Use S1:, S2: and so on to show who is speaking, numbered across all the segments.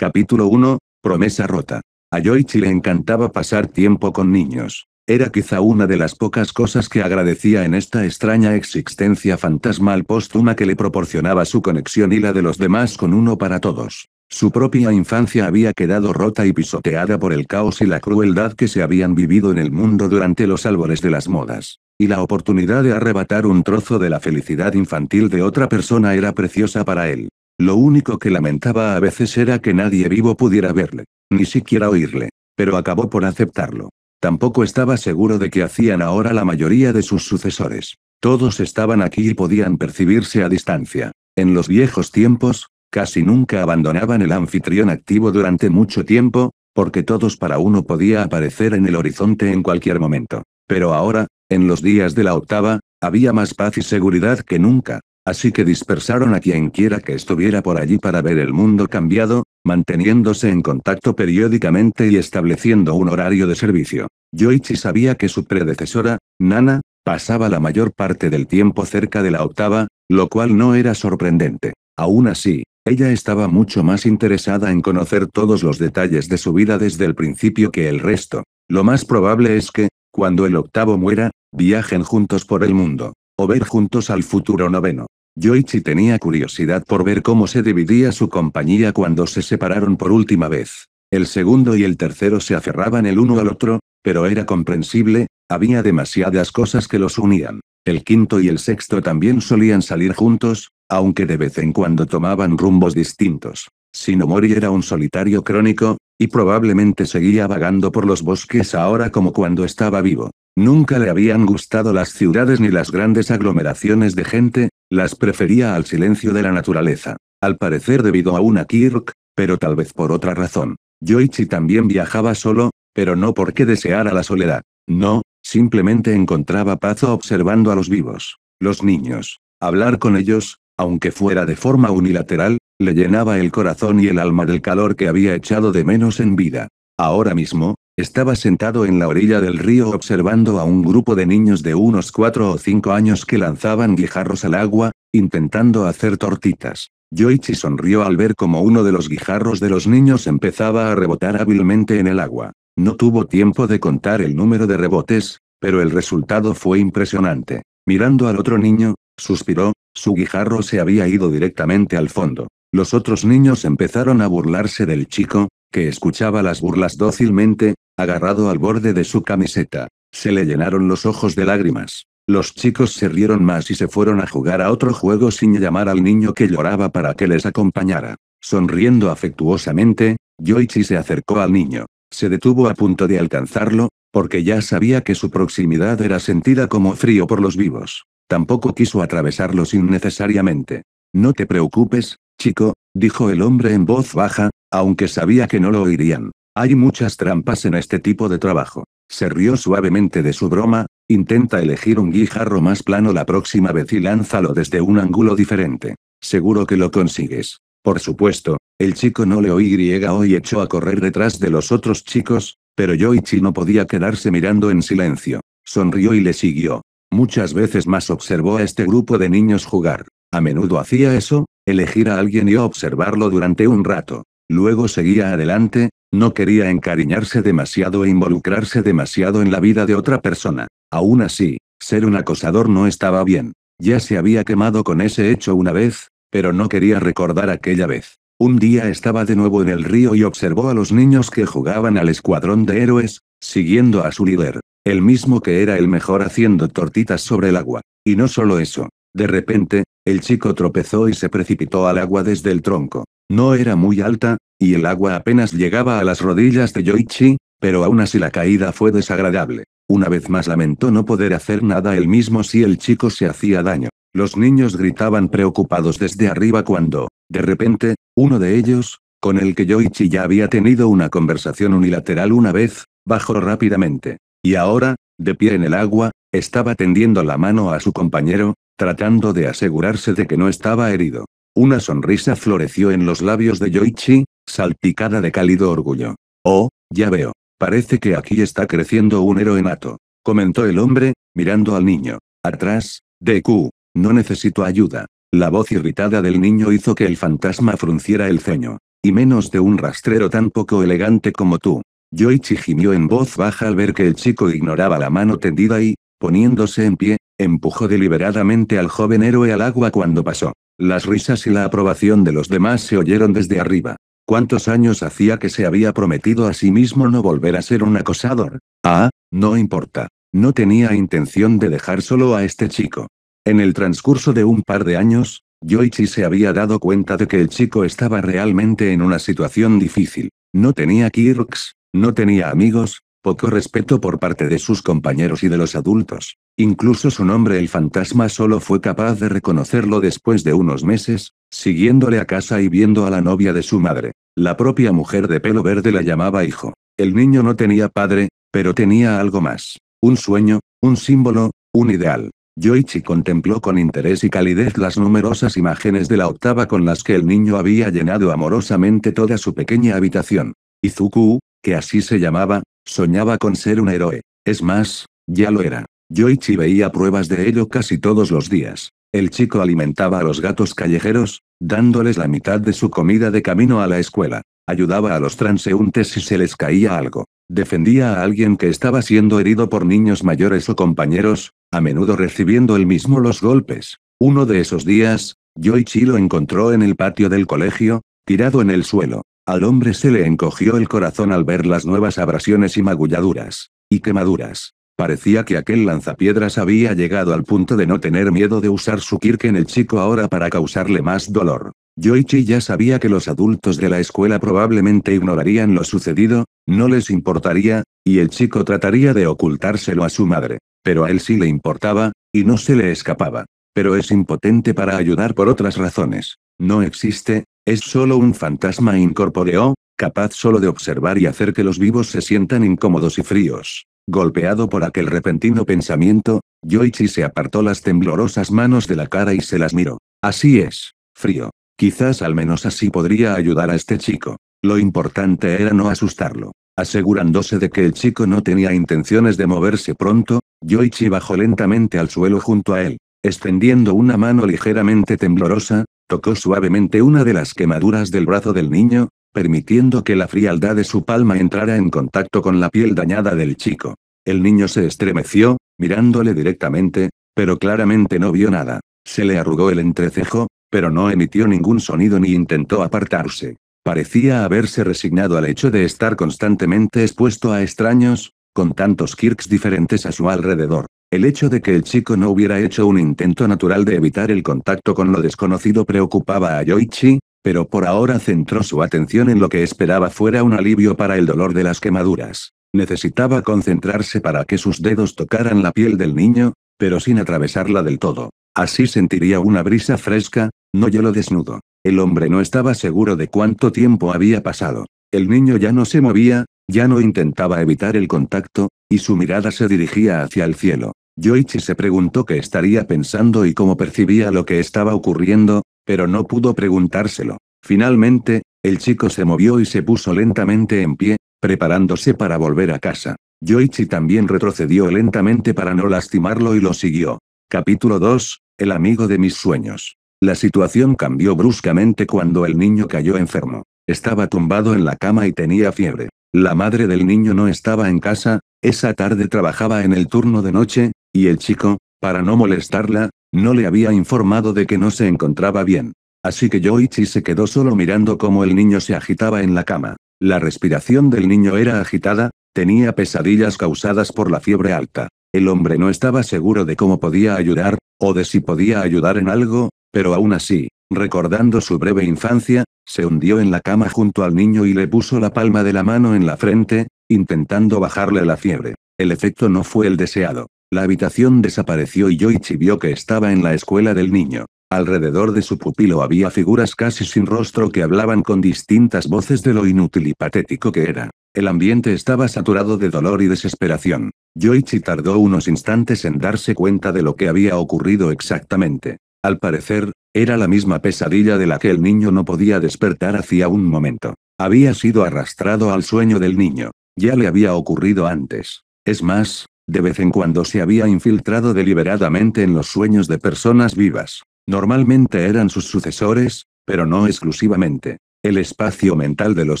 S1: Capítulo 1. Promesa rota. A Yoichi le encantaba pasar tiempo con niños. Era quizá una de las pocas cosas que agradecía en esta extraña existencia fantasmal póstuma que le proporcionaba su conexión y la de los demás con uno para todos. Su propia infancia había quedado rota y pisoteada por el caos y la crueldad que se habían vivido en el mundo durante los árboles de las modas. Y la oportunidad de arrebatar un trozo de la felicidad infantil de otra persona era preciosa para él. Lo único que lamentaba a veces era que nadie vivo pudiera verle, ni siquiera oírle, pero acabó por aceptarlo. Tampoco estaba seguro de que hacían ahora la mayoría de sus sucesores. Todos estaban aquí y podían percibirse a distancia. En los viejos tiempos, casi nunca abandonaban el anfitrión activo durante mucho tiempo, porque todos para uno podía aparecer en el horizonte en cualquier momento. Pero ahora, en los días de la octava, había más paz y seguridad que nunca. Así que dispersaron a quien quiera que estuviera por allí para ver el mundo cambiado, manteniéndose en contacto periódicamente y estableciendo un horario de servicio. Yoichi sabía que su predecesora, Nana, pasaba la mayor parte del tiempo cerca de la octava, lo cual no era sorprendente. Aún así, ella estaba mucho más interesada en conocer todos los detalles de su vida desde el principio que el resto. Lo más probable es que, cuando el octavo muera, viajen juntos por el mundo, o ver juntos al futuro noveno. Yoichi tenía curiosidad por ver cómo se dividía su compañía cuando se separaron por última vez. El segundo y el tercero se aferraban el uno al otro, pero era comprensible, había demasiadas cosas que los unían. El quinto y el sexto también solían salir juntos, aunque de vez en cuando tomaban rumbos distintos. Shinomori era un solitario crónico, y probablemente seguía vagando por los bosques ahora como cuando estaba vivo. Nunca le habían gustado las ciudades ni las grandes aglomeraciones de gente, las prefería al silencio de la naturaleza. Al parecer debido a una Kirk, pero tal vez por otra razón. Yoichi también viajaba solo, pero no porque deseara la soledad. No, simplemente encontraba paz observando a los vivos, los niños. Hablar con ellos, aunque fuera de forma unilateral, le llenaba el corazón y el alma del calor que había echado de menos en vida. Ahora mismo, estaba sentado en la orilla del río observando a un grupo de niños de unos cuatro o cinco años que lanzaban guijarros al agua, intentando hacer tortitas. Yoichi sonrió al ver como uno de los guijarros de los niños empezaba a rebotar hábilmente en el agua. No tuvo tiempo de contar el número de rebotes, pero el resultado fue impresionante. Mirando al otro niño, suspiró, su guijarro se había ido directamente al fondo. Los otros niños empezaron a burlarse del chico, que escuchaba las burlas dócilmente, agarrado al borde de su camiseta. Se le llenaron los ojos de lágrimas. Los chicos se rieron más y se fueron a jugar a otro juego sin llamar al niño que lloraba para que les acompañara. Sonriendo afectuosamente, Yoichi se acercó al niño. Se detuvo a punto de alcanzarlo, porque ya sabía que su proximidad era sentida como frío por los vivos. Tampoco quiso atravesarlos innecesariamente. No te preocupes, chico, dijo el hombre en voz baja, aunque sabía que no lo oirían. Hay muchas trampas en este tipo de trabajo. Se rió suavemente de su broma, intenta elegir un guijarro más plano la próxima vez y lánzalo desde un ángulo diferente. Seguro que lo consigues. Por supuesto, el chico no le oí y echó a correr detrás de los otros chicos, pero Yoichi no podía quedarse mirando en silencio. Sonrió y le siguió. Muchas veces más observó a este grupo de niños jugar. A menudo hacía eso, elegir a alguien y observarlo durante un rato. Luego seguía adelante, no quería encariñarse demasiado e involucrarse demasiado en la vida de otra persona. Aún así, ser un acosador no estaba bien. Ya se había quemado con ese hecho una vez, pero no quería recordar aquella vez. Un día estaba de nuevo en el río y observó a los niños que jugaban al escuadrón de héroes, siguiendo a su líder. El mismo que era el mejor haciendo tortitas sobre el agua. Y no solo eso. De repente, el chico tropezó y se precipitó al agua desde el tronco. No era muy alta, y el agua apenas llegaba a las rodillas de Yoichi, pero aún así la caída fue desagradable. Una vez más lamentó no poder hacer nada él mismo si el chico se hacía daño. Los niños gritaban preocupados desde arriba cuando, de repente, uno de ellos, con el que Yoichi ya había tenido una conversación unilateral una vez, bajó rápidamente. Y ahora, de pie en el agua, estaba tendiendo la mano a su compañero, tratando de asegurarse de que no estaba herido. Una sonrisa floreció en los labios de Yoichi, salpicada de cálido orgullo. Oh, ya veo. Parece que aquí está creciendo un héroe nato. Comentó el hombre, mirando al niño. Atrás, Deku. No necesito ayuda. La voz irritada del niño hizo que el fantasma frunciera el ceño. Y menos de un rastrero tan poco elegante como tú. Yoichi gimió en voz baja al ver que el chico ignoraba la mano tendida y, poniéndose en pie, empujó deliberadamente al joven héroe al agua cuando pasó. Las risas y la aprobación de los demás se oyeron desde arriba. ¿Cuántos años hacía que se había prometido a sí mismo no volver a ser un acosador? Ah, no importa. No tenía intención de dejar solo a este chico. En el transcurso de un par de años, Yoichi se había dado cuenta de que el chico estaba realmente en una situación difícil. No tenía Kirks, no tenía amigos, poco respeto por parte de sus compañeros y de los adultos. Incluso su nombre el fantasma solo fue capaz de reconocerlo después de unos meses, siguiéndole a casa y viendo a la novia de su madre. La propia mujer de pelo verde la llamaba hijo. El niño no tenía padre, pero tenía algo más. Un sueño, un símbolo, un ideal. Yoichi contempló con interés y calidez las numerosas imágenes de la octava con las que el niño había llenado amorosamente toda su pequeña habitación. Izuku, que así se llamaba, soñaba con ser un héroe. Es más, ya lo era. Yoichi veía pruebas de ello casi todos los días. El chico alimentaba a los gatos callejeros, dándoles la mitad de su comida de camino a la escuela. Ayudaba a los transeúntes si se les caía algo. Defendía a alguien que estaba siendo herido por niños mayores o compañeros, a menudo recibiendo él mismo los golpes. Uno de esos días, Yoichi lo encontró en el patio del colegio, tirado en el suelo. Al hombre se le encogió el corazón al ver las nuevas abrasiones y magulladuras. Y quemaduras. Parecía que aquel lanzapiedras había llegado al punto de no tener miedo de usar su kirk en el chico ahora para causarle más dolor. Yoichi ya sabía que los adultos de la escuela probablemente ignorarían lo sucedido, no les importaría, y el chico trataría de ocultárselo a su madre. Pero a él sí le importaba, y no se le escapaba. Pero es impotente para ayudar por otras razones. No existe, es solo un fantasma incorpóreo, capaz solo de observar y hacer que los vivos se sientan incómodos y fríos. Golpeado por aquel repentino pensamiento, Yoichi se apartó las temblorosas manos de la cara y se las miró. Así es, frío. Quizás al menos así podría ayudar a este chico. Lo importante era no asustarlo. Asegurándose de que el chico no tenía intenciones de moverse pronto, Yoichi bajó lentamente al suelo junto a él. Extendiendo una mano ligeramente temblorosa, Tocó suavemente una de las quemaduras del brazo del niño, permitiendo que la frialdad de su palma entrara en contacto con la piel dañada del chico. El niño se estremeció, mirándole directamente, pero claramente no vio nada. Se le arrugó el entrecejo, pero no emitió ningún sonido ni intentó apartarse. Parecía haberse resignado al hecho de estar constantemente expuesto a extraños, con tantos Kirks diferentes a su alrededor. El hecho de que el chico no hubiera hecho un intento natural de evitar el contacto con lo desconocido preocupaba a Yoichi, pero por ahora centró su atención en lo que esperaba fuera un alivio para el dolor de las quemaduras. Necesitaba concentrarse para que sus dedos tocaran la piel del niño, pero sin atravesarla del todo. Así sentiría una brisa fresca, no hielo desnudo. El hombre no estaba seguro de cuánto tiempo había pasado. El niño ya no se movía, ya no intentaba evitar el contacto, y su mirada se dirigía hacia el cielo. Yoichi se preguntó qué estaría pensando y cómo percibía lo que estaba ocurriendo, pero no pudo preguntárselo. Finalmente, el chico se movió y se puso lentamente en pie, preparándose para volver a casa. Yoichi también retrocedió lentamente para no lastimarlo y lo siguió. Capítulo 2. El amigo de mis sueños. La situación cambió bruscamente cuando el niño cayó enfermo. Estaba tumbado en la cama y tenía fiebre. La madre del niño no estaba en casa, esa tarde trabajaba en el turno de noche, y el chico, para no molestarla, no le había informado de que no se encontraba bien. Así que Yoichi se quedó solo mirando cómo el niño se agitaba en la cama. La respiración del niño era agitada, tenía pesadillas causadas por la fiebre alta. El hombre no estaba seguro de cómo podía ayudar, o de si podía ayudar en algo, pero aún así, recordando su breve infancia, se hundió en la cama junto al niño y le puso la palma de la mano en la frente, intentando bajarle la fiebre. El efecto no fue el deseado. La habitación desapareció y Yoichi vio que estaba en la escuela del niño. Alrededor de su pupilo había figuras casi sin rostro que hablaban con distintas voces de lo inútil y patético que era. El ambiente estaba saturado de dolor y desesperación. Yoichi tardó unos instantes en darse cuenta de lo que había ocurrido exactamente. Al parecer, era la misma pesadilla de la que el niño no podía despertar hacía un momento. Había sido arrastrado al sueño del niño. Ya le había ocurrido antes. Es más, de vez en cuando se había infiltrado deliberadamente en los sueños de personas vivas. Normalmente eran sus sucesores, pero no exclusivamente. El espacio mental de los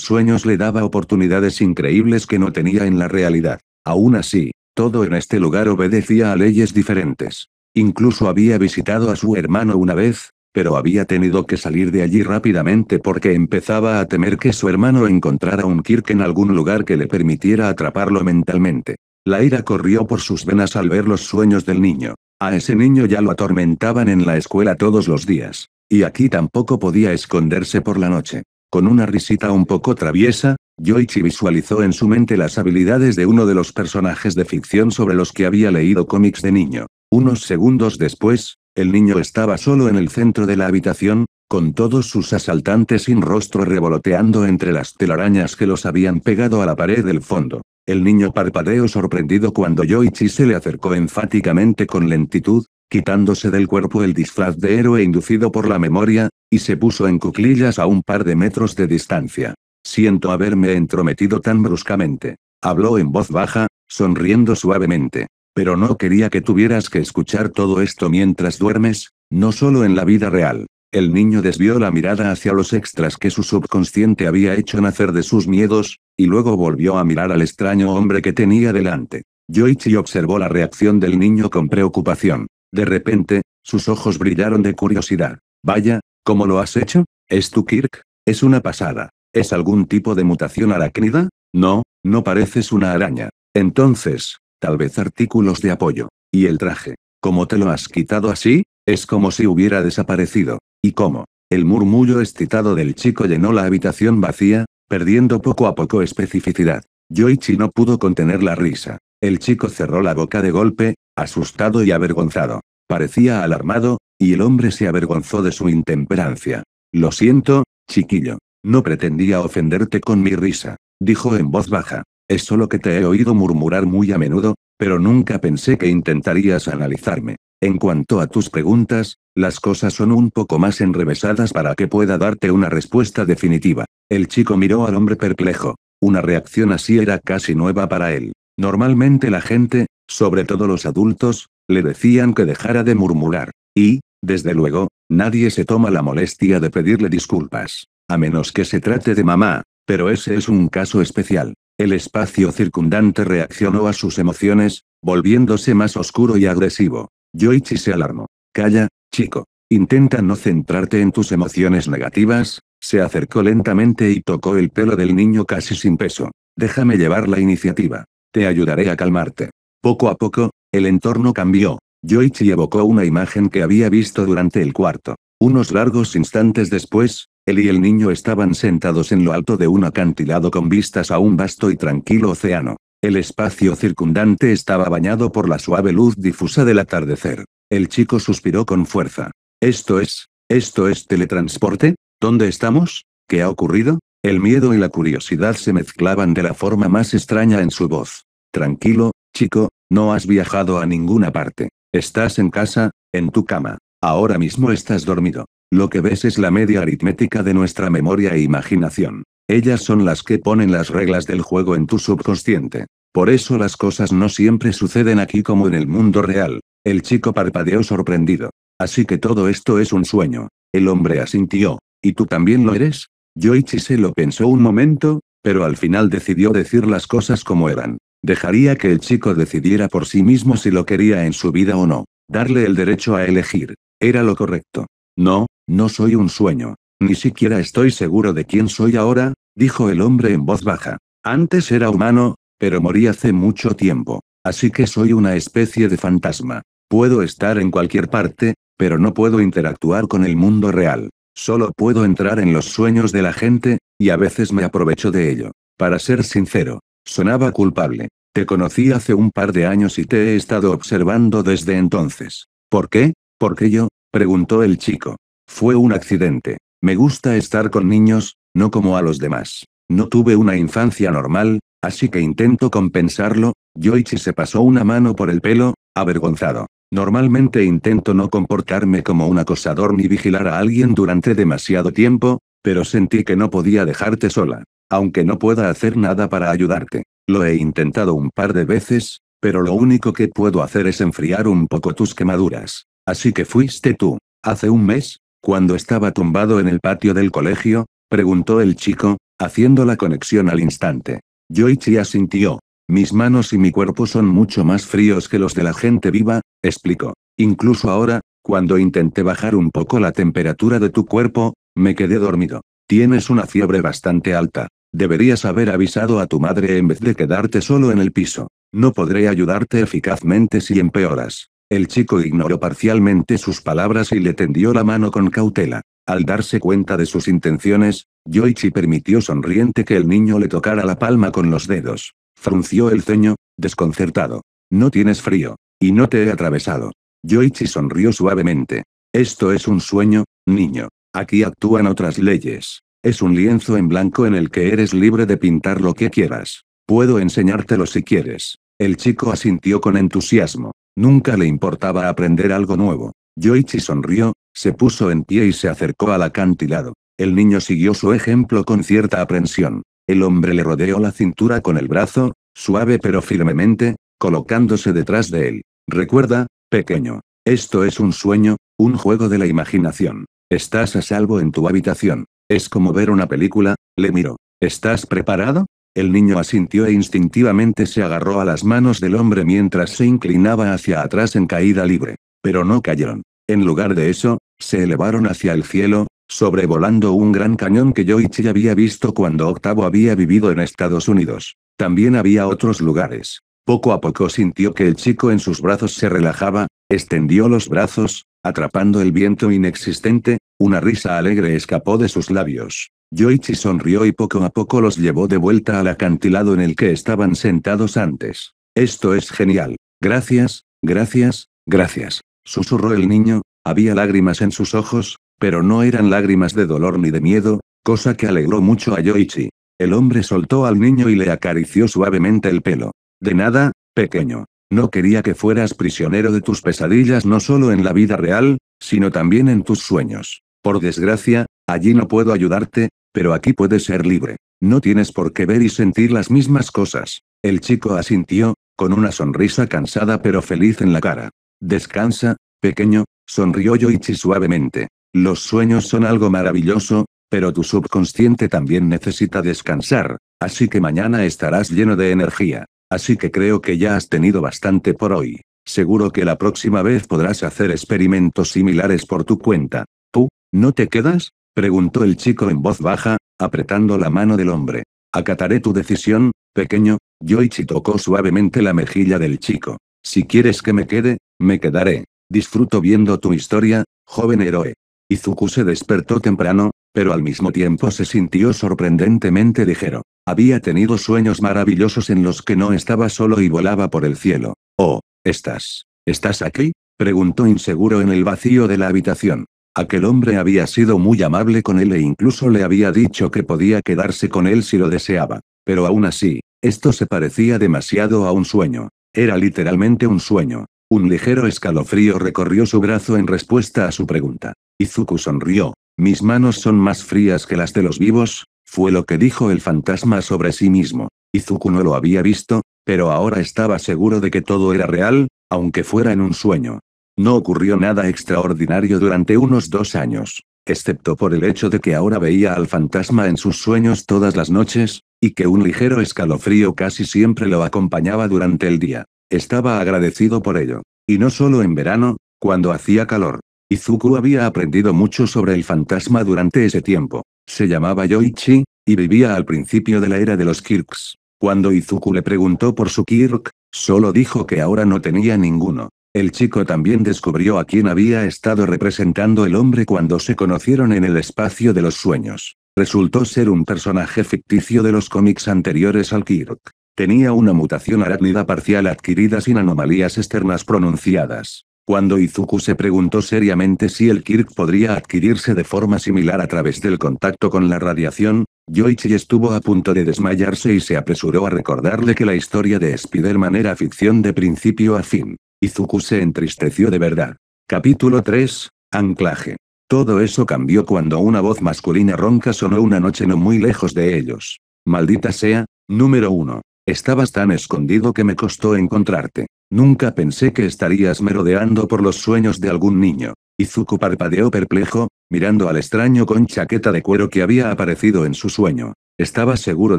S1: sueños le daba oportunidades increíbles que no tenía en la realidad. Aún así, todo en este lugar obedecía a leyes diferentes. Incluso había visitado a su hermano una vez, pero había tenido que salir de allí rápidamente porque empezaba a temer que su hermano encontrara un Kirk en algún lugar que le permitiera atraparlo mentalmente. La ira corrió por sus venas al ver los sueños del niño. A ese niño ya lo atormentaban en la escuela todos los días. Y aquí tampoco podía esconderse por la noche. Con una risita un poco traviesa, Yoichi visualizó en su mente las habilidades de uno de los personajes de ficción sobre los que había leído cómics de niño. Unos segundos después, el niño estaba solo en el centro de la habitación, con todos sus asaltantes sin rostro revoloteando entre las telarañas que los habían pegado a la pared del fondo. El niño parpadeó sorprendido cuando Yoichi se le acercó enfáticamente con lentitud, quitándose del cuerpo el disfraz de héroe inducido por la memoria, y se puso en cuclillas a un par de metros de distancia. Siento haberme entrometido tan bruscamente. Habló en voz baja, sonriendo suavemente. Pero no quería que tuvieras que escuchar todo esto mientras duermes, no solo en la vida real. El niño desvió la mirada hacia los extras que su subconsciente había hecho nacer de sus miedos, y luego volvió a mirar al extraño hombre que tenía delante. Yoichi observó la reacción del niño con preocupación. De repente, sus ojos brillaron de curiosidad. Vaya, ¿cómo lo has hecho? ¿Es tu Kirk? Es una pasada. ¿Es algún tipo de mutación arácnida? No, no pareces una araña. Entonces, tal vez artículos de apoyo. ¿Y el traje? ¿Cómo te lo has quitado así? Es como si hubiera desaparecido. ¿Y cómo? El murmullo excitado del chico llenó la habitación vacía, perdiendo poco a poco especificidad. Yoichi no pudo contener la risa. El chico cerró la boca de golpe, asustado y avergonzado. Parecía alarmado, y el hombre se avergonzó de su intemperancia. Lo siento, chiquillo. No pretendía ofenderte con mi risa, dijo en voz baja. Es solo que te he oído murmurar muy a menudo, pero nunca pensé que intentarías analizarme. En cuanto a tus preguntas, las cosas son un poco más enrevesadas para que pueda darte una respuesta definitiva. El chico miró al hombre perplejo. Una reacción así era casi nueva para él. Normalmente la gente, sobre todo los adultos, le decían que dejara de murmurar. Y, desde luego, nadie se toma la molestia de pedirle disculpas. A menos que se trate de mamá, pero ese es un caso especial. El espacio circundante reaccionó a sus emociones, volviéndose más oscuro y agresivo. Yoichi se alarmó. Calla, chico. Intenta no centrarte en tus emociones negativas, se acercó lentamente y tocó el pelo del niño casi sin peso. Déjame llevar la iniciativa. Te ayudaré a calmarte. Poco a poco, el entorno cambió. Yoichi evocó una imagen que había visto durante el cuarto. Unos largos instantes después, él y el niño estaban sentados en lo alto de un acantilado con vistas a un vasto y tranquilo océano. El espacio circundante estaba bañado por la suave luz difusa del atardecer. El chico suspiró con fuerza. Esto es, esto es teletransporte, ¿dónde estamos? ¿Qué ha ocurrido? El miedo y la curiosidad se mezclaban de la forma más extraña en su voz. Tranquilo, chico, no has viajado a ninguna parte. Estás en casa, en tu cama. Ahora mismo estás dormido. Lo que ves es la media aritmética de nuestra memoria e imaginación. Ellas son las que ponen las reglas del juego en tu subconsciente. Por eso las cosas no siempre suceden aquí como en el mundo real. El chico parpadeó sorprendido. Así que todo esto es un sueño. El hombre asintió. ¿Y tú también lo eres? Yoichi se lo pensó un momento, pero al final decidió decir las cosas como eran. Dejaría que el chico decidiera por sí mismo si lo quería en su vida o no. Darle el derecho a elegir. Era lo correcto. No, no soy un sueño. Ni siquiera estoy seguro de quién soy ahora, dijo el hombre en voz baja. Antes era humano, pero morí hace mucho tiempo, así que soy una especie de fantasma. Puedo estar en cualquier parte, pero no puedo interactuar con el mundo real. Solo puedo entrar en los sueños de la gente, y a veces me aprovecho de ello. Para ser sincero, sonaba culpable. Te conocí hace un par de años y te he estado observando desde entonces. ¿Por qué? ¿Por qué yo? preguntó el chico. Fue un accidente. Me gusta estar con niños, no como a los demás. No tuve una infancia normal, así que intento compensarlo. Yoichi se pasó una mano por el pelo, avergonzado. Normalmente intento no comportarme como un acosador ni vigilar a alguien durante demasiado tiempo, pero sentí que no podía dejarte sola. Aunque no pueda hacer nada para ayudarte. Lo he intentado un par de veces, pero lo único que puedo hacer es enfriar un poco tus quemaduras. Así que fuiste tú. Hace un mes, cuando estaba tumbado en el patio del colegio, preguntó el chico, haciendo la conexión al instante. Yoichi asintió. Mis manos y mi cuerpo son mucho más fríos que los de la gente viva, explicó. Incluso ahora, cuando intenté bajar un poco la temperatura de tu cuerpo, me quedé dormido. Tienes una fiebre bastante alta. Deberías haber avisado a tu madre en vez de quedarte solo en el piso. No podré ayudarte eficazmente si empeoras. El chico ignoró parcialmente sus palabras y le tendió la mano con cautela. Al darse cuenta de sus intenciones, Yoichi permitió sonriente que el niño le tocara la palma con los dedos. Frunció el ceño, desconcertado. No tienes frío. Y no te he atravesado. Yoichi sonrió suavemente. Esto es un sueño, niño. Aquí actúan otras leyes. Es un lienzo en blanco en el que eres libre de pintar lo que quieras. Puedo enseñártelo si quieres. El chico asintió con entusiasmo. Nunca le importaba aprender algo nuevo. Yoichi sonrió, se puso en pie y se acercó al acantilado. El niño siguió su ejemplo con cierta aprensión. El hombre le rodeó la cintura con el brazo, suave pero firmemente, colocándose detrás de él. Recuerda, pequeño, esto es un sueño, un juego de la imaginación. Estás a salvo en tu habitación. Es como ver una película, le miró. ¿Estás preparado? El niño asintió e instintivamente se agarró a las manos del hombre mientras se inclinaba hacia atrás en caída libre. Pero no cayeron. En lugar de eso, se elevaron hacia el cielo, sobrevolando un gran cañón que Yoichi había visto cuando Octavo había vivido en Estados Unidos. También había otros lugares. Poco a poco sintió que el chico en sus brazos se relajaba, extendió los brazos, atrapando el viento inexistente, una risa alegre escapó de sus labios. Yoichi sonrió y poco a poco los llevó de vuelta al acantilado en el que estaban sentados antes. Esto es genial. Gracias, gracias, gracias. Susurró el niño, había lágrimas en sus ojos, pero no eran lágrimas de dolor ni de miedo, cosa que alegró mucho a Yoichi. El hombre soltó al niño y le acarició suavemente el pelo. De nada, pequeño. No quería que fueras prisionero de tus pesadillas no solo en la vida real, sino también en tus sueños. Por desgracia, Allí no puedo ayudarte, pero aquí puedes ser libre. No tienes por qué ver y sentir las mismas cosas. El chico asintió, con una sonrisa cansada pero feliz en la cara. Descansa, pequeño, sonrió Yoichi suavemente. Los sueños son algo maravilloso, pero tu subconsciente también necesita descansar, así que mañana estarás lleno de energía. Así que creo que ya has tenido bastante por hoy. Seguro que la próxima vez podrás hacer experimentos similares por tu cuenta. ¿Tú, no te quedas? preguntó el chico en voz baja, apretando la mano del hombre. Acataré tu decisión, pequeño, Yoichi tocó suavemente la mejilla del chico. Si quieres que me quede, me quedaré. Disfruto viendo tu historia, joven héroe. Izuku se despertó temprano, pero al mismo tiempo se sintió sorprendentemente ligero. Había tenido sueños maravillosos en los que no estaba solo y volaba por el cielo. Oh, ¿estás? ¿Estás aquí? preguntó inseguro en el vacío de la habitación. Aquel hombre había sido muy amable con él e incluso le había dicho que podía quedarse con él si lo deseaba. Pero aún así, esto se parecía demasiado a un sueño. Era literalmente un sueño. Un ligero escalofrío recorrió su brazo en respuesta a su pregunta. Izuku sonrió. Mis manos son más frías que las de los vivos, fue lo que dijo el fantasma sobre sí mismo. Izuku no lo había visto, pero ahora estaba seguro de que todo era real, aunque fuera en un sueño. No ocurrió nada extraordinario durante unos dos años, excepto por el hecho de que ahora veía al fantasma en sus sueños todas las noches, y que un ligero escalofrío casi siempre lo acompañaba durante el día. Estaba agradecido por ello. Y no solo en verano, cuando hacía calor. Izuku había aprendido mucho sobre el fantasma durante ese tiempo. Se llamaba Yoichi, y vivía al principio de la era de los Kirks. Cuando Izuku le preguntó por su Kirk, solo dijo que ahora no tenía ninguno. El chico también descubrió a quién había estado representando el hombre cuando se conocieron en el espacio de los sueños. Resultó ser un personaje ficticio de los cómics anteriores al Kirk. Tenía una mutación arácnida parcial adquirida sin anomalías externas pronunciadas. Cuando Izuku se preguntó seriamente si el Kirk podría adquirirse de forma similar a través del contacto con la radiación, Yoichi estuvo a punto de desmayarse y se apresuró a recordarle que la historia de Spider-Man era ficción de principio a fin. Izuku se entristeció de verdad. Capítulo 3. Anclaje. Todo eso cambió cuando una voz masculina ronca sonó una noche no muy lejos de ellos. Maldita sea, número 1. Estabas tan escondido que me costó encontrarte. Nunca pensé que estarías merodeando por los sueños de algún niño. Izuku parpadeó perplejo, mirando al extraño con chaqueta de cuero que había aparecido en su sueño. Estaba seguro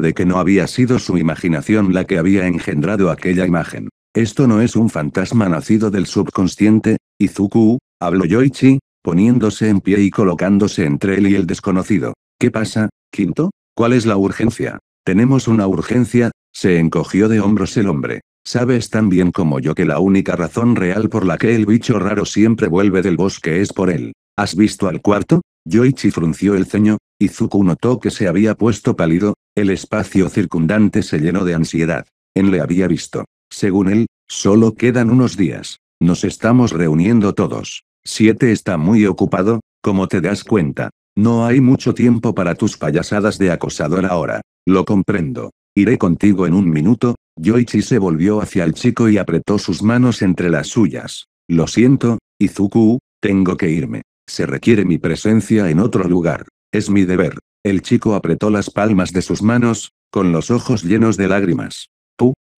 S1: de que no había sido su imaginación la que había engendrado aquella imagen. Esto no es un fantasma nacido del subconsciente, Izuku, habló Yoichi, poniéndose en pie y colocándose entre él y el desconocido. ¿Qué pasa, Quinto? ¿Cuál es la urgencia? Tenemos una urgencia, se encogió de hombros el hombre. Sabes tan bien como yo que la única razón real por la que el bicho raro siempre vuelve del bosque es por él. ¿Has visto al cuarto? Yoichi frunció el ceño, Izuku notó que se había puesto pálido, el espacio circundante se llenó de ansiedad. Él le había visto. Según él, solo quedan unos días. Nos estamos reuniendo todos. Siete está muy ocupado, como te das cuenta. No hay mucho tiempo para tus payasadas de acosador ahora. Lo comprendo. Iré contigo en un minuto. Yoichi se volvió hacia el chico y apretó sus manos entre las suyas. Lo siento, Izuku, tengo que irme. Se requiere mi presencia en otro lugar. Es mi deber. El chico apretó las palmas de sus manos, con los ojos llenos de lágrimas.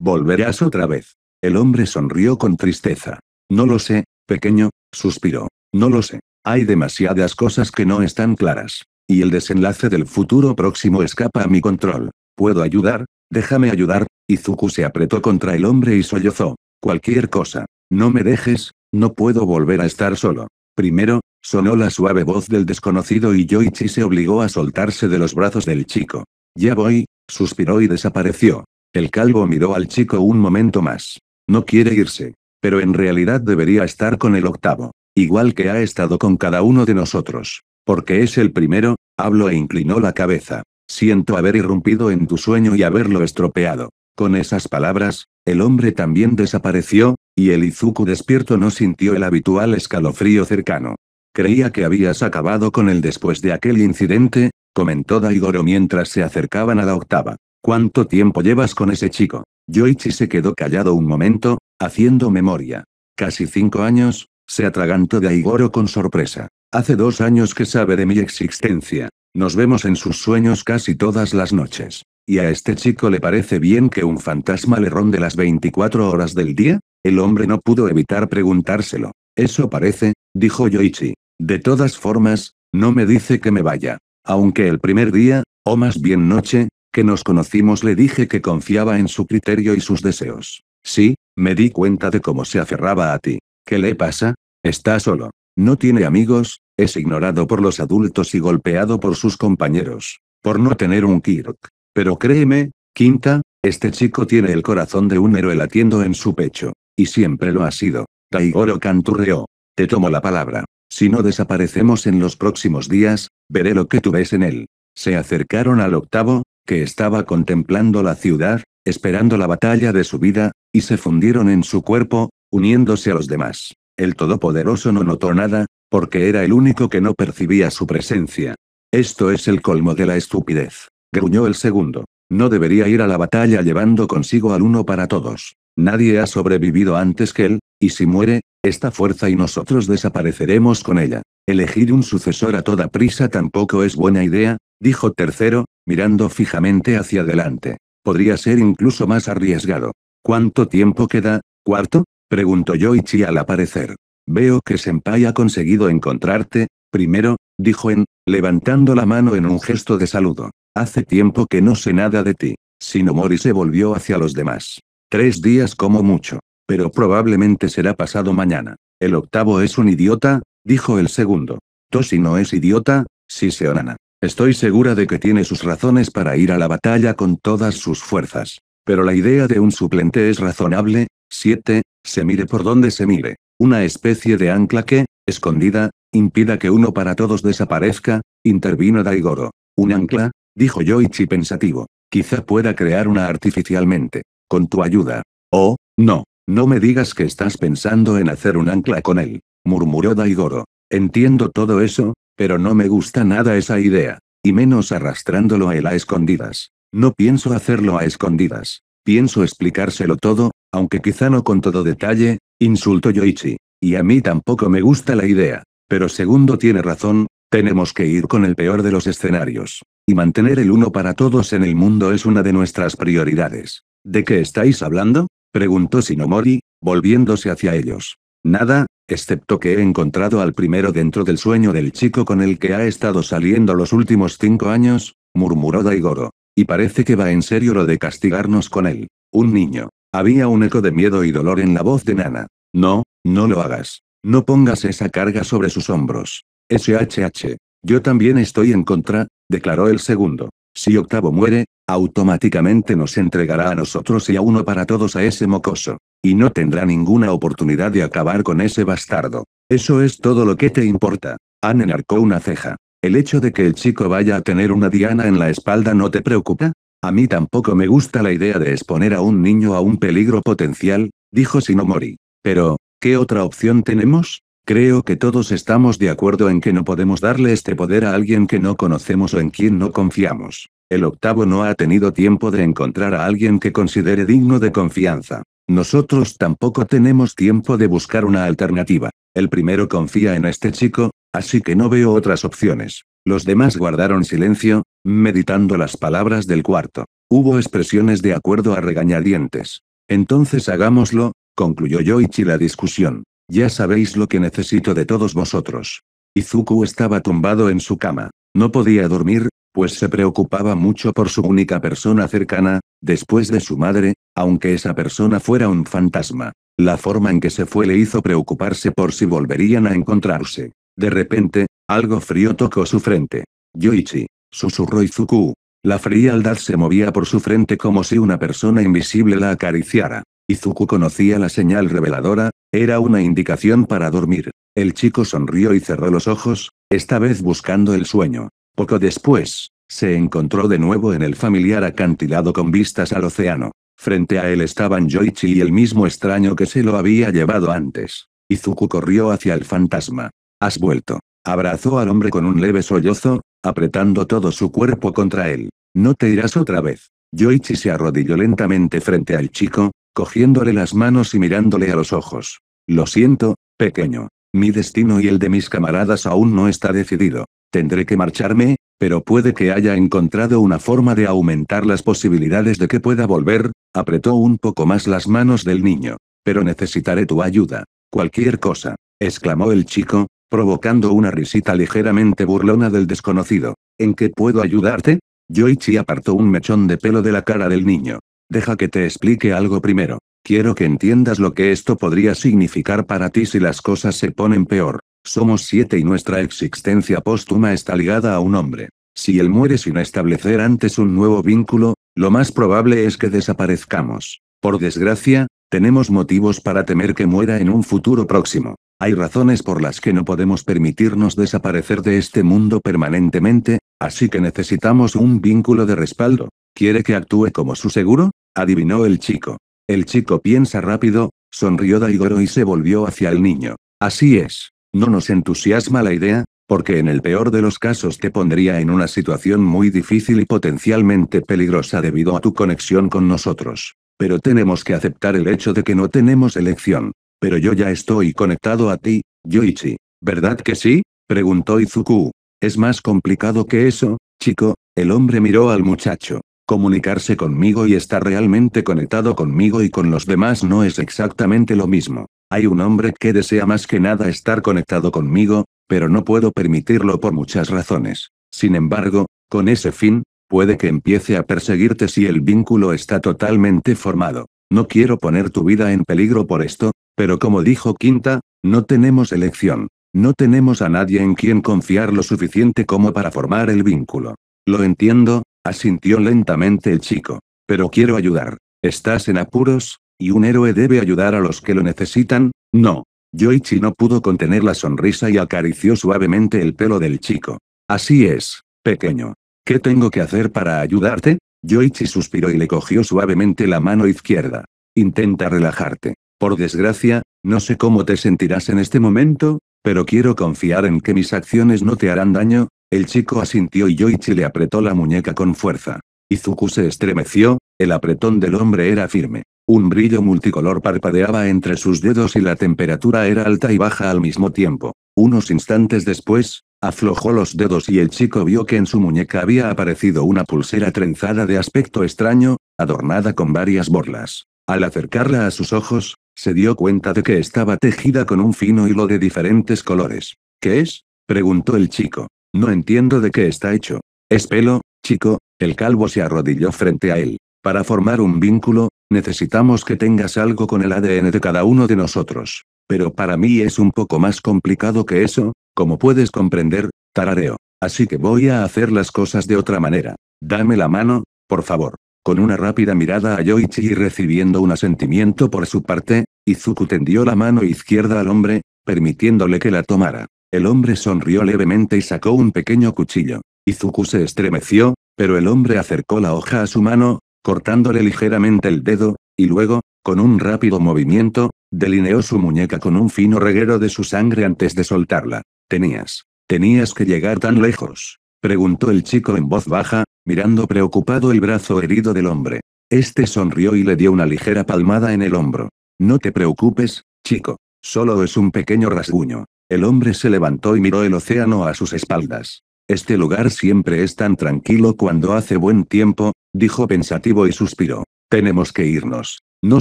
S1: Volverás otra vez. El hombre sonrió con tristeza. No lo sé, pequeño, suspiró. No lo sé. Hay demasiadas cosas que no están claras. Y el desenlace del futuro próximo escapa a mi control. ¿Puedo ayudar? Déjame ayudar. Izuku se apretó contra el hombre y sollozó. Cualquier cosa. No me dejes, no puedo volver a estar solo. Primero, sonó la suave voz del desconocido y Yoichi se obligó a soltarse de los brazos del chico. Ya voy, suspiró y desapareció. El calvo miró al chico un momento más. No quiere irse. Pero en realidad debería estar con el octavo. Igual que ha estado con cada uno de nosotros. Porque es el primero, habló e inclinó la cabeza. Siento haber irrumpido en tu sueño y haberlo estropeado. Con esas palabras, el hombre también desapareció, y el Izuku despierto no sintió el habitual escalofrío cercano. Creía que habías acabado con él después de aquel incidente, comentó Daigoro mientras se acercaban a la octava. ¿Cuánto tiempo llevas con ese chico? Yoichi se quedó callado un momento, haciendo memoria. Casi cinco años, se atragantó Aigoro con sorpresa. Hace dos años que sabe de mi existencia. Nos vemos en sus sueños casi todas las noches. ¿Y a este chico le parece bien que un fantasma le ronde las 24 horas del día? El hombre no pudo evitar preguntárselo. Eso parece, dijo Yoichi. De todas formas, no me dice que me vaya. Aunque el primer día, o más bien noche, que nos conocimos le dije que confiaba en su criterio y sus deseos. Sí, me di cuenta de cómo se aferraba a ti. ¿Qué le pasa? Está solo. No tiene amigos, es ignorado por los adultos y golpeado por sus compañeros. Por no tener un Kirk. Pero créeme, Quinta, este chico tiene el corazón de un héroe latiendo en su pecho. Y siempre lo ha sido. Taigoro canturreó. Te tomo la palabra. Si no desaparecemos en los próximos días, veré lo que tú ves en él. Se acercaron al octavo, que estaba contemplando la ciudad, esperando la batalla de su vida, y se fundieron en su cuerpo, uniéndose a los demás. El Todopoderoso no notó nada, porque era el único que no percibía su presencia. Esto es el colmo de la estupidez. Gruñó el segundo. No debería ir a la batalla llevando consigo al uno para todos. Nadie ha sobrevivido antes que él, y si muere, esta fuerza y nosotros desapareceremos con ella. Elegir un sucesor a toda prisa tampoco es buena idea, dijo tercero, mirando fijamente hacia adelante. Podría ser incluso más arriesgado. ¿Cuánto tiempo queda, cuarto? preguntó Yoichi al aparecer. Veo que Senpai ha conseguido encontrarte, primero, dijo En, levantando la mano en un gesto de saludo. Hace tiempo que no sé nada de ti. Shinomori se volvió hacia los demás. Tres días como mucho. Pero probablemente será pasado mañana. El octavo es un idiota, dijo el segundo. Toshi no es idiota, si onana. Estoy segura de que tiene sus razones para ir a la batalla con todas sus fuerzas. Pero la idea de un suplente es razonable. 7. Se mire por donde se mire. Una especie de ancla que, escondida, impida que uno para todos desaparezca, intervino Daigoro. Un ancla, dijo Yoichi pensativo. Quizá pueda crear una artificialmente. Con tu ayuda. Oh, no, no me digas que estás pensando en hacer un ancla con él, murmuró Daigoro. Entiendo todo eso, pero no me gusta nada esa idea. Y menos arrastrándolo a él a escondidas. No pienso hacerlo a escondidas. Pienso explicárselo todo, aunque quizá no con todo detalle, insulto Yoichi. Y a mí tampoco me gusta la idea. Pero segundo tiene razón, tenemos que ir con el peor de los escenarios. Y mantener el uno para todos en el mundo es una de nuestras prioridades. ¿De qué estáis hablando? preguntó Shinomori, volviéndose hacia ellos. Nada, excepto que he encontrado al primero dentro del sueño del chico con el que ha estado saliendo los últimos cinco años, murmuró Daigoro. Y parece que va en serio lo de castigarnos con él. Un niño. Había un eco de miedo y dolor en la voz de Nana. No, no lo hagas. No pongas esa carga sobre sus hombros. SHH. Yo también estoy en contra, declaró el segundo. Si Octavo muere, automáticamente nos entregará a nosotros y a uno para todos a ese mocoso. Y no tendrá ninguna oportunidad de acabar con ese bastardo. Eso es todo lo que te importa. Anne enarcó una ceja. ¿El hecho de que el chico vaya a tener una diana en la espalda no te preocupa? A mí tampoco me gusta la idea de exponer a un niño a un peligro potencial, dijo Shinomori. Pero, ¿qué otra opción tenemos? Creo que todos estamos de acuerdo en que no podemos darle este poder a alguien que no conocemos o en quien no confiamos. El octavo no ha tenido tiempo de encontrar a alguien que considere digno de confianza. Nosotros tampoco tenemos tiempo de buscar una alternativa. El primero confía en este chico, así que no veo otras opciones. Los demás guardaron silencio, meditando las palabras del cuarto. Hubo expresiones de acuerdo a regañadientes. Entonces hagámoslo, concluyó Yoichi la discusión. Ya sabéis lo que necesito de todos vosotros. Izuku estaba tumbado en su cama. No podía dormir, pues se preocupaba mucho por su única persona cercana, después de su madre, aunque esa persona fuera un fantasma. La forma en que se fue le hizo preocuparse por si volverían a encontrarse. De repente, algo frío tocó su frente. Yoichi, susurró Izuku. La frialdad se movía por su frente como si una persona invisible la acariciara. Izuku conocía la señal reveladora, era una indicación para dormir. El chico sonrió y cerró los ojos, esta vez buscando el sueño. Poco después, se encontró de nuevo en el familiar acantilado con vistas al océano. Frente a él estaban Yoichi y el mismo extraño que se lo había llevado antes. Izuku corrió hacia el fantasma. Has vuelto. Abrazó al hombre con un leve sollozo, apretando todo su cuerpo contra él. No te irás otra vez. Yoichi se arrodilló lentamente frente al chico, cogiéndole las manos y mirándole a los ojos. Lo siento, pequeño. Mi destino y el de mis camaradas aún no está decidido. Tendré que marcharme, pero puede que haya encontrado una forma de aumentar las posibilidades de que pueda volver, apretó un poco más las manos del niño. Pero necesitaré tu ayuda. Cualquier cosa, exclamó el chico, provocando una risita ligeramente burlona del desconocido. ¿En qué puedo ayudarte? Yoichi apartó un mechón de pelo de la cara del niño. Deja que te explique algo primero. Quiero que entiendas lo que esto podría significar para ti si las cosas se ponen peor. Somos siete y nuestra existencia póstuma está ligada a un hombre. Si él muere sin establecer antes un nuevo vínculo, lo más probable es que desaparezcamos. Por desgracia, tenemos motivos para temer que muera en un futuro próximo. Hay razones por las que no podemos permitirnos desaparecer de este mundo permanentemente, así que necesitamos un vínculo de respaldo. ¿Quiere que actúe como su seguro? adivinó el chico. El chico piensa rápido, sonrió Daigoro y se volvió hacia el niño. Así es. No nos entusiasma la idea, porque en el peor de los casos te pondría en una situación muy difícil y potencialmente peligrosa debido a tu conexión con nosotros. Pero tenemos que aceptar el hecho de que no tenemos elección. Pero yo ya estoy conectado a ti, Yoichi. ¿Verdad que sí? preguntó Izuku. Es más complicado que eso, chico, el hombre miró al muchacho. Comunicarse conmigo y estar realmente conectado conmigo y con los demás no es exactamente lo mismo. Hay un hombre que desea más que nada estar conectado conmigo, pero no puedo permitirlo por muchas razones. Sin embargo, con ese fin, puede que empiece a perseguirte si el vínculo está totalmente formado. No quiero poner tu vida en peligro por esto, pero como dijo Quinta, no tenemos elección. No tenemos a nadie en quien confiar lo suficiente como para formar el vínculo. Lo entiendo, asintió lentamente el chico. Pero quiero ayudar. ¿Estás en apuros? y un héroe debe ayudar a los que lo necesitan, no. Yoichi no pudo contener la sonrisa y acarició suavemente el pelo del chico. Así es, pequeño. ¿Qué tengo que hacer para ayudarte? Yoichi suspiró y le cogió suavemente la mano izquierda. Intenta relajarte. Por desgracia, no sé cómo te sentirás en este momento, pero quiero confiar en que mis acciones no te harán daño. El chico asintió y Yoichi le apretó la muñeca con fuerza. Izuku se estremeció, el apretón del hombre era firme. Un brillo multicolor parpadeaba entre sus dedos y la temperatura era alta y baja al mismo tiempo. Unos instantes después, aflojó los dedos y el chico vio que en su muñeca había aparecido una pulsera trenzada de aspecto extraño, adornada con varias borlas. Al acercarla a sus ojos, se dio cuenta de que estaba tejida con un fino hilo de diferentes colores. ¿Qué es? preguntó el chico. No entiendo de qué está hecho. Es pelo, chico, el calvo se arrodilló frente a él. Para formar un vínculo, necesitamos que tengas algo con el ADN de cada uno de nosotros. Pero para mí es un poco más complicado que eso, como puedes comprender, tarareo. Así que voy a hacer las cosas de otra manera. Dame la mano, por favor. Con una rápida mirada a Yoichi y recibiendo un asentimiento por su parte, Izuku tendió la mano izquierda al hombre, permitiéndole que la tomara. El hombre sonrió levemente y sacó un pequeño cuchillo. Izuku se estremeció, pero el hombre acercó la hoja a su mano, cortándole ligeramente el dedo, y luego, con un rápido movimiento, delineó su muñeca con un fino reguero de su sangre antes de soltarla. Tenías, tenías que llegar tan lejos, preguntó el chico en voz baja, mirando preocupado el brazo herido del hombre. Este sonrió y le dio una ligera palmada en el hombro. No te preocupes, chico. Solo es un pequeño rasguño. El hombre se levantó y miró el océano a sus espaldas. Este lugar siempre es tan tranquilo cuando hace buen tiempo, dijo pensativo y suspiró. Tenemos que irnos. No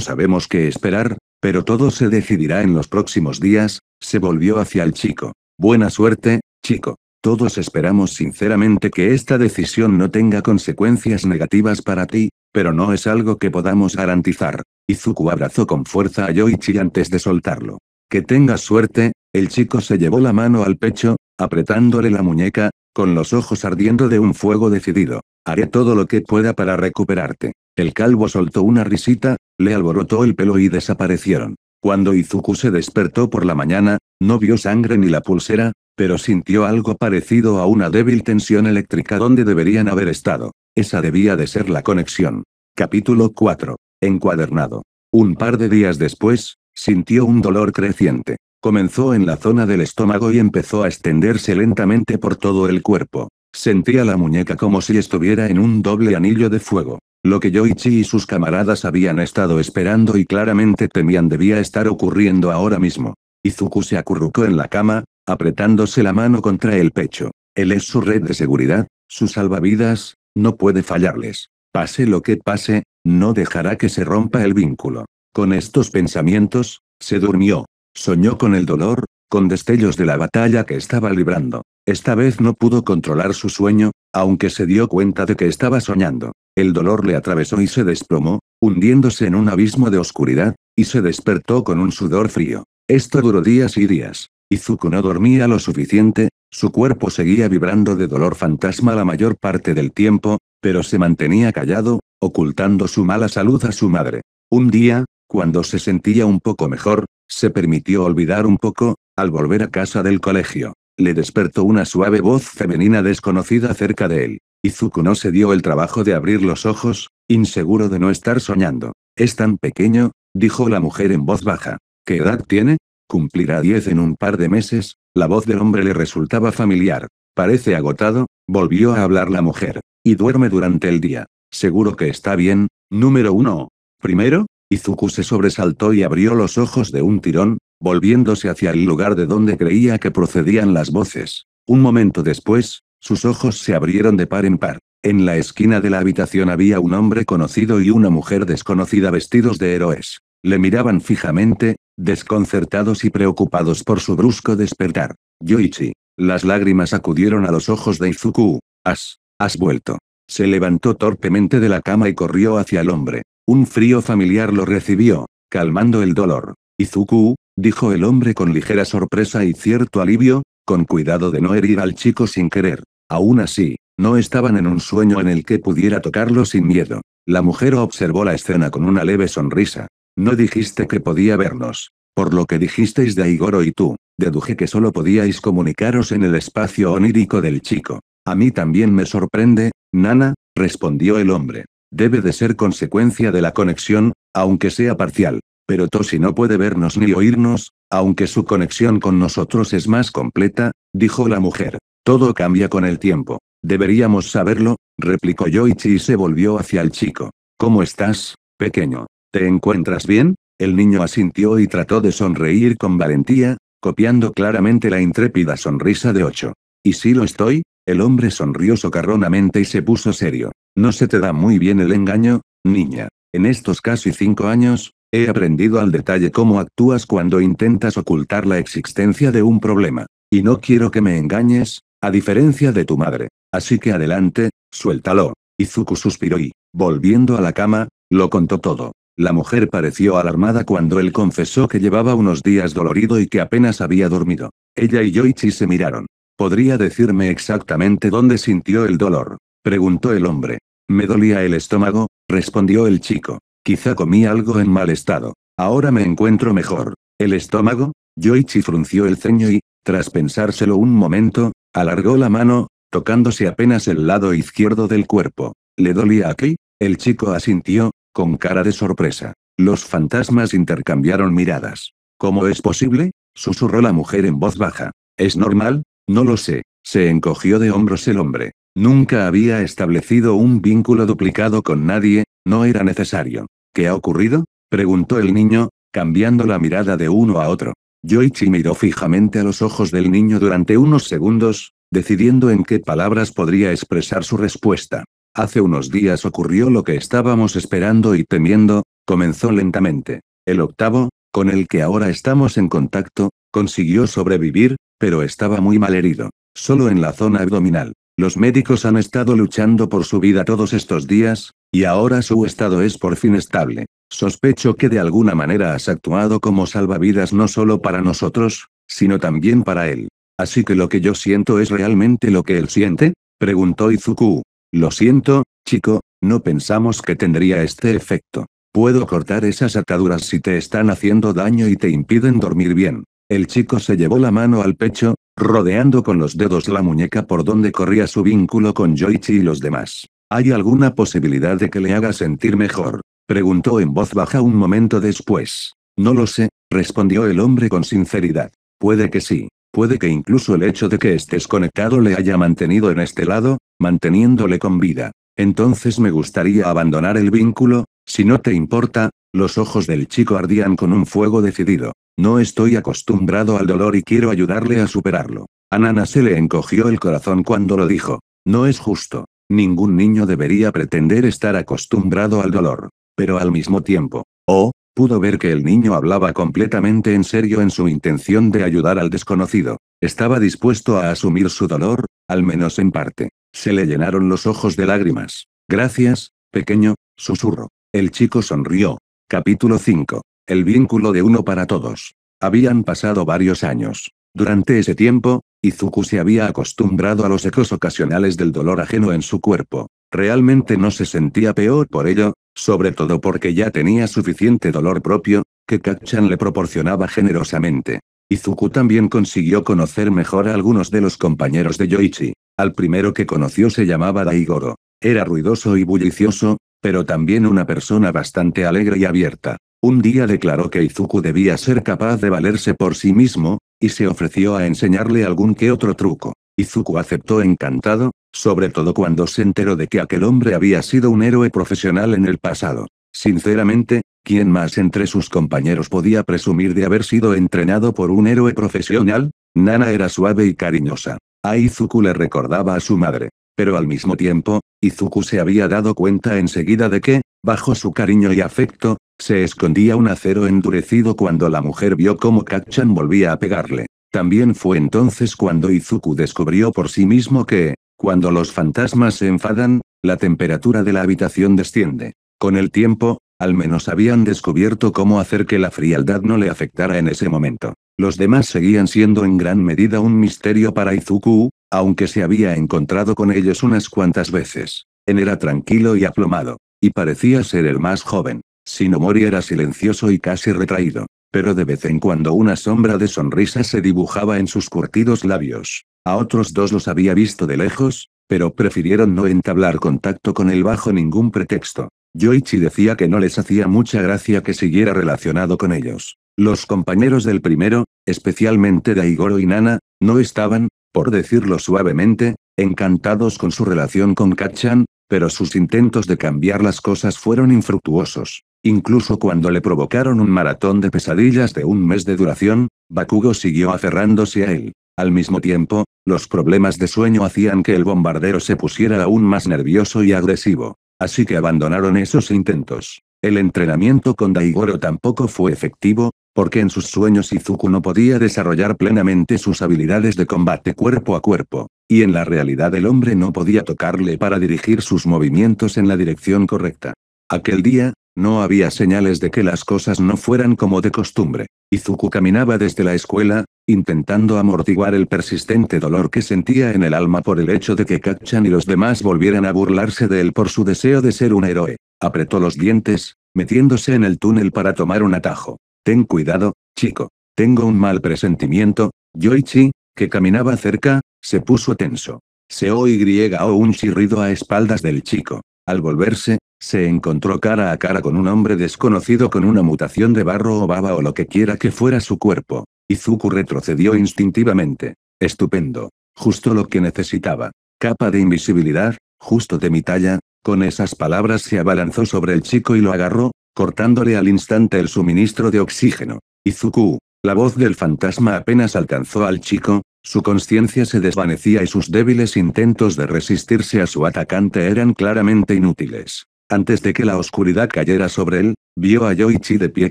S1: sabemos qué esperar, pero todo se decidirá en los próximos días, se volvió hacia el chico. Buena suerte, chico. Todos esperamos sinceramente que esta decisión no tenga consecuencias negativas para ti, pero no es algo que podamos garantizar. Izuku abrazó con fuerza a Yoichi antes de soltarlo. Que tengas suerte, el chico se llevó la mano al pecho, apretándole la muñeca, con los ojos ardiendo de un fuego decidido. Haré todo lo que pueda para recuperarte. El calvo soltó una risita, le alborotó el pelo y desaparecieron. Cuando Izuku se despertó por la mañana, no vio sangre ni la pulsera, pero sintió algo parecido a una débil tensión eléctrica donde deberían haber estado. Esa debía de ser la conexión. Capítulo 4. Encuadernado. Un par de días después, sintió un dolor creciente. Comenzó en la zona del estómago y empezó a extenderse lentamente por todo el cuerpo. Sentía la muñeca como si estuviera en un doble anillo de fuego. Lo que Yoichi y sus camaradas habían estado esperando y claramente temían debía estar ocurriendo ahora mismo. Izuku se acurrucó en la cama, apretándose la mano contra el pecho. Él es su red de seguridad, su salvavidas, no puede fallarles. Pase lo que pase, no dejará que se rompa el vínculo. Con estos pensamientos, se durmió. Soñó con el dolor, con destellos de la batalla que estaba librando. Esta vez no pudo controlar su sueño, aunque se dio cuenta de que estaba soñando. El dolor le atravesó y se desplomó, hundiéndose en un abismo de oscuridad, y se despertó con un sudor frío. Esto duró días y días. Izuku no dormía lo suficiente, su cuerpo seguía vibrando de dolor fantasma la mayor parte del tiempo, pero se mantenía callado, ocultando su mala salud a su madre. Un día, cuando se sentía un poco mejor, se permitió olvidar un poco, al volver a casa del colegio. Le despertó una suave voz femenina desconocida cerca de él. Izuku no se dio el trabajo de abrir los ojos, inseguro de no estar soñando. Es tan pequeño, dijo la mujer en voz baja. ¿Qué edad tiene? Cumplirá diez en un par de meses. La voz del hombre le resultaba familiar. Parece agotado, volvió a hablar la mujer. Y duerme durante el día. Seguro que está bien, número uno. Primero, Izuku se sobresaltó y abrió los ojos de un tirón, volviéndose hacia el lugar de donde creía que procedían las voces. Un momento después, sus ojos se abrieron de par en par. En la esquina de la habitación había un hombre conocido y una mujer desconocida vestidos de héroes. Le miraban fijamente, desconcertados y preocupados por su brusco despertar. Yoichi. Las lágrimas acudieron a los ojos de Izuku. Has, has vuelto. Se levantó torpemente de la cama y corrió hacia el hombre. Un frío familiar lo recibió, calmando el dolor. Izuku, dijo el hombre con ligera sorpresa y cierto alivio, con cuidado de no herir al chico sin querer. Aún así, no estaban en un sueño en el que pudiera tocarlo sin miedo. La mujer observó la escena con una leve sonrisa. No dijiste que podía vernos. Por lo que dijisteis de Igoro y tú, deduje que solo podíais comunicaros en el espacio onírico del chico. A mí también me sorprende, Nana, respondió el hombre. Debe de ser consecuencia de la conexión, aunque sea parcial. Pero Toshi no puede vernos ni oírnos, aunque su conexión con nosotros es más completa, dijo la mujer. Todo cambia con el tiempo. Deberíamos saberlo, replicó Yoichi y se volvió hacia el chico. ¿Cómo estás, pequeño? ¿Te encuentras bien? El niño asintió y trató de sonreír con valentía, copiando claramente la intrépida sonrisa de Ocho. ¿Y si lo estoy? El hombre sonrió socarronamente y se puso serio. No se te da muy bien el engaño, niña. En estos casi cinco años, he aprendido al detalle cómo actúas cuando intentas ocultar la existencia de un problema. Y no quiero que me engañes, a diferencia de tu madre. Así que adelante, suéltalo. Izuku suspiró y, volviendo a la cama, lo contó todo. La mujer pareció alarmada cuando él confesó que llevaba unos días dolorido y que apenas había dormido. Ella y Yoichi se miraron. Podría decirme exactamente dónde sintió el dolor. Preguntó el hombre. Me dolía el estómago, respondió el chico. Quizá comí algo en mal estado. Ahora me encuentro mejor. ¿El estómago? Yoichi frunció el ceño y, tras pensárselo un momento, alargó la mano, tocándose apenas el lado izquierdo del cuerpo. ¿Le dolía aquí? El chico asintió, con cara de sorpresa. Los fantasmas intercambiaron miradas. ¿Cómo es posible? susurró la mujer en voz baja. ¿Es normal? No lo sé. Se encogió de hombros el hombre. Nunca había establecido un vínculo duplicado con nadie, no era necesario. ¿Qué ha ocurrido? preguntó el niño, cambiando la mirada de uno a otro. Yoichi miró fijamente a los ojos del niño durante unos segundos, decidiendo en qué palabras podría expresar su respuesta. Hace unos días ocurrió lo que estábamos esperando y temiendo, comenzó lentamente. El octavo, con el que ahora estamos en contacto, consiguió sobrevivir, pero estaba muy mal herido, solo en la zona abdominal. Los médicos han estado luchando por su vida todos estos días, y ahora su estado es por fin estable. Sospecho que de alguna manera has actuado como salvavidas no solo para nosotros, sino también para él. Así que lo que yo siento es realmente lo que él siente? preguntó Izuku. Lo siento, chico, no pensamos que tendría este efecto. Puedo cortar esas ataduras si te están haciendo daño y te impiden dormir bien. El chico se llevó la mano al pecho, rodeando con los dedos la muñeca por donde corría su vínculo con Joichi y los demás. ¿Hay alguna posibilidad de que le haga sentir mejor? Preguntó en voz baja un momento después. No lo sé, respondió el hombre con sinceridad. Puede que sí. Puede que incluso el hecho de que estés conectado le haya mantenido en este lado, manteniéndole con vida. Entonces me gustaría abandonar el vínculo, si no te importa, los ojos del chico ardían con un fuego decidido. No estoy acostumbrado al dolor y quiero ayudarle a superarlo. Anana se le encogió el corazón cuando lo dijo. No es justo. Ningún niño debería pretender estar acostumbrado al dolor. Pero al mismo tiempo, oh, pudo ver que el niño hablaba completamente en serio en su intención de ayudar al desconocido. Estaba dispuesto a asumir su dolor, al menos en parte. Se le llenaron los ojos de lágrimas. Gracias, pequeño, susurro. El chico sonrió. Capítulo 5. El vínculo de uno para todos. Habían pasado varios años. Durante ese tiempo, Izuku se había acostumbrado a los ecos ocasionales del dolor ajeno en su cuerpo. Realmente no se sentía peor por ello, sobre todo porque ya tenía suficiente dolor propio, que Kakchan le proporcionaba generosamente. Izuku también consiguió conocer mejor a algunos de los compañeros de Yoichi. Al primero que conoció se llamaba Daigoro. Era ruidoso y bullicioso, pero también una persona bastante alegre y abierta. Un día declaró que Izuku debía ser capaz de valerse por sí mismo, y se ofreció a enseñarle algún que otro truco. Izuku aceptó encantado, sobre todo cuando se enteró de que aquel hombre había sido un héroe profesional en el pasado. Sinceramente, ¿quién más entre sus compañeros podía presumir de haber sido entrenado por un héroe profesional? Nana era suave y cariñosa. A Izuku le recordaba a su madre pero al mismo tiempo, Izuku se había dado cuenta enseguida de que, bajo su cariño y afecto, se escondía un acero endurecido cuando la mujer vio cómo Kachan volvía a pegarle. También fue entonces cuando Izuku descubrió por sí mismo que, cuando los fantasmas se enfadan, la temperatura de la habitación desciende. Con el tiempo, al menos habían descubierto cómo hacer que la frialdad no le afectara en ese momento. Los demás seguían siendo en gran medida un misterio para Izuku, aunque se había encontrado con ellos unas cuantas veces. En era tranquilo y aplomado, y parecía ser el más joven. Shinomori era silencioso y casi retraído, pero de vez en cuando una sombra de sonrisa se dibujaba en sus curtidos labios. A otros dos los había visto de lejos, pero prefirieron no entablar contacto con él bajo ningún pretexto. Yoichi decía que no les hacía mucha gracia que siguiera relacionado con ellos. Los compañeros del primero, especialmente Daigoro y Nana, no estaban, por decirlo suavemente, encantados con su relación con Kachan, pero sus intentos de cambiar las cosas fueron infructuosos. Incluso cuando le provocaron un maratón de pesadillas de un mes de duración, Bakugo siguió aferrándose a él. Al mismo tiempo, los problemas de sueño hacían que el bombardero se pusiera aún más nervioso y agresivo. Así que abandonaron esos intentos. El entrenamiento con Daigoro tampoco fue efectivo, porque en sus sueños Izuku no podía desarrollar plenamente sus habilidades de combate cuerpo a cuerpo, y en la realidad el hombre no podía tocarle para dirigir sus movimientos en la dirección correcta. Aquel día, no había señales de que las cosas no fueran como de costumbre. Izuku caminaba desde la escuela, intentando amortiguar el persistente dolor que sentía en el alma por el hecho de que Kachan y los demás volvieran a burlarse de él por su deseo de ser un héroe. Apretó los dientes, metiéndose en el túnel para tomar un atajo. Ten cuidado, chico. Tengo un mal presentimiento, Yoichi, que caminaba cerca, se puso tenso. Se oyó un chirrido a espaldas del chico. Al volverse, se encontró cara a cara con un hombre desconocido con una mutación de barro o baba o lo que quiera que fuera su cuerpo. Izuku retrocedió instintivamente. Estupendo. Justo lo que necesitaba. Capa de invisibilidad, justo de mi talla, con esas palabras se abalanzó sobre el chico y lo agarró, cortándole al instante el suministro de oxígeno. Izuku, la voz del fantasma apenas alcanzó al chico, su conciencia se desvanecía y sus débiles intentos de resistirse a su atacante eran claramente inútiles. Antes de que la oscuridad cayera sobre él, vio a Yoichi de pie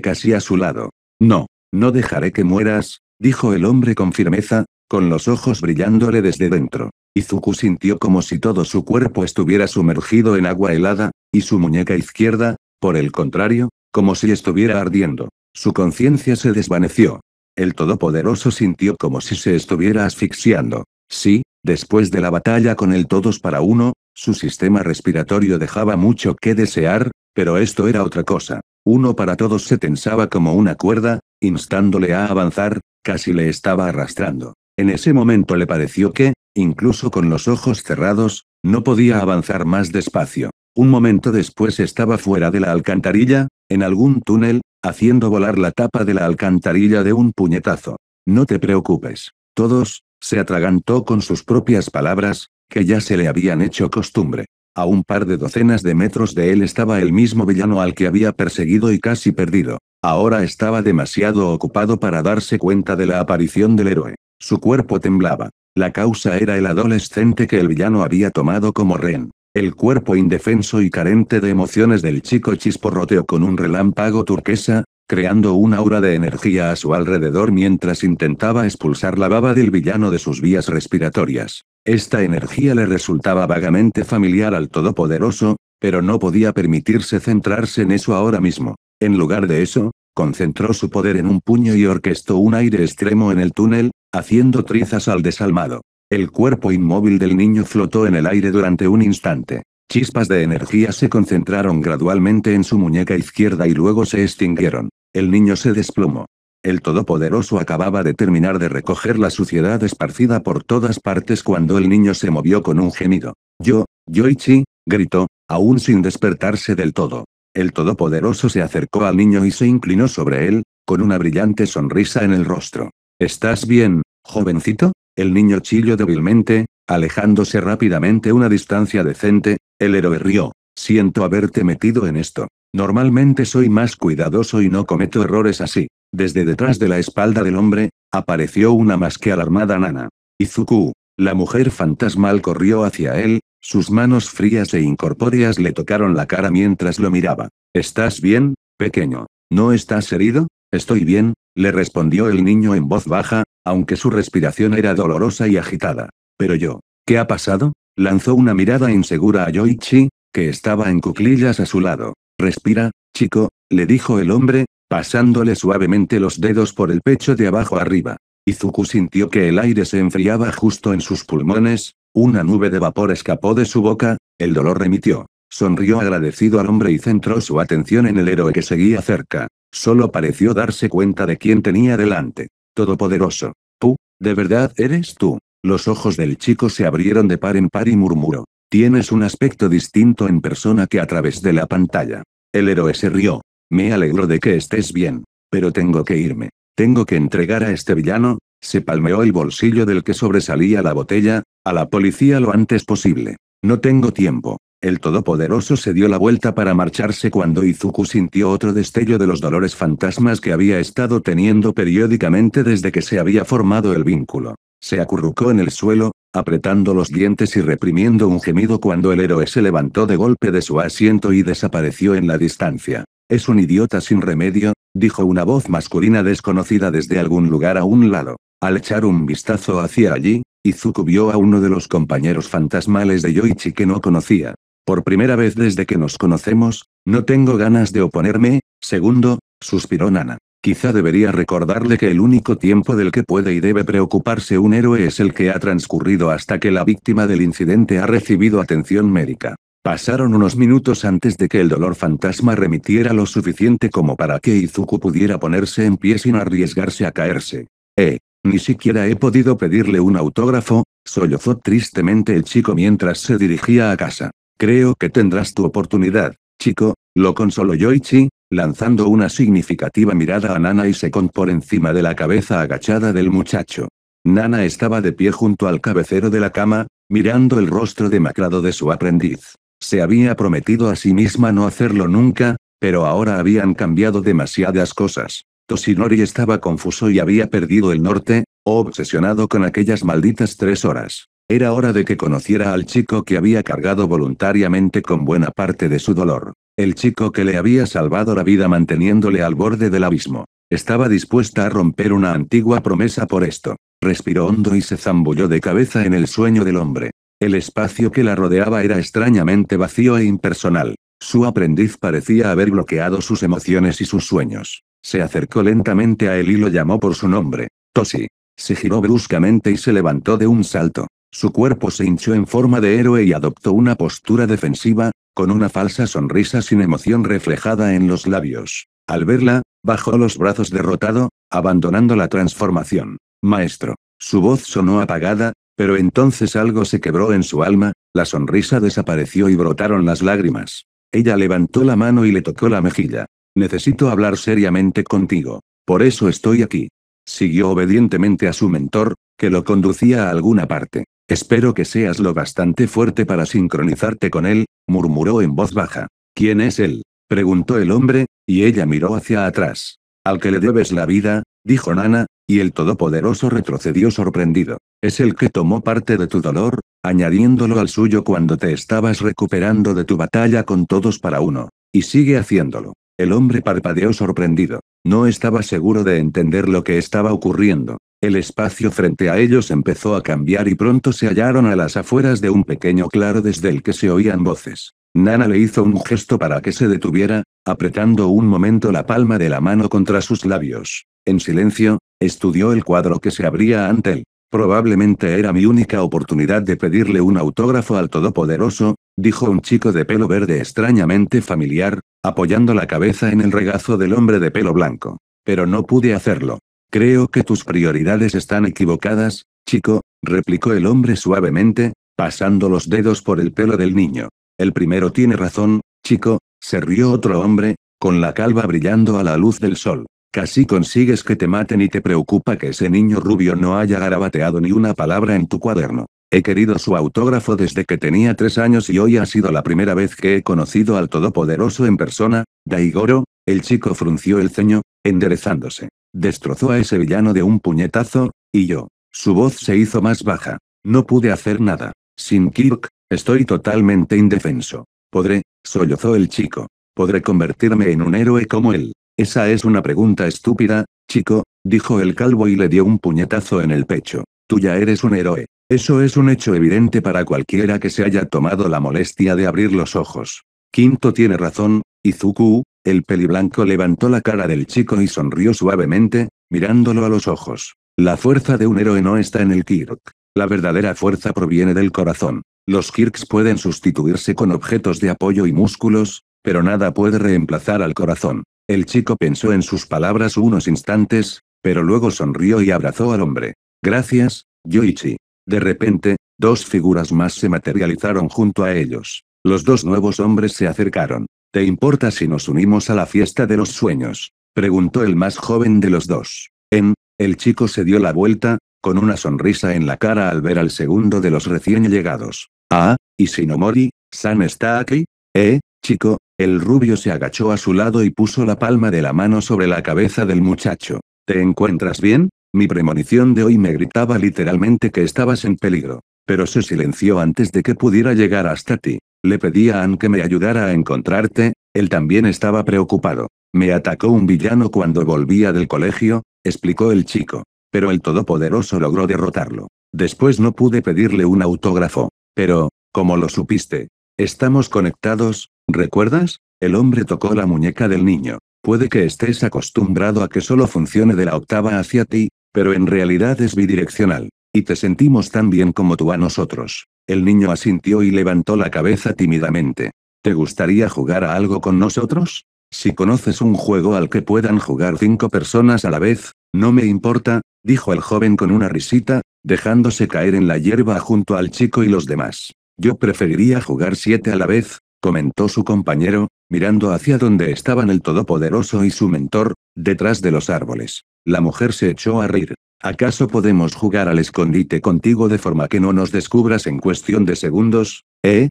S1: casi a su lado. No, no dejaré que mueras, dijo el hombre con firmeza, con los ojos brillándole desde dentro. Izuku sintió como si todo su cuerpo estuviera sumergido en agua helada, y su muñeca izquierda, por el contrario, como si estuviera ardiendo. Su conciencia se desvaneció. El Todopoderoso sintió como si se estuviera asfixiando. Sí, después de la batalla con el todos para uno, su sistema respiratorio dejaba mucho que desear, pero esto era otra cosa. Uno para todos se tensaba como una cuerda, instándole a avanzar, casi le estaba arrastrando. En ese momento le pareció que, incluso con los ojos cerrados, no podía avanzar más despacio. Un momento después estaba fuera de la alcantarilla, en algún túnel, haciendo volar la tapa de la alcantarilla de un puñetazo. No te preocupes. Todos, se atragantó con sus propias palabras, que ya se le habían hecho costumbre. A un par de docenas de metros de él estaba el mismo villano al que había perseguido y casi perdido. Ahora estaba demasiado ocupado para darse cuenta de la aparición del héroe. Su cuerpo temblaba. La causa era el adolescente que el villano había tomado como rehén. El cuerpo indefenso y carente de emociones del chico chisporroteó con un relámpago turquesa, creando un aura de energía a su alrededor mientras intentaba expulsar la baba del villano de sus vías respiratorias. Esta energía le resultaba vagamente familiar al Todopoderoso, pero no podía permitirse centrarse en eso ahora mismo. En lugar de eso, concentró su poder en un puño y orquestó un aire extremo en el túnel, haciendo trizas al desalmado. El cuerpo inmóvil del niño flotó en el aire durante un instante. Chispas de energía se concentraron gradualmente en su muñeca izquierda y luego se extinguieron. El niño se desplomó. El Todopoderoso acababa de terminar de recoger la suciedad esparcida por todas partes cuando el niño se movió con un gemido. Yo, Yoichi, gritó, aún sin despertarse del todo. El Todopoderoso se acercó al niño y se inclinó sobre él, con una brillante sonrisa en el rostro. ¿Estás bien, jovencito? El niño chilló débilmente, alejándose rápidamente una distancia decente, el héroe rió. Siento haberte metido en esto. Normalmente soy más cuidadoso y no cometo errores así. Desde detrás de la espalda del hombre, apareció una más que alarmada nana. Izuku, la mujer fantasmal corrió hacia él, sus manos frías e incorpóreas le tocaron la cara mientras lo miraba. ¿Estás bien, pequeño? ¿No estás herido? Estoy bien, le respondió el niño en voz baja, aunque su respiración era dolorosa y agitada. Pero yo, ¿qué ha pasado? Lanzó una mirada insegura a Yoichi, que estaba en cuclillas a su lado. Respira, chico, le dijo el hombre, pasándole suavemente los dedos por el pecho de abajo arriba. Izuku sintió que el aire se enfriaba justo en sus pulmones, una nube de vapor escapó de su boca, el dolor remitió. Sonrió agradecido al hombre y centró su atención en el héroe que seguía cerca. Solo pareció darse cuenta de quién tenía delante. Todopoderoso. Tú, de verdad eres tú. Los ojos del chico se abrieron de par en par y murmuró. Tienes un aspecto distinto en persona que a través de la pantalla. El héroe se rió. Me alegro de que estés bien. Pero tengo que irme. Tengo que entregar a este villano, se palmeó el bolsillo del que sobresalía la botella, a la policía lo antes posible. No tengo tiempo. El Todopoderoso se dio la vuelta para marcharse cuando Izuku sintió otro destello de los dolores fantasmas que había estado teniendo periódicamente desde que se había formado el vínculo. Se acurrucó en el suelo, apretando los dientes y reprimiendo un gemido cuando el héroe se levantó de golpe de su asiento y desapareció en la distancia. Es un idiota sin remedio, dijo una voz masculina desconocida desde algún lugar a un lado. Al echar un vistazo hacia allí, Izuku vio a uno de los compañeros fantasmales de Yoichi que no conocía. Por primera vez desde que nos conocemos, no tengo ganas de oponerme, segundo, suspiró Nana. Quizá debería recordarle que el único tiempo del que puede y debe preocuparse un héroe es el que ha transcurrido hasta que la víctima del incidente ha recibido atención médica. Pasaron unos minutos antes de que el dolor fantasma remitiera lo suficiente como para que Izuku pudiera ponerse en pie sin arriesgarse a caerse. Eh, ni siquiera he podido pedirle un autógrafo, sollozó tristemente el chico mientras se dirigía a casa. Creo que tendrás tu oportunidad, chico, lo consoló Yoichi, lanzando una significativa mirada a Nana y con por encima de la cabeza agachada del muchacho. Nana estaba de pie junto al cabecero de la cama, mirando el rostro demacrado de su aprendiz. Se había prometido a sí misma no hacerlo nunca, pero ahora habían cambiado demasiadas cosas. Toshinori estaba confuso y había perdido el norte, obsesionado con aquellas malditas tres horas. Era hora de que conociera al chico que había cargado voluntariamente con buena parte de su dolor. El chico que le había salvado la vida manteniéndole al borde del abismo. Estaba dispuesta a romper una antigua promesa por esto. Respiró hondo y se zambulló de cabeza en el sueño del hombre. El espacio que la rodeaba era extrañamente vacío e impersonal. Su aprendiz parecía haber bloqueado sus emociones y sus sueños. Se acercó lentamente a él y lo llamó por su nombre. Toshi. Se giró bruscamente y se levantó de un salto. Su cuerpo se hinchó en forma de héroe y adoptó una postura defensiva, con una falsa sonrisa sin emoción reflejada en los labios. Al verla, bajó los brazos derrotado, abandonando la transformación. Maestro. Su voz sonó apagada, pero entonces algo se quebró en su alma, la sonrisa desapareció y brotaron las lágrimas. Ella levantó la mano y le tocó la mejilla. Necesito hablar seriamente contigo. Por eso estoy aquí. Siguió obedientemente a su mentor, que lo conducía a alguna parte. Espero que seas lo bastante fuerte para sincronizarte con él, murmuró en voz baja. ¿Quién es él? preguntó el hombre, y ella miró hacia atrás. Al que le debes la vida, dijo Nana, y el Todopoderoso retrocedió sorprendido. Es el que tomó parte de tu dolor, añadiéndolo al suyo cuando te estabas recuperando de tu batalla con todos para uno. Y sigue haciéndolo. El hombre parpadeó sorprendido. No estaba seguro de entender lo que estaba ocurriendo. El espacio frente a ellos empezó a cambiar y pronto se hallaron a las afueras de un pequeño claro desde el que se oían voces. Nana le hizo un gesto para que se detuviera, apretando un momento la palma de la mano contra sus labios. En silencio, estudió el cuadro que se abría ante él. Probablemente era mi única oportunidad de pedirle un autógrafo al Todopoderoso, dijo un chico de pelo verde extrañamente familiar, apoyando la cabeza en el regazo del hombre de pelo blanco. Pero no pude hacerlo. Creo que tus prioridades están equivocadas, chico, replicó el hombre suavemente, pasando los dedos por el pelo del niño. El primero tiene razón, chico, se rió otro hombre, con la calva brillando a la luz del sol. Casi consigues que te maten y te preocupa que ese niño rubio no haya garabateado ni una palabra en tu cuaderno. He querido su autógrafo desde que tenía tres años y hoy ha sido la primera vez que he conocido al Todopoderoso en persona, Daigoro, el chico frunció el ceño, enderezándose. Destrozó a ese villano de un puñetazo, y yo. Su voz se hizo más baja. No pude hacer nada. Sin Kirk, estoy totalmente indefenso. Podré, sollozó el chico. Podré convertirme en un héroe como él. Esa es una pregunta estúpida, chico, dijo el calvo y le dio un puñetazo en el pecho. Tú ya eres un héroe. Eso es un hecho evidente para cualquiera que se haya tomado la molestia de abrir los ojos. Quinto tiene razón, Izuku, el peliblanco levantó la cara del chico y sonrió suavemente, mirándolo a los ojos. La fuerza de un héroe no está en el Kirk. La verdadera fuerza proviene del corazón. Los Kirks pueden sustituirse con objetos de apoyo y músculos, pero nada puede reemplazar al corazón. El chico pensó en sus palabras unos instantes, pero luego sonrió y abrazó al hombre. Gracias, Yoichi. De repente, dos figuras más se materializaron junto a ellos. Los dos nuevos hombres se acercaron. ¿Te importa si nos unimos a la fiesta de los sueños? preguntó el más joven de los dos. En, el chico se dio la vuelta, con una sonrisa en la cara al ver al segundo de los recién llegados. Ah, y si mori San está aquí. Eh, chico, el rubio se agachó a su lado y puso la palma de la mano sobre la cabeza del muchacho. ¿Te encuentras bien? Mi premonición de hoy me gritaba literalmente que estabas en peligro, pero se silenció antes de que pudiera llegar hasta ti. Le pedí a Ann que me ayudara a encontrarte, él también estaba preocupado. Me atacó un villano cuando volvía del colegio, explicó el chico. Pero el Todopoderoso logró derrotarlo. Después no pude pedirle un autógrafo. Pero, como lo supiste, estamos conectados, ¿recuerdas? El hombre tocó la muñeca del niño. Puede que estés acostumbrado a que solo funcione de la octava hacia ti, pero en realidad es bidireccional. Y te sentimos tan bien como tú a nosotros. El niño asintió y levantó la cabeza tímidamente. ¿Te gustaría jugar a algo con nosotros? Si conoces un juego al que puedan jugar cinco personas a la vez, no me importa, dijo el joven con una risita, dejándose caer en la hierba junto al chico y los demás. Yo preferiría jugar siete a la vez, comentó su compañero, mirando hacia donde estaban el Todopoderoso y su mentor, detrás de los árboles. La mujer se echó a reír. ¿Acaso podemos jugar al escondite contigo de forma que no nos descubras en cuestión de segundos? ¿Eh,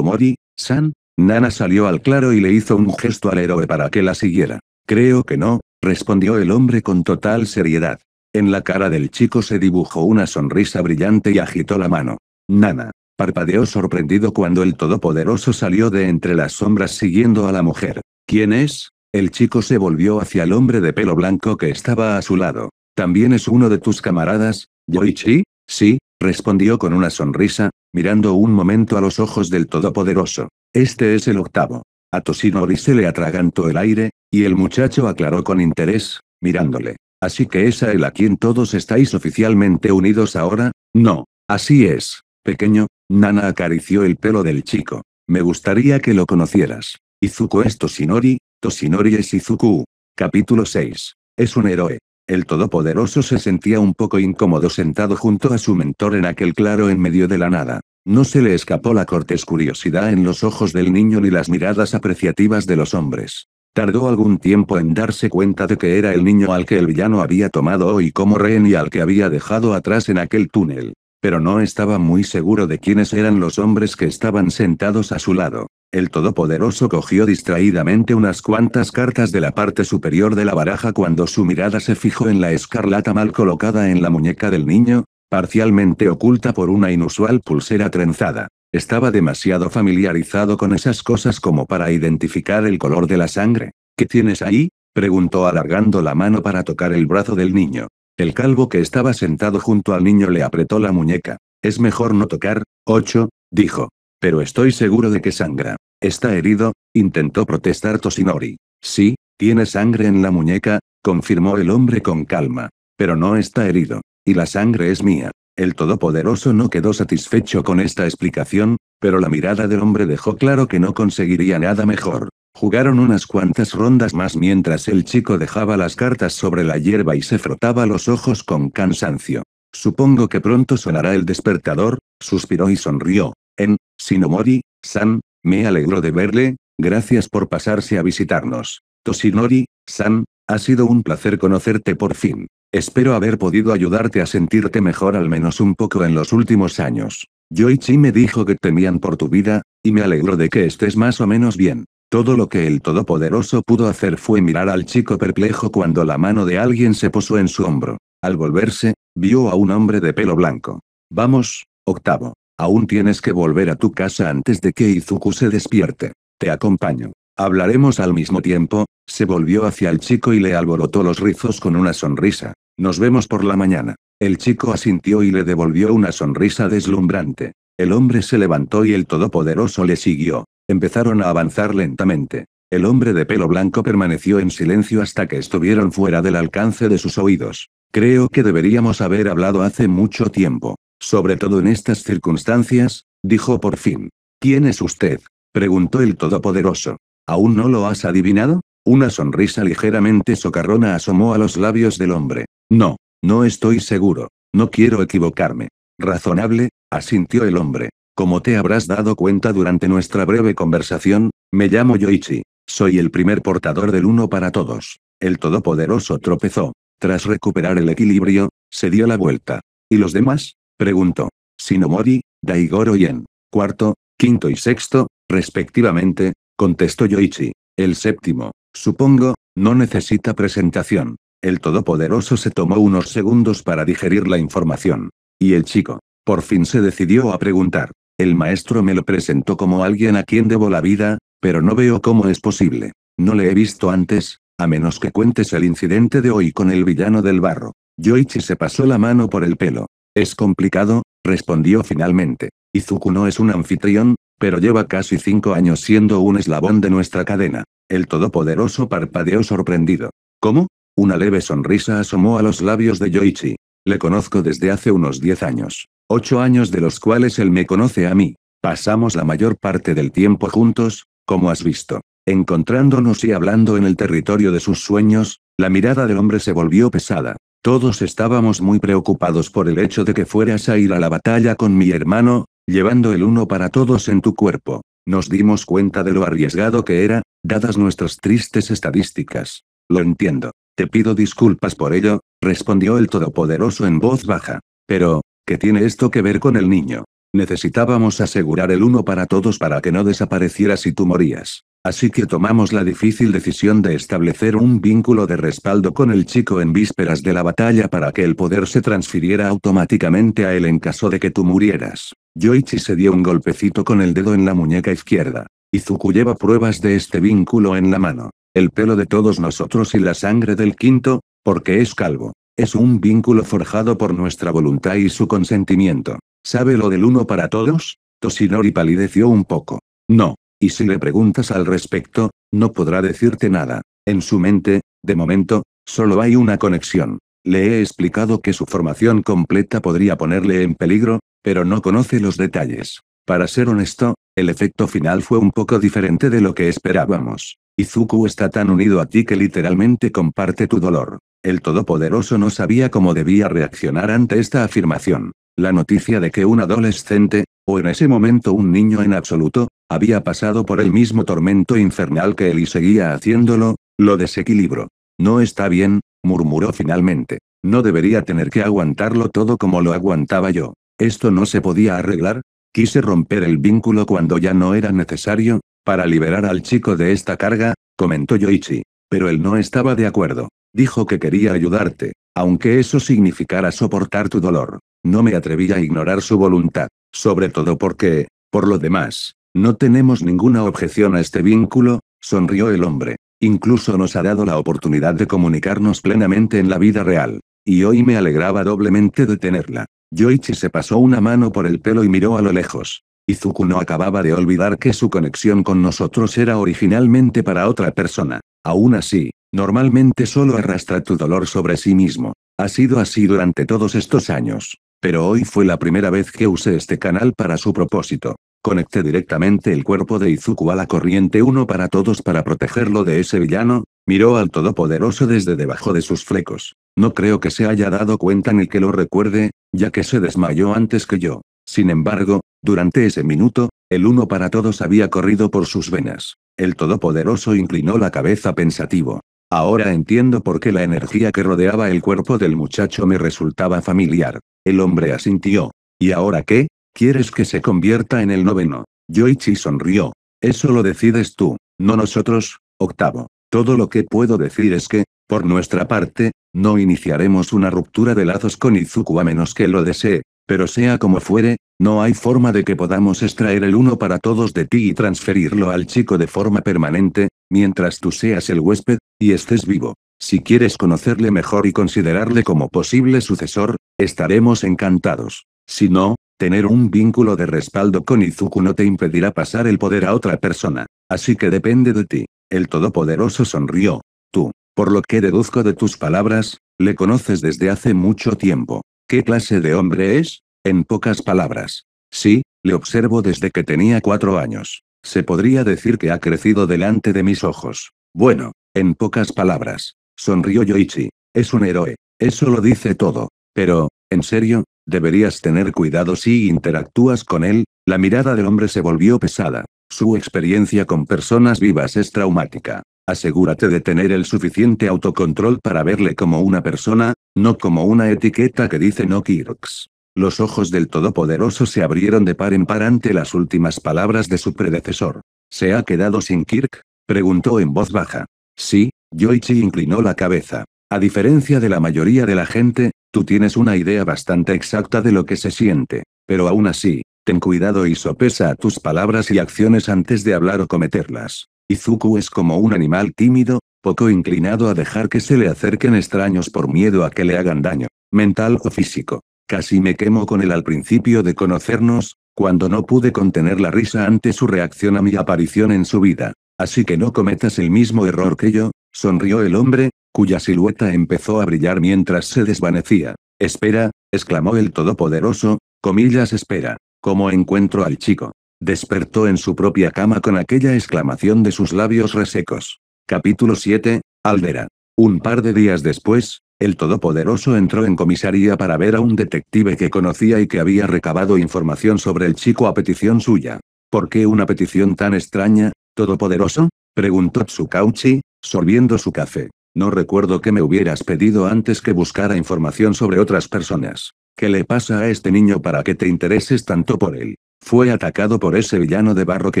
S1: Mori, San? Nana salió al claro y le hizo un gesto al héroe para que la siguiera. Creo que no, respondió el hombre con total seriedad. En la cara del chico se dibujó una sonrisa brillante y agitó la mano. Nana. Parpadeó sorprendido cuando el todopoderoso salió de entre las sombras siguiendo a la mujer. ¿Quién es? El chico se volvió hacia el hombre de pelo blanco que estaba a su lado. ¿También es uno de tus camaradas, Yoichi? Sí, respondió con una sonrisa, mirando un momento a los ojos del Todopoderoso. Este es el octavo. A Toshinori se le atragantó el aire, y el muchacho aclaró con interés, mirándole. Así que es a él a quien todos estáis oficialmente unidos ahora, no. Así es, pequeño, Nana acarició el pelo del chico. Me gustaría que lo conocieras. Izuku es Toshinori, Toshinori es Izuku. Capítulo 6. Es un héroe. El Todopoderoso se sentía un poco incómodo sentado junto a su mentor en aquel claro en medio de la nada. No se le escapó la cortés curiosidad en los ojos del niño ni las miradas apreciativas de los hombres. Tardó algún tiempo en darse cuenta de que era el niño al que el villano había tomado hoy como rehén y al que había dejado atrás en aquel túnel. Pero no estaba muy seguro de quiénes eran los hombres que estaban sentados a su lado. El Todopoderoso cogió distraídamente unas cuantas cartas de la parte superior de la baraja cuando su mirada se fijó en la escarlata mal colocada en la muñeca del niño, parcialmente oculta por una inusual pulsera trenzada. Estaba demasiado familiarizado con esas cosas como para identificar el color de la sangre. ¿Qué tienes ahí? preguntó alargando la mano para tocar el brazo del niño. El calvo que estaba sentado junto al niño le apretó la muñeca. Es mejor no tocar, ocho, dijo. Pero estoy seguro de que sangra. Está herido, intentó protestar Toshinori. Sí, tiene sangre en la muñeca, confirmó el hombre con calma. Pero no está herido. Y la sangre es mía. El Todopoderoso no quedó satisfecho con esta explicación, pero la mirada del hombre dejó claro que no conseguiría nada mejor. Jugaron unas cuantas rondas más mientras el chico dejaba las cartas sobre la hierba y se frotaba los ojos con cansancio. Supongo que pronto sonará el despertador, suspiró y sonrió. En Sinomori, San, me alegro de verle, gracias por pasarse a visitarnos. Toshinori, San, ha sido un placer conocerte por fin. Espero haber podido ayudarte a sentirte mejor al menos un poco en los últimos años. Yoichi me dijo que temían por tu vida, y me alegro de que estés más o menos bien. Todo lo que el Todopoderoso pudo hacer fue mirar al chico perplejo cuando la mano de alguien se posó en su hombro. Al volverse, vio a un hombre de pelo blanco. Vamos, octavo. Aún tienes que volver a tu casa antes de que Izuku se despierte. Te acompaño. Hablaremos al mismo tiempo, se volvió hacia el chico y le alborotó los rizos con una sonrisa. Nos vemos por la mañana. El chico asintió y le devolvió una sonrisa deslumbrante. El hombre se levantó y el todopoderoso le siguió. Empezaron a avanzar lentamente. El hombre de pelo blanco permaneció en silencio hasta que estuvieron fuera del alcance de sus oídos. Creo que deberíamos haber hablado hace mucho tiempo. Sobre todo en estas circunstancias, dijo por fin. ¿Quién es usted? preguntó el Todopoderoso. ¿Aún no lo has adivinado? Una sonrisa ligeramente socarrona asomó a los labios del hombre. No, no estoy seguro. No quiero equivocarme. Razonable, asintió el hombre. Como te habrás dado cuenta durante nuestra breve conversación, me llamo Yoichi. Soy el primer portador del uno para todos. El Todopoderoso tropezó. Tras recuperar el equilibrio, se dio la vuelta. ¿Y los demás? Preguntó. Sinomori, Daigoro y en cuarto, quinto y sexto, respectivamente, contestó Yoichi. El séptimo, supongo, no necesita presentación. El Todopoderoso se tomó unos segundos para digerir la información. Y el chico, por fin se decidió a preguntar. El maestro me lo presentó como alguien a quien debo la vida, pero no veo cómo es posible. No le he visto antes, a menos que cuentes el incidente de hoy con el villano del barro. Yoichi se pasó la mano por el pelo. Es complicado, respondió finalmente. Izuku no es un anfitrión, pero lleva casi cinco años siendo un eslabón de nuestra cadena. El todopoderoso parpadeó sorprendido. ¿Cómo? Una leve sonrisa asomó a los labios de Yoichi. Le conozco desde hace unos diez años. Ocho años de los cuales él me conoce a mí. Pasamos la mayor parte del tiempo juntos, como has visto. Encontrándonos y hablando en el territorio de sus sueños, la mirada del hombre se volvió pesada. Todos estábamos muy preocupados por el hecho de que fueras a ir a la batalla con mi hermano, llevando el uno para todos en tu cuerpo. Nos dimos cuenta de lo arriesgado que era, dadas nuestras tristes estadísticas. Lo entiendo. Te pido disculpas por ello, respondió el Todopoderoso en voz baja. Pero, ¿qué tiene esto que ver con el niño? Necesitábamos asegurar el uno para todos para que no desapareciera si tú morías. Así que tomamos la difícil decisión de establecer un vínculo de respaldo con el chico en vísperas de la batalla para que el poder se transfiriera automáticamente a él en caso de que tú murieras. Yoichi se dio un golpecito con el dedo en la muñeca izquierda. Izuku lleva pruebas de este vínculo en la mano. El pelo de todos nosotros y la sangre del quinto, porque es calvo. Es un vínculo forjado por nuestra voluntad y su consentimiento. ¿Sabe lo del uno para todos? Toshinori palideció un poco. No. Y si le preguntas al respecto, no podrá decirte nada. En su mente, de momento, solo hay una conexión. Le he explicado que su formación completa podría ponerle en peligro, pero no conoce los detalles. Para ser honesto, el efecto final fue un poco diferente de lo que esperábamos. Izuku está tan unido a ti que literalmente comparte tu dolor. El Todopoderoso no sabía cómo debía reaccionar ante esta afirmación. La noticia de que un adolescente, o en ese momento un niño en absoluto, había pasado por el mismo tormento infernal que él y seguía haciéndolo, lo desequilibró. No está bien, murmuró finalmente. No debería tener que aguantarlo todo como lo aguantaba yo. Esto no se podía arreglar. Quise romper el vínculo cuando ya no era necesario, para liberar al chico de esta carga, comentó Yoichi. Pero él no estaba de acuerdo. Dijo que quería ayudarte, aunque eso significara soportar tu dolor. No me atreví a ignorar su voluntad, sobre todo porque, por lo demás, no tenemos ninguna objeción a este vínculo, sonrió el hombre. Incluso nos ha dado la oportunidad de comunicarnos plenamente en la vida real. Y hoy me alegraba doblemente de tenerla. Yoichi se pasó una mano por el pelo y miró a lo lejos. Izuku no acababa de olvidar que su conexión con nosotros era originalmente para otra persona. Aún así, normalmente solo arrastra tu dolor sobre sí mismo. Ha sido así durante todos estos años pero hoy fue la primera vez que usé este canal para su propósito. Conecté directamente el cuerpo de Izuku a la corriente Uno para todos para protegerlo de ese villano, miró al Todopoderoso desde debajo de sus flecos. No creo que se haya dado cuenta ni que lo recuerde, ya que se desmayó antes que yo. Sin embargo, durante ese minuto, el uno para todos había corrido por sus venas. El Todopoderoso inclinó la cabeza pensativo. Ahora entiendo por qué la energía que rodeaba el cuerpo del muchacho me resultaba familiar. El hombre asintió. ¿Y ahora qué? ¿Quieres que se convierta en el noveno? Yoichi sonrió. Eso lo decides tú, no nosotros, octavo. Todo lo que puedo decir es que, por nuestra parte, no iniciaremos una ruptura de lazos con Izuku a menos que lo desee. Pero sea como fuere, no hay forma de que podamos extraer el uno para todos de ti y transferirlo al chico de forma permanente, mientras tú seas el huésped, y estés vivo. Si quieres conocerle mejor y considerarle como posible sucesor, estaremos encantados. Si no, tener un vínculo de respaldo con Izuku no te impedirá pasar el poder a otra persona. Así que depende de ti. El Todopoderoso sonrió. Tú, por lo que deduzco de tus palabras, le conoces desde hace mucho tiempo. ¿Qué clase de hombre es? En pocas palabras. Sí, le observo desde que tenía cuatro años. Se podría decir que ha crecido delante de mis ojos. Bueno, en pocas palabras, sonrió Yoichi. Es un héroe. Eso lo dice todo. Pero, en serio, deberías tener cuidado si interactúas con él. La mirada del hombre se volvió pesada. Su experiencia con personas vivas es traumática. Asegúrate de tener el suficiente autocontrol para verle como una persona, no como una etiqueta que dice no Kirks. Los ojos del Todopoderoso se abrieron de par en par ante las últimas palabras de su predecesor. ¿Se ha quedado sin Kirk? preguntó en voz baja. Sí, Yoichi inclinó la cabeza. A diferencia de la mayoría de la gente, tú tienes una idea bastante exacta de lo que se siente, pero aún así, ten cuidado y sopesa tus palabras y acciones antes de hablar o cometerlas. Izuku es como un animal tímido, poco inclinado a dejar que se le acerquen extraños por miedo a que le hagan daño, mental o físico. Casi me quemo con él al principio de conocernos, cuando no pude contener la risa ante su reacción a mi aparición en su vida. Así que no cometas el mismo error que yo, sonrió el hombre, cuya silueta empezó a brillar mientras se desvanecía. Espera, exclamó el todopoderoso, comillas espera, como encuentro al chico? Despertó en su propia cama con aquella exclamación de sus labios resecos. Capítulo 7, Aldera. Un par de días después, el Todopoderoso entró en comisaría para ver a un detective que conocía y que había recabado información sobre el chico a petición suya. ¿Por qué una petición tan extraña, Todopoderoso? preguntó Tsukauchi, sorbiendo su café. No recuerdo que me hubieras pedido antes que buscara información sobre otras personas. ¿Qué le pasa a este niño para que te intereses tanto por él? Fue atacado por ese villano de barro que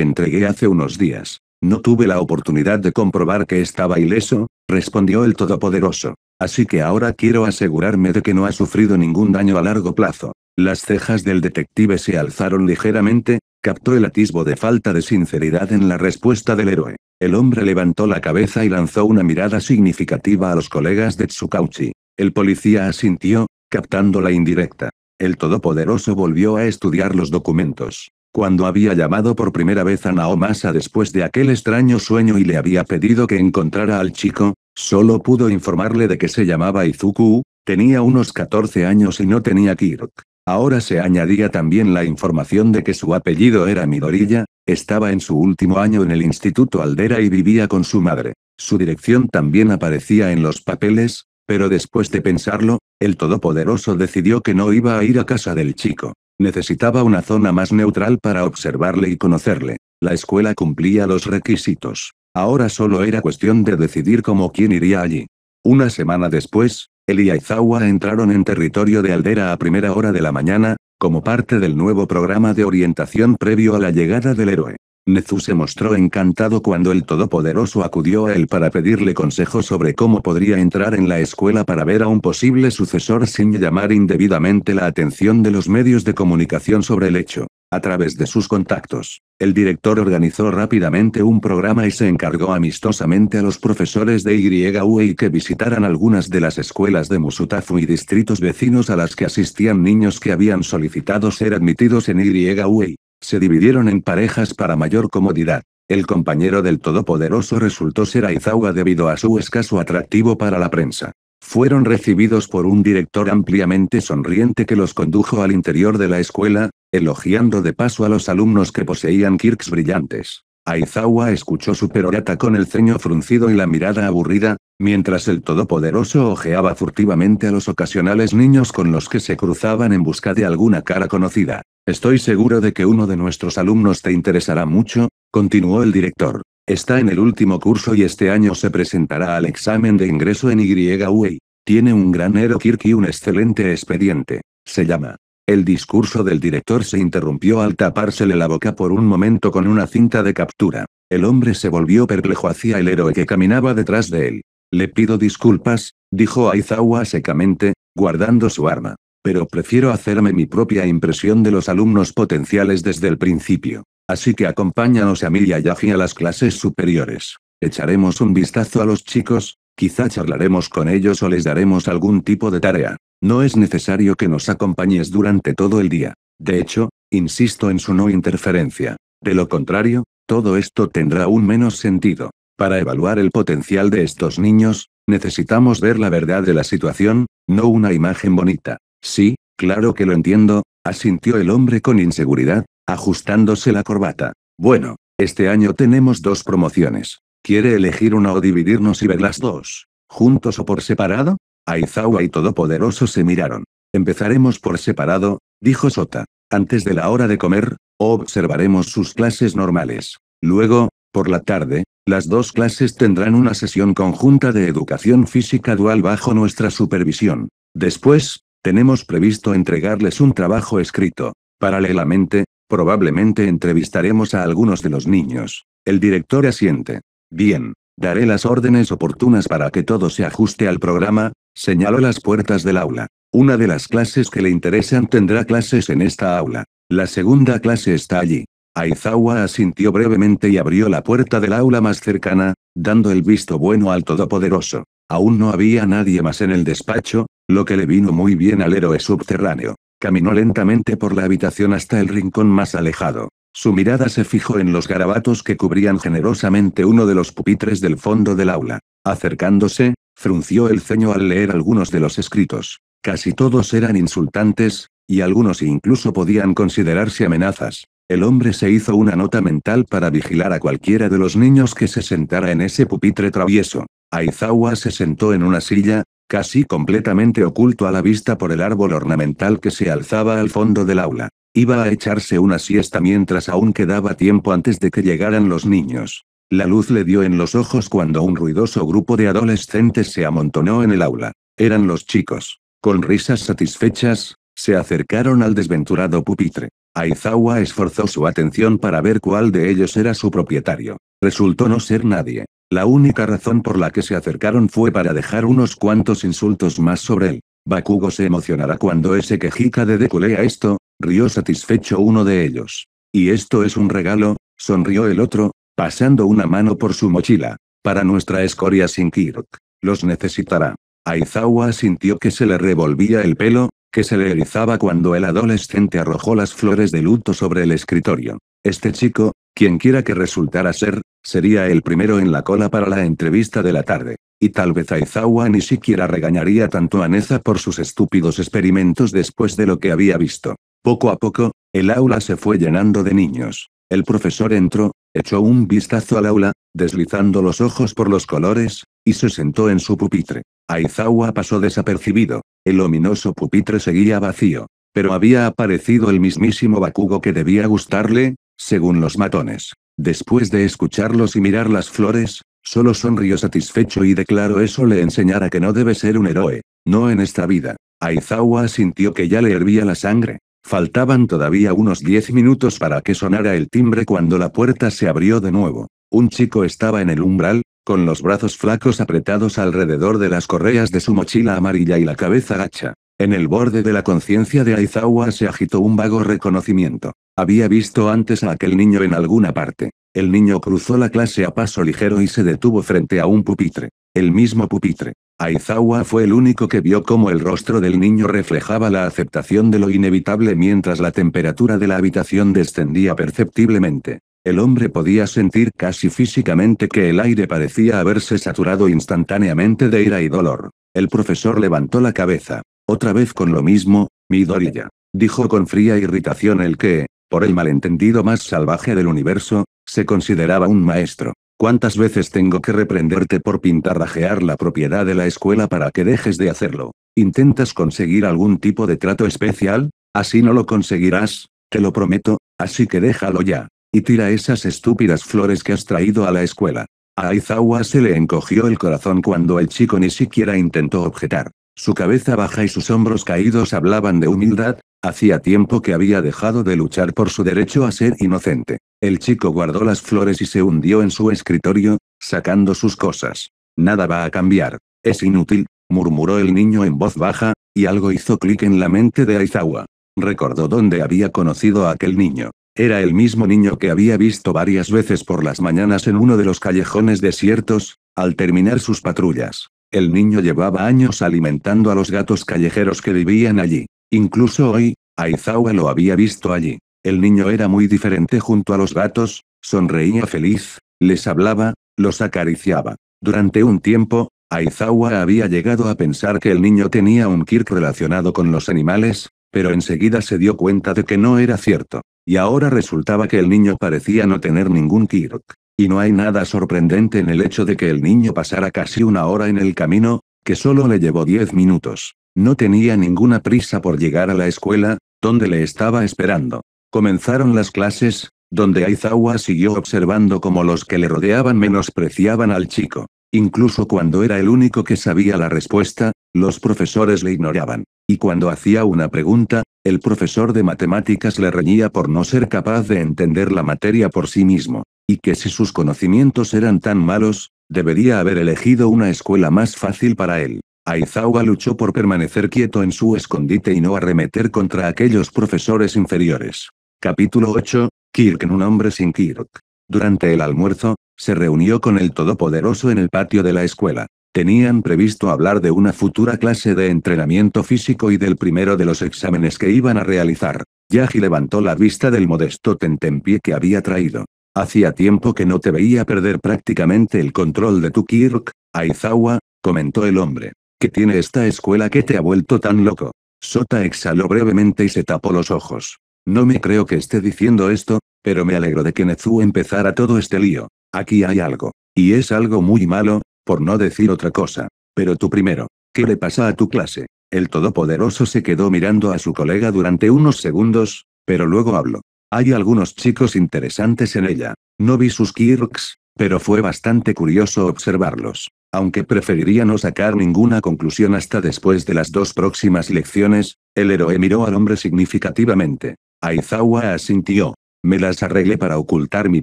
S1: entregué hace unos días. No tuve la oportunidad de comprobar que estaba ileso, respondió el Todopoderoso. Así que ahora quiero asegurarme de que no ha sufrido ningún daño a largo plazo. Las cejas del detective se alzaron ligeramente, captó el atisbo de falta de sinceridad en la respuesta del héroe. El hombre levantó la cabeza y lanzó una mirada significativa a los colegas de Tsukauchi. El policía asintió, captando la indirecta. El Todopoderoso volvió a estudiar los documentos. Cuando había llamado por primera vez a Naomasa después de aquel extraño sueño y le había pedido que encontrara al chico, solo pudo informarle de que se llamaba Izuku, tenía unos 14 años y no tenía Kirk. Ahora se añadía también la información de que su apellido era Midorilla, estaba en su último año en el Instituto Aldera y vivía con su madre. Su dirección también aparecía en los papeles, pero después de pensarlo, el Todopoderoso decidió que no iba a ir a casa del chico. Necesitaba una zona más neutral para observarle y conocerle. La escuela cumplía los requisitos. Ahora solo era cuestión de decidir cómo quién iría allí. Una semana después, elia y Aizawa entraron en territorio de Aldera a primera hora de la mañana, como parte del nuevo programa de orientación previo a la llegada del héroe. Nezu se mostró encantado cuando el Todopoderoso acudió a él para pedirle consejo sobre cómo podría entrar en la escuela para ver a un posible sucesor sin llamar indebidamente la atención de los medios de comunicación sobre el hecho. A través de sus contactos, el director organizó rápidamente un programa y se encargó amistosamente a los profesores de YUEI que visitaran algunas de las escuelas de Musutafu y distritos vecinos a las que asistían niños que habían solicitado ser admitidos en YUEI. Se dividieron en parejas para mayor comodidad. El compañero del Todopoderoso resultó ser Aizawa debido a su escaso atractivo para la prensa. Fueron recibidos por un director ampliamente sonriente que los condujo al interior de la escuela, elogiando de paso a los alumnos que poseían kirks brillantes. Aizawa escuchó su perorata con el ceño fruncido y la mirada aburrida, mientras el Todopoderoso ojeaba furtivamente a los ocasionales niños con los que se cruzaban en busca de alguna cara conocida. Estoy seguro de que uno de nuestros alumnos te interesará mucho, continuó el director. Está en el último curso y este año se presentará al examen de ingreso en YUI. E Tiene un gran Kirk y un excelente expediente. Se llama. El discurso del director se interrumpió al tapársele la boca por un momento con una cinta de captura. El hombre se volvió perplejo hacia el héroe que caminaba detrás de él. Le pido disculpas, dijo Aizawa secamente, guardando su arma. Pero prefiero hacerme mi propia impresión de los alumnos potenciales desde el principio. Así que acompáñanos a mí y a Yagi a las clases superiores. Echaremos un vistazo a los chicos, quizá charlaremos con ellos o les daremos algún tipo de tarea. No es necesario que nos acompañes durante todo el día. De hecho, insisto en su no interferencia. De lo contrario, todo esto tendrá un menos sentido. Para evaluar el potencial de estos niños, necesitamos ver la verdad de la situación, no una imagen bonita. Sí, claro que lo entiendo, asintió el hombre con inseguridad, ajustándose la corbata. Bueno, este año tenemos dos promociones. ¿Quiere elegir una o dividirnos y ver las dos? ¿Juntos o por separado? Aizawa y Todopoderoso se miraron. Empezaremos por separado, dijo Sota. Antes de la hora de comer, observaremos sus clases normales. Luego, por la tarde, las dos clases tendrán una sesión conjunta de educación física dual bajo nuestra supervisión. Después, tenemos previsto entregarles un trabajo escrito. Paralelamente, probablemente entrevistaremos a algunos de los niños. El director asiente. Bien, daré las órdenes oportunas para que todo se ajuste al programa, señaló las puertas del aula. Una de las clases que le interesan tendrá clases en esta aula. La segunda clase está allí. Aizawa asintió brevemente y abrió la puerta del aula más cercana, dando el visto bueno al Todopoderoso. Aún no había nadie más en el despacho, lo que le vino muy bien al héroe subterráneo. Caminó lentamente por la habitación hasta el rincón más alejado. Su mirada se fijó en los garabatos que cubrían generosamente uno de los pupitres del fondo del aula. Acercándose, frunció el ceño al leer algunos de los escritos. Casi todos eran insultantes, y algunos incluso podían considerarse amenazas. El hombre se hizo una nota mental para vigilar a cualquiera de los niños que se sentara en ese pupitre travieso. Aizawa se sentó en una silla, casi completamente oculto a la vista por el árbol ornamental que se alzaba al fondo del aula. Iba a echarse una siesta mientras aún quedaba tiempo antes de que llegaran los niños. La luz le dio en los ojos cuando un ruidoso grupo de adolescentes se amontonó en el aula. Eran los chicos. Con risas satisfechas, se acercaron al desventurado pupitre. Aizawa esforzó su atención para ver cuál de ellos era su propietario. Resultó no ser nadie. La única razón por la que se acercaron fue para dejar unos cuantos insultos más sobre él. Bakugo se emocionará cuando ese quejica de Deku esto, rió satisfecho uno de ellos. ¿Y esto es un regalo? sonrió el otro, pasando una mano por su mochila. Para nuestra escoria sin Kirk. Los necesitará. Aizawa sintió que se le revolvía el pelo, que se le erizaba cuando el adolescente arrojó las flores de luto sobre el escritorio. Este chico, quien quiera que resultara ser, sería el primero en la cola para la entrevista de la tarde. Y tal vez Aizawa ni siquiera regañaría tanto a Neza por sus estúpidos experimentos después de lo que había visto. Poco a poco, el aula se fue llenando de niños. El profesor entró, echó un vistazo al aula, deslizando los ojos por los colores, y se sentó en su pupitre. Aizawa pasó desapercibido. El ominoso pupitre seguía vacío. Pero había aparecido el mismísimo Bakugo que debía gustarle, según los matones. Después de escucharlos y mirar las flores, solo sonrió satisfecho y declaró eso le enseñara que no debe ser un héroe, no en esta vida. Aizawa sintió que ya le hervía la sangre. Faltaban todavía unos diez minutos para que sonara el timbre cuando la puerta se abrió de nuevo. Un chico estaba en el umbral, con los brazos flacos apretados alrededor de las correas de su mochila amarilla y la cabeza gacha. En el borde de la conciencia de Aizawa se agitó un vago reconocimiento. Había visto antes a aquel niño en alguna parte. El niño cruzó la clase a paso ligero y se detuvo frente a un pupitre. El mismo pupitre. Aizawa fue el único que vio cómo el rostro del niño reflejaba la aceptación de lo inevitable mientras la temperatura de la habitación descendía perceptiblemente. El hombre podía sentir casi físicamente que el aire parecía haberse saturado instantáneamente de ira y dolor. El profesor levantó la cabeza. Otra vez con lo mismo, dorilla, Dijo con fría irritación el que, por el malentendido más salvaje del universo, se consideraba un maestro. ¿Cuántas veces tengo que reprenderte por pintarrajear la propiedad de la escuela para que dejes de hacerlo? ¿Intentas conseguir algún tipo de trato especial? Así no lo conseguirás, te lo prometo, así que déjalo ya. Y tira esas estúpidas flores que has traído a la escuela. A Aizawa se le encogió el corazón cuando el chico ni siquiera intentó objetar. Su cabeza baja y sus hombros caídos hablaban de humildad, hacía tiempo que había dejado de luchar por su derecho a ser inocente. El chico guardó las flores y se hundió en su escritorio, sacando sus cosas. Nada va a cambiar. Es inútil, murmuró el niño en voz baja, y algo hizo clic en la mente de Aizawa. Recordó dónde había conocido a aquel niño. Era el mismo niño que había visto varias veces por las mañanas en uno de los callejones desiertos, al terminar sus patrullas. El niño llevaba años alimentando a los gatos callejeros que vivían allí. Incluso hoy, Aizawa lo había visto allí. El niño era muy diferente junto a los gatos, sonreía feliz, les hablaba, los acariciaba. Durante un tiempo, Aizawa había llegado a pensar que el niño tenía un kirk relacionado con los animales, pero enseguida se dio cuenta de que no era cierto. Y ahora resultaba que el niño parecía no tener ningún Kirk. Y no hay nada sorprendente en el hecho de que el niño pasara casi una hora en el camino, que solo le llevó diez minutos. No tenía ninguna prisa por llegar a la escuela, donde le estaba esperando. Comenzaron las clases, donde Aizawa siguió observando cómo los que le rodeaban menospreciaban al chico. Incluso cuando era el único que sabía la respuesta, los profesores le ignoraban. Y cuando hacía una pregunta, el profesor de matemáticas le reñía por no ser capaz de entender la materia por sí mismo. Y que si sus conocimientos eran tan malos, debería haber elegido una escuela más fácil para él. Aizawa luchó por permanecer quieto en su escondite y no arremeter contra aquellos profesores inferiores. Capítulo 8. Kirk un hombre sin Kirk. Durante el almuerzo, se reunió con el Todopoderoso en el patio de la escuela. Tenían previsto hablar de una futura clase de entrenamiento físico y del primero de los exámenes que iban a realizar. Yagi levantó la vista del modesto tentempié que había traído. Hacía tiempo que no te veía perder prácticamente el control de tu Kirk, Aizawa, comentó el hombre. ¿Qué tiene esta escuela que te ha vuelto tan loco? Sota exhaló brevemente y se tapó los ojos. No me creo que esté diciendo esto, pero me alegro de que Nezu empezara todo este lío. Aquí hay algo. Y es algo muy malo, por no decir otra cosa. Pero tú primero, ¿qué le pasa a tu clase? El todopoderoso se quedó mirando a su colega durante unos segundos, pero luego habló. Hay algunos chicos interesantes en ella. No vi sus quirks, pero fue bastante curioso observarlos. Aunque preferiría no sacar ninguna conclusión hasta después de las dos próximas lecciones, el héroe miró al hombre significativamente. Aizawa asintió. Me las arreglé para ocultar mi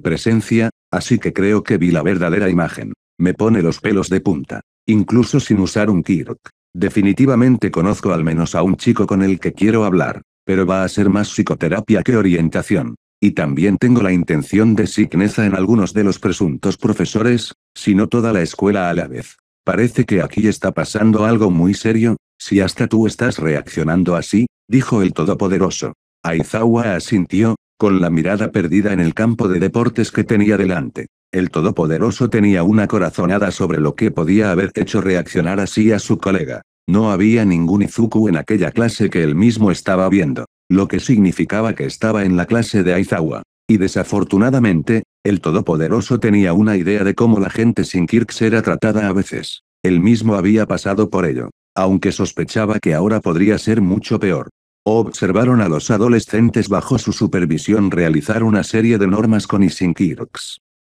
S1: presencia, así que creo que vi la verdadera imagen. Me pone los pelos de punta. Incluso sin usar un Kirk. Definitivamente conozco al menos a un chico con el que quiero hablar, pero va a ser más psicoterapia que orientación. Y también tengo la intención de signeza en algunos de los presuntos profesores, si no toda la escuela a la vez. Parece que aquí está pasando algo muy serio, si hasta tú estás reaccionando así, dijo el Todopoderoso. Aizawa asintió, con la mirada perdida en el campo de deportes que tenía delante el Todopoderoso tenía una corazonada sobre lo que podía haber hecho reaccionar así a su colega. No había ningún Izuku en aquella clase que él mismo estaba viendo, lo que significaba que estaba en la clase de Aizawa. Y desafortunadamente, el Todopoderoso tenía una idea de cómo la gente sin Kirks era tratada a veces. Él mismo había pasado por ello, aunque sospechaba que ahora podría ser mucho peor. Observaron a los adolescentes bajo su supervisión realizar una serie de normas con y sin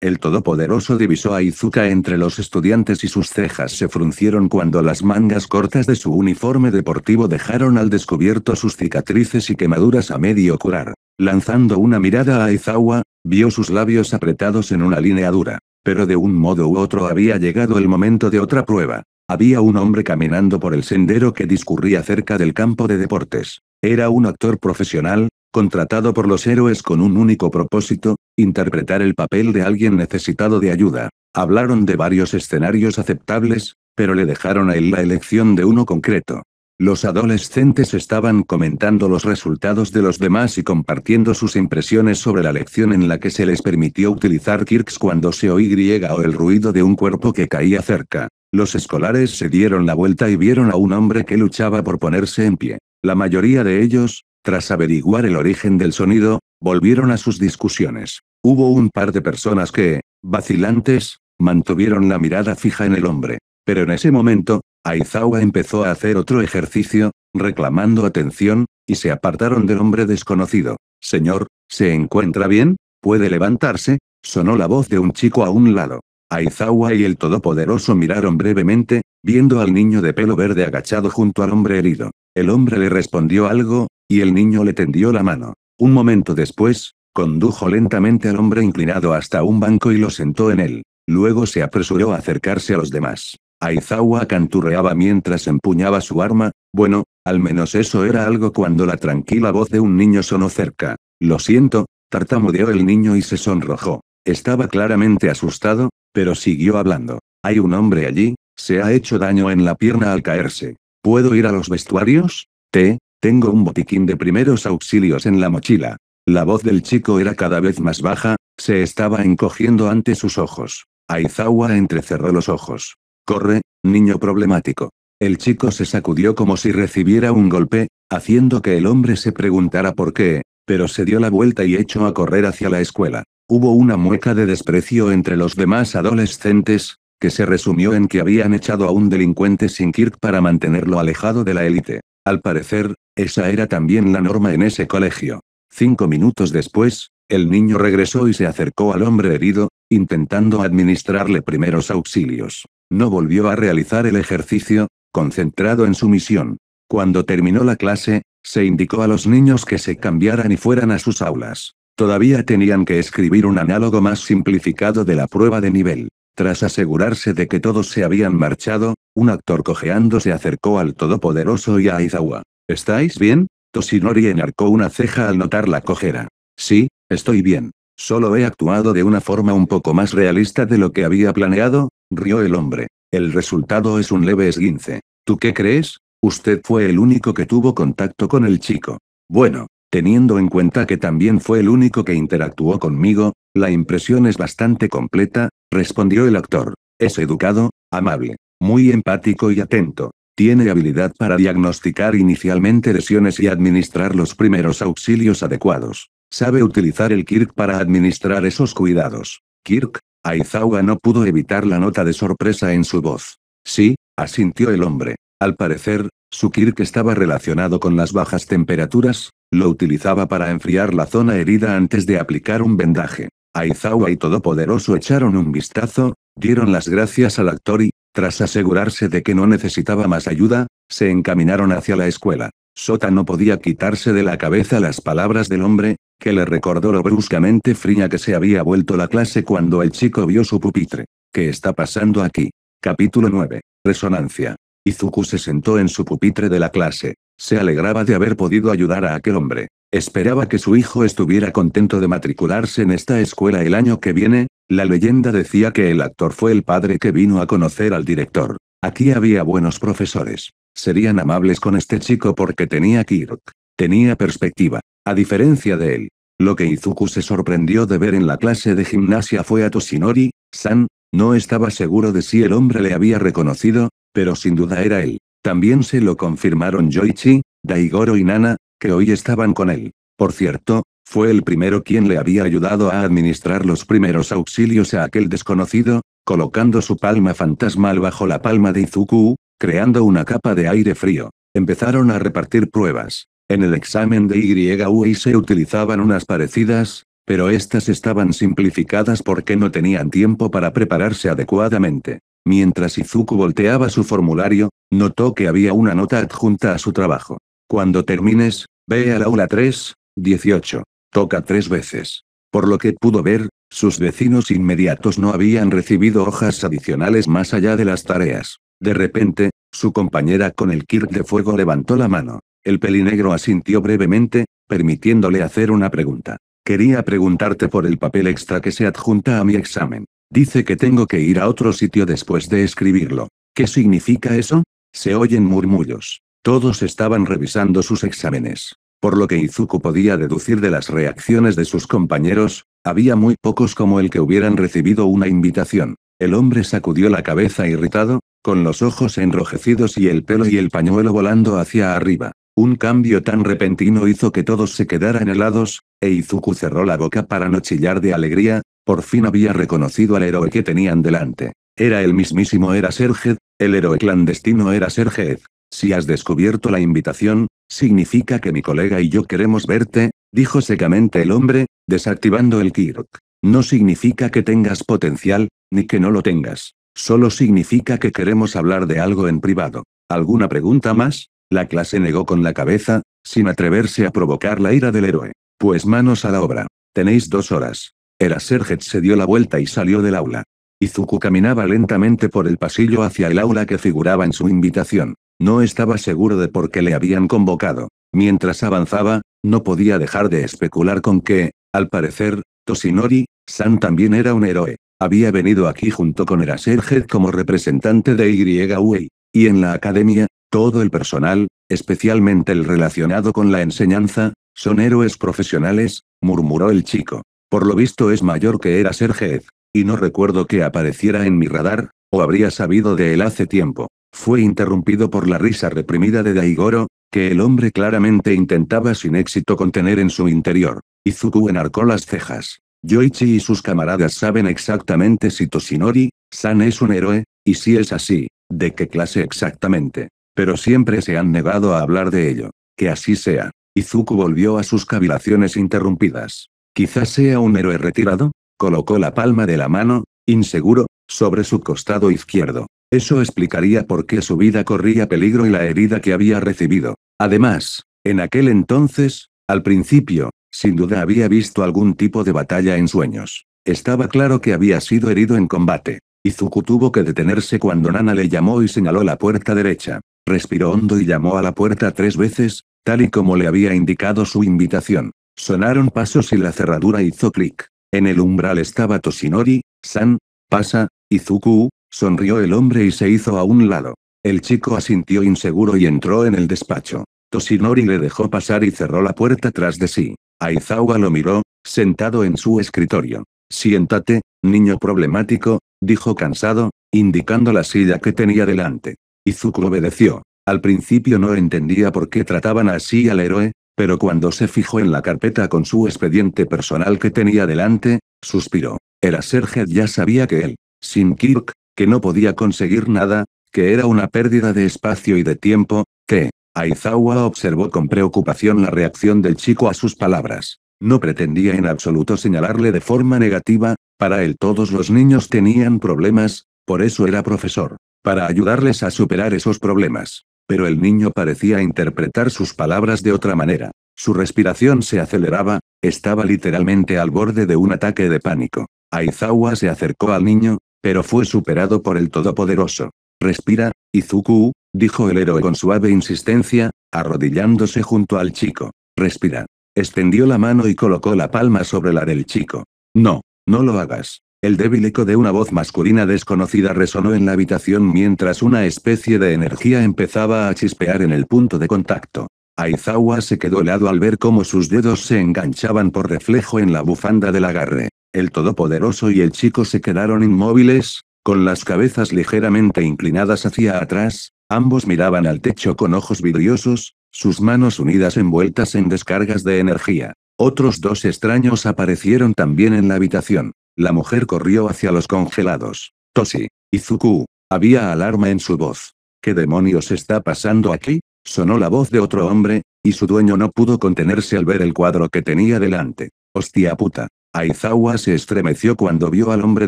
S1: el todopoderoso divisó a Izuka entre los estudiantes y sus cejas se fruncieron cuando las mangas cortas de su uniforme deportivo dejaron al descubierto sus cicatrices y quemaduras a medio curar. Lanzando una mirada a Izawa, vio sus labios apretados en una línea dura. Pero de un modo u otro había llegado el momento de otra prueba. Había un hombre caminando por el sendero que discurría cerca del campo de deportes. Era un actor profesional, contratado por los héroes con un único propósito, interpretar el papel de alguien necesitado de ayuda. Hablaron de varios escenarios aceptables, pero le dejaron a él la elección de uno concreto. Los adolescentes estaban comentando los resultados de los demás y compartiendo sus impresiones sobre la lección en la que se les permitió utilizar Kirks cuando se oí griega o el ruido de un cuerpo que caía cerca. Los escolares se dieron la vuelta y vieron a un hombre que luchaba por ponerse en pie. La mayoría de ellos, tras averiguar el origen del sonido, volvieron a sus discusiones. Hubo un par de personas que, vacilantes, mantuvieron la mirada fija en el hombre. Pero en ese momento, Aizawa empezó a hacer otro ejercicio, reclamando atención, y se apartaron del hombre desconocido. Señor, ¿se encuentra bien? ¿Puede levantarse? Sonó la voz de un chico a un lado. Aizawa y el Todopoderoso miraron brevemente, viendo al niño de pelo verde agachado junto al hombre herido. El hombre le respondió algo, y el niño le tendió la mano. Un momento después, condujo lentamente al hombre inclinado hasta un banco y lo sentó en él. Luego se apresuró a acercarse a los demás. Aizawa canturreaba mientras empuñaba su arma, bueno, al menos eso era algo cuando la tranquila voz de un niño sonó cerca. Lo siento, tartamudeó el niño y se sonrojó. Estaba claramente asustado, pero siguió hablando. Hay un hombre allí, se ha hecho daño en la pierna al caerse. ¿Puedo ir a los vestuarios? ¿Te? Tengo un botiquín de primeros auxilios en la mochila. La voz del chico era cada vez más baja, se estaba encogiendo ante sus ojos. Aizawa entrecerró los ojos. Corre, niño problemático. El chico se sacudió como si recibiera un golpe, haciendo que el hombre se preguntara por qué, pero se dio la vuelta y echó a correr hacia la escuela. Hubo una mueca de desprecio entre los demás adolescentes, que se resumió en que habían echado a un delincuente sin Kirk para mantenerlo alejado de la élite. Al parecer, esa era también la norma en ese colegio. Cinco minutos después, el niño regresó y se acercó al hombre herido, intentando administrarle primeros auxilios. No volvió a realizar el ejercicio, concentrado en su misión. Cuando terminó la clase, se indicó a los niños que se cambiaran y fueran a sus aulas. Todavía tenían que escribir un análogo más simplificado de la prueba de nivel. Tras asegurarse de que todos se habían marchado, un actor cojeando se acercó al Todopoderoso y a Aizawa. ¿Estáis bien? Toshinori enarcó una ceja al notar la cojera. Sí, estoy bien. Solo he actuado de una forma un poco más realista de lo que había planeado, rió el hombre. El resultado es un leve esguince. ¿Tú qué crees? Usted fue el único que tuvo contacto con el chico. Bueno, teniendo en cuenta que también fue el único que interactuó conmigo, la impresión es bastante completa, respondió el actor. Es educado, amable. Muy empático y atento. Tiene habilidad para diagnosticar inicialmente lesiones y administrar los primeros auxilios adecuados. Sabe utilizar el Kirk para administrar esos cuidados. Kirk, Aizawa no pudo evitar la nota de sorpresa en su voz. Sí, asintió el hombre. Al parecer, su Kirk estaba relacionado con las bajas temperaturas, lo utilizaba para enfriar la zona herida antes de aplicar un vendaje. Aizawa y Todopoderoso echaron un vistazo, dieron las gracias al actor y, tras asegurarse de que no necesitaba más ayuda, se encaminaron hacia la escuela. Sota no podía quitarse de la cabeza las palabras del hombre, que le recordó lo bruscamente fría que se había vuelto la clase cuando el chico vio su pupitre. ¿Qué está pasando aquí? Capítulo 9. Resonancia. Izuku se sentó en su pupitre de la clase. Se alegraba de haber podido ayudar a aquel hombre. Esperaba que su hijo estuviera contento de matricularse en esta escuela el año que viene, la leyenda decía que el actor fue el padre que vino a conocer al director. Aquí había buenos profesores. Serían amables con este chico porque tenía Kirk. Tenía perspectiva. A diferencia de él. Lo que Izuku se sorprendió de ver en la clase de gimnasia fue a Toshinori, San, no estaba seguro de si el hombre le había reconocido, pero sin duda era él. También se lo confirmaron Yoichi, Daigoro y Nana, que hoy estaban con él. Por cierto, fue el primero quien le había ayudado a administrar los primeros auxilios a aquel desconocido, colocando su palma fantasmal bajo la palma de Izuku, creando una capa de aire frío. Empezaron a repartir pruebas. En el examen de YUI se utilizaban unas parecidas, pero estas estaban simplificadas porque no tenían tiempo para prepararse adecuadamente. Mientras Izuku volteaba su formulario, notó que había una nota adjunta a su trabajo. Cuando termines, ve al aula 3, 18. Toca tres veces. Por lo que pudo ver, sus vecinos inmediatos no habían recibido hojas adicionales más allá de las tareas. De repente, su compañera con el kirk de fuego levantó la mano. El pelinegro asintió brevemente, permitiéndole hacer una pregunta. Quería preguntarte por el papel extra que se adjunta a mi examen. Dice que tengo que ir a otro sitio después de escribirlo. ¿Qué significa eso? Se oyen murmullos. Todos estaban revisando sus exámenes. Por lo que Izuku podía deducir de las reacciones de sus compañeros, había muy pocos como el que hubieran recibido una invitación. El hombre sacudió la cabeza irritado, con los ojos enrojecidos y el pelo y el pañuelo volando hacia arriba. Un cambio tan repentino hizo que todos se quedaran helados, e Izuku cerró la boca para no chillar de alegría, por fin había reconocido al héroe que tenían delante. Era el mismísimo era Serged, el héroe clandestino era Serged. Si has descubierto la invitación, significa que mi colega y yo queremos verte, dijo secamente el hombre, desactivando el Kirk. No significa que tengas potencial, ni que no lo tengas. Solo significa que queremos hablar de algo en privado. ¿Alguna pregunta más? La clase negó con la cabeza, sin atreverse a provocar la ira del héroe. Pues manos a la obra. Tenéis dos horas. El se dio la vuelta y salió del aula. Izuku caminaba lentamente por el pasillo hacia el aula que figuraba en su invitación. No estaba seguro de por qué le habían convocado. Mientras avanzaba, no podía dejar de especular con que, al parecer, Toshinori, San también era un héroe. Había venido aquí junto con Eraserhead como representante de YUEI. Y en la academia, todo el personal, especialmente el relacionado con la enseñanza, son héroes profesionales, murmuró el chico. Por lo visto es mayor que era Sergeez Y no recuerdo que apareciera en mi radar, o habría sabido de él hace tiempo. Fue interrumpido por la risa reprimida de Daigoro, que el hombre claramente intentaba sin éxito contener en su interior. Izuku enarcó las cejas. Yoichi y sus camaradas saben exactamente si Toshinori, San es un héroe, y si es así, ¿de qué clase exactamente? Pero siempre se han negado a hablar de ello. Que así sea. Izuku volvió a sus cavilaciones interrumpidas. Quizás sea un héroe retirado, colocó la palma de la mano, inseguro, sobre su costado izquierdo. Eso explicaría por qué su vida corría peligro y la herida que había recibido. Además, en aquel entonces, al principio, sin duda había visto algún tipo de batalla en sueños. Estaba claro que había sido herido en combate. Izuku tuvo que detenerse cuando Nana le llamó y señaló la puerta derecha. Respiró hondo y llamó a la puerta tres veces, tal y como le había indicado su invitación. Sonaron pasos y la cerradura hizo clic. En el umbral estaba Toshinori, San, pasa, Izuku, sonrió el hombre y se hizo a un lado. El chico asintió inseguro y entró en el despacho. Toshinori le dejó pasar y cerró la puerta tras de sí. Aizawa lo miró, sentado en su escritorio. Siéntate, niño problemático, dijo cansado, indicando la silla que tenía delante. Izuku obedeció. Al principio no entendía por qué trataban así al héroe, pero cuando se fijó en la carpeta con su expediente personal que tenía delante, suspiró. Era Serged. ya sabía que él, sin Kirk, que no podía conseguir nada, que era una pérdida de espacio y de tiempo, que, Aizawa observó con preocupación la reacción del chico a sus palabras. No pretendía en absoluto señalarle de forma negativa, para él todos los niños tenían problemas, por eso era profesor, para ayudarles a superar esos problemas pero el niño parecía interpretar sus palabras de otra manera. Su respiración se aceleraba, estaba literalmente al borde de un ataque de pánico. Aizawa se acercó al niño, pero fue superado por el Todopoderoso. Respira, Izuku, dijo el héroe con suave insistencia, arrodillándose junto al chico. Respira. Extendió la mano y colocó la palma sobre la del chico. No, no lo hagas. El débil eco de una voz masculina desconocida resonó en la habitación mientras una especie de energía empezaba a chispear en el punto de contacto. Aizawa se quedó helado al ver cómo sus dedos se enganchaban por reflejo en la bufanda del agarre. El todopoderoso y el chico se quedaron inmóviles, con las cabezas ligeramente inclinadas hacia atrás, ambos miraban al techo con ojos vidriosos, sus manos unidas envueltas en descargas de energía. Otros dos extraños aparecieron también en la habitación. La mujer corrió hacia los congelados. Toshi. Izuku. Había alarma en su voz. ¿Qué demonios está pasando aquí? Sonó la voz de otro hombre, y su dueño no pudo contenerse al ver el cuadro que tenía delante. Hostia puta. Aizawa se estremeció cuando vio al hombre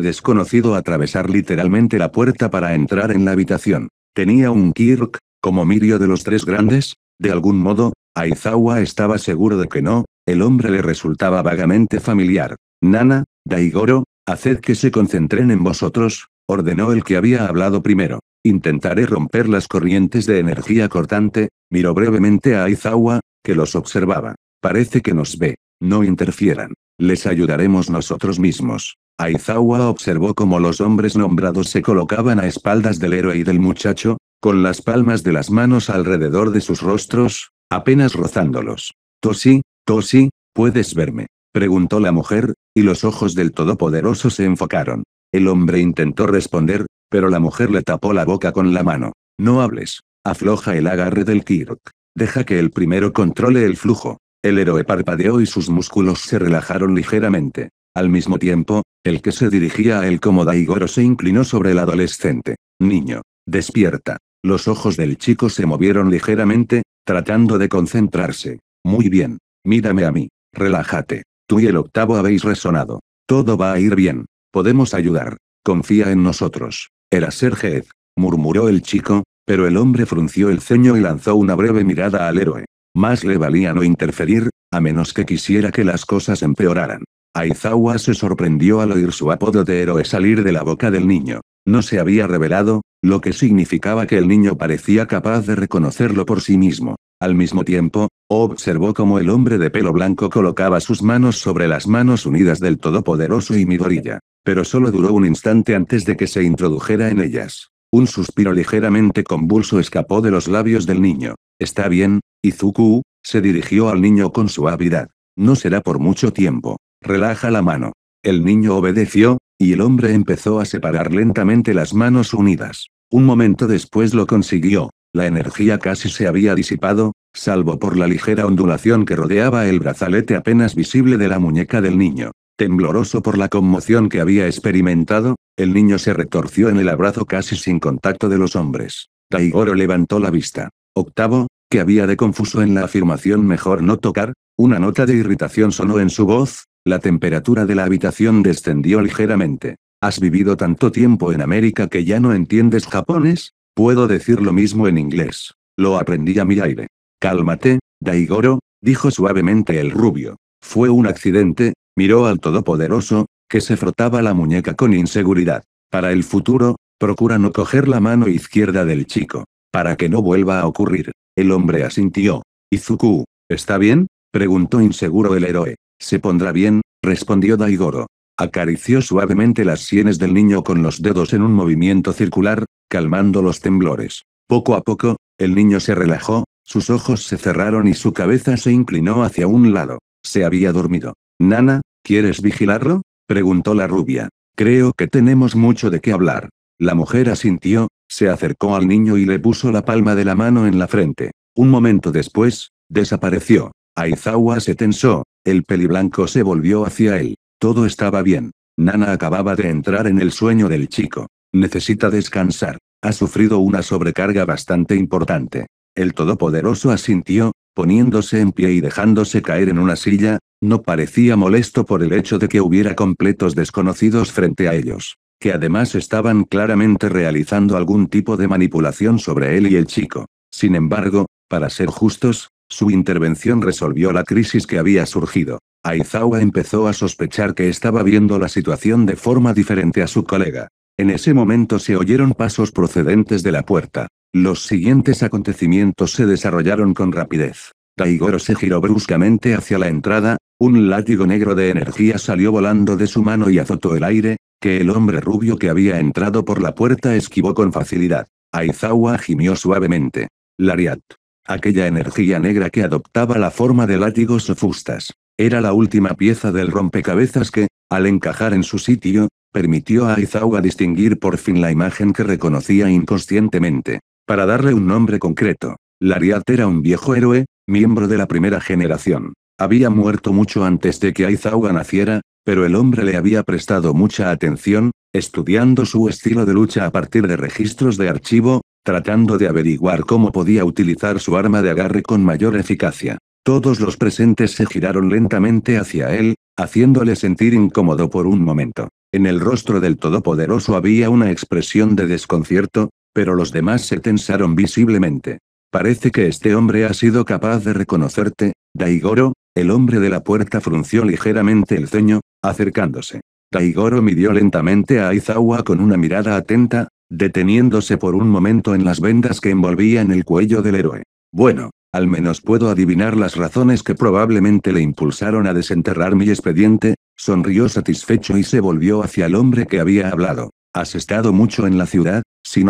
S1: desconocido atravesar literalmente la puerta para entrar en la habitación. Tenía un Kirk, como Mirio de los tres grandes, de algún modo, Aizawa estaba seguro de que no, el hombre le resultaba vagamente familiar. Nana, Daigoro, haced que se concentren en vosotros, ordenó el que había hablado primero. Intentaré romper las corrientes de energía cortante, miró brevemente a Aizawa, que los observaba. Parece que nos ve. No interfieran. Les ayudaremos nosotros mismos. Aizawa observó cómo los hombres nombrados se colocaban a espaldas del héroe y del muchacho, con las palmas de las manos alrededor de sus rostros, apenas rozándolos. Tosi, Tosi, puedes verme preguntó la mujer, y los ojos del Todopoderoso se enfocaron. El hombre intentó responder, pero la mujer le tapó la boca con la mano. No hables. Afloja el agarre del Kirk. Deja que el primero controle el flujo. El héroe parpadeó y sus músculos se relajaron ligeramente. Al mismo tiempo, el que se dirigía a él como Daigoro se inclinó sobre el adolescente. Niño. Despierta. Los ojos del chico se movieron ligeramente, tratando de concentrarse. Muy bien. Mírame a mí. Relájate. Tú y el octavo habéis resonado. Todo va a ir bien. Podemos ayudar. Confía en nosotros. Era jefe», murmuró el chico, pero el hombre frunció el ceño y lanzó una breve mirada al héroe. Más le valía no interferir, a menos que quisiera que las cosas empeoraran. Aizawa se sorprendió al oír su apodo de héroe salir de la boca del niño. No se había revelado, lo que significaba que el niño parecía capaz de reconocerlo por sí mismo. Al mismo tiempo, Observó cómo el hombre de pelo blanco colocaba sus manos sobre las manos unidas del Todopoderoso y Midorilla. Pero solo duró un instante antes de que se introdujera en ellas. Un suspiro ligeramente convulso escapó de los labios del niño. Está bien, Izuku, se dirigió al niño con suavidad. No será por mucho tiempo. Relaja la mano. El niño obedeció, y el hombre empezó a separar lentamente las manos unidas. Un momento después lo consiguió. La energía casi se había disipado, salvo por la ligera ondulación que rodeaba el brazalete apenas visible de la muñeca del niño. Tembloroso por la conmoción que había experimentado, el niño se retorció en el abrazo casi sin contacto de los hombres. Taigoro levantó la vista. Octavo, que había de confuso en la afirmación mejor no tocar, una nota de irritación sonó en su voz, la temperatura de la habitación descendió ligeramente. ¿Has vivido tanto tiempo en América que ya no entiendes japonés? Puedo decir lo mismo en inglés. Lo aprendí a mi aire. Cálmate, Daigoro, dijo suavemente el rubio. Fue un accidente, miró al todopoderoso, que se frotaba la muñeca con inseguridad. Para el futuro, procura no coger la mano izquierda del chico. Para que no vuelva a ocurrir. El hombre asintió. Izuku, ¿está bien? preguntó inseguro el héroe. Se pondrá bien, respondió Daigoro. Acarició suavemente las sienes del niño con los dedos en un movimiento circular, calmando los temblores. Poco a poco, el niño se relajó, sus ojos se cerraron y su cabeza se inclinó hacia un lado. Se había dormido. Nana, ¿quieres vigilarlo? preguntó la rubia. Creo que tenemos mucho de qué hablar. La mujer asintió, se acercó al niño y le puso la palma de la mano en la frente. Un momento después, desapareció. Aizawa se tensó, el peliblanco se volvió hacia él. Todo estaba bien. Nana acababa de entrar en el sueño del chico. Necesita descansar. Ha sufrido una sobrecarga bastante importante. El Todopoderoso asintió, poniéndose en pie y dejándose caer en una silla, no parecía molesto por el hecho de que hubiera completos desconocidos frente a ellos, que además estaban claramente realizando algún tipo de manipulación sobre él y el chico. Sin embargo, para ser justos, su intervención resolvió la crisis que había surgido. Aizawa empezó a sospechar que estaba viendo la situación de forma diferente a su colega. En ese momento se oyeron pasos procedentes de la puerta. Los siguientes acontecimientos se desarrollaron con rapidez. Taigoro se giró bruscamente hacia la entrada, un látigo negro de energía salió volando de su mano y azotó el aire, que el hombre rubio que había entrado por la puerta esquivó con facilidad. Aizawa gimió suavemente. Lariat. Aquella energía negra que adoptaba la forma de látigos o fustas. Era la última pieza del rompecabezas que, al encajar en su sitio, permitió a Aizawa distinguir por fin la imagen que reconocía inconscientemente. Para darle un nombre concreto, Lariat era un viejo héroe, miembro de la primera generación. Había muerto mucho antes de que Aizawa naciera, pero el hombre le había prestado mucha atención, estudiando su estilo de lucha a partir de registros de archivo, tratando de averiguar cómo podía utilizar su arma de agarre con mayor eficacia. Todos los presentes se giraron lentamente hacia él, haciéndole sentir incómodo por un momento. En el rostro del Todopoderoso había una expresión de desconcierto, pero los demás se tensaron visiblemente. Parece que este hombre ha sido capaz de reconocerte, Daigoro, el hombre de la puerta frunció ligeramente el ceño, acercándose. Daigoro midió lentamente a Aizawa con una mirada atenta, deteniéndose por un momento en las vendas que envolvían el cuello del héroe. Bueno, al menos puedo adivinar las razones que probablemente le impulsaron a desenterrar mi expediente, Sonrió satisfecho y se volvió hacia el hombre que había hablado. ¿Has estado mucho en la ciudad,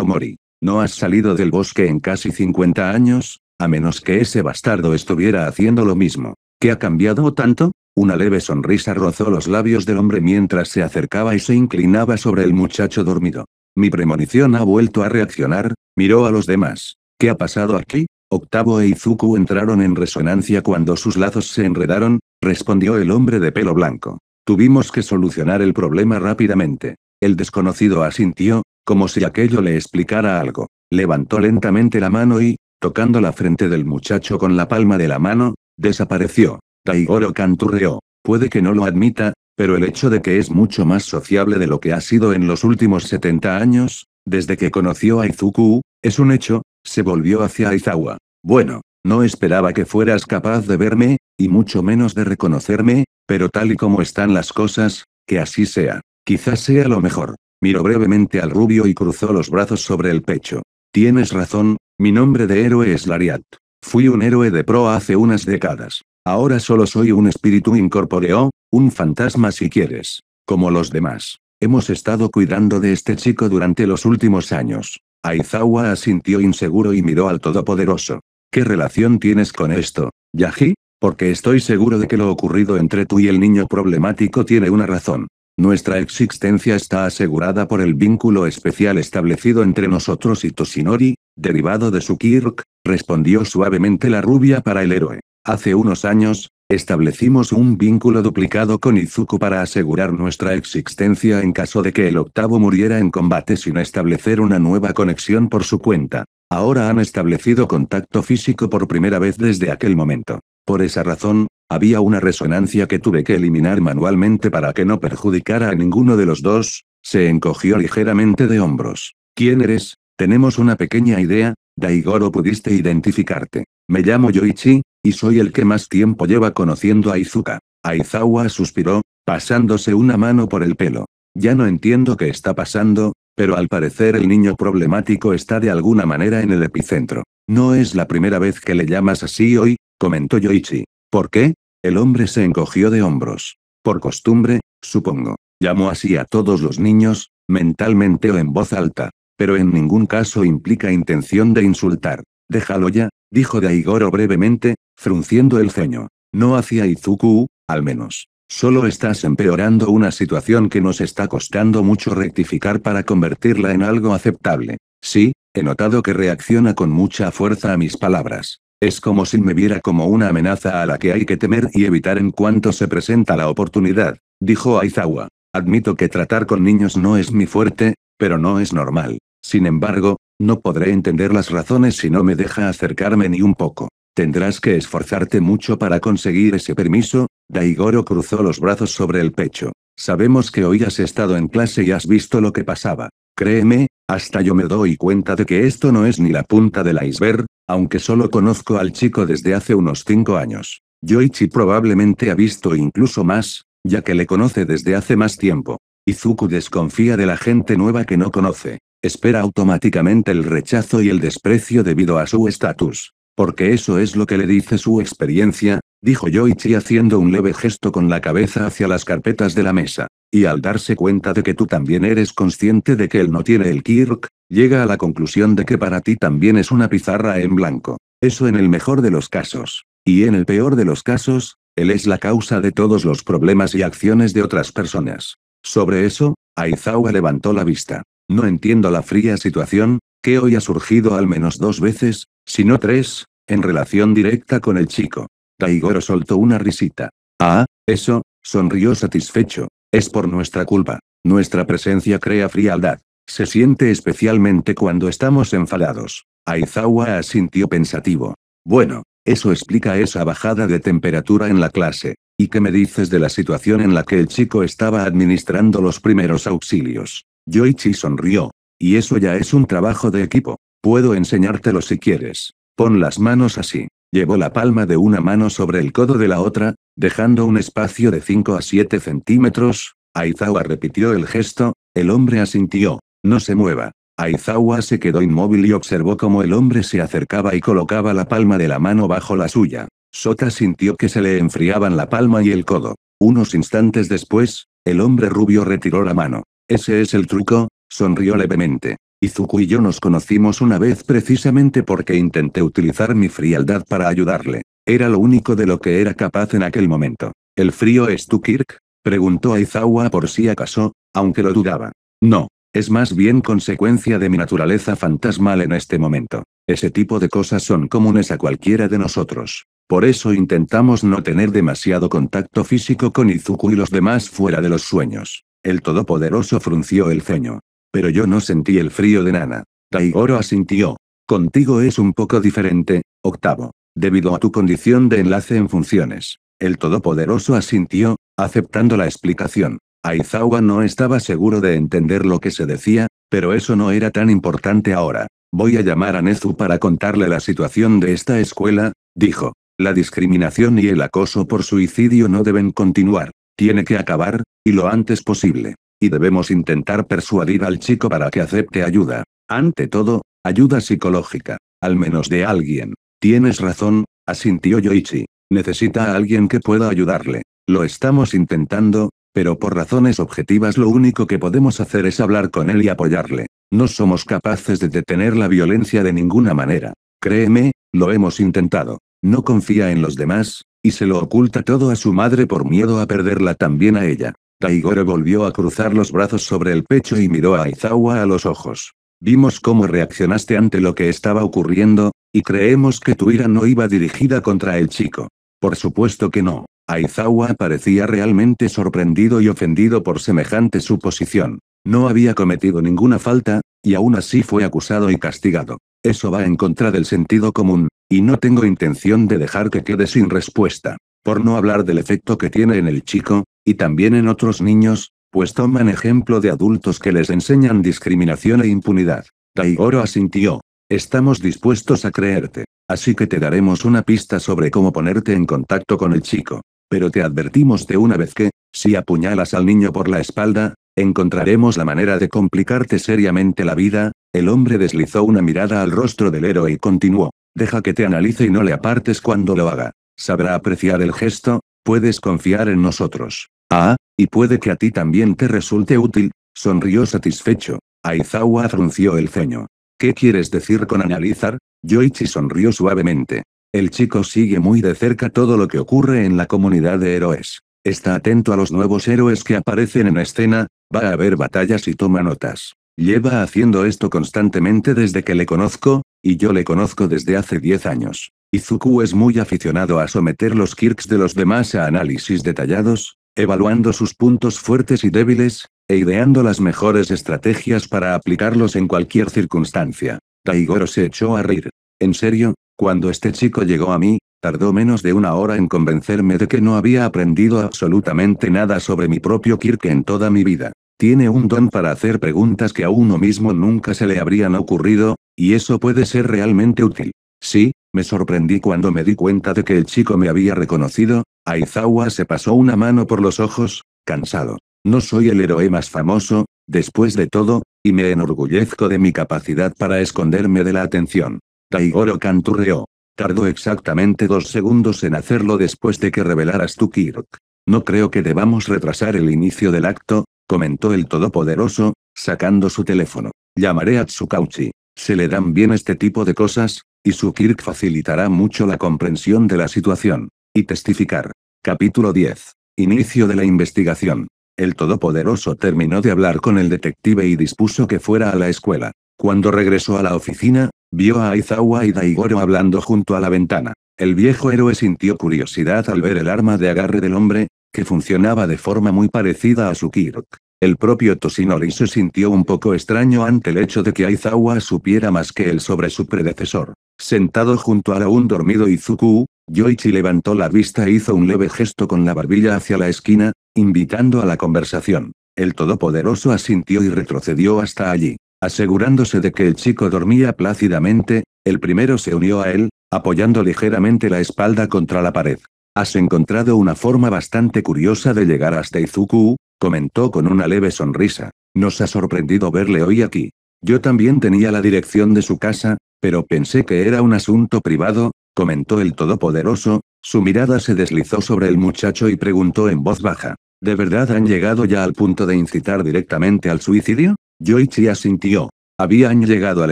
S1: Mori, ¿No has salido del bosque en casi 50 años? A menos que ese bastardo estuviera haciendo lo mismo. ¿Qué ha cambiado tanto? Una leve sonrisa rozó los labios del hombre mientras se acercaba y se inclinaba sobre el muchacho dormido. Mi premonición ha vuelto a reaccionar, miró a los demás. ¿Qué ha pasado aquí? Octavo e Izuku entraron en resonancia cuando sus lazos se enredaron, respondió el hombre de pelo blanco. Tuvimos que solucionar el problema rápidamente. El desconocido asintió, como si aquello le explicara algo. Levantó lentamente la mano y, tocando la frente del muchacho con la palma de la mano, desapareció. Taigoro canturreó. Puede que no lo admita, pero el hecho de que es mucho más sociable de lo que ha sido en los últimos 70 años, desde que conoció a Izuku, es un hecho, se volvió hacia Aizawa. Bueno, no esperaba que fueras capaz de verme, y mucho menos de reconocerme, pero tal y como están las cosas, que así sea. Quizás sea lo mejor. Miró brevemente al rubio y cruzó los brazos sobre el pecho. Tienes razón, mi nombre de héroe es Lariat. Fui un héroe de pro hace unas décadas. Ahora solo soy un espíritu incorpóreo, un fantasma si quieres. Como los demás. Hemos estado cuidando de este chico durante los últimos años. Aizawa asintió inseguro y miró al Todopoderoso. ¿Qué relación tienes con esto, Yaji? Porque estoy seguro de que lo ocurrido entre tú y el niño problemático tiene una razón. Nuestra existencia está asegurada por el vínculo especial establecido entre nosotros y Toshinori, derivado de su Kirk, respondió suavemente la rubia para el héroe. Hace unos años, establecimos un vínculo duplicado con Izuku para asegurar nuestra existencia en caso de que el octavo muriera en combate sin establecer una nueva conexión por su cuenta. Ahora han establecido contacto físico por primera vez desde aquel momento. Por esa razón, había una resonancia que tuve que eliminar manualmente para que no perjudicara a ninguno de los dos, se encogió ligeramente de hombros. ¿Quién eres? Tenemos una pequeña idea, Daigoro pudiste identificarte. Me llamo Yoichi, y soy el que más tiempo lleva conociendo a Izuka. Aizawa suspiró, pasándose una mano por el pelo. Ya no entiendo qué está pasando, pero al parecer el niño problemático está de alguna manera en el epicentro. No es la primera vez que le llamas así hoy, comentó Yoichi. ¿Por qué? El hombre se encogió de hombros. Por costumbre, supongo. Llamó así a todos los niños, mentalmente o en voz alta. Pero en ningún caso implica intención de insultar. Déjalo ya, dijo Daigoro brevemente, frunciendo el ceño. No hacia Izuku, al menos. Solo estás empeorando una situación que nos está costando mucho rectificar para convertirla en algo aceptable. Sí, he notado que reacciona con mucha fuerza a mis palabras. Es como si me viera como una amenaza a la que hay que temer y evitar en cuanto se presenta la oportunidad, dijo Aizawa. Admito que tratar con niños no es mi fuerte, pero no es normal. Sin embargo, no podré entender las razones si no me deja acercarme ni un poco. Tendrás que esforzarte mucho para conseguir ese permiso. Daigoro cruzó los brazos sobre el pecho. Sabemos que hoy has estado en clase y has visto lo que pasaba. Créeme, hasta yo me doy cuenta de que esto no es ni la punta del iceberg, aunque solo conozco al chico desde hace unos cinco años. Yoichi probablemente ha visto incluso más, ya que le conoce desde hace más tiempo. Izuku desconfía de la gente nueva que no conoce. Espera automáticamente el rechazo y el desprecio debido a su estatus. Porque eso es lo que le dice su experiencia, dijo Yoichi haciendo un leve gesto con la cabeza hacia las carpetas de la mesa. Y al darse cuenta de que tú también eres consciente de que él no tiene el Kirk, llega a la conclusión de que para ti también es una pizarra en blanco. Eso en el mejor de los casos. Y en el peor de los casos, él es la causa de todos los problemas y acciones de otras personas. Sobre eso, Aizawa levantó la vista. No entiendo la fría situación, que hoy ha surgido al menos dos veces, si no tres, en relación directa con el chico. Taigoro soltó una risita. Ah, eso, sonrió satisfecho. Es por nuestra culpa. Nuestra presencia crea frialdad. Se siente especialmente cuando estamos enfadados. Aizawa asintió pensativo. Bueno, eso explica esa bajada de temperatura en la clase. ¿Y qué me dices de la situación en la que el chico estaba administrando los primeros auxilios? Yoichi sonrió. Y eso ya es un trabajo de equipo. Puedo enseñártelo si quieres. Pon las manos así. Llevó la palma de una mano sobre el codo de la otra, dejando un espacio de 5 a 7 centímetros. Aizawa repitió el gesto, el hombre asintió. No se mueva. Aizawa se quedó inmóvil y observó cómo el hombre se acercaba y colocaba la palma de la mano bajo la suya. Sota sintió que se le enfriaban la palma y el codo. Unos instantes después, el hombre rubio retiró la mano. Ese es el truco, sonrió levemente. Izuku y yo nos conocimos una vez precisamente porque intenté utilizar mi frialdad para ayudarle. Era lo único de lo que era capaz en aquel momento. ¿El frío es tu Kirk? Preguntó Aizawa por si acaso, aunque lo dudaba. No, es más bien consecuencia de mi naturaleza fantasmal en este momento. Ese tipo de cosas son comunes a cualquiera de nosotros. Por eso intentamos no tener demasiado contacto físico con Izuku y los demás fuera de los sueños. El Todopoderoso frunció el ceño pero yo no sentí el frío de Nana. Taigoro asintió. Contigo es un poco diferente, octavo. Debido a tu condición de enlace en funciones. El Todopoderoso asintió, aceptando la explicación. Aizawa no estaba seguro de entender lo que se decía, pero eso no era tan importante ahora. Voy a llamar a Nezu para contarle la situación de esta escuela, dijo. La discriminación y el acoso por suicidio no deben continuar. Tiene que acabar, y lo antes posible y debemos intentar persuadir al chico para que acepte ayuda. Ante todo, ayuda psicológica, al menos de alguien. Tienes razón, asintió Yoichi. Necesita a alguien que pueda ayudarle. Lo estamos intentando, pero por razones objetivas lo único que podemos hacer es hablar con él y apoyarle. No somos capaces de detener la violencia de ninguna manera. Créeme, lo hemos intentado. No confía en los demás, y se lo oculta todo a su madre por miedo a perderla también a ella. Taigoro volvió a cruzar los brazos sobre el pecho y miró a Aizawa a los ojos. Vimos cómo reaccionaste ante lo que estaba ocurriendo, y creemos que tu ira no iba dirigida contra el chico. Por supuesto que no. Aizawa parecía realmente sorprendido y ofendido por semejante suposición. No había cometido ninguna falta, y aún así fue acusado y castigado. Eso va en contra del sentido común, y no tengo intención de dejar que quede sin respuesta por no hablar del efecto que tiene en el chico, y también en otros niños, pues toman ejemplo de adultos que les enseñan discriminación e impunidad. Taigoro asintió. Estamos dispuestos a creerte, así que te daremos una pista sobre cómo ponerte en contacto con el chico. Pero te advertimos de una vez que, si apuñalas al niño por la espalda, encontraremos la manera de complicarte seriamente la vida, el hombre deslizó una mirada al rostro del héroe y continuó, deja que te analice y no le apartes cuando lo haga. Sabrá apreciar el gesto, puedes confiar en nosotros. Ah, y puede que a ti también te resulte útil, sonrió satisfecho. Aizawa frunció el ceño. ¿Qué quieres decir con analizar? Yoichi sonrió suavemente. El chico sigue muy de cerca todo lo que ocurre en la comunidad de héroes. Está atento a los nuevos héroes que aparecen en escena, va a haber batallas y toma notas. Lleva haciendo esto constantemente desde que le conozco, y yo le conozco desde hace 10 años. Izuku es muy aficionado a someter los Kirks de los demás a análisis detallados, evaluando sus puntos fuertes y débiles, e ideando las mejores estrategias para aplicarlos en cualquier circunstancia. Taigoro se echó a reír. En serio, cuando este chico llegó a mí, tardó menos de una hora en convencerme de que no había aprendido absolutamente nada sobre mi propio Kirk en toda mi vida. Tiene un don para hacer preguntas que a uno mismo nunca se le habrían ocurrido, y eso puede ser realmente útil. Sí, me sorprendí cuando me di cuenta de que el chico me había reconocido. Aizawa se pasó una mano por los ojos, cansado. No soy el héroe más famoso, después de todo, y me enorgullezco de mi capacidad para esconderme de la atención. Taigoro canturreó. Tardó exactamente dos segundos en hacerlo después de que revelaras tu kirok. No creo que debamos retrasar el inicio del acto, comentó el Todopoderoso, sacando su teléfono. Llamaré a Tsukauchi. Se le dan bien este tipo de cosas, y su Kirk facilitará mucho la comprensión de la situación. Y testificar. Capítulo 10. Inicio de la investigación. El Todopoderoso terminó de hablar con el detective y dispuso que fuera a la escuela. Cuando regresó a la oficina, vio a Aizawa y Daigoro hablando junto a la ventana. El viejo héroe sintió curiosidad al ver el arma de agarre del hombre, que funcionaba de forma muy parecida a su Kirk. El propio Toshinori se sintió un poco extraño ante el hecho de que Aizawa supiera más que él sobre su predecesor. Sentado junto al aún dormido Izuku, Yoichi levantó la vista e hizo un leve gesto con la barbilla hacia la esquina, invitando a la conversación. El todopoderoso asintió y retrocedió hasta allí. Asegurándose de que el chico dormía plácidamente, el primero se unió a él, apoyando ligeramente la espalda contra la pared. Has encontrado una forma bastante curiosa de llegar hasta Izuku, comentó con una leve sonrisa. Nos ha sorprendido verle hoy aquí. Yo también tenía la dirección de su casa, pero pensé que era un asunto privado, comentó el Todopoderoso, su mirada se deslizó sobre el muchacho y preguntó en voz baja. ¿De verdad han llegado ya al punto de incitar directamente al suicidio? Yoichi asintió. Habían llegado al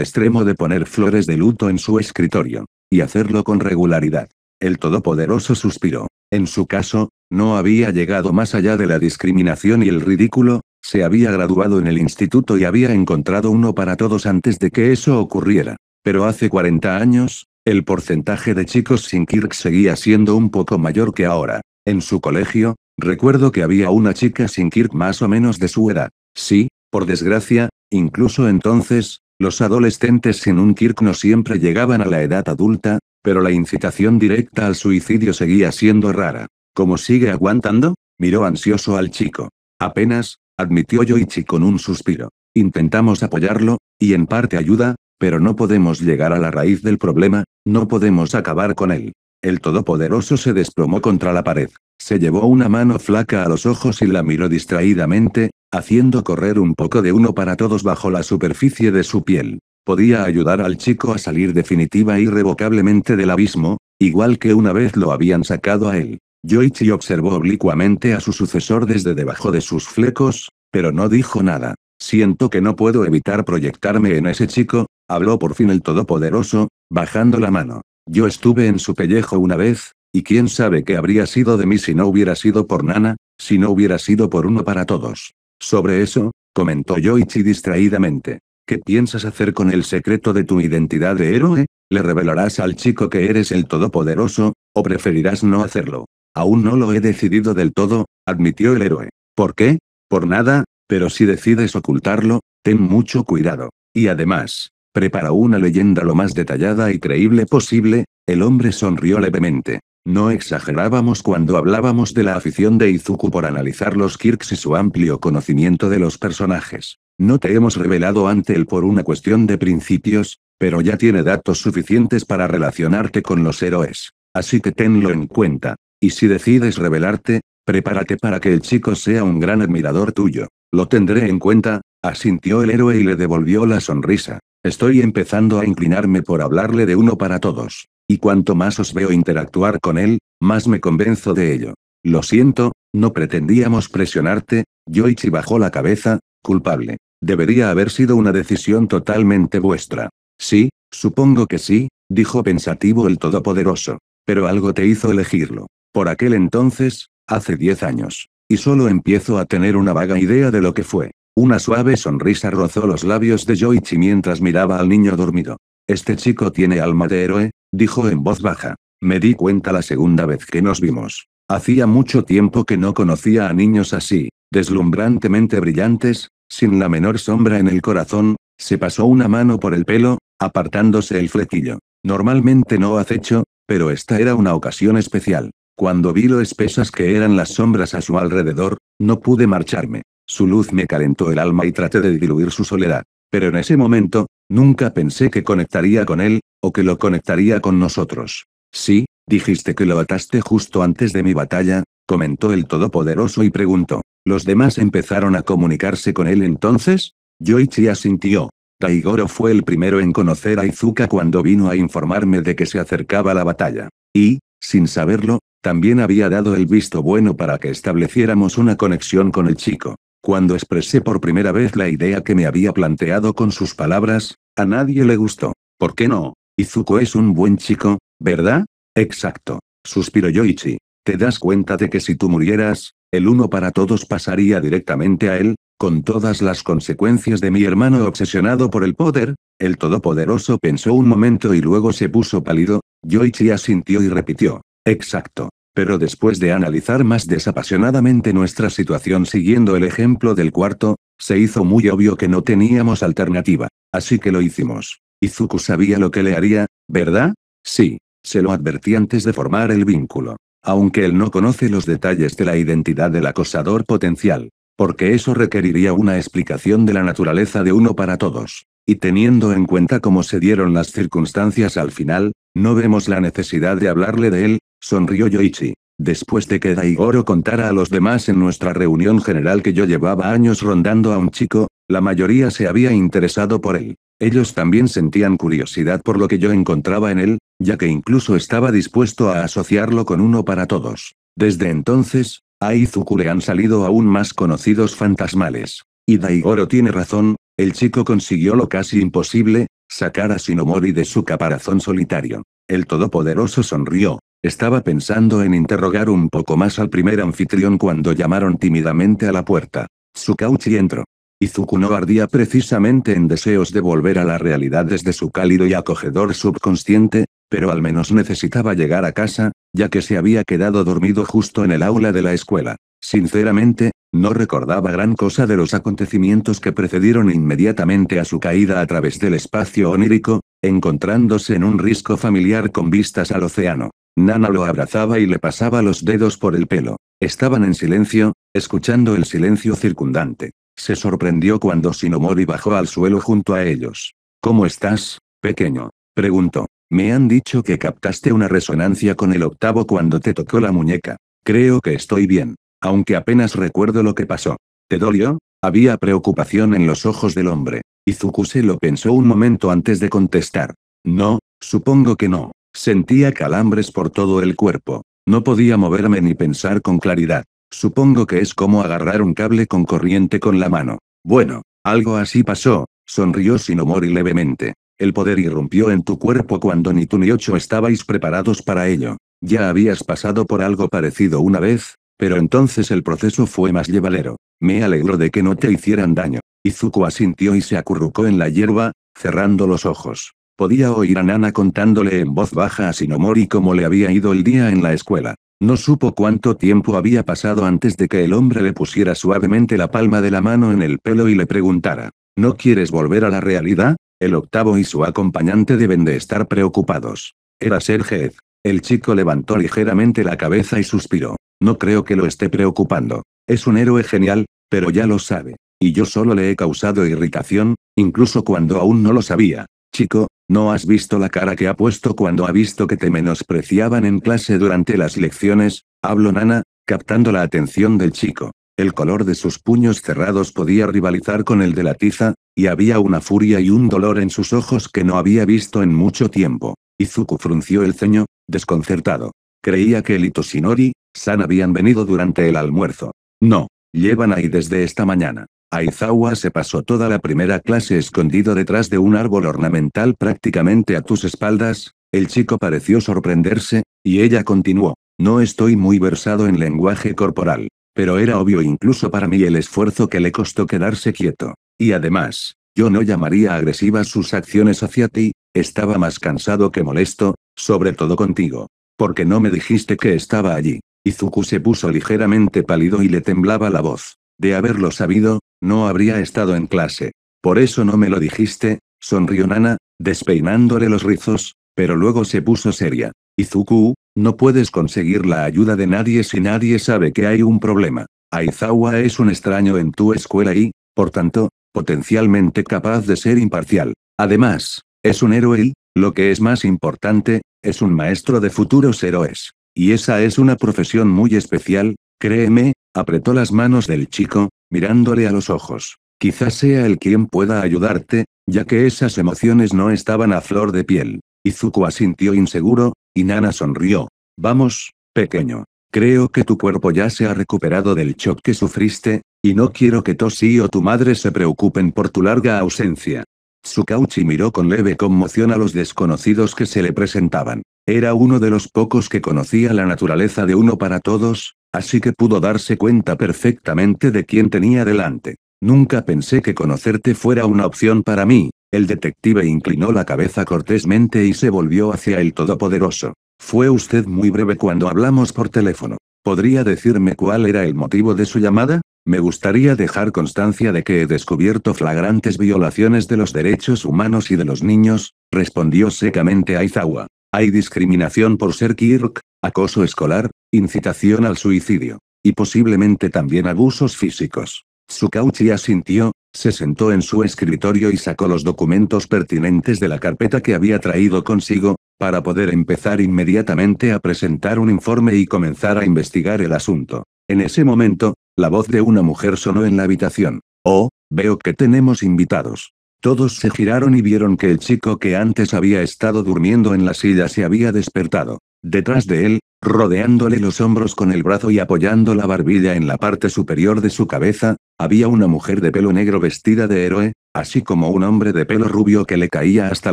S1: extremo de poner flores de luto en su escritorio. Y hacerlo con regularidad. El Todopoderoso suspiró. En su caso, no había llegado más allá de la discriminación y el ridículo, se había graduado en el instituto y había encontrado uno para todos antes de que eso ocurriera. Pero hace 40 años, el porcentaje de chicos sin Kirk seguía siendo un poco mayor que ahora. En su colegio, recuerdo que había una chica sin Kirk más o menos de su edad. Sí, por desgracia, incluso entonces, los adolescentes sin un Kirk no siempre llegaban a la edad adulta, pero la incitación directa al suicidio seguía siendo rara. ¿Cómo sigue aguantando? Miró ansioso al chico. Apenas, admitió Yoichi con un suspiro. Intentamos apoyarlo, y en parte ayuda, pero no podemos llegar a la raíz del problema, no podemos acabar con él. El Todopoderoso se desplomó contra la pared. Se llevó una mano flaca a los ojos y la miró distraídamente, haciendo correr un poco de uno para todos bajo la superficie de su piel. Podía ayudar al chico a salir definitiva e irrevocablemente del abismo, igual que una vez lo habían sacado a él. Yoichi observó oblicuamente a su sucesor desde debajo de sus flecos, pero no dijo nada. Siento que no puedo evitar proyectarme en ese chico, Habló por fin el Todopoderoso, bajando la mano. Yo estuve en su pellejo una vez, y quién sabe qué habría sido de mí si no hubiera sido por Nana, si no hubiera sido por uno para todos. Sobre eso, comentó Yoichi distraídamente. ¿Qué piensas hacer con el secreto de tu identidad de héroe? ¿Le revelarás al chico que eres el Todopoderoso, o preferirás no hacerlo? Aún no lo he decidido del todo, admitió el héroe. ¿Por qué? Por nada, pero si decides ocultarlo, ten mucho cuidado. Y además, Prepara una leyenda lo más detallada y creíble posible, el hombre sonrió levemente. No exagerábamos cuando hablábamos de la afición de Izuku por analizar los Kirks y su amplio conocimiento de los personajes. No te hemos revelado ante él por una cuestión de principios, pero ya tiene datos suficientes para relacionarte con los héroes. Así que tenlo en cuenta. Y si decides revelarte, prepárate para que el chico sea un gran admirador tuyo. Lo tendré en cuenta, asintió el héroe y le devolvió la sonrisa. Estoy empezando a inclinarme por hablarle de uno para todos. Y cuanto más os veo interactuar con él, más me convenzo de ello. Lo siento, no pretendíamos presionarte, Yoichi bajó la cabeza, culpable. Debería haber sido una decisión totalmente vuestra. Sí, supongo que sí, dijo pensativo el Todopoderoso. Pero algo te hizo elegirlo. Por aquel entonces, hace diez años. Y solo empiezo a tener una vaga idea de lo que fue. Una suave sonrisa rozó los labios de Joichi mientras miraba al niño dormido. Este chico tiene alma de héroe, dijo en voz baja. Me di cuenta la segunda vez que nos vimos. Hacía mucho tiempo que no conocía a niños así, deslumbrantemente brillantes, sin la menor sombra en el corazón, se pasó una mano por el pelo, apartándose el flequillo. Normalmente no acecho, pero esta era una ocasión especial. Cuando vi lo espesas que eran las sombras a su alrededor, no pude marcharme. Su luz me calentó el alma y traté de diluir su soledad. Pero en ese momento, nunca pensé que conectaría con él, o que lo conectaría con nosotros. Sí, dijiste que lo ataste justo antes de mi batalla, comentó el Todopoderoso y preguntó. ¿Los demás empezaron a comunicarse con él entonces? Yoichi asintió. Taigoro fue el primero en conocer a Izuka cuando vino a informarme de que se acercaba la batalla. Y, sin saberlo, también había dado el visto bueno para que estableciéramos una conexión con el chico. Cuando expresé por primera vez la idea que me había planteado con sus palabras, a nadie le gustó. ¿Por qué no? Izuko es un buen chico, ¿verdad? Exacto. Suspiró Yoichi. ¿Te das cuenta de que si tú murieras, el uno para todos pasaría directamente a él, con todas las consecuencias de mi hermano obsesionado por el poder? El todopoderoso pensó un momento y luego se puso pálido, Yoichi asintió y repitió. Exacto. Pero después de analizar más desapasionadamente nuestra situación siguiendo el ejemplo del cuarto, se hizo muy obvio que no teníamos alternativa. Así que lo hicimos. Izuku sabía lo que le haría, ¿verdad? Sí, se lo advertí antes de formar el vínculo. Aunque él no conoce los detalles de la identidad del acosador potencial. Porque eso requeriría una explicación de la naturaleza de uno para todos. Y teniendo en cuenta cómo se dieron las circunstancias al final, no vemos la necesidad de hablarle de él, Sonrió Yoichi. Después de que Daigoro contara a los demás en nuestra reunión general que yo llevaba años rondando a un chico, la mayoría se había interesado por él. Ellos también sentían curiosidad por lo que yo encontraba en él, ya que incluso estaba dispuesto a asociarlo con uno para todos. Desde entonces, a Izukure han salido aún más conocidos fantasmales. Y Daigoro tiene razón, el chico consiguió lo casi imposible, sacar a Shinomori de su caparazón solitario. El Todopoderoso sonrió. Estaba pensando en interrogar un poco más al primer anfitrión cuando llamaron tímidamente a la puerta. Tsukauchi entró. Izuku no ardía precisamente en deseos de volver a la realidad desde su cálido y acogedor subconsciente, pero al menos necesitaba llegar a casa, ya que se había quedado dormido justo en el aula de la escuela. Sinceramente, no recordaba gran cosa de los acontecimientos que precedieron inmediatamente a su caída a través del espacio onírico, encontrándose en un risco familiar con vistas al océano. Nana lo abrazaba y le pasaba los dedos por el pelo. Estaban en silencio, escuchando el silencio circundante. Se sorprendió cuando Shinomori bajó al suelo junto a ellos. ¿Cómo estás, pequeño? preguntó. Me han dicho que captaste una resonancia con el octavo cuando te tocó la muñeca. Creo que estoy bien, aunque apenas recuerdo lo que pasó. ¿Te dolió? Había preocupación en los ojos del hombre. Izuku se lo pensó un momento antes de contestar. No, supongo que no. Sentía calambres por todo el cuerpo. No podía moverme ni pensar con claridad. Supongo que es como agarrar un cable con corriente con la mano. Bueno, algo así pasó, sonrió sin humor y levemente. El poder irrumpió en tu cuerpo cuando ni tú ni ocho estabais preparados para ello. Ya habías pasado por algo parecido una vez, pero entonces el proceso fue más llevalero. Me alegro de que no te hicieran daño. Izuku asintió y se acurrucó en la hierba, cerrando los ojos. Podía oír a Nana contándole en voz baja a Sinomori cómo le había ido el día en la escuela. No supo cuánto tiempo había pasado antes de que el hombre le pusiera suavemente la palma de la mano en el pelo y le preguntara, ¿no quieres volver a la realidad? El octavo y su acompañante deben de estar preocupados. Era Sergez. El chico levantó ligeramente la cabeza y suspiró. No creo que lo esté preocupando. Es un héroe genial, pero ya lo sabe. Y yo solo le he causado irritación, incluso cuando aún no lo sabía. Chico, ¿No has visto la cara que ha puesto cuando ha visto que te menospreciaban en clase durante las lecciones? Habló Nana, captando la atención del chico. El color de sus puños cerrados podía rivalizar con el de la tiza, y había una furia y un dolor en sus ojos que no había visto en mucho tiempo. Izuku frunció el ceño, desconcertado. Creía que el Itoshinori, San habían venido durante el almuerzo. No, llevan ahí desde esta mañana. Aizawa se pasó toda la primera clase escondido detrás de un árbol ornamental prácticamente a tus espaldas, el chico pareció sorprenderse, y ella continuó. No estoy muy versado en lenguaje corporal, pero era obvio incluso para mí el esfuerzo que le costó quedarse quieto. Y además, yo no llamaría agresivas sus acciones hacia ti, estaba más cansado que molesto, sobre todo contigo. Porque no me dijiste que estaba allí. Izuku se puso ligeramente pálido y le temblaba la voz. De haberlo sabido, no habría estado en clase. Por eso no me lo dijiste, sonrió Nana, despeinándole los rizos, pero luego se puso seria. Izuku, no puedes conseguir la ayuda de nadie si nadie sabe que hay un problema. Aizawa es un extraño en tu escuela y, por tanto, potencialmente capaz de ser imparcial. Además, es un héroe y, lo que es más importante, es un maestro de futuros héroes. Y esa es una profesión muy especial, créeme, apretó las manos del chico, mirándole a los ojos. Quizás sea él quien pueda ayudarte, ya que esas emociones no estaban a flor de piel. Izuku asintió inseguro, y Nana sonrió. Vamos, pequeño. Creo que tu cuerpo ya se ha recuperado del shock que sufriste, y no quiero que Toshi o tu madre se preocupen por tu larga ausencia. Tsukauchi miró con leve conmoción a los desconocidos que se le presentaban. Era uno de los pocos que conocía la naturaleza de uno para todos, Así que pudo darse cuenta perfectamente de quién tenía delante. Nunca pensé que conocerte fuera una opción para mí. El detective inclinó la cabeza cortésmente y se volvió hacia el Todopoderoso. Fue usted muy breve cuando hablamos por teléfono. ¿Podría decirme cuál era el motivo de su llamada? Me gustaría dejar constancia de que he descubierto flagrantes violaciones de los derechos humanos y de los niños, respondió secamente Aizawa. Hay discriminación por ser Kirk, acoso escolar, incitación al suicidio. Y posiblemente también abusos físicos. Tsukauchi asintió, se sentó en su escritorio y sacó los documentos pertinentes de la carpeta que había traído consigo, para poder empezar inmediatamente a presentar un informe y comenzar a investigar el asunto. En ese momento, la voz de una mujer sonó en la habitación. Oh, veo que tenemos invitados. Todos se giraron y vieron que el chico que antes había estado durmiendo en la silla se había despertado. Detrás de él, rodeándole los hombros con el brazo y apoyando la barbilla en la parte superior de su cabeza, había una mujer de pelo negro vestida de héroe, así como un hombre de pelo rubio que le caía hasta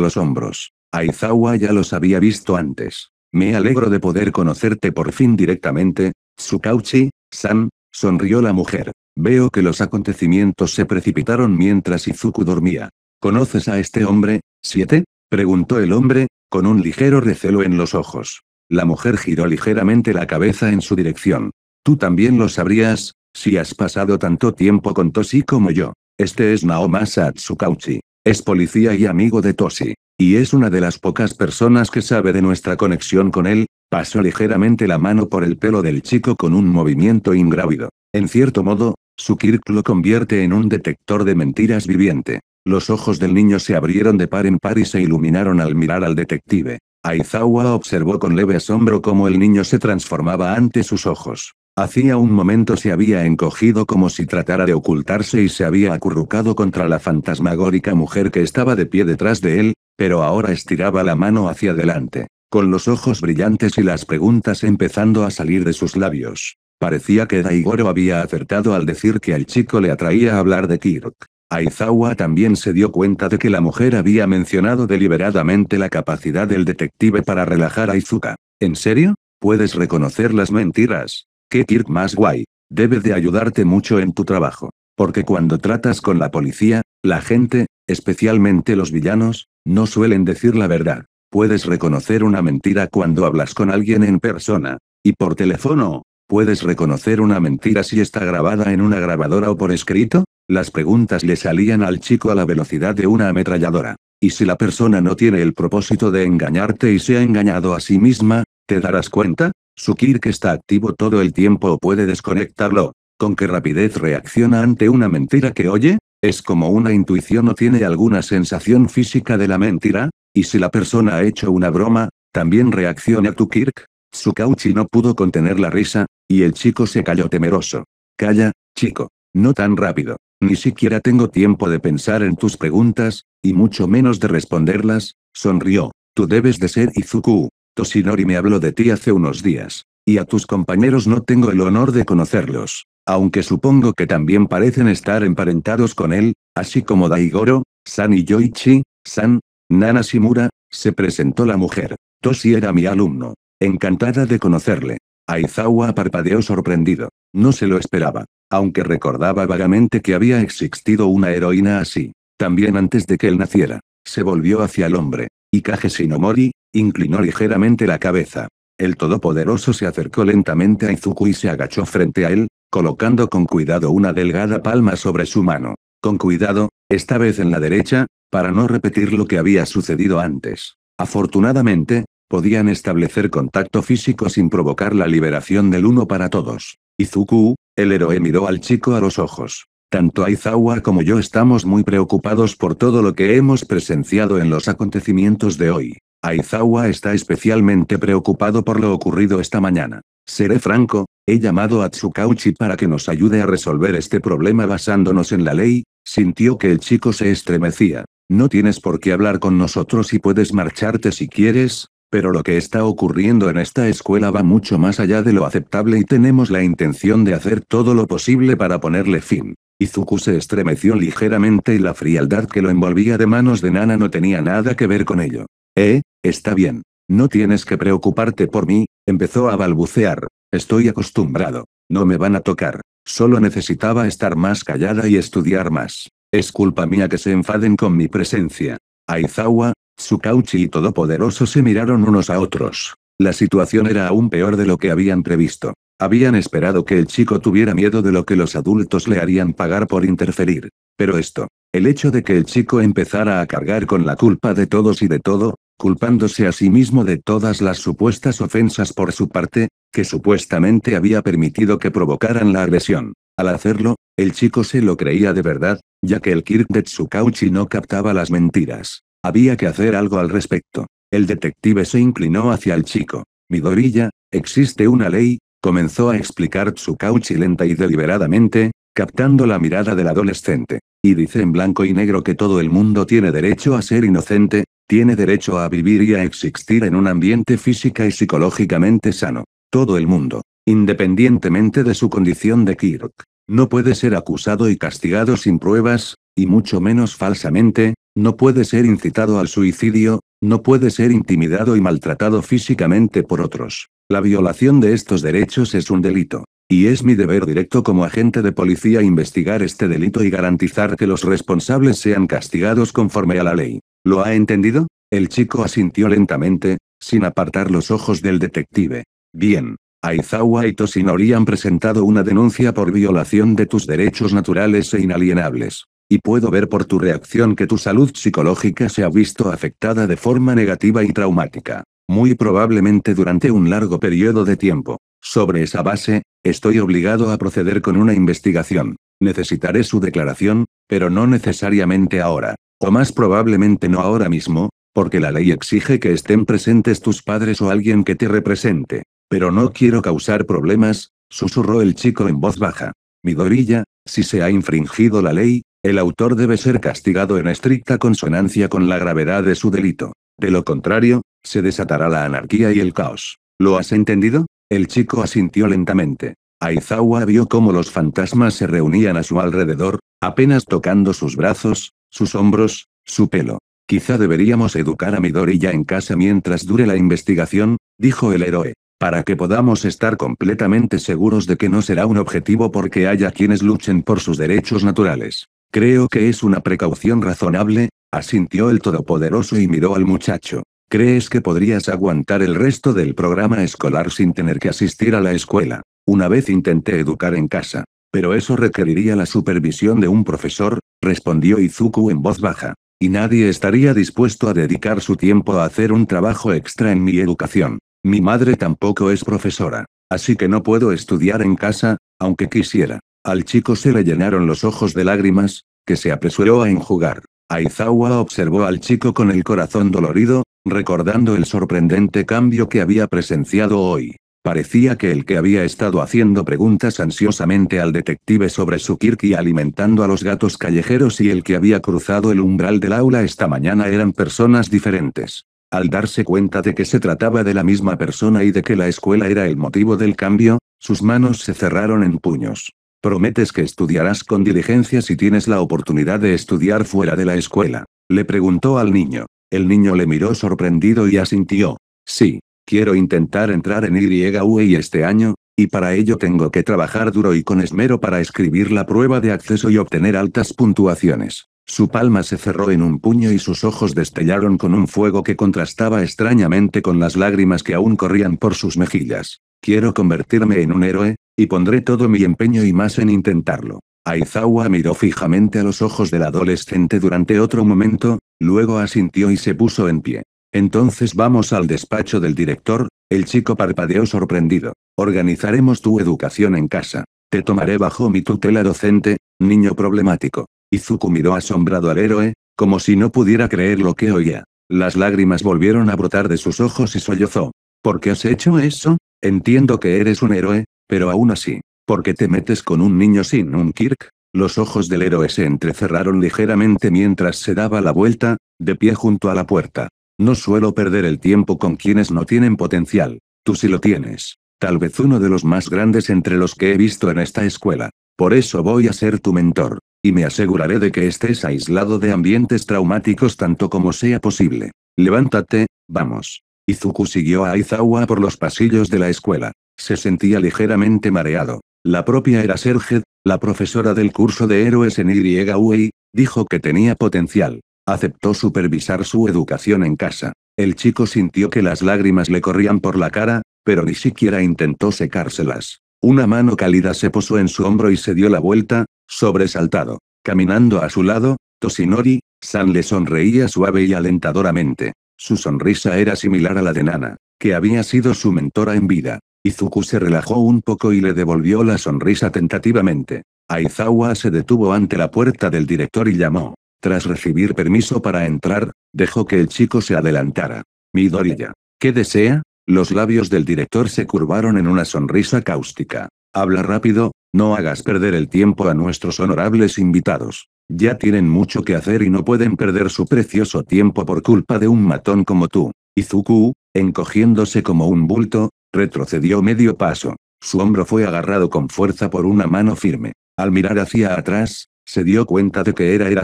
S1: los hombros. Aizawa ya los había visto antes. Me alegro de poder conocerte por fin directamente, Tsukauchi, San, sonrió la mujer. Veo que los acontecimientos se precipitaron mientras Izuku dormía. ¿Conoces a este hombre? ¿Siete? preguntó el hombre, con un ligero recelo en los ojos. La mujer giró ligeramente la cabeza en su dirección. Tú también lo sabrías, si has pasado tanto tiempo con Toshi como yo. Este es Naomasa Atsukauchi. Es policía y amigo de Toshi. Y es una de las pocas personas que sabe de nuestra conexión con él. Pasó ligeramente la mano por el pelo del chico con un movimiento ingrávido. En cierto modo, su Kirk lo convierte en un detector de mentiras viviente. Los ojos del niño se abrieron de par en par y se iluminaron al mirar al detective. Aizawa observó con leve asombro cómo el niño se transformaba ante sus ojos. Hacía un momento se había encogido como si tratara de ocultarse y se había acurrucado contra la fantasmagórica mujer que estaba de pie detrás de él, pero ahora estiraba la mano hacia adelante, con los ojos brillantes y las preguntas empezando a salir de sus labios. Parecía que Daigoro había acertado al decir que al chico le atraía hablar de Kirk. Aizawa también se dio cuenta de que la mujer había mencionado deliberadamente la capacidad del detective para relajar a Izuka. ¿En serio? Puedes reconocer las mentiras. ¿Qué Kirk más guay? Debe de ayudarte mucho en tu trabajo. Porque cuando tratas con la policía, la gente, especialmente los villanos, no suelen decir la verdad. Puedes reconocer una mentira cuando hablas con alguien en persona. Y por teléfono, puedes reconocer una mentira si está grabada en una grabadora o por escrito. Las preguntas le salían al chico a la velocidad de una ametralladora. Y si la persona no tiene el propósito de engañarte y se ha engañado a sí misma, ¿te darás cuenta? Su Kirk está activo todo el tiempo o puede desconectarlo. ¿Con qué rapidez reacciona ante una mentira que oye? ¿Es como una intuición o tiene alguna sensación física de la mentira? ¿Y si la persona ha hecho una broma, también reacciona tu Kirk? Su cauchi no pudo contener la risa, y el chico se cayó temeroso. Calla, chico. No tan rápido. Ni siquiera tengo tiempo de pensar en tus preguntas, y mucho menos de responderlas, sonrió. Tú debes de ser Izuku. Toshinori me habló de ti hace unos días. Y a tus compañeros no tengo el honor de conocerlos. Aunque supongo que también parecen estar emparentados con él, así como Daigoro, San y Yoichi, San, Nana Shimura, se presentó la mujer. Toshi era mi alumno. Encantada de conocerle. Aizawa parpadeó sorprendido. No se lo esperaba, aunque recordaba vagamente que había existido una heroína así, también antes de que él naciera. Se volvió hacia el hombre, y Kage Shinomori, inclinó ligeramente la cabeza. El todopoderoso se acercó lentamente a Izuku y se agachó frente a él, colocando con cuidado una delgada palma sobre su mano. Con cuidado, esta vez en la derecha, para no repetir lo que había sucedido antes. Afortunadamente, podían establecer contacto físico sin provocar la liberación del uno para todos. Izuku, el héroe miró al chico a los ojos. Tanto Aizawa como yo estamos muy preocupados por todo lo que hemos presenciado en los acontecimientos de hoy. Aizawa está especialmente preocupado por lo ocurrido esta mañana. Seré franco, he llamado a Tsukauchi para que nos ayude a resolver este problema basándonos en la ley, sintió que el chico se estremecía. No tienes por qué hablar con nosotros y puedes marcharte si quieres, pero lo que está ocurriendo en esta escuela va mucho más allá de lo aceptable y tenemos la intención de hacer todo lo posible para ponerle fin. Izuku se estremeció ligeramente y la frialdad que lo envolvía de manos de Nana no tenía nada que ver con ello. Eh, está bien. No tienes que preocuparte por mí, empezó a balbucear. Estoy acostumbrado. No me van a tocar. Solo necesitaba estar más callada y estudiar más. Es culpa mía que se enfaden con mi presencia. Aizawa, Sukauchi y Todopoderoso se miraron unos a otros. La situación era aún peor de lo que habían previsto. Habían esperado que el chico tuviera miedo de lo que los adultos le harían pagar por interferir. Pero esto, el hecho de que el chico empezara a cargar con la culpa de todos y de todo, culpándose a sí mismo de todas las supuestas ofensas por su parte, que supuestamente había permitido que provocaran la agresión. Al hacerlo, el chico se lo creía de verdad, ya que el Kirk de Tsukauchi no captaba las mentiras. Había que hacer algo al respecto. El detective se inclinó hacia el chico. Midorilla, existe una ley, comenzó a explicar Tsukauchi lenta y deliberadamente, captando la mirada del adolescente. Y dice en blanco y negro que todo el mundo tiene derecho a ser inocente, tiene derecho a vivir y a existir en un ambiente física y psicológicamente sano. Todo el mundo. Independientemente de su condición de Kirk. No puede ser acusado y castigado sin pruebas, y mucho menos falsamente, no puede ser incitado al suicidio, no puede ser intimidado y maltratado físicamente por otros. La violación de estos derechos es un delito. Y es mi deber directo como agente de policía investigar este delito y garantizar que los responsables sean castigados conforme a la ley. ¿Lo ha entendido? El chico asintió lentamente, sin apartar los ojos del detective. Bien. Aizawa y Toshinori han presentado una denuncia por violación de tus derechos naturales e inalienables. Y puedo ver por tu reacción que tu salud psicológica se ha visto afectada de forma negativa y traumática. Muy probablemente durante un largo periodo de tiempo. Sobre esa base, estoy obligado a proceder con una investigación. Necesitaré su declaración, pero no necesariamente ahora. O más probablemente no ahora mismo, porque la ley exige que estén presentes tus padres o alguien que te represente. Pero no quiero causar problemas, susurró el chico en voz baja. Midorilla, si se ha infringido la ley, el autor debe ser castigado en estricta consonancia con la gravedad de su delito. De lo contrario, se desatará la anarquía y el caos. ¿Lo has entendido? El chico asintió lentamente. Aizawa vio cómo los fantasmas se reunían a su alrededor, apenas tocando sus brazos, sus hombros, su pelo. Quizá deberíamos educar a Midorilla en casa mientras dure la investigación, dijo el héroe para que podamos estar completamente seguros de que no será un objetivo porque haya quienes luchen por sus derechos naturales. Creo que es una precaución razonable, asintió el Todopoderoso y miró al muchacho. ¿Crees que podrías aguantar el resto del programa escolar sin tener que asistir a la escuela? Una vez intenté educar en casa, pero eso requeriría la supervisión de un profesor, respondió Izuku en voz baja, y nadie estaría dispuesto a dedicar su tiempo a hacer un trabajo extra en mi educación. Mi madre tampoco es profesora. Así que no puedo estudiar en casa, aunque quisiera. Al chico se le llenaron los ojos de lágrimas, que se apresuró a enjugar. Aizawa observó al chico con el corazón dolorido, recordando el sorprendente cambio que había presenciado hoy. Parecía que el que había estado haciendo preguntas ansiosamente al detective sobre su kirki alimentando a los gatos callejeros y el que había cruzado el umbral del aula esta mañana eran personas diferentes. Al darse cuenta de que se trataba de la misma persona y de que la escuela era el motivo del cambio, sus manos se cerraron en puños. Prometes que estudiarás con diligencia si tienes la oportunidad de estudiar fuera de la escuela, le preguntó al niño. El niño le miró sorprendido y asintió. Sí, quiero intentar entrar en YUEI e este año, y para ello tengo que trabajar duro y con esmero para escribir la prueba de acceso y obtener altas puntuaciones. Su palma se cerró en un puño y sus ojos destellaron con un fuego que contrastaba extrañamente con las lágrimas que aún corrían por sus mejillas. Quiero convertirme en un héroe, y pondré todo mi empeño y más en intentarlo. Aizawa miró fijamente a los ojos del adolescente durante otro momento, luego asintió y se puso en pie. Entonces vamos al despacho del director, el chico parpadeó sorprendido. Organizaremos tu educación en casa. Te tomaré bajo mi tutela docente, niño problemático. Izuku miró asombrado al héroe, como si no pudiera creer lo que oía. Las lágrimas volvieron a brotar de sus ojos y sollozó. ¿Por qué has hecho eso? Entiendo que eres un héroe, pero aún así, ¿por qué te metes con un niño sin un Kirk? Los ojos del héroe se entrecerraron ligeramente mientras se daba la vuelta, de pie junto a la puerta. No suelo perder el tiempo con quienes no tienen potencial. Tú sí lo tienes. Tal vez uno de los más grandes entre los que he visto en esta escuela. Por eso voy a ser tu mentor. Y me aseguraré de que estés aislado de ambientes traumáticos tanto como sea posible. Levántate, vamos. Izuku siguió a Aizawa por los pasillos de la escuela. Se sentía ligeramente mareado. La propia era Serge, la profesora del curso de héroes en YUI, e dijo que tenía potencial. Aceptó supervisar su educación en casa. El chico sintió que las lágrimas le corrían por la cara, pero ni siquiera intentó secárselas. Una mano cálida se posó en su hombro y se dio la vuelta, sobresaltado. Caminando a su lado, Toshinori, San le sonreía suave y alentadoramente. Su sonrisa era similar a la de Nana, que había sido su mentora en vida. Izuku se relajó un poco y le devolvió la sonrisa tentativamente. Aizawa se detuvo ante la puerta del director y llamó. Tras recibir permiso para entrar, dejó que el chico se adelantara. Midoriya. ¿Qué desea? Los labios del director se curvaron en una sonrisa cáustica. Habla rápido, no hagas perder el tiempo a nuestros honorables invitados. Ya tienen mucho que hacer y no pueden perder su precioso tiempo por culpa de un matón como tú. Izuku, encogiéndose como un bulto, retrocedió medio paso. Su hombro fue agarrado con fuerza por una mano firme. Al mirar hacia atrás, se dio cuenta de que era era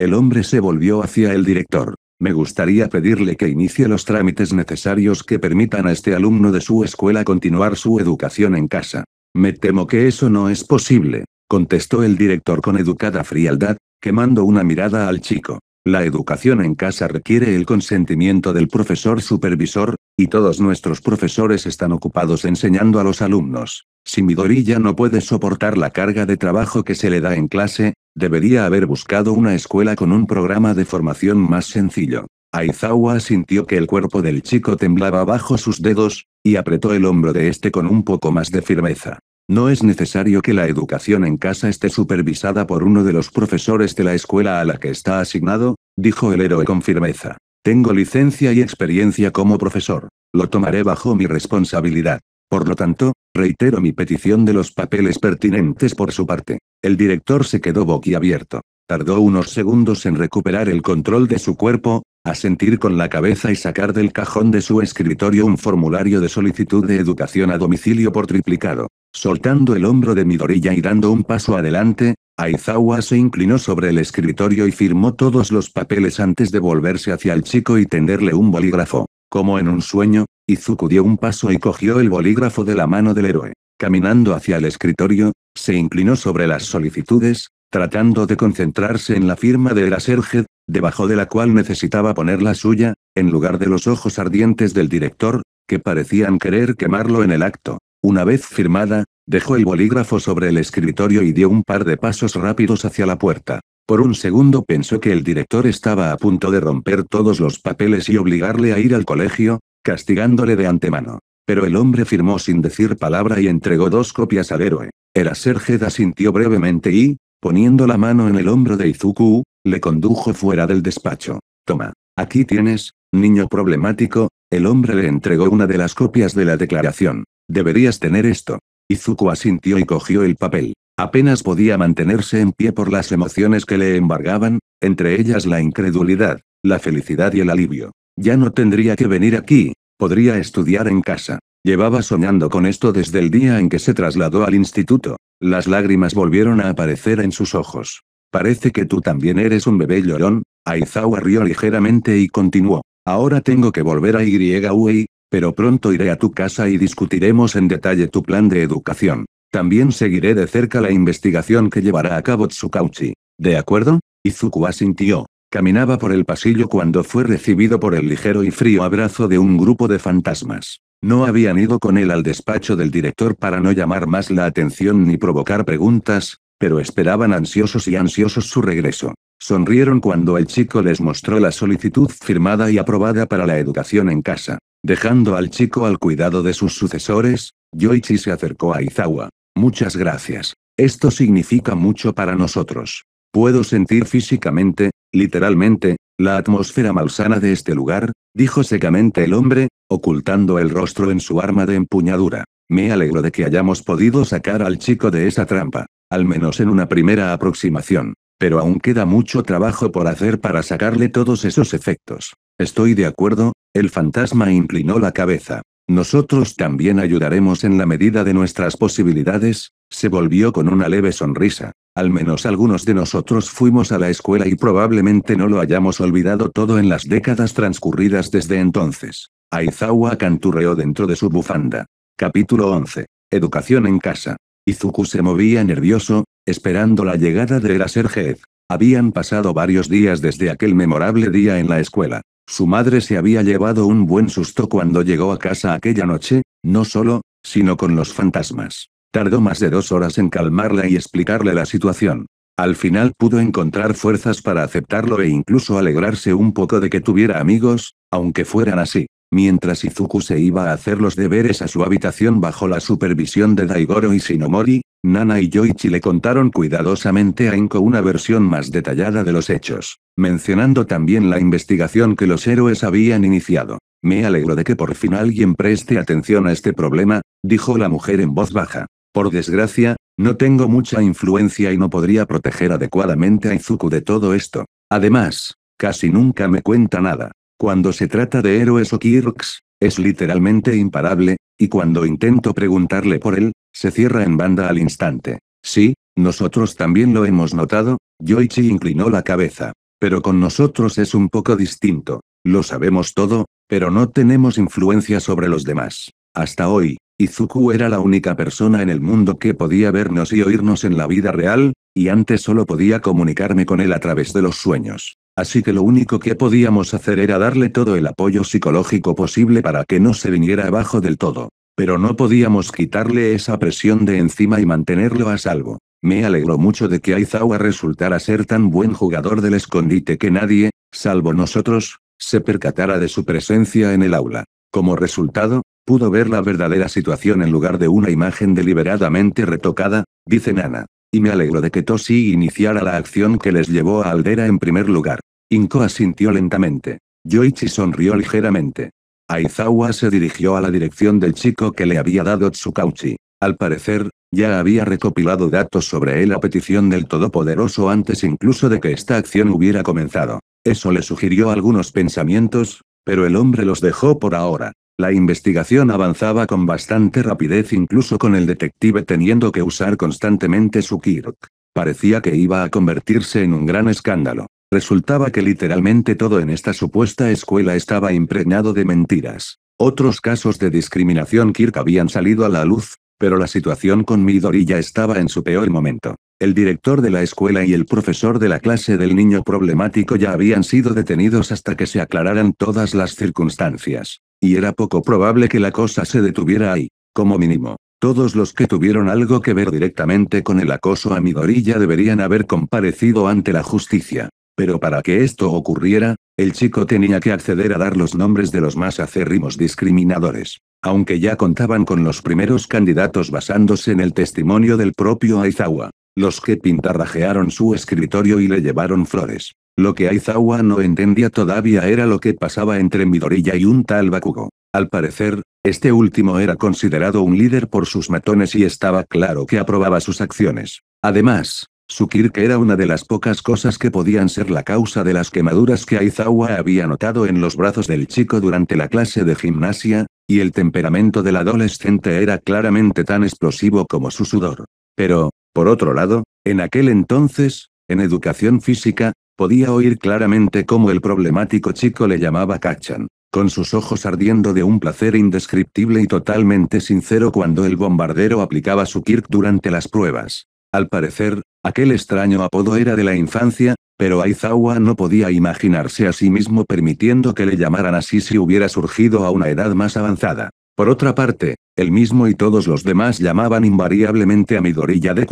S1: El hombre se volvió hacia el director. Me gustaría pedirle que inicie los trámites necesarios que permitan a este alumno de su escuela continuar su educación en casa. Me temo que eso no es posible, contestó el director con educada frialdad, quemando una mirada al chico. La educación en casa requiere el consentimiento del profesor supervisor, y todos nuestros profesores están ocupados enseñando a los alumnos. Si Midoriya no puede soportar la carga de trabajo que se le da en clase, debería haber buscado una escuela con un programa de formación más sencillo. Aizawa sintió que el cuerpo del chico temblaba bajo sus dedos, y apretó el hombro de este con un poco más de firmeza. No es necesario que la educación en casa esté supervisada por uno de los profesores de la escuela a la que está asignado, dijo el héroe con firmeza. Tengo licencia y experiencia como profesor. Lo tomaré bajo mi responsabilidad. Por lo tanto, reitero mi petición de los papeles pertinentes por su parte. El director se quedó boquiabierto. Tardó unos segundos en recuperar el control de su cuerpo, a sentir con la cabeza y sacar del cajón de su escritorio un formulario de solicitud de educación a domicilio por triplicado. Soltando el hombro de Midorilla y dando un paso adelante, Aizawa se inclinó sobre el escritorio y firmó todos los papeles antes de volverse hacia el chico y tenderle un bolígrafo. Como en un sueño, Izuku dio un paso y cogió el bolígrafo de la mano del héroe. Caminando hacia el escritorio, se inclinó sobre las solicitudes, tratando de concentrarse en la firma de Eraserhead, debajo de la cual necesitaba poner la suya, en lugar de los ojos ardientes del director, que parecían querer quemarlo en el acto. Una vez firmada, dejó el bolígrafo sobre el escritorio y dio un par de pasos rápidos hacia la puerta. Por un segundo pensó que el director estaba a punto de romper todos los papeles y obligarle a ir al colegio, castigándole de antemano. Pero el hombre firmó sin decir palabra y entregó dos copias al héroe. El asergeda sintió brevemente y, poniendo la mano en el hombro de Izuku, le condujo fuera del despacho. Toma. Aquí tienes, niño problemático, el hombre le entregó una de las copias de la declaración. Deberías tener esto. Izuku asintió y cogió el papel. Apenas podía mantenerse en pie por las emociones que le embargaban, entre ellas la incredulidad, la felicidad y el alivio. Ya no tendría que venir aquí, podría estudiar en casa. Llevaba soñando con esto desde el día en que se trasladó al instituto. Las lágrimas volvieron a aparecer en sus ojos. Parece que tú también eres un bebé llorón. Aizawa rió ligeramente y continuó. Ahora tengo que volver a YUI, pero pronto iré a tu casa y discutiremos en detalle tu plan de educación. También seguiré de cerca la investigación que llevará a cabo Tsukauchi. ¿De acuerdo? Izuku asintió. Caminaba por el pasillo cuando fue recibido por el ligero y frío abrazo de un grupo de fantasmas. No habían ido con él al despacho del director para no llamar más la atención ni provocar preguntas, pero esperaban ansiosos y ansiosos su regreso. Sonrieron cuando el chico les mostró la solicitud firmada y aprobada para la educación en casa. Dejando al chico al cuidado de sus sucesores, Yoichi se acercó a Izawa. Muchas gracias. Esto significa mucho para nosotros. Puedo sentir físicamente, literalmente, la atmósfera malsana de este lugar, dijo secamente el hombre, ocultando el rostro en su arma de empuñadura. Me alegro de que hayamos podido sacar al chico de esa trampa al menos en una primera aproximación. Pero aún queda mucho trabajo por hacer para sacarle todos esos efectos. Estoy de acuerdo, el fantasma inclinó la cabeza. Nosotros también ayudaremos en la medida de nuestras posibilidades, se volvió con una leve sonrisa. Al menos algunos de nosotros fuimos a la escuela y probablemente no lo hayamos olvidado todo en las décadas transcurridas desde entonces. Aizawa canturreó dentro de su bufanda. Capítulo 11. Educación en casa. Izuku se movía nervioso, esperando la llegada de Eraserhead. Habían pasado varios días desde aquel memorable día en la escuela. Su madre se había llevado un buen susto cuando llegó a casa aquella noche, no solo, sino con los fantasmas. Tardó más de dos horas en calmarla y explicarle la situación. Al final pudo encontrar fuerzas para aceptarlo e incluso alegrarse un poco de que tuviera amigos, aunque fueran así. Mientras Izuku se iba a hacer los deberes a su habitación bajo la supervisión de Daigoro y Shinomori, Nana y Yoichi le contaron cuidadosamente a Enko una versión más detallada de los hechos, mencionando también la investigación que los héroes habían iniciado. Me alegro de que por fin alguien preste atención a este problema, dijo la mujer en voz baja. Por desgracia, no tengo mucha influencia y no podría proteger adecuadamente a Izuku de todo esto. Además, casi nunca me cuenta nada. Cuando se trata de héroes o Kirks, es literalmente imparable, y cuando intento preguntarle por él, se cierra en banda al instante. Sí, nosotros también lo hemos notado, Yoichi inclinó la cabeza. Pero con nosotros es un poco distinto. Lo sabemos todo, pero no tenemos influencia sobre los demás. Hasta hoy, Izuku era la única persona en el mundo que podía vernos y oírnos en la vida real, y antes solo podía comunicarme con él a través de los sueños. Así que lo único que podíamos hacer era darle todo el apoyo psicológico posible para que no se viniera abajo del todo. Pero no podíamos quitarle esa presión de encima y mantenerlo a salvo. Me alegró mucho de que Aizawa resultara ser tan buen jugador del escondite que nadie, salvo nosotros, se percatara de su presencia en el aula. Como resultado, pudo ver la verdadera situación en lugar de una imagen deliberadamente retocada, dice Nana. Y me alegro de que Toshi iniciara la acción que les llevó a Aldera en primer lugar. Inko asintió lentamente. Yoichi sonrió ligeramente. Aizawa se dirigió a la dirección del chico que le había dado Tsukauchi. Al parecer, ya había recopilado datos sobre él a petición del Todopoderoso antes incluso de que esta acción hubiera comenzado. Eso le sugirió algunos pensamientos, pero el hombre los dejó por ahora. La investigación avanzaba con bastante rapidez incluso con el detective teniendo que usar constantemente su Kirk. Parecía que iba a convertirse en un gran escándalo. Resultaba que literalmente todo en esta supuesta escuela estaba impregnado de mentiras. Otros casos de discriminación Kirk habían salido a la luz, pero la situación con Midori ya estaba en su peor momento. El director de la escuela y el profesor de la clase del niño problemático ya habían sido detenidos hasta que se aclararan todas las circunstancias. Y era poco probable que la cosa se detuviera ahí, como mínimo. Todos los que tuvieron algo que ver directamente con el acoso a Midorilla deberían haber comparecido ante la justicia. Pero para que esto ocurriera, el chico tenía que acceder a dar los nombres de los más acérrimos discriminadores. Aunque ya contaban con los primeros candidatos basándose en el testimonio del propio Aizawa. Los que pintarrajearon su escritorio y le llevaron flores. Lo que Aizawa no entendía todavía era lo que pasaba entre Midorilla y un tal Bakugo. Al parecer, este último era considerado un líder por sus matones y estaba claro que aprobaba sus acciones. Además, su Kirk era una de las pocas cosas que podían ser la causa de las quemaduras que Aizawa había notado en los brazos del chico durante la clase de gimnasia, y el temperamento del adolescente era claramente tan explosivo como su sudor. Pero, por otro lado, en aquel entonces, en educación física, Podía oír claramente cómo el problemático chico le llamaba Kachan, con sus ojos ardiendo de un placer indescriptible y totalmente sincero cuando el bombardero aplicaba su Kirk durante las pruebas. Al parecer, aquel extraño apodo era de la infancia, pero Aizawa no podía imaginarse a sí mismo permitiendo que le llamaran así si hubiera surgido a una edad más avanzada. Por otra parte, él mismo y todos los demás llamaban invariablemente a Midorilla de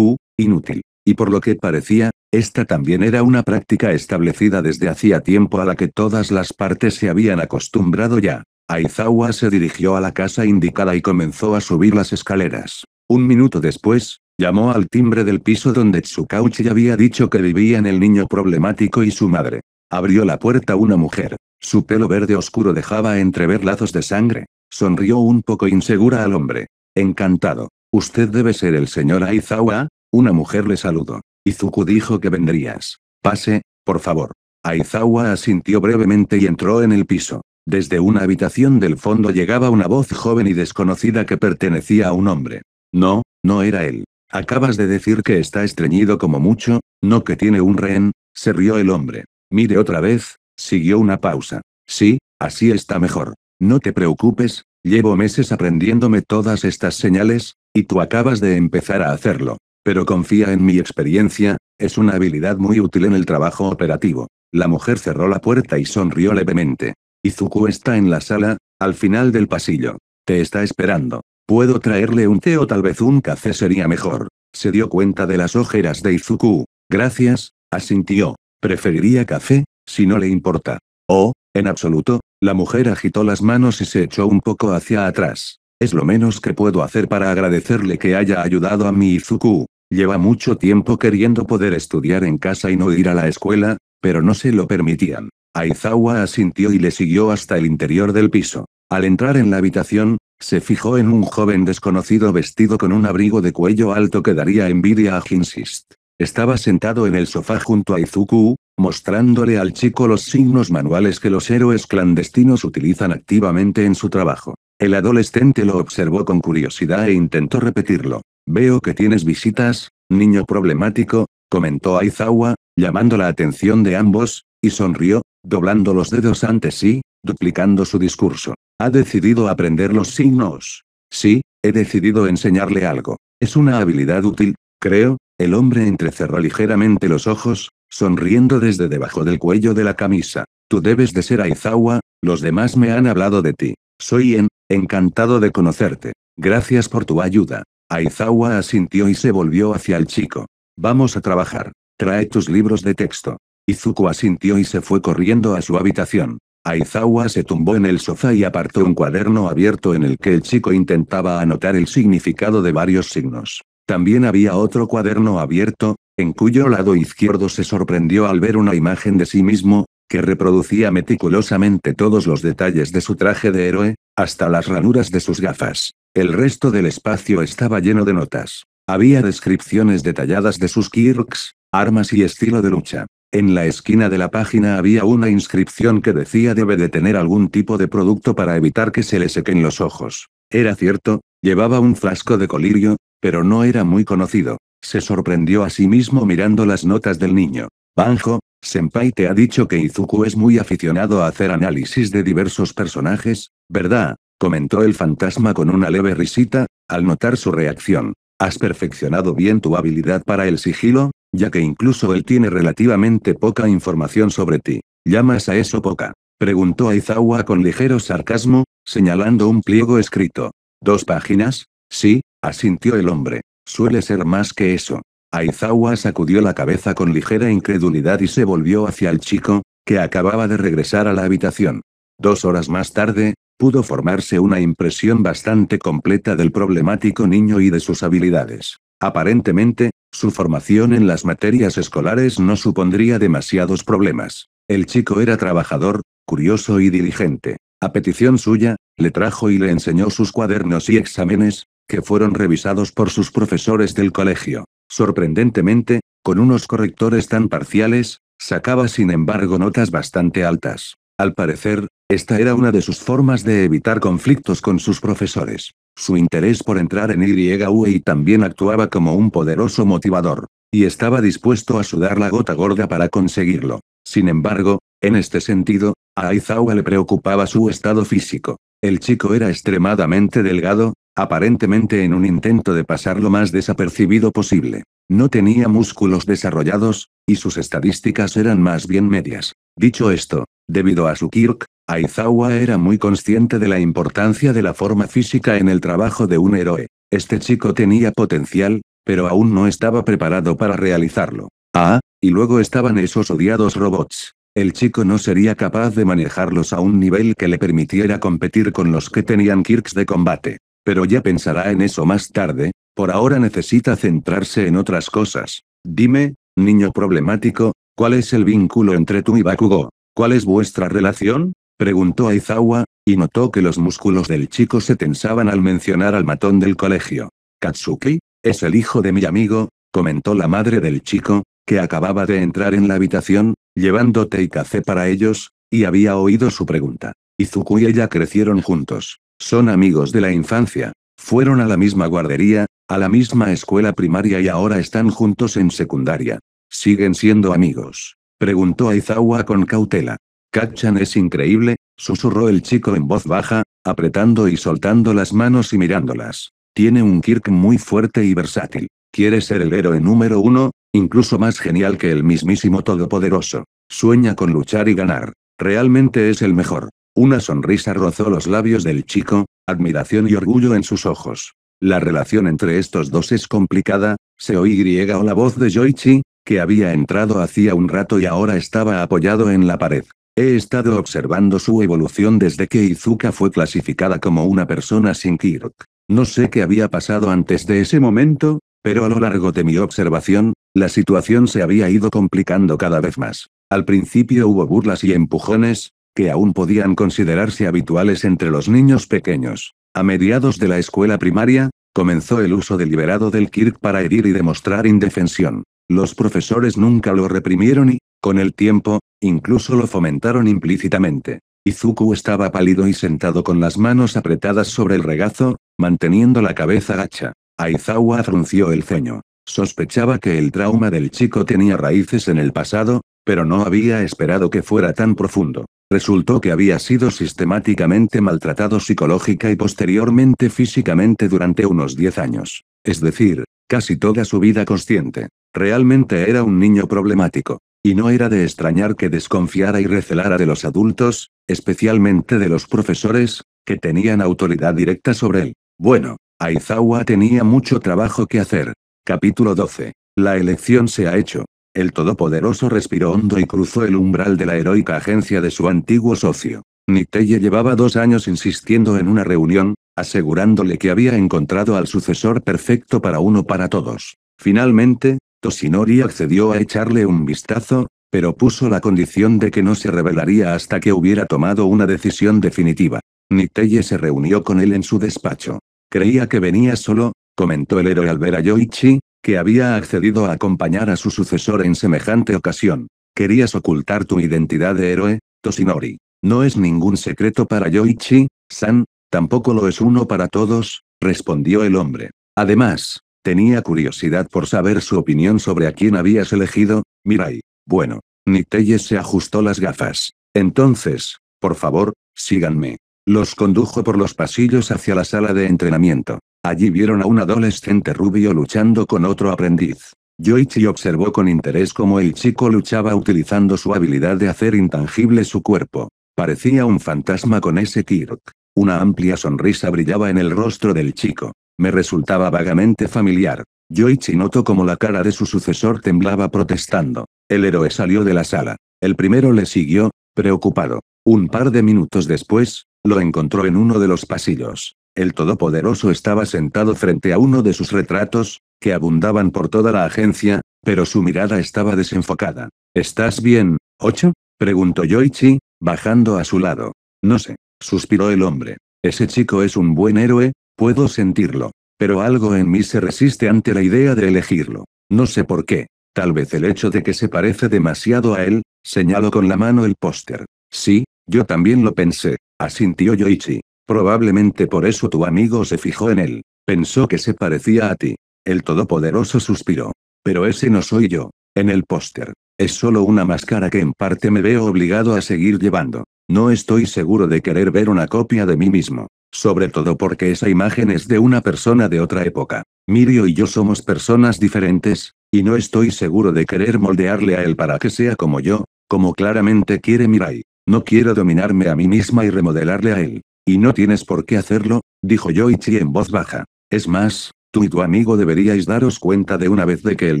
S1: inútil. Y por lo que parecía, esta también era una práctica establecida desde hacía tiempo a la que todas las partes se habían acostumbrado ya. Aizawa se dirigió a la casa indicada y comenzó a subir las escaleras. Un minuto después, llamó al timbre del piso donde Tsukauchi había dicho que vivían el niño problemático y su madre. Abrió la puerta una mujer. Su pelo verde oscuro dejaba entrever lazos de sangre. Sonrió un poco insegura al hombre. Encantado. ¿Usted debe ser el señor Aizawa? Una mujer le saludó. Izuku dijo que vendrías. Pase, por favor. Aizawa asintió brevemente y entró en el piso. Desde una habitación del fondo llegaba una voz joven y desconocida que pertenecía a un hombre. No, no era él. Acabas de decir que está estreñido como mucho, no que tiene un rehén, se rió el hombre. Mire otra vez, siguió una pausa. Sí, así está mejor. No te preocupes, llevo meses aprendiéndome todas estas señales, y tú acabas de empezar a hacerlo. Pero confía en mi experiencia, es una habilidad muy útil en el trabajo operativo. La mujer cerró la puerta y sonrió levemente. Izuku está en la sala, al final del pasillo. Te está esperando. Puedo traerle un té o tal vez un café sería mejor. Se dio cuenta de las ojeras de Izuku. Gracias, asintió. Preferiría café, si no le importa. Oh, en absoluto, la mujer agitó las manos y se echó un poco hacia atrás. Es lo menos que puedo hacer para agradecerle que haya ayudado a mi Izuku. Lleva mucho tiempo queriendo poder estudiar en casa y no ir a la escuela, pero no se lo permitían. Aizawa asintió y le siguió hasta el interior del piso. Al entrar en la habitación, se fijó en un joven desconocido vestido con un abrigo de cuello alto que daría envidia a Hinsist. Estaba sentado en el sofá junto a Izuku, mostrándole al chico los signos manuales que los héroes clandestinos utilizan activamente en su trabajo. El adolescente lo observó con curiosidad e intentó repetirlo. Veo que tienes visitas, niño problemático, comentó Aizawa, llamando la atención de ambos, y sonrió, doblando los dedos ante sí, duplicando su discurso. Ha decidido aprender los signos. Sí, he decidido enseñarle algo. Es una habilidad útil, creo. El hombre entrecerró ligeramente los ojos, sonriendo desde debajo del cuello de la camisa. Tú debes de ser Aizawa, los demás me han hablado de ti. Soy en, encantado de conocerte. Gracias por tu ayuda. Aizawa asintió y se volvió hacia el chico. Vamos a trabajar. Trae tus libros de texto. Izuku asintió y se fue corriendo a su habitación. Aizawa se tumbó en el sofá y apartó un cuaderno abierto en el que el chico intentaba anotar el significado de varios signos. También había otro cuaderno abierto, en cuyo lado izquierdo se sorprendió al ver una imagen de sí mismo, que reproducía meticulosamente todos los detalles de su traje de héroe, hasta las ranuras de sus gafas. El resto del espacio estaba lleno de notas. Había descripciones detalladas de sus quirks, armas y estilo de lucha. En la esquina de la página había una inscripción que decía debe de tener algún tipo de producto para evitar que se le sequen los ojos. Era cierto, llevaba un frasco de colirio, pero no era muy conocido. Se sorprendió a sí mismo mirando las notas del niño. Banjo, Senpai te ha dicho que Izuku es muy aficionado a hacer análisis de diversos personajes, ¿verdad? comentó el fantasma con una leve risita, al notar su reacción. ¿Has perfeccionado bien tu habilidad para el sigilo? Ya que incluso él tiene relativamente poca información sobre ti. ¿Llamas a eso poca? Preguntó Aizawa con ligero sarcasmo, señalando un pliego escrito. ¿Dos páginas? Sí, asintió el hombre. Suele ser más que eso. Aizawa sacudió la cabeza con ligera incredulidad y se volvió hacia el chico, que acababa de regresar a la habitación. Dos horas más tarde, pudo formarse una impresión bastante completa del problemático niño y de sus habilidades. Aparentemente, su formación en las materias escolares no supondría demasiados problemas. El chico era trabajador, curioso y diligente. A petición suya, le trajo y le enseñó sus cuadernos y exámenes, que fueron revisados por sus profesores del colegio. Sorprendentemente, con unos correctores tan parciales, sacaba sin embargo notas bastante altas. Al parecer, esta era una de sus formas de evitar conflictos con sus profesores. Su interés por entrar en YUEI también actuaba como un poderoso motivador, y estaba dispuesto a sudar la gota gorda para conseguirlo. Sin embargo, en este sentido, a Aizawa le preocupaba su estado físico. El chico era extremadamente delgado, aparentemente en un intento de pasar lo más desapercibido posible. No tenía músculos desarrollados, y sus estadísticas eran más bien medias. Dicho esto, debido a su Kirk, Aizawa era muy consciente de la importancia de la forma física en el trabajo de un héroe. Este chico tenía potencial, pero aún no estaba preparado para realizarlo. Ah, y luego estaban esos odiados robots. El chico no sería capaz de manejarlos a un nivel que le permitiera competir con los que tenían Kirks de combate pero ya pensará en eso más tarde, por ahora necesita centrarse en otras cosas. Dime, niño problemático, ¿cuál es el vínculo entre tú y Bakugo? ¿Cuál es vuestra relación? preguntó Aizawa, y notó que los músculos del chico se tensaban al mencionar al matón del colegio. Katsuki, es el hijo de mi amigo, comentó la madre del chico, que acababa de entrar en la habitación, llevando té y café para ellos, y había oído su pregunta. Izuku y ella crecieron juntos. Son amigos de la infancia. Fueron a la misma guardería, a la misma escuela primaria y ahora están juntos en secundaria. ¿Siguen siendo amigos? Preguntó Aizawa con cautela. Kachan es increíble, susurró el chico en voz baja, apretando y soltando las manos y mirándolas. Tiene un Kirk muy fuerte y versátil. Quiere ser el héroe número uno, incluso más genial que el mismísimo Todopoderoso. Sueña con luchar y ganar. Realmente es el mejor. Una sonrisa rozó los labios del chico, admiración y orgullo en sus ojos. La relación entre estos dos es complicada, se oí o la voz de Yoichi, que había entrado hacía un rato y ahora estaba apoyado en la pared. He estado observando su evolución desde que Izuka fue clasificada como una persona sin Kirk. No sé qué había pasado antes de ese momento, pero a lo largo de mi observación, la situación se había ido complicando cada vez más. Al principio hubo burlas y empujones, que aún podían considerarse habituales entre los niños pequeños. A mediados de la escuela primaria, comenzó el uso deliberado del Kirk para herir y demostrar indefensión. Los profesores nunca lo reprimieron y, con el tiempo, incluso lo fomentaron implícitamente. Izuku estaba pálido y sentado con las manos apretadas sobre el regazo, manteniendo la cabeza gacha. Aizawa frunció el ceño. Sospechaba que el trauma del chico tenía raíces en el pasado, pero no había esperado que fuera tan profundo. Resultó que había sido sistemáticamente maltratado psicológica y posteriormente físicamente durante unos 10 años, es decir, casi toda su vida consciente. Realmente era un niño problemático, y no era de extrañar que desconfiara y recelara de los adultos, especialmente de los profesores, que tenían autoridad directa sobre él. Bueno, Aizawa tenía mucho trabajo que hacer. Capítulo 12. La elección se ha hecho. El todopoderoso respiró hondo y cruzó el umbral de la heroica agencia de su antiguo socio. Niteye llevaba dos años insistiendo en una reunión, asegurándole que había encontrado al sucesor perfecto para uno para todos. Finalmente, Toshinori accedió a echarle un vistazo, pero puso la condición de que no se revelaría hasta que hubiera tomado una decisión definitiva. Niteye se reunió con él en su despacho. Creía que venía solo, comentó el héroe al ver a Yoichi, que había accedido a acompañar a su sucesor en semejante ocasión. Querías ocultar tu identidad de héroe, Toshinori. No es ningún secreto para Yoichi, San, tampoco lo es uno para todos, respondió el hombre. Además, tenía curiosidad por saber su opinión sobre a quién habías elegido, Mirai. Bueno, Nitelles se ajustó las gafas. Entonces, por favor, síganme. Los condujo por los pasillos hacia la sala de entrenamiento. Allí vieron a un adolescente rubio luchando con otro aprendiz. Yoichi observó con interés cómo el chico luchaba utilizando su habilidad de hacer intangible su cuerpo. Parecía un fantasma con ese Kirk. Una amplia sonrisa brillaba en el rostro del chico. Me resultaba vagamente familiar. Yoichi notó cómo la cara de su sucesor temblaba protestando. El héroe salió de la sala. El primero le siguió, preocupado. Un par de minutos después, lo encontró en uno de los pasillos el Todopoderoso estaba sentado frente a uno de sus retratos, que abundaban por toda la agencia, pero su mirada estaba desenfocada. ¿Estás bien, Ocho? preguntó Yoichi, bajando a su lado. No sé, suspiró el hombre. Ese chico es un buen héroe, puedo sentirlo. Pero algo en mí se resiste ante la idea de elegirlo. No sé por qué. Tal vez el hecho de que se parece demasiado a él, señaló con la mano el póster. Sí, yo también lo pensé, asintió Yoichi. Probablemente por eso tu amigo se fijó en él. Pensó que se parecía a ti. El Todopoderoso suspiró. Pero ese no soy yo. En el póster. Es solo una máscara que en parte me veo obligado a seguir llevando. No estoy seguro de querer ver una copia de mí mismo. Sobre todo porque esa imagen es de una persona de otra época. Mirio y yo somos personas diferentes, y no estoy seguro de querer moldearle a él para que sea como yo, como claramente quiere Mirai. No quiero dominarme a mí misma y remodelarle a él. Y no tienes por qué hacerlo, dijo Yoichi en voz baja. Es más, tú y tu amigo deberíais daros cuenta de una vez de que el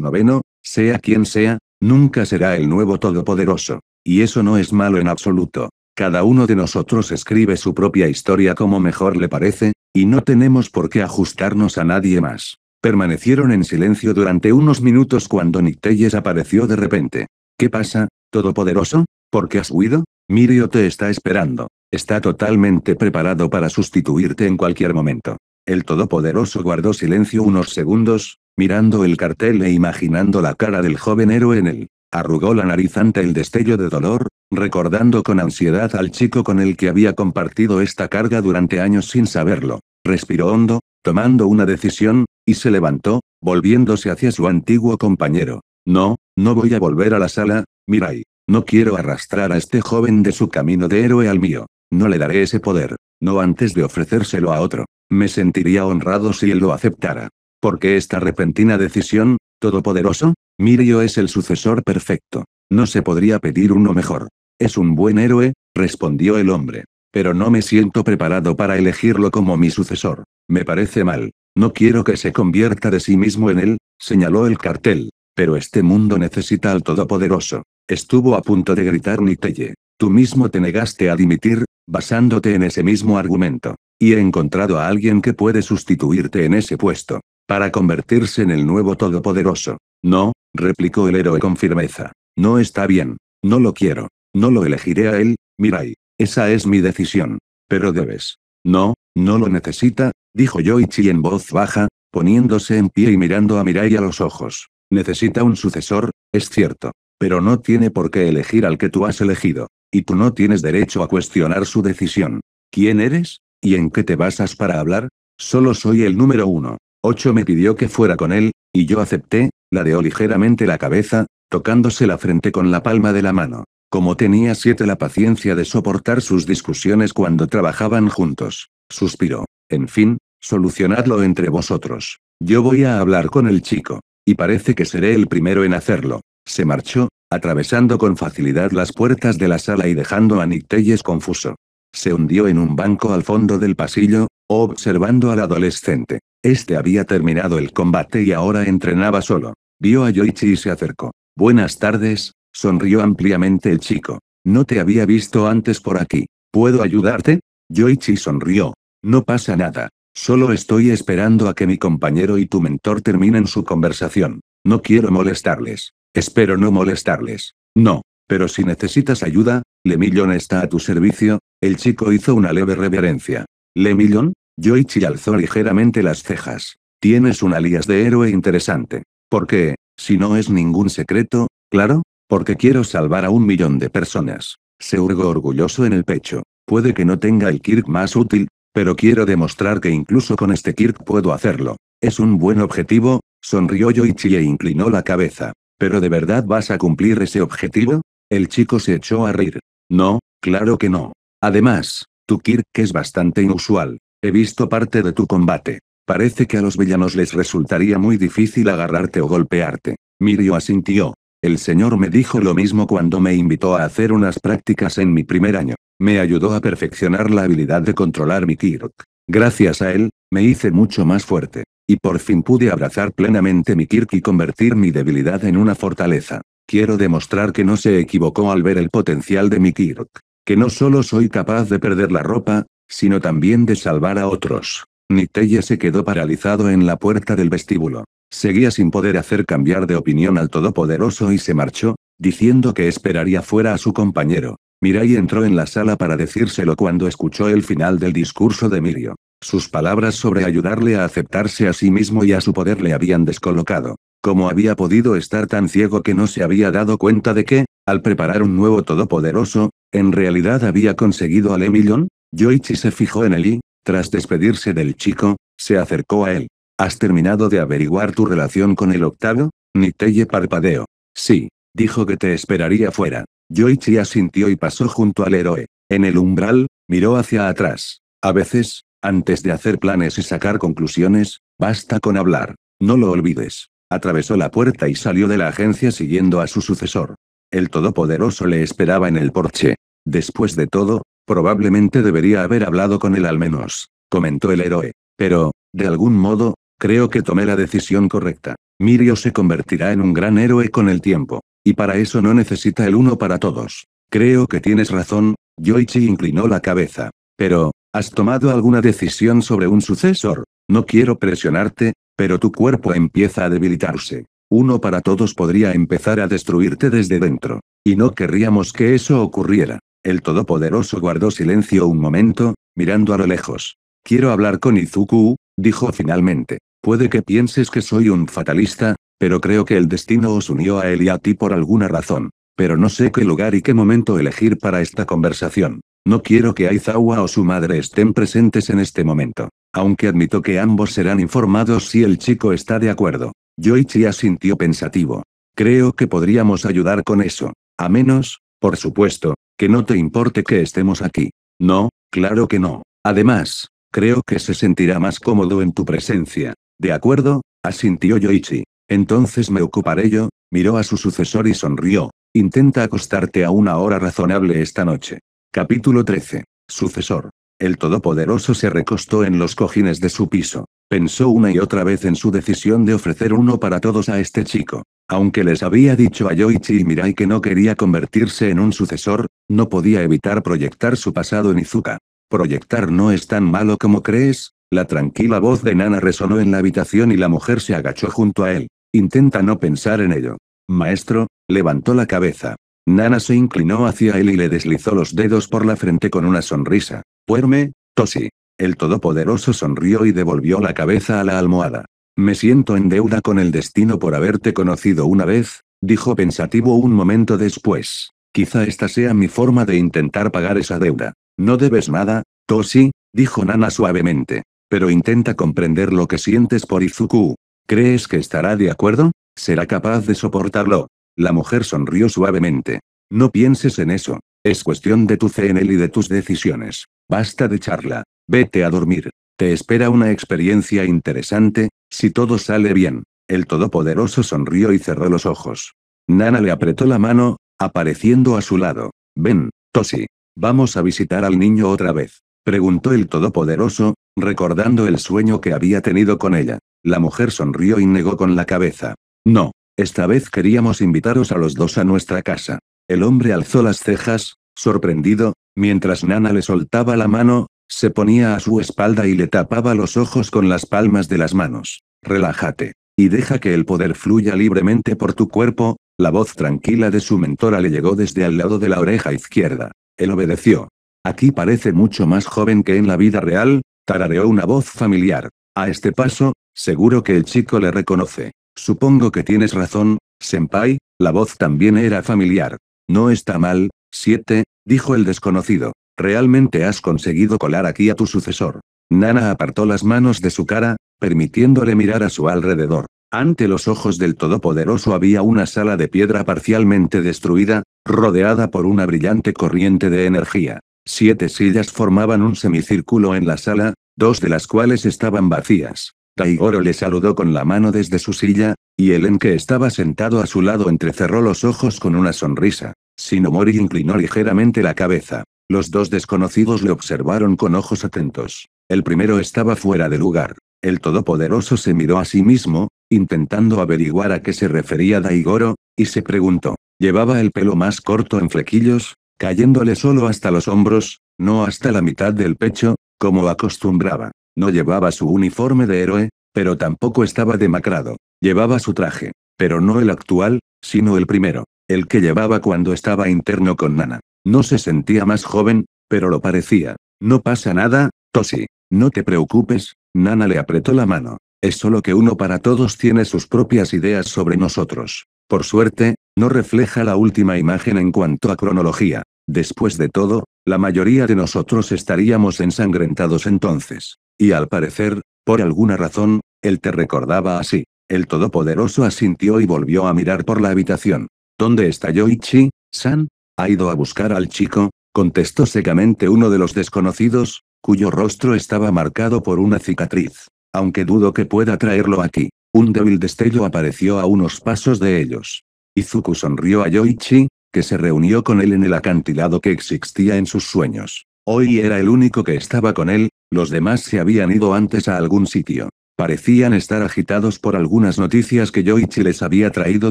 S1: noveno, sea quien sea, nunca será el nuevo todopoderoso. Y eso no es malo en absoluto. Cada uno de nosotros escribe su propia historia como mejor le parece, y no tenemos por qué ajustarnos a nadie más. Permanecieron en silencio durante unos minutos cuando Nictelles apareció de repente. ¿Qué pasa, Todopoderoso? ¿Por qué has huido? Mirio te está esperando. Está totalmente preparado para sustituirte en cualquier momento. El Todopoderoso guardó silencio unos segundos, mirando el cartel e imaginando la cara del joven héroe en él. Arrugó la nariz ante el destello de dolor, recordando con ansiedad al chico con el que había compartido esta carga durante años sin saberlo. Respiró hondo, tomando una decisión, y se levantó, volviéndose hacia su antiguo compañero. No, no voy a volver a la sala, Mirai. No quiero arrastrar a este joven de su camino de héroe al mío. No le daré ese poder. No antes de ofrecérselo a otro. Me sentiría honrado si él lo aceptara. ¿Por qué esta repentina decisión, todopoderoso? Mirio es el sucesor perfecto. No se podría pedir uno mejor. Es un buen héroe, respondió el hombre. Pero no me siento preparado para elegirlo como mi sucesor. Me parece mal. No quiero que se convierta de sí mismo en él, señaló el cartel. Pero este mundo necesita al Todopoderoso. Estuvo a punto de gritar Niteye. Tú mismo te negaste a dimitir, basándote en ese mismo argumento. Y he encontrado a alguien que puede sustituirte en ese puesto, para convertirse en el nuevo todopoderoso. No, replicó el héroe con firmeza. No está bien. No lo quiero. No lo elegiré a él, Mirai. Esa es mi decisión. Pero debes. No, no lo necesita, dijo Yoichi en voz baja, poniéndose en pie y mirando a Mirai a los ojos. Necesita un sucesor, es cierto. Pero no tiene por qué elegir al que tú has elegido. Y tú no tienes derecho a cuestionar su decisión. ¿Quién eres? ¿Y en qué te basas para hablar? Solo soy el número uno. Ocho me pidió que fuera con él, y yo acepté, ladeó ligeramente la cabeza, tocándose la frente con la palma de la mano. Como tenía siete la paciencia de soportar sus discusiones cuando trabajaban juntos, suspiró. En fin, solucionadlo entre vosotros. Yo voy a hablar con el chico. Y parece que seré el primero en hacerlo. Se marchó, atravesando con facilidad las puertas de la sala y dejando a Nick confuso. Se hundió en un banco al fondo del pasillo, observando al adolescente. Este había terminado el combate y ahora entrenaba solo. Vio a Yoichi y se acercó. Buenas tardes, sonrió ampliamente el chico. No te había visto antes por aquí. ¿Puedo ayudarte? Yoichi sonrió. No pasa nada. Solo estoy esperando a que mi compañero y tu mentor terminen su conversación. No quiero molestarles. Espero no molestarles. No. Pero si necesitas ayuda, Lemillon está a tu servicio. El chico hizo una leve reverencia. ¿Lemillon? Yoichi alzó ligeramente las cejas. Tienes un alias de héroe interesante. ¿Por qué? Si no es ningún secreto, claro, porque quiero salvar a un millón de personas. Se hurgó orgulloso en el pecho. Puede que no tenga el Kirk más útil, pero quiero demostrar que incluso con este Kirk puedo hacerlo. Es un buen objetivo, sonrió Yoichi e inclinó la cabeza. ¿Pero de verdad vas a cumplir ese objetivo? El chico se echó a reír. No, claro que no. Además, tu Kirk es bastante inusual. He visto parte de tu combate. Parece que a los villanos les resultaría muy difícil agarrarte o golpearte. Mirio asintió. El señor me dijo lo mismo cuando me invitó a hacer unas prácticas en mi primer año. Me ayudó a perfeccionar la habilidad de controlar mi Kirk. Gracias a él, me hice mucho más fuerte. Y por fin pude abrazar plenamente mi Kirk y convertir mi debilidad en una fortaleza. Quiero demostrar que no se equivocó al ver el potencial de mi Kirk. Que no solo soy capaz de perder la ropa, sino también de salvar a otros. Niteye se quedó paralizado en la puerta del vestíbulo. Seguía sin poder hacer cambiar de opinión al Todopoderoso y se marchó, diciendo que esperaría fuera a su compañero. Mirai entró en la sala para decírselo cuando escuchó el final del discurso de Mirio. Sus palabras sobre ayudarle a aceptarse a sí mismo y a su poder le habían descolocado. ¿Cómo había podido estar tan ciego que no se había dado cuenta de que, al preparar un nuevo todopoderoso, en realidad había conseguido al Emilion? Yoichi se fijó en él y, tras despedirse del chico, se acercó a él. ¿Has terminado de averiguar tu relación con el octavo? Niteye parpadeó. Sí, dijo que te esperaría fuera. Yoichi asintió y pasó junto al héroe. En el umbral, miró hacia atrás. A veces, antes de hacer planes y sacar conclusiones, basta con hablar. No lo olvides. Atravesó la puerta y salió de la agencia siguiendo a su sucesor. El Todopoderoso le esperaba en el porche. Después de todo, probablemente debería haber hablado con él al menos, comentó el héroe. Pero, de algún modo, creo que tomé la decisión correcta. Mirio se convertirá en un gran héroe con el tiempo. Y para eso no necesita el uno para todos. Creo que tienes razón, Yoichi inclinó la cabeza. Pero, ¿Has tomado alguna decisión sobre un sucesor? No quiero presionarte, pero tu cuerpo empieza a debilitarse. Uno para todos podría empezar a destruirte desde dentro. Y no querríamos que eso ocurriera. El Todopoderoso guardó silencio un momento, mirando a lo lejos. Quiero hablar con Izuku, dijo finalmente. Puede que pienses que soy un fatalista, pero creo que el destino os unió a él y a ti por alguna razón. Pero no sé qué lugar y qué momento elegir para esta conversación. No quiero que Aizawa o su madre estén presentes en este momento. Aunque admito que ambos serán informados si el chico está de acuerdo. Yoichi asintió pensativo. Creo que podríamos ayudar con eso. A menos, por supuesto, que no te importe que estemos aquí. No, claro que no. Además, creo que se sentirá más cómodo en tu presencia. De acuerdo, asintió Yoichi. Entonces me ocuparé yo, miró a su sucesor y sonrió. Intenta acostarte a una hora razonable esta noche. Capítulo 13. Sucesor. El Todopoderoso se recostó en los cojines de su piso. Pensó una y otra vez en su decisión de ofrecer uno para todos a este chico. Aunque les había dicho a Yoichi y Mirai que no quería convertirse en un sucesor, no podía evitar proyectar su pasado en Izuka. Proyectar no es tan malo como crees. La tranquila voz de Nana resonó en la habitación y la mujer se agachó junto a él. Intenta no pensar en ello. Maestro, Levantó la cabeza. Nana se inclinó hacia él y le deslizó los dedos por la frente con una sonrisa. Puerme, Tosi. El Todopoderoso sonrió y devolvió la cabeza a la almohada. Me siento en deuda con el destino por haberte conocido una vez, dijo pensativo un momento después. Quizá esta sea mi forma de intentar pagar esa deuda. No debes nada, Tosi, dijo Nana suavemente. Pero intenta comprender lo que sientes por Izuku. ¿Crees que estará de acuerdo? ¿Será capaz de soportarlo? La mujer sonrió suavemente. No pienses en eso. Es cuestión de tu CNL y de tus decisiones. Basta de charla. Vete a dormir. Te espera una experiencia interesante, si todo sale bien. El Todopoderoso sonrió y cerró los ojos. Nana le apretó la mano, apareciendo a su lado. Ven, Tosi. Vamos a visitar al niño otra vez. Preguntó el Todopoderoso, recordando el sueño que había tenido con ella. La mujer sonrió y negó con la cabeza. No. Esta vez queríamos invitaros a los dos a nuestra casa. El hombre alzó las cejas, sorprendido, mientras Nana le soltaba la mano, se ponía a su espalda y le tapaba los ojos con las palmas de las manos. Relájate. Y deja que el poder fluya libremente por tu cuerpo, la voz tranquila de su mentora le llegó desde al lado de la oreja izquierda. Él obedeció. Aquí parece mucho más joven que en la vida real, tarareó una voz familiar. A este paso, seguro que el chico le reconoce. Supongo que tienes razón, senpai, la voz también era familiar. No está mal, siete, dijo el desconocido. Realmente has conseguido colar aquí a tu sucesor. Nana apartó las manos de su cara, permitiéndole mirar a su alrededor. Ante los ojos del Todopoderoso había una sala de piedra parcialmente destruida, rodeada por una brillante corriente de energía. Siete sillas formaban un semicírculo en la sala, dos de las cuales estaban vacías. Daigoro le saludó con la mano desde su silla, y el en que estaba sentado a su lado entrecerró los ojos con una sonrisa. Shinomori inclinó ligeramente la cabeza. Los dos desconocidos le observaron con ojos atentos. El primero estaba fuera de lugar. El todopoderoso se miró a sí mismo, intentando averiguar a qué se refería Daigoro, y se preguntó. Llevaba el pelo más corto en flequillos, cayéndole solo hasta los hombros, no hasta la mitad del pecho, como acostumbraba. No llevaba su uniforme de héroe, pero tampoco estaba demacrado. Llevaba su traje, pero no el actual, sino el primero, el que llevaba cuando estaba interno con Nana. No se sentía más joven, pero lo parecía. No pasa nada, Toshi. No te preocupes, Nana le apretó la mano. Es solo que uno para todos tiene sus propias ideas sobre nosotros. Por suerte, no refleja la última imagen en cuanto a cronología. Después de todo, la mayoría de nosotros estaríamos ensangrentados entonces. Y al parecer, por alguna razón, él te recordaba así. El Todopoderoso asintió y volvió a mirar por la habitación. ¿Dónde está Yoichi, San? ¿Ha ido a buscar al chico? contestó secamente uno de los desconocidos, cuyo rostro estaba marcado por una cicatriz. Aunque dudo que pueda traerlo aquí. Un débil destello apareció a unos pasos de ellos. Izuku sonrió a Yoichi, que se reunió con él en el acantilado que existía en sus sueños. Hoy era el único que estaba con él, los demás se habían ido antes a algún sitio. Parecían estar agitados por algunas noticias que Yoichi les había traído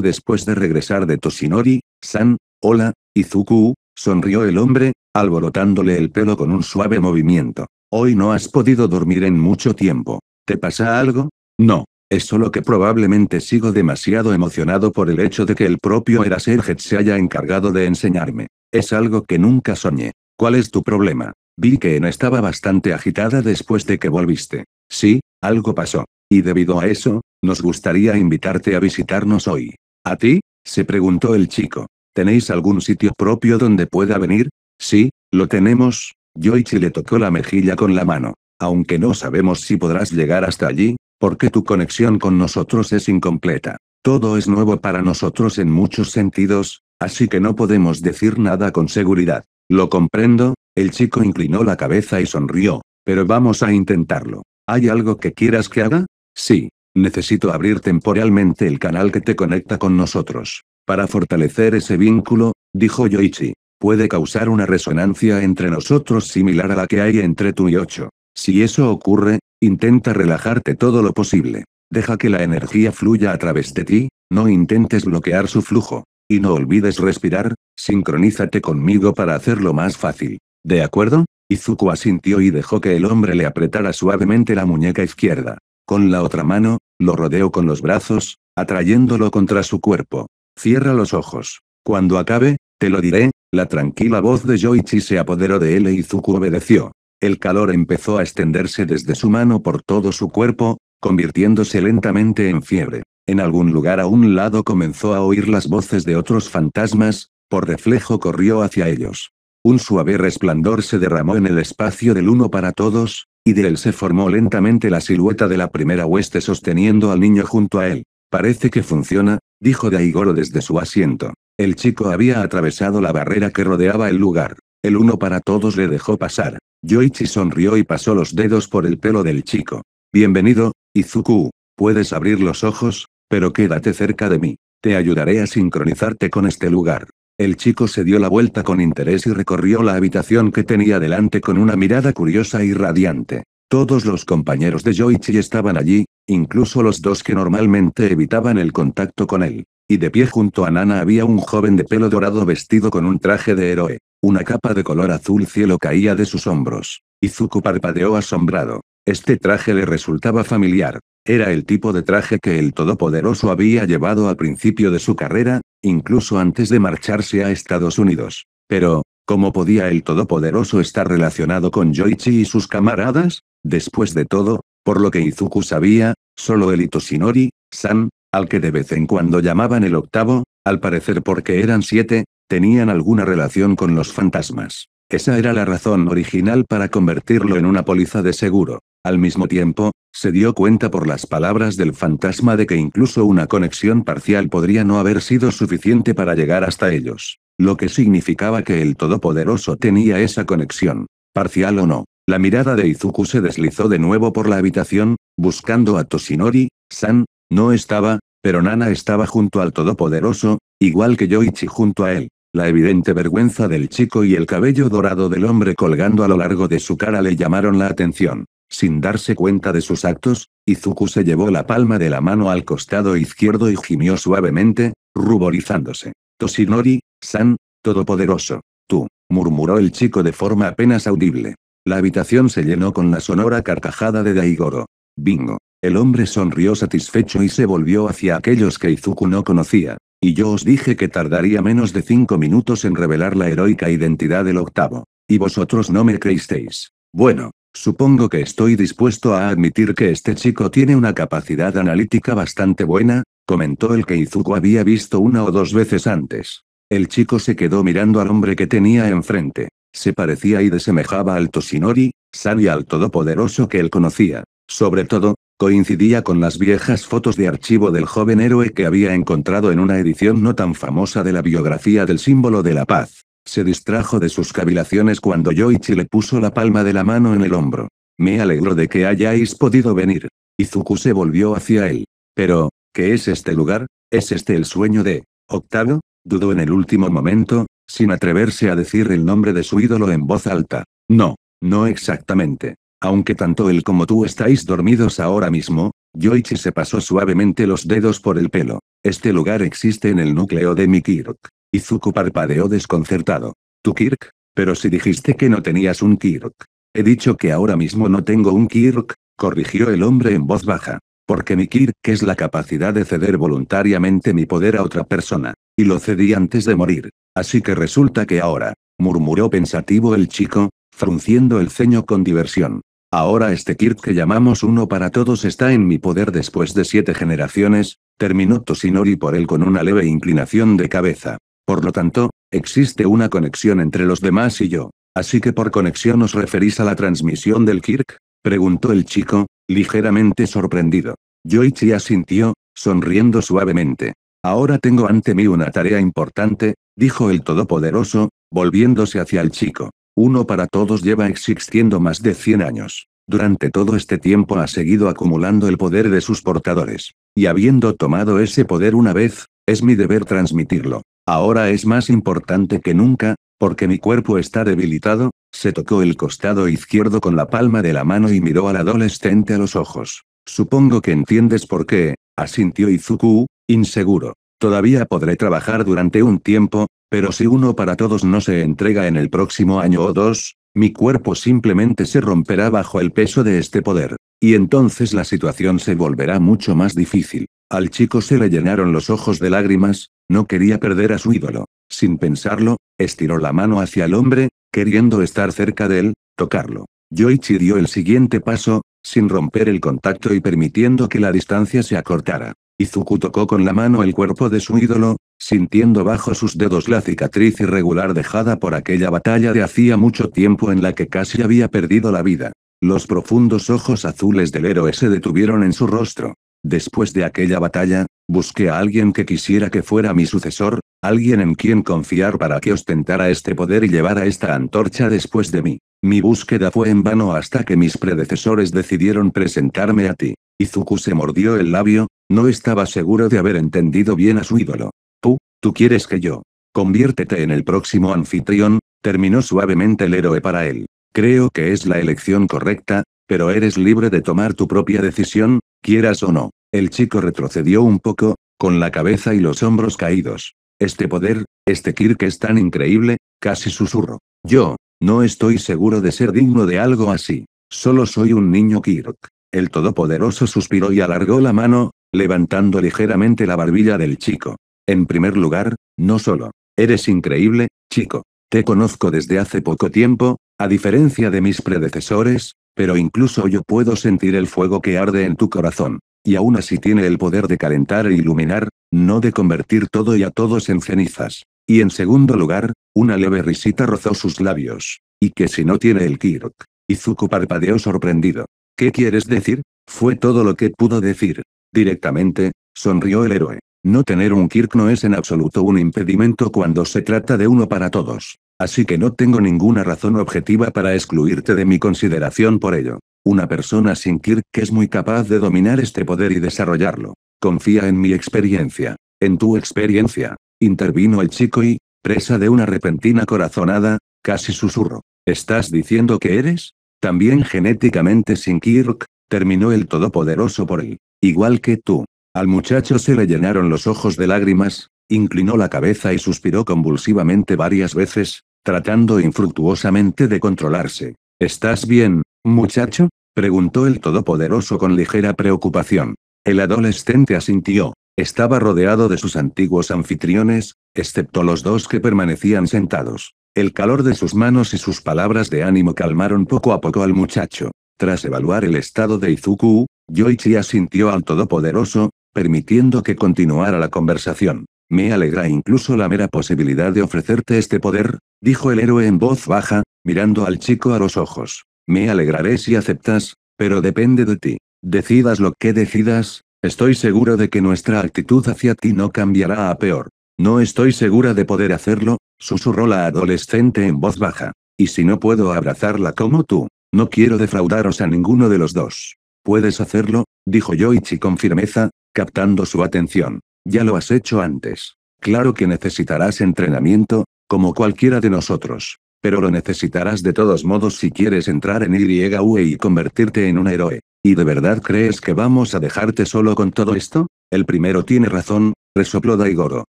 S1: después de regresar de Toshinori, San, Hola, Izuku, sonrió el hombre, alborotándole el pelo con un suave movimiento. Hoy no has podido dormir en mucho tiempo. ¿Te pasa algo? No. Es solo que probablemente sigo demasiado emocionado por el hecho de que el propio Eraserjet se haya encargado de enseñarme. Es algo que nunca soñé. ¿Cuál es tu problema? Vi que en estaba bastante agitada después de que volviste. Sí, algo pasó. Y debido a eso, nos gustaría invitarte a visitarnos hoy. ¿A ti? se preguntó el chico. ¿Tenéis algún sitio propio donde pueda venir? Sí, lo tenemos. Yoichi le tocó la mejilla con la mano. Aunque no sabemos si podrás llegar hasta allí, porque tu conexión con nosotros es incompleta. Todo es nuevo para nosotros en muchos sentidos, así que no podemos decir nada con seguridad. Lo comprendo, el chico inclinó la cabeza y sonrió. Pero vamos a intentarlo. ¿Hay algo que quieras que haga? Sí. Necesito abrir temporalmente el canal que te conecta con nosotros. Para fortalecer ese vínculo, dijo Yoichi. Puede causar una resonancia entre nosotros similar a la que hay entre tú y Ocho. Si eso ocurre, intenta relajarte todo lo posible. Deja que la energía fluya a través de ti, no intentes bloquear su flujo. Y no olvides respirar, sincronízate conmigo para hacerlo más fácil. ¿De acuerdo? Izuku asintió y dejó que el hombre le apretara suavemente la muñeca izquierda. Con la otra mano, lo rodeó con los brazos, atrayéndolo contra su cuerpo. Cierra los ojos. Cuando acabe, te lo diré, la tranquila voz de Yoichi se apoderó de él e Izuku obedeció. El calor empezó a extenderse desde su mano por todo su cuerpo, convirtiéndose lentamente en fiebre. En algún lugar a un lado comenzó a oír las voces de otros fantasmas, por reflejo corrió hacia ellos. Un suave resplandor se derramó en el espacio del uno para todos, y de él se formó lentamente la silueta de la primera hueste sosteniendo al niño junto a él. Parece que funciona, dijo Daigoro desde su asiento. El chico había atravesado la barrera que rodeaba el lugar. El uno para todos le dejó pasar. Yoichi sonrió y pasó los dedos por el pelo del chico. Bienvenido, Izuku. Puedes abrir los ojos, pero quédate cerca de mí. Te ayudaré a sincronizarte con este lugar. El chico se dio la vuelta con interés y recorrió la habitación que tenía delante con una mirada curiosa y radiante. Todos los compañeros de Joichi estaban allí, incluso los dos que normalmente evitaban el contacto con él. Y de pie junto a Nana había un joven de pelo dorado vestido con un traje de héroe. Una capa de color azul cielo caía de sus hombros. Izuku parpadeó asombrado. Este traje le resultaba familiar. Era el tipo de traje que el Todopoderoso había llevado al principio de su carrera, incluso antes de marcharse a Estados Unidos. Pero, ¿cómo podía el Todopoderoso estar relacionado con Yoichi y sus camaradas? Después de todo, por lo que Izuku sabía, solo el Itoshinori, San, al que de vez en cuando llamaban el octavo, al parecer porque eran siete, tenían alguna relación con los fantasmas. Esa era la razón original para convertirlo en una póliza de seguro. Al mismo tiempo, se dio cuenta por las palabras del fantasma de que incluso una conexión parcial podría no haber sido suficiente para llegar hasta ellos, lo que significaba que el Todopoderoso tenía esa conexión, parcial o no. La mirada de Izuku se deslizó de nuevo por la habitación, buscando a Toshinori, San, no estaba, pero Nana estaba junto al Todopoderoso, igual que Yoichi junto a él. La evidente vergüenza del chico y el cabello dorado del hombre colgando a lo largo de su cara le llamaron la atención. Sin darse cuenta de sus actos, Izuku se llevó la palma de la mano al costado izquierdo y gimió suavemente, ruborizándose. Toshinori, San, todopoderoso. Tú, murmuró el chico de forma apenas audible. La habitación se llenó con la sonora carcajada de Daigoro. Bingo. El hombre sonrió satisfecho y se volvió hacia aquellos que Izuku no conocía. Y yo os dije que tardaría menos de cinco minutos en revelar la heroica identidad del octavo. Y vosotros no me creísteis. Bueno, Supongo que estoy dispuesto a admitir que este chico tiene una capacidad analítica bastante buena, comentó el que Izuku había visto una o dos veces antes. El chico se quedó mirando al hombre que tenía enfrente. Se parecía y desemejaba al Toshinori, san y al todopoderoso que él conocía. Sobre todo, coincidía con las viejas fotos de archivo del joven héroe que había encontrado en una edición no tan famosa de la biografía del símbolo de la paz. Se distrajo de sus cavilaciones cuando Yoichi le puso la palma de la mano en el hombro. Me alegro de que hayáis podido venir. Izuku se volvió hacia él. Pero, ¿qué es este lugar? ¿Es este el sueño de Octavio? Dudó en el último momento, sin atreverse a decir el nombre de su ídolo en voz alta. No, no exactamente. Aunque tanto él como tú estáis dormidos ahora mismo, Yoichi se pasó suavemente los dedos por el pelo. Este lugar existe en el núcleo de Mikirok. Izuku parpadeó desconcertado. ¿Tu Kirk? Pero si dijiste que no tenías un Kirk. He dicho que ahora mismo no tengo un Kirk, corrigió el hombre en voz baja. Porque mi Kirk es la capacidad de ceder voluntariamente mi poder a otra persona. Y lo cedí antes de morir. Así que resulta que ahora, murmuró pensativo el chico, frunciendo el ceño con diversión. Ahora este Kirk que llamamos uno para todos está en mi poder después de siete generaciones, terminó Toshinori por él con una leve inclinación de cabeza. Por lo tanto, existe una conexión entre los demás y yo. Así que por conexión os referís a la transmisión del Kirk, preguntó el chico, ligeramente sorprendido. Yoichi asintió, sonriendo suavemente. Ahora tengo ante mí una tarea importante, dijo el Todopoderoso, volviéndose hacia el chico. Uno para todos lleva existiendo más de 100 años. Durante todo este tiempo ha seguido acumulando el poder de sus portadores. Y habiendo tomado ese poder una vez, es mi deber transmitirlo. Ahora es más importante que nunca, porque mi cuerpo está debilitado, se tocó el costado izquierdo con la palma de la mano y miró al adolescente a los ojos. Supongo que entiendes por qué, asintió Izuku, inseguro. Todavía podré trabajar durante un tiempo, pero si uno para todos no se entrega en el próximo año o dos, mi cuerpo simplemente se romperá bajo el peso de este poder. Y entonces la situación se volverá mucho más difícil. Al chico se le llenaron los ojos de lágrimas, no quería perder a su ídolo. Sin pensarlo, estiró la mano hacia el hombre, queriendo estar cerca de él, tocarlo. Yoichi dio el siguiente paso, sin romper el contacto y permitiendo que la distancia se acortara. Izuku tocó con la mano el cuerpo de su ídolo, sintiendo bajo sus dedos la cicatriz irregular dejada por aquella batalla de hacía mucho tiempo en la que casi había perdido la vida. Los profundos ojos azules del héroe se detuvieron en su rostro. Después de aquella batalla, busqué a alguien que quisiera que fuera mi sucesor, alguien en quien confiar para que ostentara este poder y llevara esta antorcha después de mí. Mi búsqueda fue en vano hasta que mis predecesores decidieron presentarme a ti. Izuku se mordió el labio, no estaba seguro de haber entendido bien a su ídolo. Tú, tú quieres que yo. Conviértete en el próximo anfitrión, terminó suavemente el héroe para él. Creo que es la elección correcta, pero eres libre de tomar tu propia decisión, Quieras o no, el chico retrocedió un poco, con la cabeza y los hombros caídos. Este poder, este Kirk es tan increíble, casi susurro. Yo, no estoy seguro de ser digno de algo así. Solo soy un niño Kirk. El todopoderoso suspiró y alargó la mano, levantando ligeramente la barbilla del chico. En primer lugar, no solo. Eres increíble, chico. Te conozco desde hace poco tiempo, a diferencia de mis predecesores, pero incluso yo puedo sentir el fuego que arde en tu corazón. Y aún así tiene el poder de calentar e iluminar, no de convertir todo y a todos en cenizas. Y en segundo lugar, una leve risita rozó sus labios. Y que si no tiene el Kirk. Izuku parpadeó sorprendido. ¿Qué quieres decir? Fue todo lo que pudo decir. Directamente, sonrió el héroe. No tener un Kirk no es en absoluto un impedimento cuando se trata de uno para todos. Así que no tengo ninguna razón objetiva para excluirte de mi consideración por ello. Una persona sin Kirk que es muy capaz de dominar este poder y desarrollarlo. Confía en mi experiencia. En tu experiencia. Intervino el chico y, presa de una repentina corazonada, casi susurro. ¿Estás diciendo que eres? También genéticamente sin Kirk, terminó el todopoderoso por él. Igual que tú. Al muchacho se le llenaron los ojos de lágrimas, inclinó la cabeza y suspiró convulsivamente varias veces, tratando infructuosamente de controlarse. ¿Estás bien, muchacho? preguntó el Todopoderoso con ligera preocupación. El adolescente asintió. Estaba rodeado de sus antiguos anfitriones, excepto los dos que permanecían sentados. El calor de sus manos y sus palabras de ánimo calmaron poco a poco al muchacho. Tras evaluar el estado de Izuku, Yoichi asintió al Todopoderoso, permitiendo que continuara la conversación. Me alegra incluso la mera posibilidad de ofrecerte este poder, dijo el héroe en voz baja, mirando al chico a los ojos. Me alegraré si aceptas, pero depende de ti. Decidas lo que decidas, estoy seguro de que nuestra actitud hacia ti no cambiará a peor. No estoy segura de poder hacerlo, susurró la adolescente en voz baja. Y si no puedo abrazarla como tú, no quiero defraudaros a ninguno de los dos. Puedes hacerlo, dijo Yoichi con firmeza, captando su atención. Ya lo has hecho antes. Claro que necesitarás entrenamiento, como cualquiera de nosotros. Pero lo necesitarás de todos modos si quieres entrar en YUE y convertirte en un héroe. ¿Y de verdad crees que vamos a dejarte solo con todo esto? El primero tiene razón, resopló Daigoro.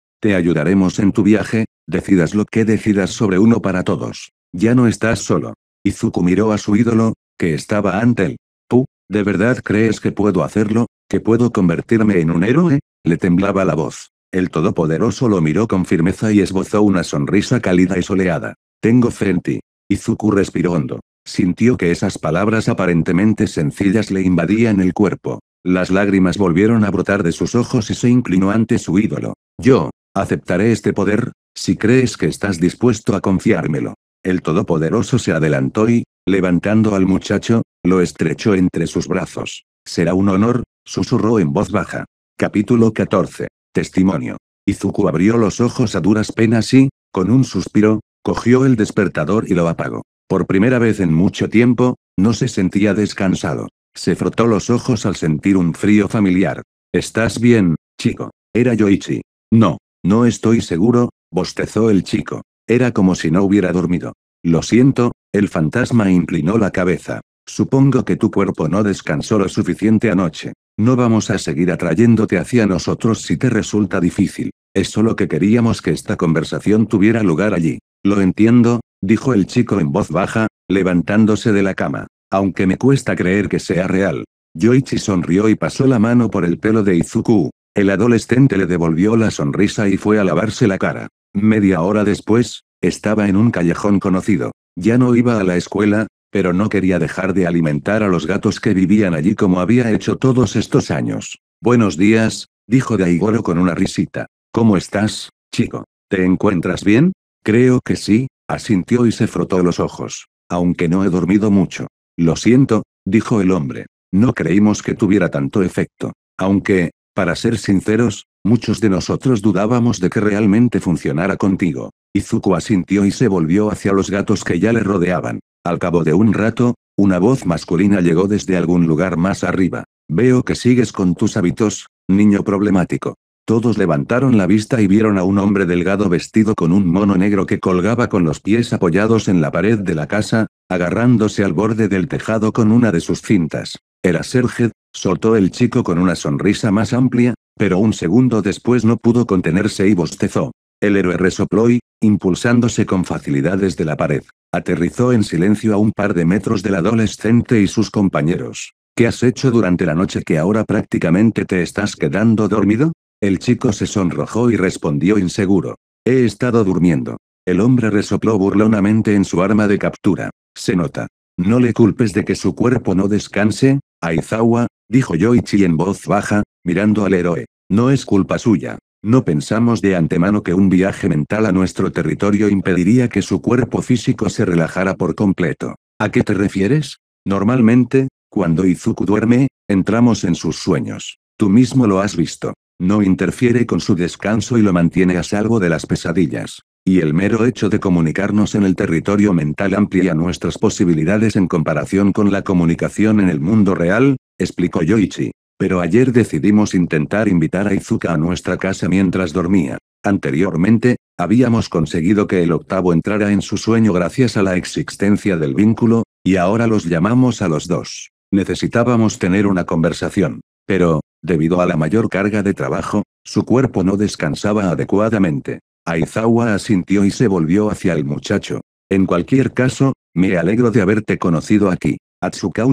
S1: Te ayudaremos en tu viaje, decidas lo que decidas sobre uno para todos. Ya no estás solo. Izuku miró a su ídolo, que estaba ante él. ¿Tú, de verdad crees que puedo hacerlo? ¿Que puedo convertirme en un héroe? Le temblaba la voz. El Todopoderoso lo miró con firmeza y esbozó una sonrisa cálida y soleada. Tengo frente. Izuku respiró hondo. Sintió que esas palabras aparentemente sencillas le invadían el cuerpo. Las lágrimas volvieron a brotar de sus ojos y se inclinó ante su ídolo. Yo, aceptaré este poder, si crees que estás dispuesto a confiármelo. El Todopoderoso se adelantó y, levantando al muchacho, lo estrechó entre sus brazos. Será un honor, susurró en voz baja. Capítulo 14. Testimonio. Izuku abrió los ojos a duras penas y, con un suspiro, cogió el despertador y lo apagó. Por primera vez en mucho tiempo, no se sentía descansado. Se frotó los ojos al sentir un frío familiar. ¿Estás bien, chico? Era Yoichi. No, no estoy seguro, bostezó el chico. Era como si no hubiera dormido. Lo siento, el fantasma inclinó la cabeza. Supongo que tu cuerpo no descansó lo suficiente anoche. No vamos a seguir atrayéndote hacia nosotros si te resulta difícil. Es solo que queríamos que esta conversación tuviera lugar allí. Lo entiendo, dijo el chico en voz baja, levantándose de la cama. Aunque me cuesta creer que sea real. Yoichi sonrió y pasó la mano por el pelo de Izuku. El adolescente le devolvió la sonrisa y fue a lavarse la cara. Media hora después, estaba en un callejón conocido. Ya no iba a la escuela, pero no quería dejar de alimentar a los gatos que vivían allí como había hecho todos estos años. Buenos días, dijo Daigoro con una risita. ¿Cómo estás, chico? ¿Te encuentras bien? Creo que sí, asintió y se frotó los ojos. Aunque no he dormido mucho. Lo siento, dijo el hombre. No creímos que tuviera tanto efecto. Aunque, para ser sinceros, muchos de nosotros dudábamos de que realmente funcionara contigo. Izuku asintió y se volvió hacia los gatos que ya le rodeaban. Al cabo de un rato, una voz masculina llegó desde algún lugar más arriba. Veo que sigues con tus hábitos, niño problemático. Todos levantaron la vista y vieron a un hombre delgado vestido con un mono negro que colgaba con los pies apoyados en la pared de la casa, agarrándose al borde del tejado con una de sus cintas. Era Serged, soltó el chico con una sonrisa más amplia, pero un segundo después no pudo contenerse y bostezó. El héroe resopló y, impulsándose con facilidades de la pared, aterrizó en silencio a un par de metros del adolescente y sus compañeros. ¿Qué has hecho durante la noche que ahora prácticamente te estás quedando dormido? El chico se sonrojó y respondió inseguro. He estado durmiendo. El hombre resopló burlonamente en su arma de captura. Se nota. No le culpes de que su cuerpo no descanse, Aizawa, dijo Yoichi en voz baja, mirando al héroe. No es culpa suya. No pensamos de antemano que un viaje mental a nuestro territorio impediría que su cuerpo físico se relajara por completo. ¿A qué te refieres? Normalmente, cuando Izuku duerme, entramos en sus sueños. Tú mismo lo has visto. No interfiere con su descanso y lo mantiene a salvo de las pesadillas. Y el mero hecho de comunicarnos en el territorio mental amplía nuestras posibilidades en comparación con la comunicación en el mundo real, explicó Yoichi. Pero ayer decidimos intentar invitar a Izuka a nuestra casa mientras dormía. Anteriormente, habíamos conseguido que el octavo entrara en su sueño gracias a la existencia del vínculo, y ahora los llamamos a los dos. Necesitábamos tener una conversación. Pero, debido a la mayor carga de trabajo, su cuerpo no descansaba adecuadamente. Aizawa asintió y se volvió hacia el muchacho. En cualquier caso, me alegro de haberte conocido aquí. A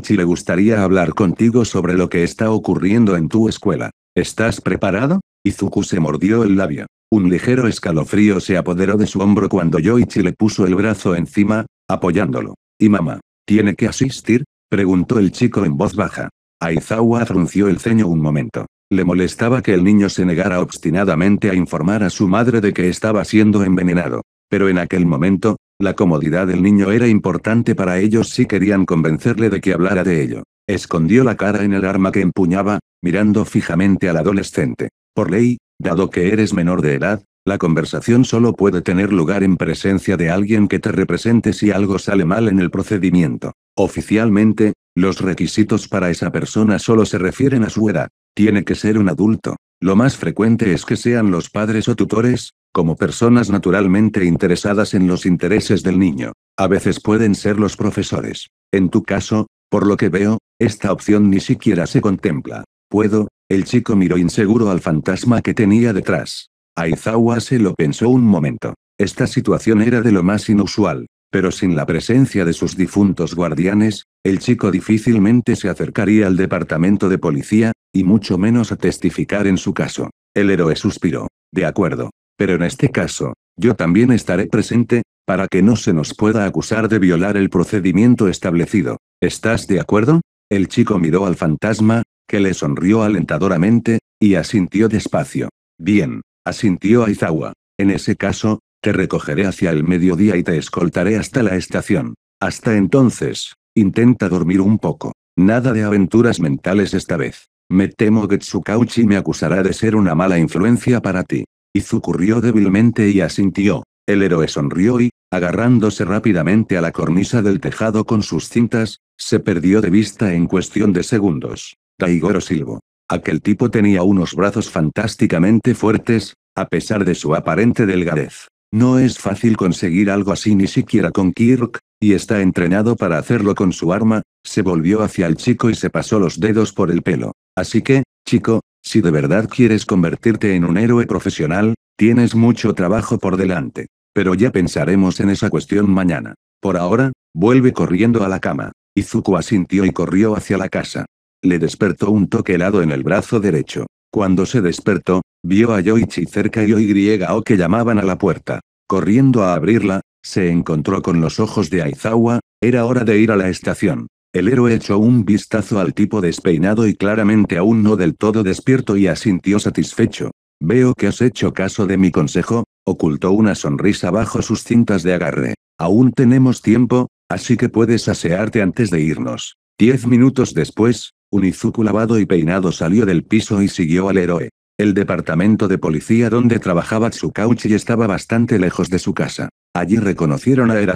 S1: le gustaría hablar contigo sobre lo que está ocurriendo en tu escuela. ¿Estás preparado? Izuku se mordió el labio. Un ligero escalofrío se apoderó de su hombro cuando Yoichi le puso el brazo encima, apoyándolo. ¿Y mamá? ¿Tiene que asistir? preguntó el chico en voz baja. Aizawa frunció el ceño un momento. Le molestaba que el niño se negara obstinadamente a informar a su madre de que estaba siendo envenenado. Pero en aquel momento, la comodidad del niño era importante para ellos si querían convencerle de que hablara de ello. Escondió la cara en el arma que empuñaba, mirando fijamente al adolescente. Por ley, dado que eres menor de edad, la conversación solo puede tener lugar en presencia de alguien que te represente si algo sale mal en el procedimiento. Oficialmente, los requisitos para esa persona solo se refieren a su edad. Tiene que ser un adulto. Lo más frecuente es que sean los padres o tutores, como personas naturalmente interesadas en los intereses del niño. A veces pueden ser los profesores. En tu caso, por lo que veo, esta opción ni siquiera se contempla. Puedo, el chico miró inseguro al fantasma que tenía detrás. Aizawa se lo pensó un momento. Esta situación era de lo más inusual, pero sin la presencia de sus difuntos guardianes, el chico difícilmente se acercaría al departamento de policía, y mucho menos a testificar en su caso. El héroe suspiró. De acuerdo, pero en este caso, yo también estaré presente, para que no se nos pueda acusar de violar el procedimiento establecido. ¿Estás de acuerdo? El chico miró al fantasma, que le sonrió alentadoramente, y asintió despacio. Bien, asintió Aizawa. En ese caso, te recogeré hacia el mediodía y te escoltaré hasta la estación. Hasta entonces, intenta dormir un poco. Nada de aventuras mentales esta vez. Me temo que Tsukauchi me acusará de ser una mala influencia para ti y rió débilmente y asintió. El héroe sonrió y, agarrándose rápidamente a la cornisa del tejado con sus cintas, se perdió de vista en cuestión de segundos. Daigoro Silvo. Aquel tipo tenía unos brazos fantásticamente fuertes, a pesar de su aparente delgadez. No es fácil conseguir algo así ni siquiera con Kirk, y está entrenado para hacerlo con su arma, se volvió hacia el chico y se pasó los dedos por el pelo. Así que, chico, si de verdad quieres convertirte en un héroe profesional, tienes mucho trabajo por delante. Pero ya pensaremos en esa cuestión mañana. Por ahora, vuelve corriendo a la cama. Izuku asintió y corrió hacia la casa. Le despertó un toque helado en el brazo derecho. Cuando se despertó, vio a Yoichi cerca y o que llamaban a la puerta. Corriendo a abrirla, se encontró con los ojos de Aizawa, era hora de ir a la estación. El héroe echó un vistazo al tipo despeinado y claramente aún no del todo despierto y asintió satisfecho. Veo que has hecho caso de mi consejo, ocultó una sonrisa bajo sus cintas de agarre. Aún tenemos tiempo, así que puedes asearte antes de irnos. Diez minutos después, Unizuku lavado y peinado salió del piso y siguió al héroe. El departamento de policía donde trabajaba Tsukauchi estaba bastante lejos de su casa. Allí reconocieron a Era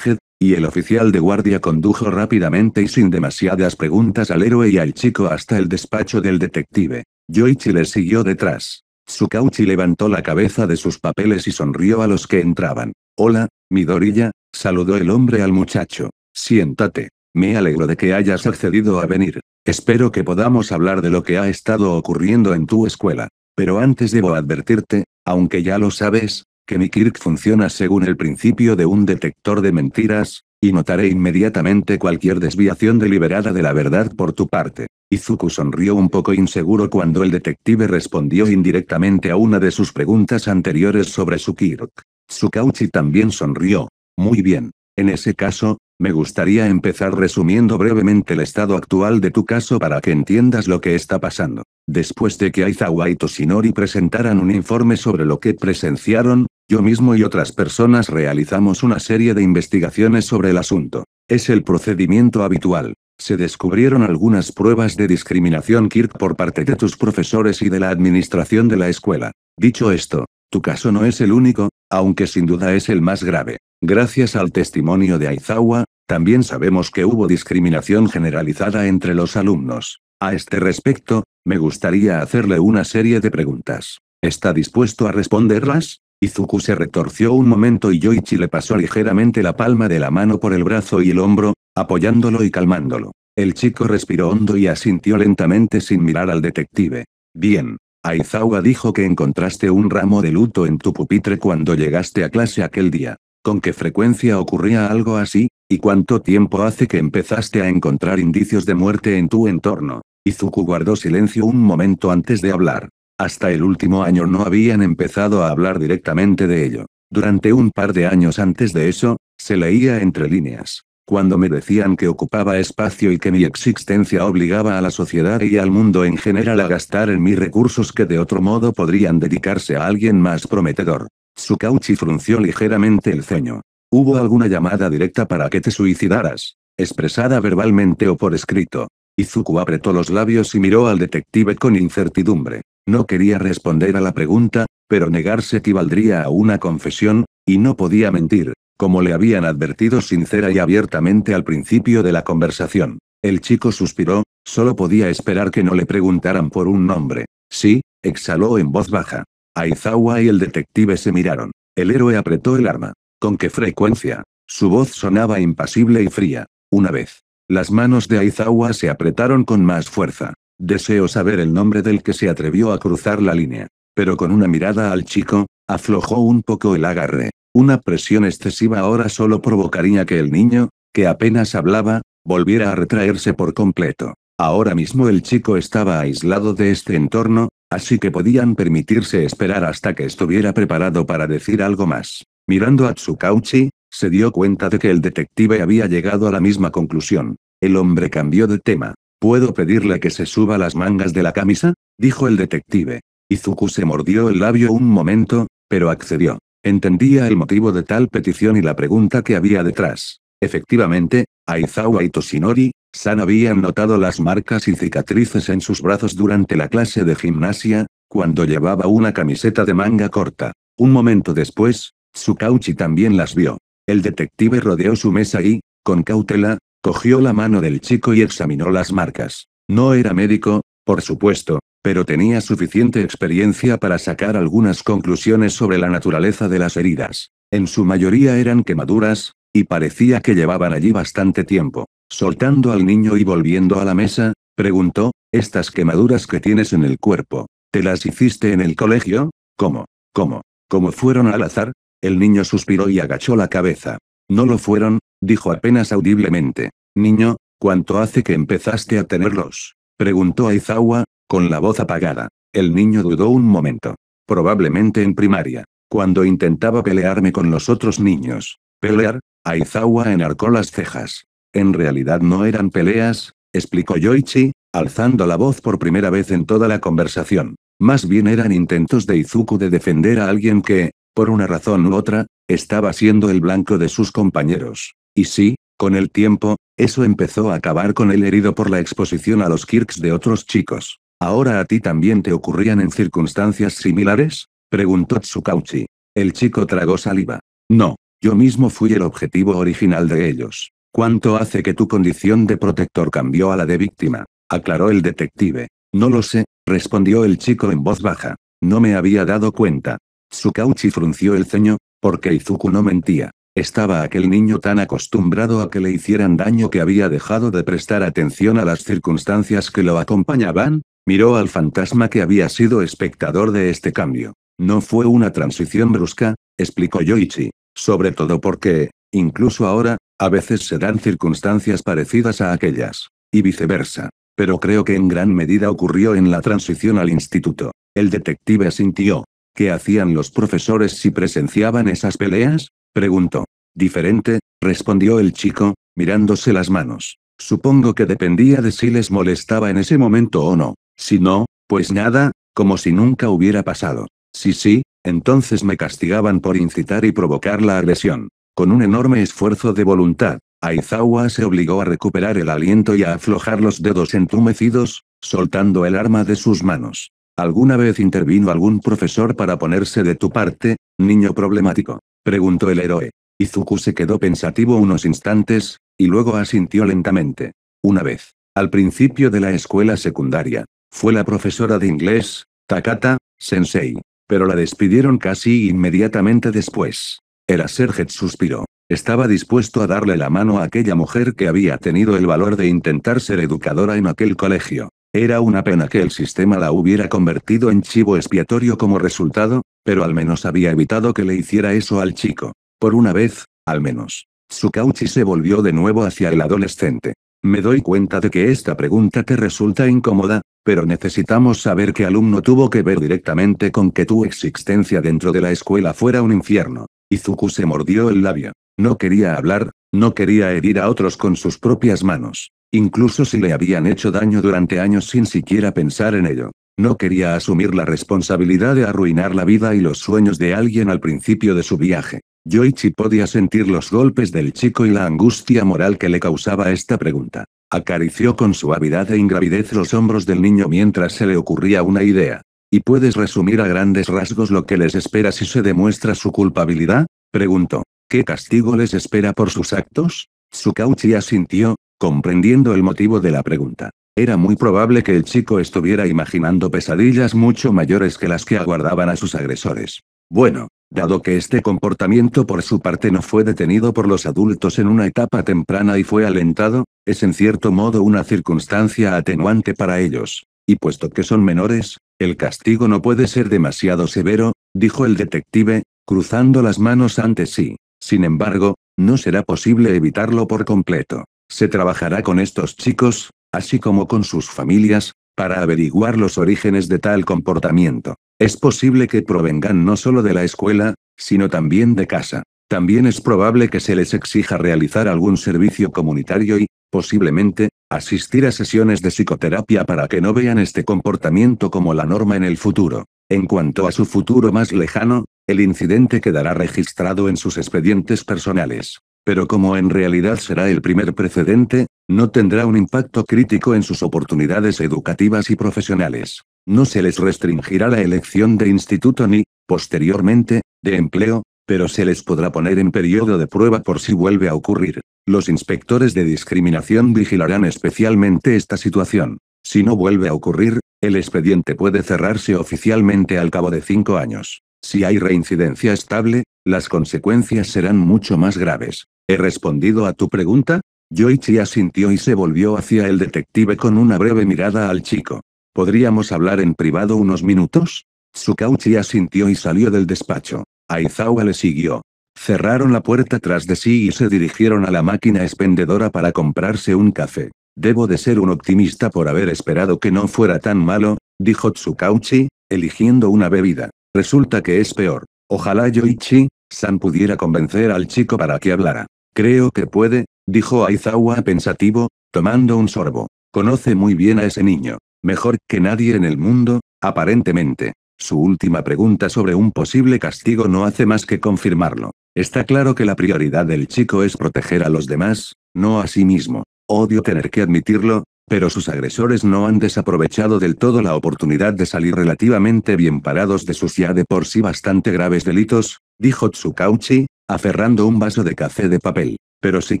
S1: y el oficial de guardia condujo rápidamente y sin demasiadas preguntas al héroe y al chico hasta el despacho del detective. Yoichi le siguió detrás. Tsukauchi levantó la cabeza de sus papeles y sonrió a los que entraban. Hola, Midorilla, saludó el hombre al muchacho. Siéntate. Me alegro de que hayas accedido a venir. Espero que podamos hablar de lo que ha estado ocurriendo en tu escuela. Pero antes debo advertirte, aunque ya lo sabes, que mi Kirk funciona según el principio de un detector de mentiras, y notaré inmediatamente cualquier desviación deliberada de la verdad por tu parte. Izuku sonrió un poco inseguro cuando el detective respondió indirectamente a una de sus preguntas anteriores sobre su Kirk. Tsukauchi también sonrió. Muy bien. En ese caso, me gustaría empezar resumiendo brevemente el estado actual de tu caso para que entiendas lo que está pasando. Después de que Aizawa y Toshinori presentaran un informe sobre lo que presenciaron, yo mismo y otras personas realizamos una serie de investigaciones sobre el asunto. Es el procedimiento habitual. Se descubrieron algunas pruebas de discriminación Kirk por parte de tus profesores y de la administración de la escuela. Dicho esto, tu caso no es el único, aunque sin duda es el más grave. Gracias al testimonio de Aizawa, también sabemos que hubo discriminación generalizada entre los alumnos. A este respecto, me gustaría hacerle una serie de preguntas. ¿Está dispuesto a responderlas? Izuku se retorció un momento y Yoichi le pasó ligeramente la palma de la mano por el brazo y el hombro, apoyándolo y calmándolo. El chico respiró hondo y asintió lentamente sin mirar al detective. Bien. Aizawa dijo que encontraste un ramo de luto en tu pupitre cuando llegaste a clase aquel día. ¿Con qué frecuencia ocurría algo así? ¿Y cuánto tiempo hace que empezaste a encontrar indicios de muerte en tu entorno? Izuku guardó silencio un momento antes de hablar. Hasta el último año no habían empezado a hablar directamente de ello. Durante un par de años antes de eso, se leía entre líneas. Cuando me decían que ocupaba espacio y que mi existencia obligaba a la sociedad y al mundo en general a gastar en mí recursos que de otro modo podrían dedicarse a alguien más prometedor. Su cauchi frunció ligeramente el ceño. ¿Hubo alguna llamada directa para que te suicidaras? ¿Expresada verbalmente o por escrito? Izuku apretó los labios y miró al detective con incertidumbre. No quería responder a la pregunta, pero negarse equivaldría a una confesión, y no podía mentir, como le habían advertido sincera y abiertamente al principio de la conversación. El chico suspiró, solo podía esperar que no le preguntaran por un nombre. Sí, exhaló en voz baja. Aizawa y el detective se miraron. El héroe apretó el arma. ¿Con qué frecuencia? Su voz sonaba impasible y fría. Una vez. Las manos de Aizawa se apretaron con más fuerza. Deseo saber el nombre del que se atrevió a cruzar la línea. Pero con una mirada al chico, aflojó un poco el agarre. Una presión excesiva ahora solo provocaría que el niño, que apenas hablaba, volviera a retraerse por completo. Ahora mismo el chico estaba aislado de este entorno, así que podían permitirse esperar hasta que estuviera preparado para decir algo más. Mirando a Tsukauchi, se dio cuenta de que el detective había llegado a la misma conclusión. El hombre cambió de tema. ¿Puedo pedirle que se suba las mangas de la camisa? dijo el detective. Izuku se mordió el labio un momento, pero accedió. Entendía el motivo de tal petición y la pregunta que había detrás. Efectivamente, Aizawa y Toshinori, San habían notado las marcas y cicatrices en sus brazos durante la clase de gimnasia, cuando llevaba una camiseta de manga corta. Un momento después, su cauchi también las vio. El detective rodeó su mesa y, con cautela, cogió la mano del chico y examinó las marcas. No era médico, por supuesto, pero tenía suficiente experiencia para sacar algunas conclusiones sobre la naturaleza de las heridas. En su mayoría eran quemaduras, y parecía que llevaban allí bastante tiempo. Soltando al niño y volviendo a la mesa, preguntó, ¿estas quemaduras que tienes en el cuerpo, te las hiciste en el colegio? ¿Cómo? ¿Cómo? ¿Cómo fueron al azar? El niño suspiró y agachó la cabeza. No lo fueron, dijo apenas audiblemente. Niño, ¿cuánto hace que empezaste a tenerlos? Preguntó Aizawa, con la voz apagada. El niño dudó un momento. Probablemente en primaria. Cuando intentaba pelearme con los otros niños. ¿Pelear? Aizawa enarcó las cejas. En realidad no eran peleas, explicó Yoichi, alzando la voz por primera vez en toda la conversación. Más bien eran intentos de Izuku de defender a alguien que, por una razón u otra, estaba siendo el blanco de sus compañeros. Y sí, con el tiempo, eso empezó a acabar con el herido por la exposición a los kirks de otros chicos. ¿Ahora a ti también te ocurrían en circunstancias similares? preguntó Tsukauchi. El chico tragó saliva. No, yo mismo fui el objetivo original de ellos. ¿Cuánto hace que tu condición de protector cambió a la de víctima? aclaró el detective. No lo sé, respondió el chico en voz baja. No me había dado cuenta. Tsukauchi frunció el ceño, porque Izuku no mentía. Estaba aquel niño tan acostumbrado a que le hicieran daño que había dejado de prestar atención a las circunstancias que lo acompañaban, miró al fantasma que había sido espectador de este cambio. No fue una transición brusca, explicó Yoichi, sobre todo porque, incluso ahora, a veces se dan circunstancias parecidas a aquellas, y viceversa. Pero creo que en gran medida ocurrió en la transición al instituto. El detective asintió. ¿Qué hacían los profesores si presenciaban esas peleas? preguntó. Diferente, respondió el chico, mirándose las manos. Supongo que dependía de si les molestaba en ese momento o no. Si no, pues nada, como si nunca hubiera pasado. Si sí, entonces me castigaban por incitar y provocar la agresión. Con un enorme esfuerzo de voluntad, Aizawa se obligó a recuperar el aliento y a aflojar los dedos entumecidos, soltando el arma de sus manos. ¿Alguna vez intervino algún profesor para ponerse de tu parte, niño problemático? preguntó el héroe. Izuku se quedó pensativo unos instantes, y luego asintió lentamente. Una vez, al principio de la escuela secundaria, fue la profesora de inglés, Takata, sensei, pero la despidieron casi inmediatamente después. Era Serget suspiró. Estaba dispuesto a darle la mano a aquella mujer que había tenido el valor de intentar ser educadora en aquel colegio. Era una pena que el sistema la hubiera convertido en chivo expiatorio como resultado, pero al menos había evitado que le hiciera eso al chico. Por una vez, al menos. Tsukauchi se volvió de nuevo hacia el adolescente. Me doy cuenta de que esta pregunta te resulta incómoda, pero necesitamos saber qué alumno tuvo que ver directamente con que tu existencia dentro de la escuela fuera un infierno. Izuku se mordió el labio. No quería hablar, no quería herir a otros con sus propias manos. Incluso si le habían hecho daño durante años sin siquiera pensar en ello. No quería asumir la responsabilidad de arruinar la vida y los sueños de alguien al principio de su viaje. Yoichi podía sentir los golpes del chico y la angustia moral que le causaba esta pregunta. Acarició con suavidad e ingravidez los hombros del niño mientras se le ocurría una idea. ¿Y puedes resumir a grandes rasgos lo que les espera si se demuestra su culpabilidad? preguntó. ¿Qué castigo les espera por sus actos? Sukauchi asintió, comprendiendo el motivo de la pregunta. Era muy probable que el chico estuviera imaginando pesadillas mucho mayores que las que aguardaban a sus agresores. Bueno, dado que este comportamiento por su parte no fue detenido por los adultos en una etapa temprana y fue alentado, es en cierto modo una circunstancia atenuante para ellos. Y puesto que son menores, el castigo no puede ser demasiado severo, dijo el detective, cruzando las manos ante sí. Sin embargo, no será posible evitarlo por completo. Se trabajará con estos chicos, así como con sus familias, para averiguar los orígenes de tal comportamiento. Es posible que provengan no solo de la escuela, sino también de casa. También es probable que se les exija realizar algún servicio comunitario y, posiblemente, asistir a sesiones de psicoterapia para que no vean este comportamiento como la norma en el futuro. En cuanto a su futuro más lejano, el incidente quedará registrado en sus expedientes personales. Pero como en realidad será el primer precedente, no tendrá un impacto crítico en sus oportunidades educativas y profesionales. No se les restringirá la elección de instituto ni, posteriormente, de empleo, pero se les podrá poner en periodo de prueba por si vuelve a ocurrir. Los inspectores de discriminación vigilarán especialmente esta situación. Si no vuelve a ocurrir, el expediente puede cerrarse oficialmente al cabo de cinco años. Si hay reincidencia estable, las consecuencias serán mucho más graves. ¿He respondido a tu pregunta? Yoichi asintió y se volvió hacia el detective con una breve mirada al chico. ¿Podríamos hablar en privado unos minutos? Tsukauchi asintió y salió del despacho. Aizawa le siguió. Cerraron la puerta tras de sí y se dirigieron a la máquina expendedora para comprarse un café. Debo de ser un optimista por haber esperado que no fuera tan malo, dijo Tsukauchi, eligiendo una bebida. Resulta que es peor. Ojalá Yoichi, San pudiera convencer al chico para que hablara. Creo que puede, dijo Aizawa pensativo, tomando un sorbo. Conoce muy bien a ese niño. Mejor que nadie en el mundo, aparentemente. Su última pregunta sobre un posible castigo no hace más que confirmarlo. Está claro que la prioridad del chico es proteger a los demás, no a sí mismo. Odio tener que admitirlo, pero sus agresores no han desaprovechado del todo la oportunidad de salir relativamente bien parados de sus ya de por sí bastante graves delitos, dijo Tsukauchi, aferrando un vaso de café de papel. Pero si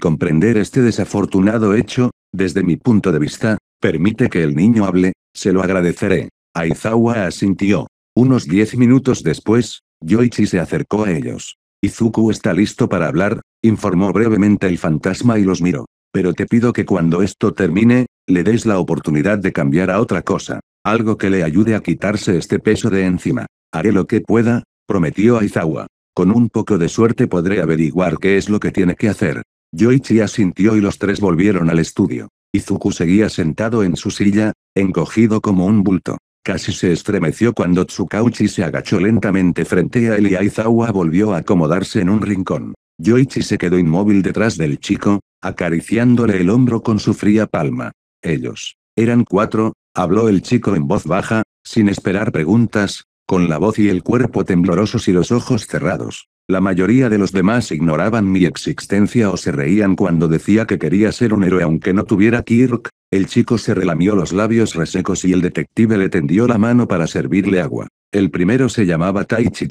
S1: comprender este desafortunado hecho, desde mi punto de vista, permite que el niño hable, se lo agradeceré. Aizawa asintió. Unos diez minutos después, Yoichi se acercó a ellos. Izuku está listo para hablar, informó brevemente el fantasma y los miró. Pero te pido que cuando esto termine, le des la oportunidad de cambiar a otra cosa, algo que le ayude a quitarse este peso de encima. Haré lo que pueda, prometió Aizawa. Con un poco de suerte podré averiguar qué es lo que tiene que hacer. Yoichi asintió y los tres volvieron al estudio. Izuku seguía sentado en su silla, encogido como un bulto. Casi se estremeció cuando Tsukauchi se agachó lentamente frente a él y Aizawa volvió a acomodarse en un rincón. Yoichi se quedó inmóvil detrás del chico, acariciándole el hombro con su fría palma ellos. Eran cuatro, habló el chico en voz baja, sin esperar preguntas, con la voz y el cuerpo temblorosos y los ojos cerrados. La mayoría de los demás ignoraban mi existencia o se reían cuando decía que quería ser un héroe aunque no tuviera Kirk. El chico se relamió los labios resecos y el detective le tendió la mano para servirle agua. El primero se llamaba Taichi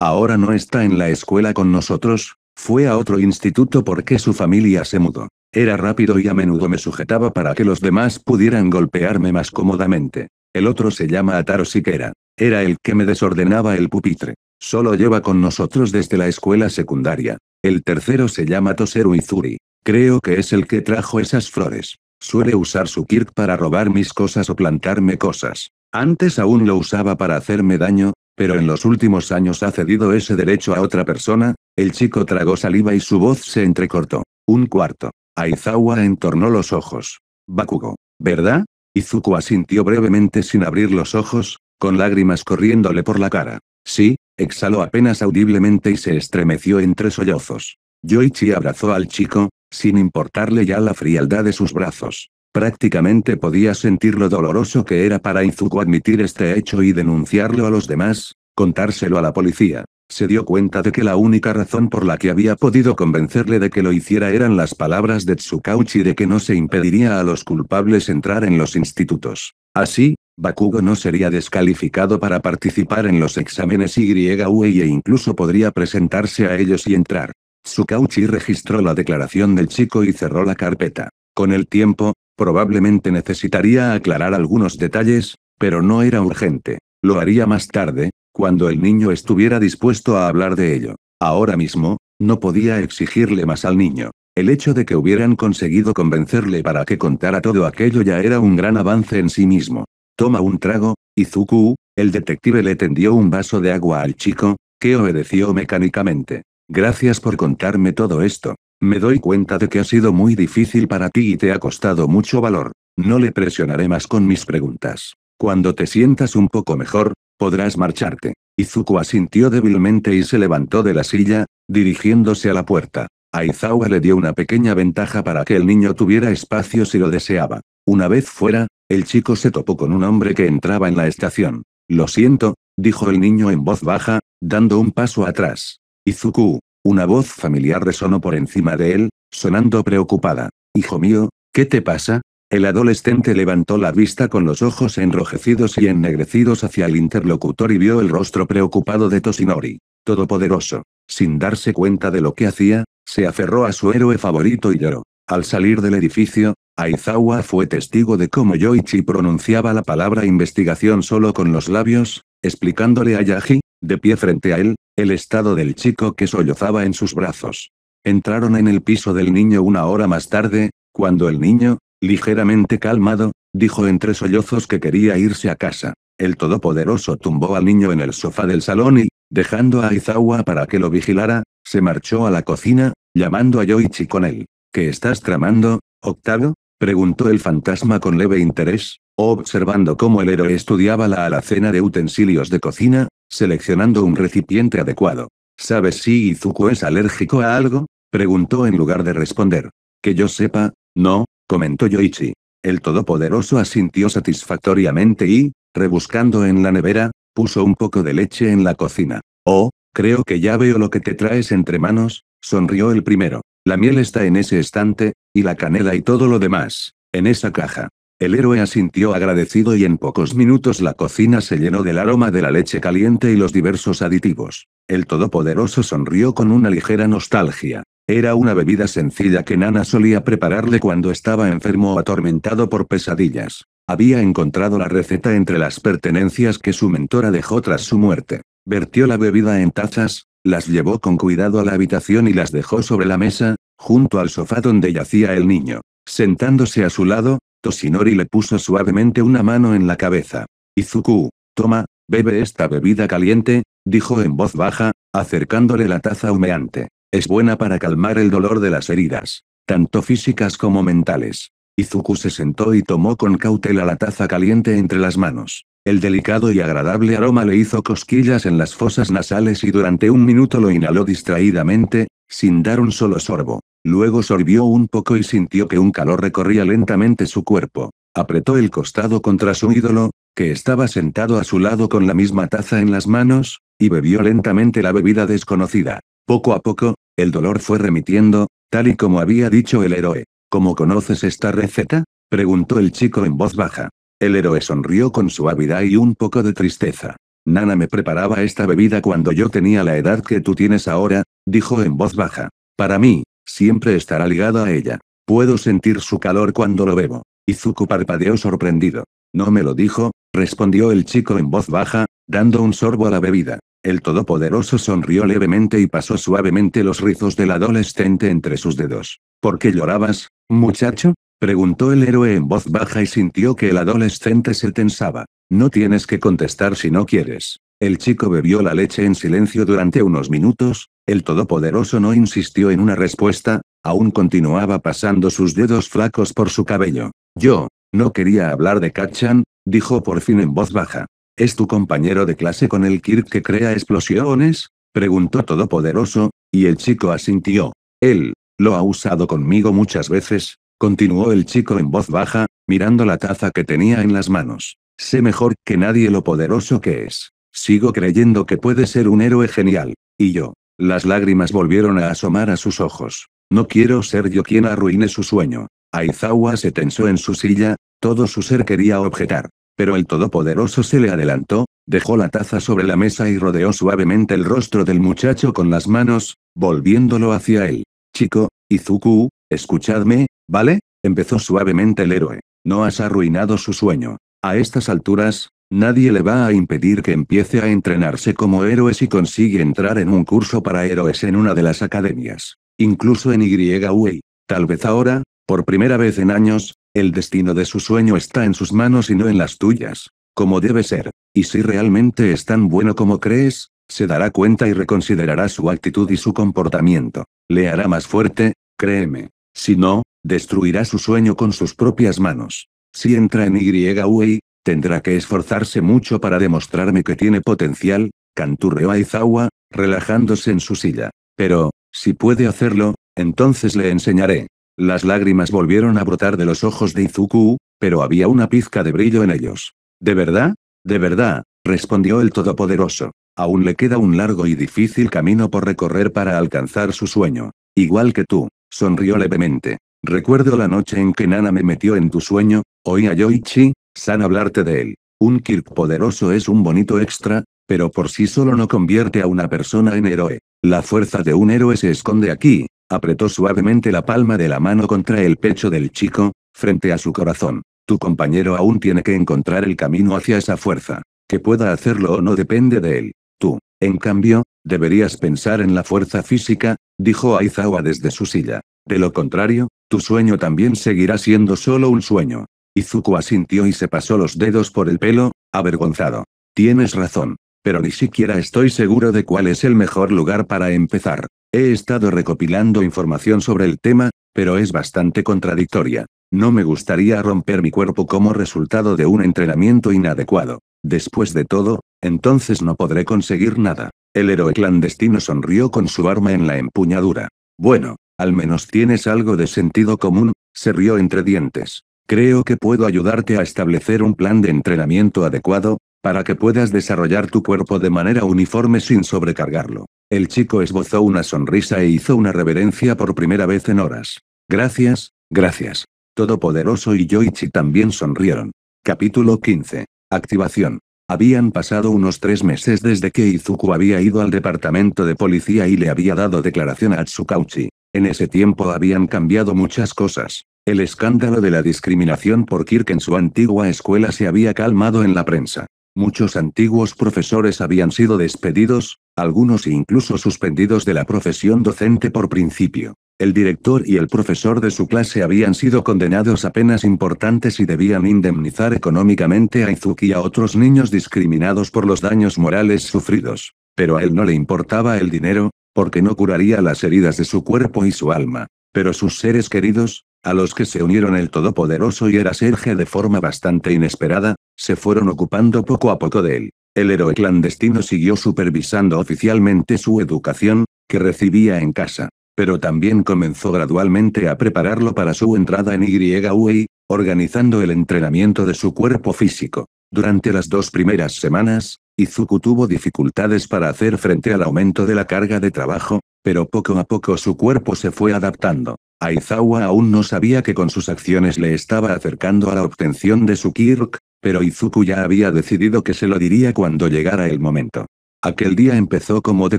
S1: Ahora no está en la escuela con nosotros, fue a otro instituto porque su familia se mudó. Era rápido y a menudo me sujetaba para que los demás pudieran golpearme más cómodamente. El otro se llama Ataro Sikera. Era el que me desordenaba el pupitre. Solo lleva con nosotros desde la escuela secundaria. El tercero se llama Toseru Izuri. Creo que es el que trajo esas flores. Suele usar su kirk para robar mis cosas o plantarme cosas. Antes aún lo usaba para hacerme daño, pero en los últimos años ha cedido ese derecho a otra persona, el chico tragó saliva y su voz se entrecortó. Un cuarto. Aizawa entornó los ojos. Bakugo. ¿Verdad? Izuku asintió brevemente sin abrir los ojos, con lágrimas corriéndole por la cara. Sí, exhaló apenas audiblemente y se estremeció entre sollozos. Yoichi abrazó al chico, sin importarle ya la frialdad de sus brazos. Prácticamente podía sentir lo doloroso que era para Izuku admitir este hecho y denunciarlo a los demás, contárselo a la policía se dio cuenta de que la única razón por la que había podido convencerle de que lo hiciera eran las palabras de Tsukauchi de que no se impediría a los culpables entrar en los institutos. Así, Bakugo no sería descalificado para participar en los exámenes YUE e incluso podría presentarse a ellos y entrar. Tsukauchi registró la declaración del chico y cerró la carpeta. Con el tiempo, probablemente necesitaría aclarar algunos detalles, pero no era urgente. Lo haría más tarde, cuando el niño estuviera dispuesto a hablar de ello. Ahora mismo, no podía exigirle más al niño. El hecho de que hubieran conseguido convencerle para que contara todo aquello ya era un gran avance en sí mismo. Toma un trago, Izuku, el detective le tendió un vaso de agua al chico, que obedeció mecánicamente. Gracias por contarme todo esto. Me doy cuenta de que ha sido muy difícil para ti y te ha costado mucho valor. No le presionaré más con mis preguntas. Cuando te sientas un poco mejor, podrás marcharte. Izuku asintió débilmente y se levantó de la silla, dirigiéndose a la puerta. Aizawa le dio una pequeña ventaja para que el niño tuviera espacio si lo deseaba. Una vez fuera, el chico se topó con un hombre que entraba en la estación. Lo siento, dijo el niño en voz baja, dando un paso atrás. Izuku. Una voz familiar resonó por encima de él, sonando preocupada. Hijo mío, ¿qué te pasa? El adolescente levantó la vista con los ojos enrojecidos y ennegrecidos hacia el interlocutor y vio el rostro preocupado de Toshinori. Todopoderoso. Sin darse cuenta de lo que hacía, se aferró a su héroe favorito y lloró. Al salir del edificio, Aizawa fue testigo de cómo Yoichi pronunciaba la palabra investigación solo con los labios, explicándole a Yagi, de pie frente a él, el estado del chico que sollozaba en sus brazos. Entraron en el piso del niño una hora más tarde, cuando el niño, Ligeramente calmado, dijo entre sollozos que quería irse a casa. El Todopoderoso tumbó al niño en el sofá del salón y, dejando a Izawa para que lo vigilara, se marchó a la cocina, llamando a Yoichi con él. ¿Qué estás tramando, Octavio? preguntó el fantasma con leve interés, observando cómo el héroe estudiaba la alacena de utensilios de cocina, seleccionando un recipiente adecuado. ¿Sabes si Izuku es alérgico a algo? preguntó en lugar de responder. Que yo sepa, no, comentó Yoichi. El Todopoderoso asintió satisfactoriamente y, rebuscando en la nevera, puso un poco de leche en la cocina. Oh, creo que ya veo lo que te traes entre manos, sonrió el primero. La miel está en ese estante, y la canela y todo lo demás, en esa caja. El héroe asintió agradecido y en pocos minutos la cocina se llenó del aroma de la leche caliente y los diversos aditivos. El Todopoderoso sonrió con una ligera nostalgia. Era una bebida sencilla que Nana solía prepararle cuando estaba enfermo o atormentado por pesadillas. Había encontrado la receta entre las pertenencias que su mentora dejó tras su muerte. Vertió la bebida en tazas, las llevó con cuidado a la habitación y las dejó sobre la mesa, junto al sofá donde yacía el niño. Sentándose a su lado, Toshinori le puso suavemente una mano en la cabeza. Izuku, toma, bebe esta bebida caliente, dijo en voz baja, acercándole la taza humeante. Es buena para calmar el dolor de las heridas, tanto físicas como mentales. Izuku se sentó y tomó con cautela la taza caliente entre las manos. El delicado y agradable aroma le hizo cosquillas en las fosas nasales y durante un minuto lo inhaló distraídamente, sin dar un solo sorbo. Luego sorbió un poco y sintió que un calor recorría lentamente su cuerpo. Apretó el costado contra su ídolo, que estaba sentado a su lado con la misma taza en las manos, y bebió lentamente la bebida desconocida. Poco a poco, el dolor fue remitiendo, tal y como había dicho el héroe. ¿Cómo conoces esta receta? preguntó el chico en voz baja. El héroe sonrió con suavidad y un poco de tristeza. Nana me preparaba esta bebida cuando yo tenía la edad que tú tienes ahora, dijo en voz baja. Para mí, siempre estará ligada a ella. Puedo sentir su calor cuando lo bebo. Izuku parpadeó sorprendido. No me lo dijo, respondió el chico en voz baja, dando un sorbo a la bebida. El Todopoderoso sonrió levemente y pasó suavemente los rizos del adolescente entre sus dedos. ¿Por qué llorabas, muchacho? preguntó el héroe en voz baja y sintió que el adolescente se tensaba. No tienes que contestar si no quieres. El chico bebió la leche en silencio durante unos minutos, el Todopoderoso no insistió en una respuesta, aún continuaba pasando sus dedos flacos por su cabello. Yo, no quería hablar de Kachan, dijo por fin en voz baja. ¿Es tu compañero de clase con el Kirk que crea explosiones? Preguntó Todopoderoso, y el chico asintió. Él, lo ha usado conmigo muchas veces, continuó el chico en voz baja, mirando la taza que tenía en las manos. Sé mejor que nadie lo poderoso que es. Sigo creyendo que puede ser un héroe genial. Y yo. Las lágrimas volvieron a asomar a sus ojos. No quiero ser yo quien arruine su sueño. Aizawa se tensó en su silla, todo su ser quería objetar pero el Todopoderoso se le adelantó, dejó la taza sobre la mesa y rodeó suavemente el rostro del muchacho con las manos, volviéndolo hacia él. Chico, Izuku, escuchadme, ¿vale? empezó suavemente el héroe. No has arruinado su sueño. A estas alturas, nadie le va a impedir que empiece a entrenarse como héroe si consigue entrar en un curso para héroes en una de las academias. Incluso en YUI. E. Tal vez ahora, por primera vez en años, el destino de su sueño está en sus manos y no en las tuyas, como debe ser. Y si realmente es tan bueno como crees, se dará cuenta y reconsiderará su actitud y su comportamiento. Le hará más fuerte, créeme. Si no, destruirá su sueño con sus propias manos. Si entra en YUEI, tendrá que esforzarse mucho para demostrarme que tiene potencial, canturreó Aizawa, relajándose en su silla. Pero, si puede hacerlo, entonces le enseñaré. Las lágrimas volvieron a brotar de los ojos de Izuku, pero había una pizca de brillo en ellos. ¿De verdad? De verdad, respondió el Todopoderoso. Aún le queda un largo y difícil camino por recorrer para alcanzar su sueño. Igual que tú, sonrió levemente. Recuerdo la noche en que Nana me metió en tu sueño, oí a Yoichi, san hablarte de él. Un Kirk poderoso es un bonito extra, pero por sí solo no convierte a una persona en héroe. La fuerza de un héroe se esconde aquí, Apretó suavemente la palma de la mano contra el pecho del chico, frente a su corazón. Tu compañero aún tiene que encontrar el camino hacia esa fuerza. Que pueda hacerlo o no depende de él. Tú, en cambio, deberías pensar en la fuerza física, dijo Aizawa desde su silla. De lo contrario, tu sueño también seguirá siendo solo un sueño. Izuku asintió y se pasó los dedos por el pelo, avergonzado. Tienes razón. Pero ni siquiera estoy seguro de cuál es el mejor lugar para empezar. He estado recopilando información sobre el tema, pero es bastante contradictoria. No me gustaría romper mi cuerpo como resultado de un entrenamiento inadecuado. Después de todo, entonces no podré conseguir nada. El héroe clandestino sonrió con su arma en la empuñadura. Bueno, al menos tienes algo de sentido común, se rió entre dientes. Creo que puedo ayudarte a establecer un plan de entrenamiento adecuado, para que puedas desarrollar tu cuerpo de manera uniforme sin sobrecargarlo. El chico esbozó una sonrisa e hizo una reverencia por primera vez en horas. Gracias, gracias. Todopoderoso y Yoichi también sonrieron. Capítulo 15. Activación. Habían pasado unos tres meses desde que Izuku había ido al departamento de policía y le había dado declaración a Atsukauchi. En ese tiempo habían cambiado muchas cosas. El escándalo de la discriminación por Kirk en su antigua escuela se había calmado en la prensa. Muchos antiguos profesores habían sido despedidos, algunos incluso suspendidos de la profesión docente por principio. El director y el profesor de su clase habían sido condenados a penas importantes y debían indemnizar económicamente a Izuki y a otros niños discriminados por los daños morales sufridos. Pero a él no le importaba el dinero, porque no curaría las heridas de su cuerpo y su alma. Pero sus seres queridos, a los que se unieron el todopoderoso y era Serge de forma bastante inesperada, se fueron ocupando poco a poco de él. El héroe clandestino siguió supervisando oficialmente su educación, que recibía en casa, pero también comenzó gradualmente a prepararlo para su entrada en YUI, organizando el entrenamiento de su cuerpo físico. Durante las dos primeras semanas, Izuku tuvo dificultades para hacer frente al aumento de la carga de trabajo, pero poco a poco su cuerpo se fue adaptando. Aizawa aún no sabía que con sus acciones le estaba acercando a la obtención de su Kirk, pero Izuku ya había decidido que se lo diría cuando llegara el momento. Aquel día empezó como de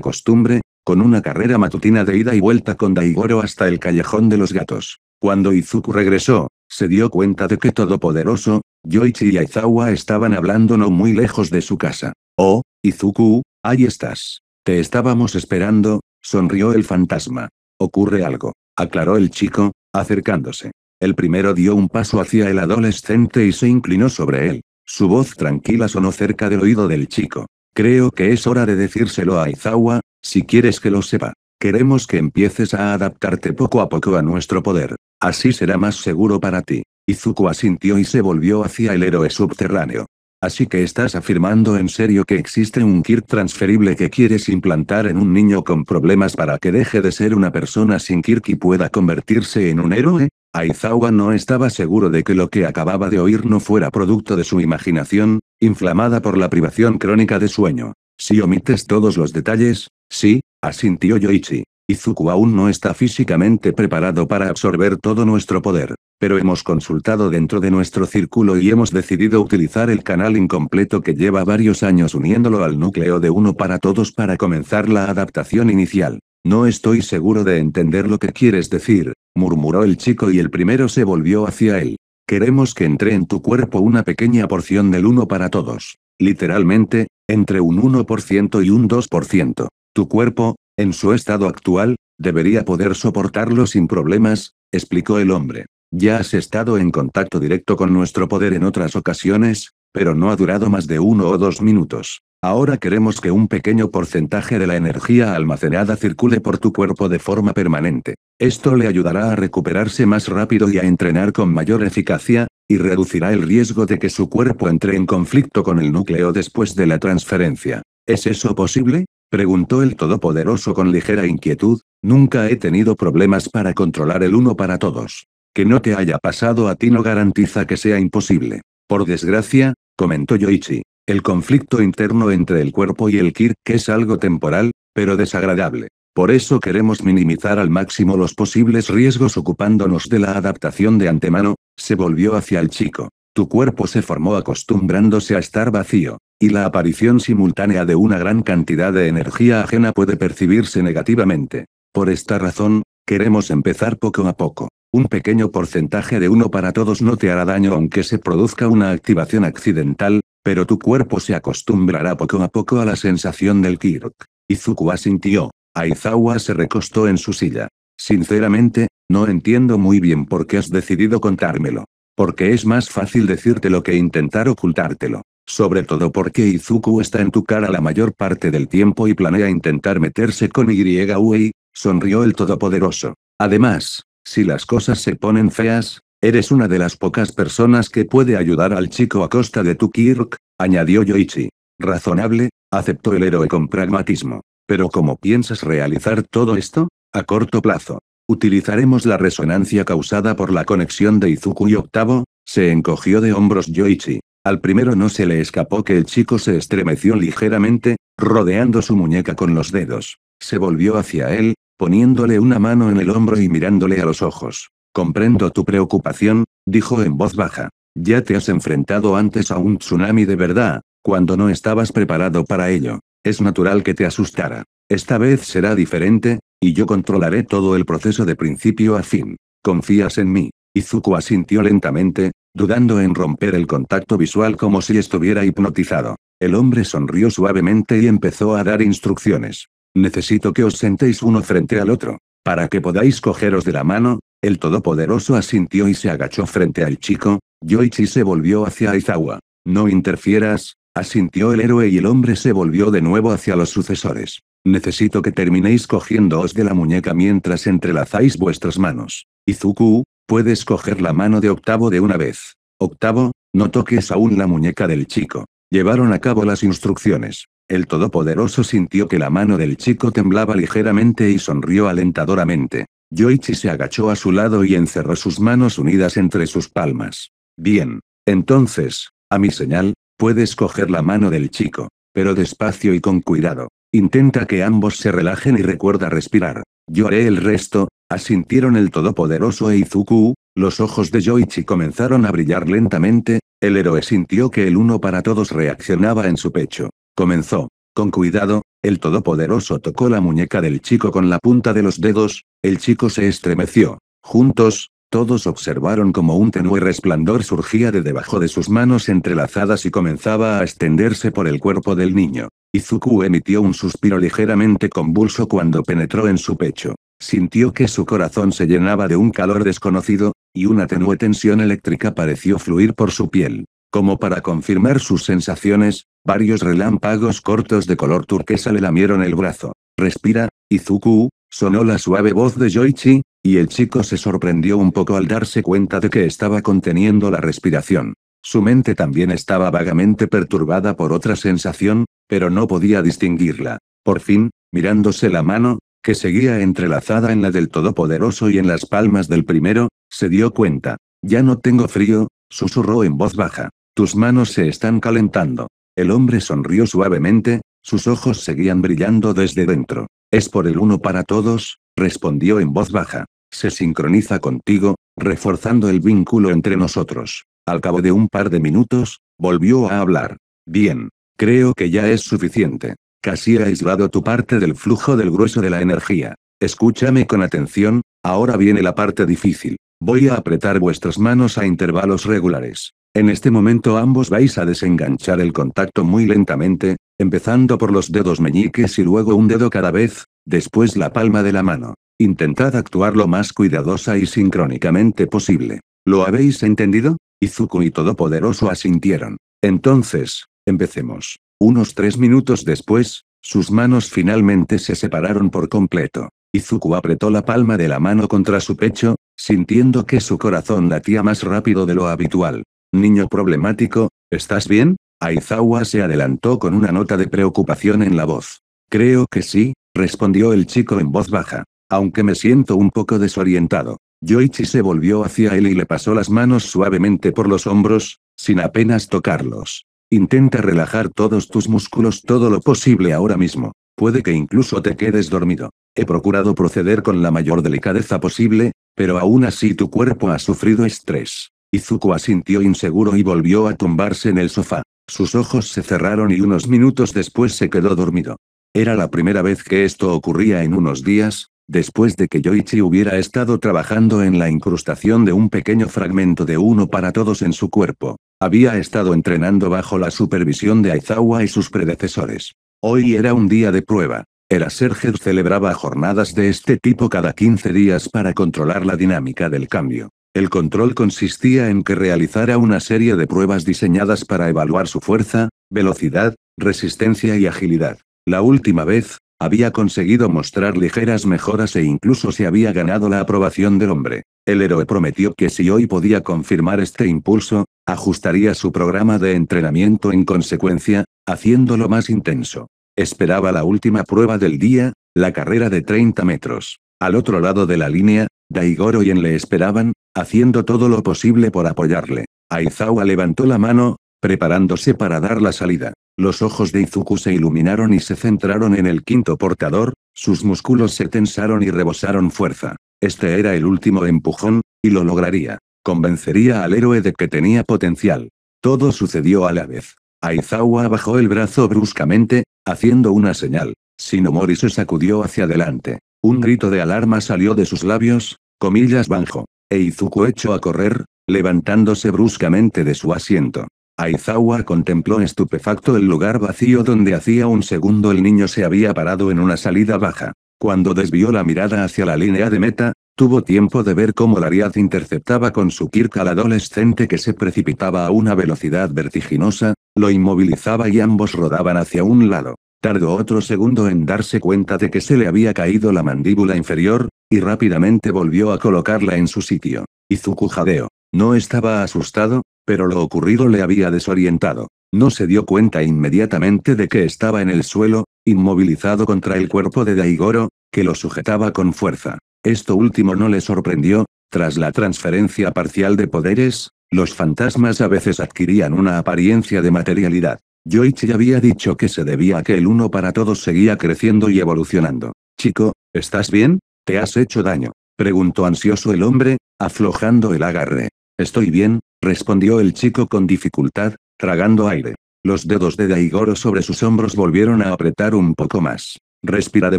S1: costumbre, con una carrera matutina de ida y vuelta con Daigoro hasta el callejón de los gatos. Cuando Izuku regresó, se dio cuenta de que Todopoderoso, Yoichi y Aizawa estaban hablando no muy lejos de su casa. Oh, Izuku, ahí estás. Te estábamos esperando, sonrió el fantasma. Ocurre algo, aclaró el chico, acercándose. El primero dio un paso hacia el adolescente y se inclinó sobre él. Su voz tranquila sonó cerca del oído del chico. Creo que es hora de decírselo a Izawa, si quieres que lo sepa. Queremos que empieces a adaptarte poco a poco a nuestro poder. Así será más seguro para ti. Izuku asintió y se volvió hacia el héroe subterráneo. Así que estás afirmando en serio que existe un Kirk transferible que quieres implantar en un niño con problemas para que deje de ser una persona sin Kirk y pueda convertirse en un héroe? Aizawa no estaba seguro de que lo que acababa de oír no fuera producto de su imaginación, inflamada por la privación crónica de sueño. Si omites todos los detalles, sí, asintió Yoichi. Izuku aún no está físicamente preparado para absorber todo nuestro poder pero hemos consultado dentro de nuestro círculo y hemos decidido utilizar el canal incompleto que lleva varios años uniéndolo al núcleo de uno para todos para comenzar la adaptación inicial. No estoy seguro de entender lo que quieres decir, murmuró el chico y el primero se volvió hacia él. Queremos que entre en tu cuerpo una pequeña porción del uno para todos. Literalmente, entre un 1% y un 2%. Tu cuerpo, en su estado actual, debería poder soportarlo sin problemas, explicó el hombre. Ya has estado en contacto directo con nuestro poder en otras ocasiones, pero no ha durado más de uno o dos minutos. Ahora queremos que un pequeño porcentaje de la energía almacenada circule por tu cuerpo de forma permanente. Esto le ayudará a recuperarse más rápido y a entrenar con mayor eficacia, y reducirá el riesgo de que su cuerpo entre en conflicto con el núcleo después de la transferencia. ¿Es eso posible? preguntó el Todopoderoso con ligera inquietud, nunca he tenido problemas para controlar el uno para todos. Que no te haya pasado a ti no garantiza que sea imposible. Por desgracia, comentó Yoichi. El conflicto interno entre el cuerpo y el Kirk es algo temporal, pero desagradable. Por eso queremos minimizar al máximo los posibles riesgos ocupándonos de la adaptación de antemano, se volvió hacia el chico. Tu cuerpo se formó acostumbrándose a estar vacío, y la aparición simultánea de una gran cantidad de energía ajena puede percibirse negativamente. Por esta razón, queremos empezar poco a poco. Un pequeño porcentaje de uno para todos no te hará daño aunque se produzca una activación accidental, pero tu cuerpo se acostumbrará poco a poco a la sensación del Kirok. Izuku asintió. Aizawa se recostó en su silla. Sinceramente, no entiendo muy bien por qué has decidido contármelo. Porque es más fácil decírtelo que intentar ocultártelo. Sobre todo porque Izuku está en tu cara la mayor parte del tiempo y planea intentar meterse con Yui, sonrió el Todopoderoso. Además, si las cosas se ponen feas, eres una de las pocas personas que puede ayudar al chico a costa de tu Kirk, añadió Yoichi. Razonable, aceptó el héroe con pragmatismo. Pero ¿cómo piensas realizar todo esto? A corto plazo. Utilizaremos la resonancia causada por la conexión de Izuku y Octavo, se encogió de hombros Yoichi. Al primero no se le escapó que el chico se estremeció ligeramente, rodeando su muñeca con los dedos. Se volvió hacia él, poniéndole una mano en el hombro y mirándole a los ojos. Comprendo tu preocupación, dijo en voz baja. Ya te has enfrentado antes a un tsunami de verdad, cuando no estabas preparado para ello. Es natural que te asustara. Esta vez será diferente, y yo controlaré todo el proceso de principio a fin. ¿Confías en mí? Izuku asintió lentamente, dudando en romper el contacto visual como si estuviera hipnotizado. El hombre sonrió suavemente y empezó a dar instrucciones. Necesito que os sentéis uno frente al otro. Para que podáis cogeros de la mano, el todopoderoso asintió y se agachó frente al chico, Yoichi se volvió hacia Aizawa. No interfieras, asintió el héroe y el hombre se volvió de nuevo hacia los sucesores. Necesito que terminéis cogiéndoos de la muñeca mientras entrelazáis vuestras manos. Izuku, puedes coger la mano de Octavo de una vez. Octavo, no toques aún la muñeca del chico. Llevaron a cabo las instrucciones. El Todopoderoso sintió que la mano del chico temblaba ligeramente y sonrió alentadoramente. Yoichi se agachó a su lado y encerró sus manos unidas entre sus palmas. Bien. Entonces, a mi señal, puedes coger la mano del chico, pero despacio y con cuidado. Intenta que ambos se relajen y recuerda respirar. Yo haré el resto, asintieron el todopoderoso e Izuku, los ojos de Yoichi comenzaron a brillar lentamente, el héroe sintió que el uno para todos reaccionaba en su pecho. Comenzó. Con cuidado, el todopoderoso tocó la muñeca del chico con la punta de los dedos, el chico se estremeció. Juntos, todos observaron como un tenue resplandor surgía de debajo de sus manos entrelazadas y comenzaba a extenderse por el cuerpo del niño. Izuku emitió un suspiro ligeramente convulso cuando penetró en su pecho. Sintió que su corazón se llenaba de un calor desconocido, y una tenue tensión eléctrica pareció fluir por su piel. Como para confirmar sus sensaciones, varios relámpagos cortos de color turquesa le lamieron el brazo. Respira, Izuku, sonó la suave voz de Yoichi, y el chico se sorprendió un poco al darse cuenta de que estaba conteniendo la respiración. Su mente también estaba vagamente perturbada por otra sensación, pero no podía distinguirla. Por fin, mirándose la mano, que seguía entrelazada en la del Todopoderoso y en las palmas del primero, se dio cuenta. Ya no tengo frío, susurró en voz baja. Tus manos se están calentando. El hombre sonrió suavemente, sus ojos seguían brillando desde dentro. Es por el uno para todos, respondió en voz baja. Se sincroniza contigo, reforzando el vínculo entre nosotros. Al cabo de un par de minutos, volvió a hablar. Bien. Creo que ya es suficiente. Casi ha aislado tu parte del flujo del grueso de la energía. Escúchame con atención, ahora viene la parte difícil. Voy a apretar vuestras manos a intervalos regulares. En este momento ambos vais a desenganchar el contacto muy lentamente, empezando por los dedos meñiques y luego un dedo cada vez, después la palma de la mano. Intentad actuar lo más cuidadosa y sincrónicamente posible. ¿Lo habéis entendido? Izuku y Todopoderoso asintieron. Entonces, empecemos. Unos tres minutos después, sus manos finalmente se separaron por completo. Izuku apretó la palma de la mano contra su pecho, sintiendo que su corazón latía más rápido de lo habitual. Niño problemático, ¿estás bien? Aizawa se adelantó con una nota de preocupación en la voz. Creo que sí, respondió el chico en voz baja. Aunque me siento un poco desorientado. Yoichi se volvió hacia él y le pasó las manos suavemente por los hombros, sin apenas tocarlos. Intenta relajar todos tus músculos todo lo posible ahora mismo. Puede que incluso te quedes dormido. He procurado proceder con la mayor delicadeza posible, pero aún así tu cuerpo ha sufrido estrés. Izuku asintió inseguro y volvió a tumbarse en el sofá. Sus ojos se cerraron y unos minutos después se quedó dormido. Era la primera vez que esto ocurría en unos días, después de que Yoichi hubiera estado trabajando en la incrustación de un pequeño fragmento de uno para todos en su cuerpo. Había estado entrenando bajo la supervisión de Aizawa y sus predecesores. Hoy era un día de prueba. Era Serger celebraba jornadas de este tipo cada 15 días para controlar la dinámica del cambio. El control consistía en que realizara una serie de pruebas diseñadas para evaluar su fuerza, velocidad, resistencia y agilidad. La última vez, había conseguido mostrar ligeras mejoras e incluso se había ganado la aprobación del hombre. El héroe prometió que si hoy podía confirmar este impulso, ajustaría su programa de entrenamiento en consecuencia, haciéndolo más intenso. Esperaba la última prueba del día, la carrera de 30 metros. Al otro lado de la línea, Daigoro y En le esperaban, haciendo todo lo posible por apoyarle. Aizawa levantó la mano, preparándose para dar la salida. Los ojos de Izuku se iluminaron y se centraron en el quinto portador, sus músculos se tensaron y rebosaron fuerza. Este era el último empujón, y lo lograría. Convencería al héroe de que tenía potencial. Todo sucedió a la vez. Aizawa bajó el brazo bruscamente, haciendo una señal. Sinomori se sacudió hacia adelante. Un grito de alarma salió de sus labios, comillas banjo e Izuku echó a correr, levantándose bruscamente de su asiento. Aizawa contempló estupefacto el lugar vacío donde hacía un segundo el niño se había parado en una salida baja. Cuando desvió la mirada hacia la línea de meta, tuvo tiempo de ver cómo Lariat interceptaba con su kirk al adolescente que se precipitaba a una velocidad vertiginosa, lo inmovilizaba y ambos rodaban hacia un lado. Tardó otro segundo en darse cuenta de que se le había caído la mandíbula inferior, y rápidamente volvió a colocarla en su sitio. Izuku jadeó. No estaba asustado, pero lo ocurrido le había desorientado. No se dio cuenta inmediatamente de que estaba en el suelo, inmovilizado contra el cuerpo de Daigoro, que lo sujetaba con fuerza. Esto último no le sorprendió, tras la transferencia parcial de poderes, los fantasmas a veces adquirían una apariencia de materialidad. Yoichi había dicho que se debía a que el uno para todos seguía creciendo y evolucionando. Chico, ¿estás bien? ¿Te has hecho daño? preguntó ansioso el hombre, aflojando el agarre. Estoy bien, respondió el chico con dificultad, tragando aire. Los dedos de Daigoro sobre sus hombros volvieron a apretar un poco más. Respira de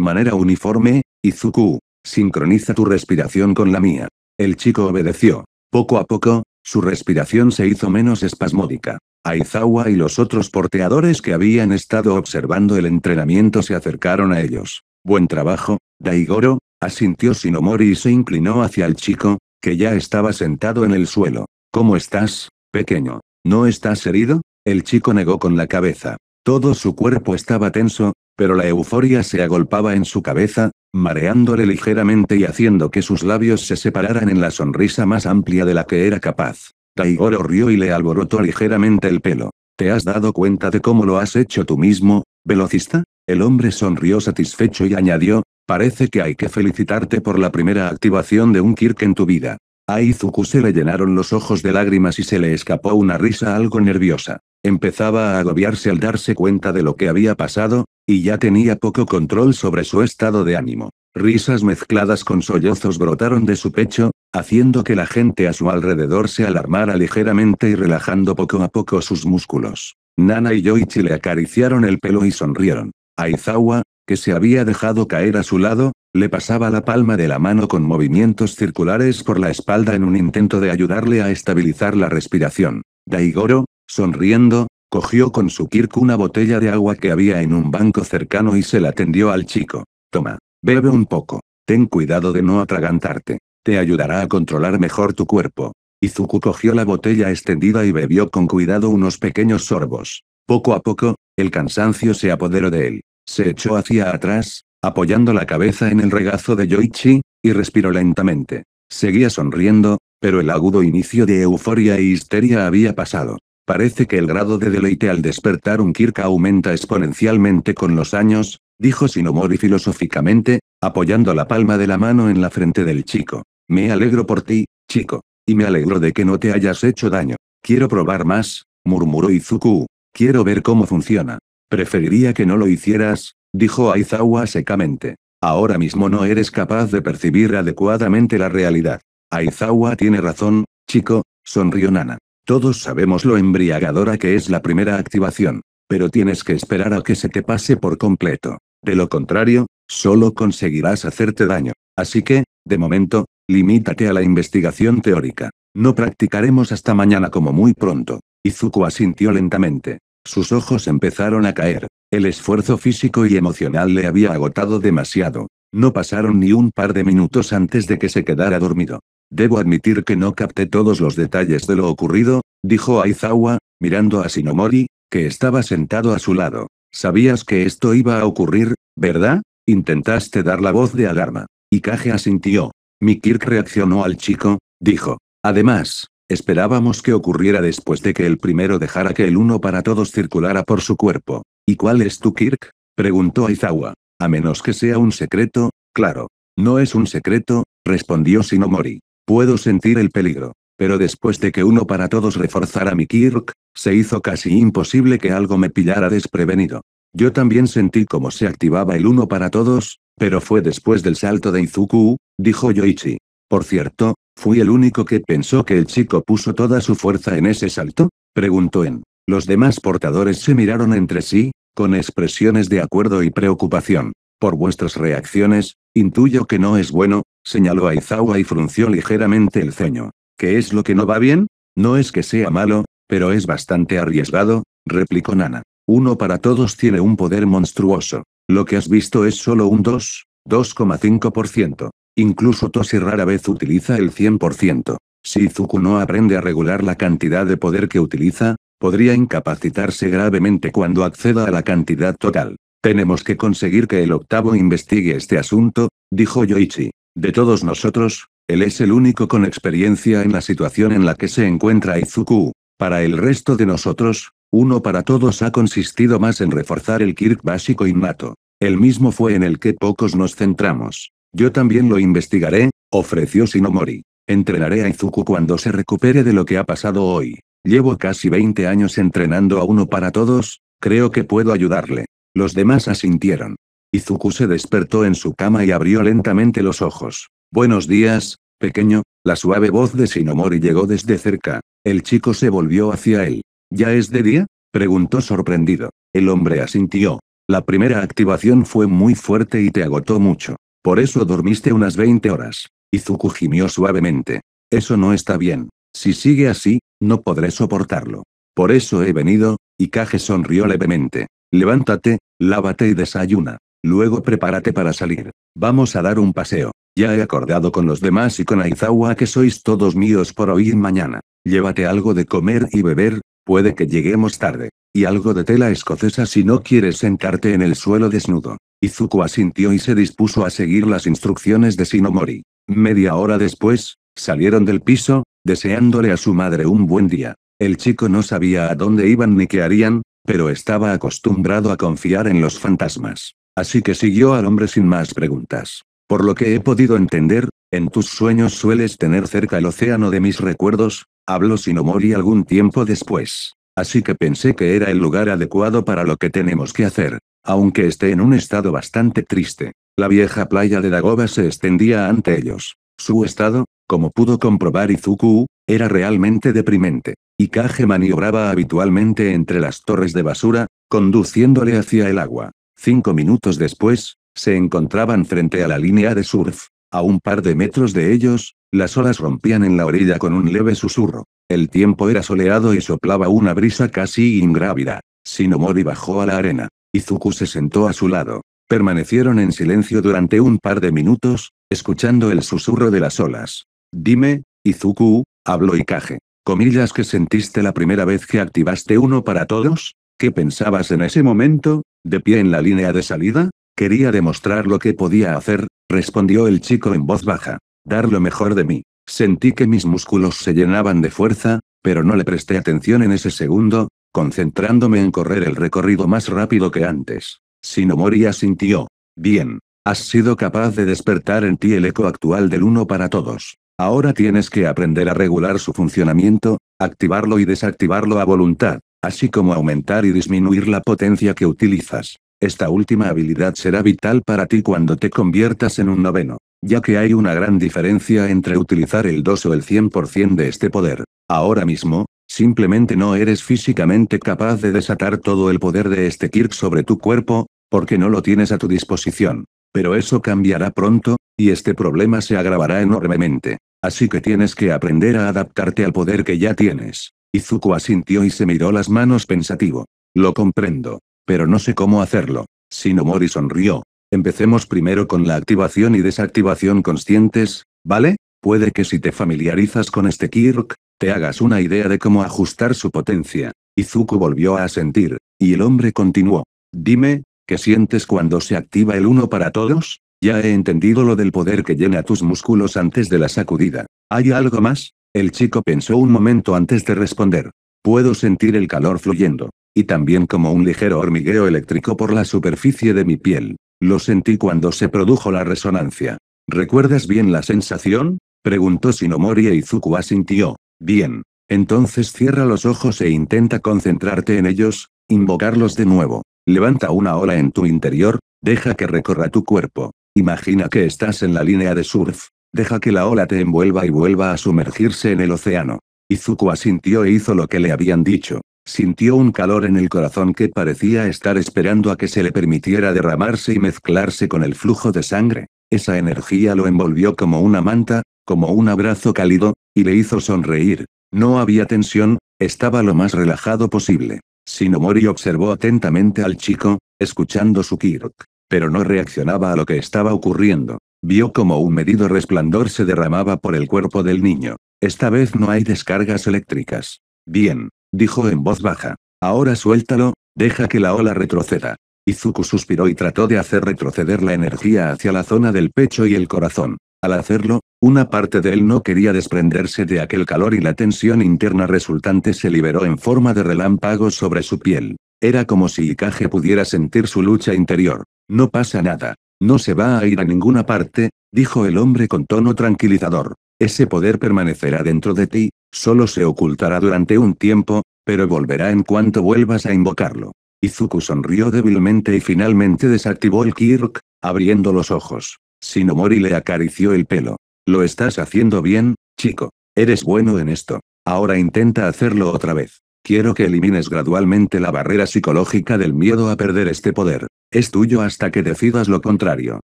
S1: manera uniforme, Izuku. Sincroniza tu respiración con la mía. El chico obedeció. Poco a poco, su respiración se hizo menos espasmódica. Aizawa y los otros porteadores que habían estado observando el entrenamiento se acercaron a ellos. Buen trabajo, Daigoro, asintió humor y se inclinó hacia el chico, que ya estaba sentado en el suelo. ¿Cómo estás, pequeño? ¿No estás herido? El chico negó con la cabeza. Todo su cuerpo estaba tenso, pero la euforia se agolpaba en su cabeza, mareándole ligeramente y haciendo que sus labios se separaran en la sonrisa más amplia de la que era capaz. Taigoro rió y le alborotó ligeramente el pelo. ¿Te has dado cuenta de cómo lo has hecho tú mismo, velocista? El hombre sonrió satisfecho y añadió, parece que hay que felicitarte por la primera activación de un Kirk en tu vida. A Izuku se le llenaron los ojos de lágrimas y se le escapó una risa algo nerviosa. Empezaba a agobiarse al darse cuenta de lo que había pasado, y ya tenía poco control sobre su estado de ánimo. Risas mezcladas con sollozos brotaron de su pecho, haciendo que la gente a su alrededor se alarmara ligeramente y relajando poco a poco sus músculos. Nana y Yoichi le acariciaron el pelo y sonrieron. Aizawa, que se había dejado caer a su lado, le pasaba la palma de la mano con movimientos circulares por la espalda en un intento de ayudarle a estabilizar la respiración. Daigoro, sonriendo, cogió con su kirk una botella de agua que había en un banco cercano y se la tendió al chico. Toma, bebe un poco. Ten cuidado de no atragantarte. Te ayudará a controlar mejor tu cuerpo. Izuku cogió la botella extendida y bebió con cuidado unos pequeños sorbos. Poco a poco, el cansancio se apoderó de él. Se echó hacia atrás, apoyando la cabeza en el regazo de Yoichi, y respiró lentamente. Seguía sonriendo, pero el agudo inicio de euforia e histeria había pasado. Parece que el grado de deleite al despertar un Kirka aumenta exponencialmente con los años, dijo Shinomori filosóficamente, apoyando la palma de la mano en la frente del chico. Me alegro por ti, chico. Y me alegro de que no te hayas hecho daño. Quiero probar más, murmuró Izuku, Quiero ver cómo funciona. Preferiría que no lo hicieras, dijo Aizawa secamente. Ahora mismo no eres capaz de percibir adecuadamente la realidad. Aizawa tiene razón, chico, sonrió Nana. Todos sabemos lo embriagadora que es la primera activación. Pero tienes que esperar a que se te pase por completo. De lo contrario, solo conseguirás hacerte daño. Así que, de momento, limítate a la investigación teórica. No practicaremos hasta mañana como muy pronto. Izuku asintió lentamente. Sus ojos empezaron a caer. El esfuerzo físico y emocional le había agotado demasiado. No pasaron ni un par de minutos antes de que se quedara dormido. Debo admitir que no capté todos los detalles de lo ocurrido, dijo Aizawa, mirando a Shinomori, que estaba sentado a su lado. Sabías que esto iba a ocurrir, ¿verdad? Intentaste dar la voz de alarma. Y asintió. Mikir reaccionó al chico, dijo. Además, Esperábamos que ocurriera después de que el primero dejara que el uno para todos circulara por su cuerpo. ¿Y cuál es tu Kirk? preguntó Aizawa. A menos que sea un secreto, claro. No es un secreto, respondió Shinomori. Puedo sentir el peligro. Pero después de que uno para todos reforzara mi Kirk, se hizo casi imposible que algo me pillara desprevenido. Yo también sentí cómo se activaba el uno para todos, pero fue después del salto de Izuku, dijo Yoichi. Por cierto, ¿Fui el único que pensó que el chico puso toda su fuerza en ese salto? preguntó En. Los demás portadores se miraron entre sí, con expresiones de acuerdo y preocupación. Por vuestras reacciones, intuyo que no es bueno, señaló Aizawa y frunció ligeramente el ceño. ¿Qué es lo que no va bien? No es que sea malo, pero es bastante arriesgado, replicó Nana. Uno para todos tiene un poder monstruoso. Lo que has visto es solo un 2, 2,5%. Incluso Toshi rara vez utiliza el 100%. Si Izuku no aprende a regular la cantidad de poder que utiliza, podría incapacitarse gravemente cuando acceda a la cantidad total. Tenemos que conseguir que el octavo investigue este asunto, dijo Yoichi. De todos nosotros, él es el único con experiencia en la situación en la que se encuentra Izuku. Para el resto de nosotros, uno para todos ha consistido más en reforzar el Kirk básico innato. El mismo fue en el que pocos nos centramos. Yo también lo investigaré, ofreció Shinomori. Entrenaré a Izuku cuando se recupere de lo que ha pasado hoy. Llevo casi 20 años entrenando a uno para todos, creo que puedo ayudarle. Los demás asintieron. Izuku se despertó en su cama y abrió lentamente los ojos. Buenos días, pequeño, la suave voz de Shinomori llegó desde cerca. El chico se volvió hacia él. ¿Ya es de día? preguntó sorprendido. El hombre asintió. La primera activación fue muy fuerte y te agotó mucho. Por eso dormiste unas 20 horas. Izuku gimió suavemente. Eso no está bien. Si sigue así, no podré soportarlo. Por eso he venido, y Kage sonrió levemente. Levántate, lávate y desayuna. Luego prepárate para salir. Vamos a dar un paseo. Ya he acordado con los demás y con Aizawa que sois todos míos por hoy y mañana. Llévate algo de comer y beber, Puede que lleguemos tarde. Y algo de tela escocesa si no quieres sentarte en el suelo desnudo. Izuku asintió y se dispuso a seguir las instrucciones de Shinomori. Media hora después, salieron del piso, deseándole a su madre un buen día. El chico no sabía a dónde iban ni qué harían, pero estaba acostumbrado a confiar en los fantasmas. Así que siguió al hombre sin más preguntas. Por lo que he podido entender, en tus sueños sueles tener cerca el océano de mis recuerdos, habló y algún tiempo después. Así que pensé que era el lugar adecuado para lo que tenemos que hacer, aunque esté en un estado bastante triste. La vieja playa de Dagoba se extendía ante ellos. Su estado, como pudo comprobar Izuku, era realmente deprimente. Ikage maniobraba habitualmente entre las torres de basura, conduciéndole hacia el agua. Cinco minutos después, se encontraban frente a la línea de surf. A un par de metros de ellos, las olas rompían en la orilla con un leve susurro. El tiempo era soleado y soplaba una brisa casi ingrávida. Shinomori bajó a la arena. Izuku se sentó a su lado. Permanecieron en silencio durante un par de minutos, escuchando el susurro de las olas. Dime, Izuku, habló caje, Comillas que sentiste la primera vez que activaste uno para todos? ¿Qué pensabas en ese momento, de pie en la línea de salida? Quería demostrar lo que podía hacer, respondió el chico en voz baja. Dar lo mejor de mí. Sentí que mis músculos se llenaban de fuerza, pero no le presté atención en ese segundo, concentrándome en correr el recorrido más rápido que antes. sin sintió. Bien. Has sido capaz de despertar en ti el eco actual del uno para todos. Ahora tienes que aprender a regular su funcionamiento, activarlo y desactivarlo a voluntad, así como aumentar y disminuir la potencia que utilizas. Esta última habilidad será vital para ti cuando te conviertas en un noveno, ya que hay una gran diferencia entre utilizar el 2 o el 100% de este poder. Ahora mismo, simplemente no eres físicamente capaz de desatar todo el poder de este Kirk sobre tu cuerpo, porque no lo tienes a tu disposición. Pero eso cambiará pronto, y este problema se agravará enormemente. Así que tienes que aprender a adaptarte al poder que ya tienes. Izuku asintió y se miró las manos pensativo. Lo comprendo. Pero no sé cómo hacerlo. Shinomori sonrió. Empecemos primero con la activación y desactivación conscientes, ¿vale? Puede que si te familiarizas con este Kirk, te hagas una idea de cómo ajustar su potencia. Izuku volvió a sentir, y el hombre continuó. Dime, ¿qué sientes cuando se activa el uno para todos? Ya he entendido lo del poder que llena tus músculos antes de la sacudida. ¿Hay algo más? El chico pensó un momento antes de responder. Puedo sentir el calor fluyendo y también como un ligero hormigueo eléctrico por la superficie de mi piel. Lo sentí cuando se produjo la resonancia. ¿Recuerdas bien la sensación? preguntó Shinomori e Izuku asintió. Bien. Entonces cierra los ojos e intenta concentrarte en ellos, invocarlos de nuevo. Levanta una ola en tu interior, deja que recorra tu cuerpo. Imagina que estás en la línea de surf. Deja que la ola te envuelva y vuelva a sumergirse en el océano. Izuku asintió e hizo lo que le habían dicho. Sintió un calor en el corazón que parecía estar esperando a que se le permitiera derramarse y mezclarse con el flujo de sangre. Esa energía lo envolvió como una manta, como un abrazo cálido, y le hizo sonreír. No había tensión, estaba lo más relajado posible. Sinomori observó atentamente al chico, escuchando su kirok, pero no reaccionaba a lo que estaba ocurriendo. Vio como un medido resplandor se derramaba por el cuerpo del niño. Esta vez no hay descargas eléctricas. Bien, dijo en voz baja. Ahora suéltalo, deja que la ola retroceda. Izuku suspiró y trató de hacer retroceder la energía hacia la zona del pecho y el corazón. Al hacerlo, una parte de él no quería desprenderse de aquel calor y la tensión interna resultante se liberó en forma de relámpago sobre su piel. Era como si Ikage pudiera sentir su lucha interior. No pasa nada. No se va a ir a ninguna parte, dijo el hombre con tono tranquilizador. Ese poder permanecerá dentro de ti, Solo se ocultará durante un tiempo, pero volverá en cuanto vuelvas a invocarlo. Izuku sonrió débilmente y finalmente desactivó el Kirk, abriendo los ojos. Shinomori le acarició el pelo. Lo estás haciendo bien, chico. Eres bueno en esto. Ahora intenta hacerlo otra vez. Quiero que elimines gradualmente la barrera psicológica del miedo a perder este poder. Es tuyo hasta que decidas lo contrario.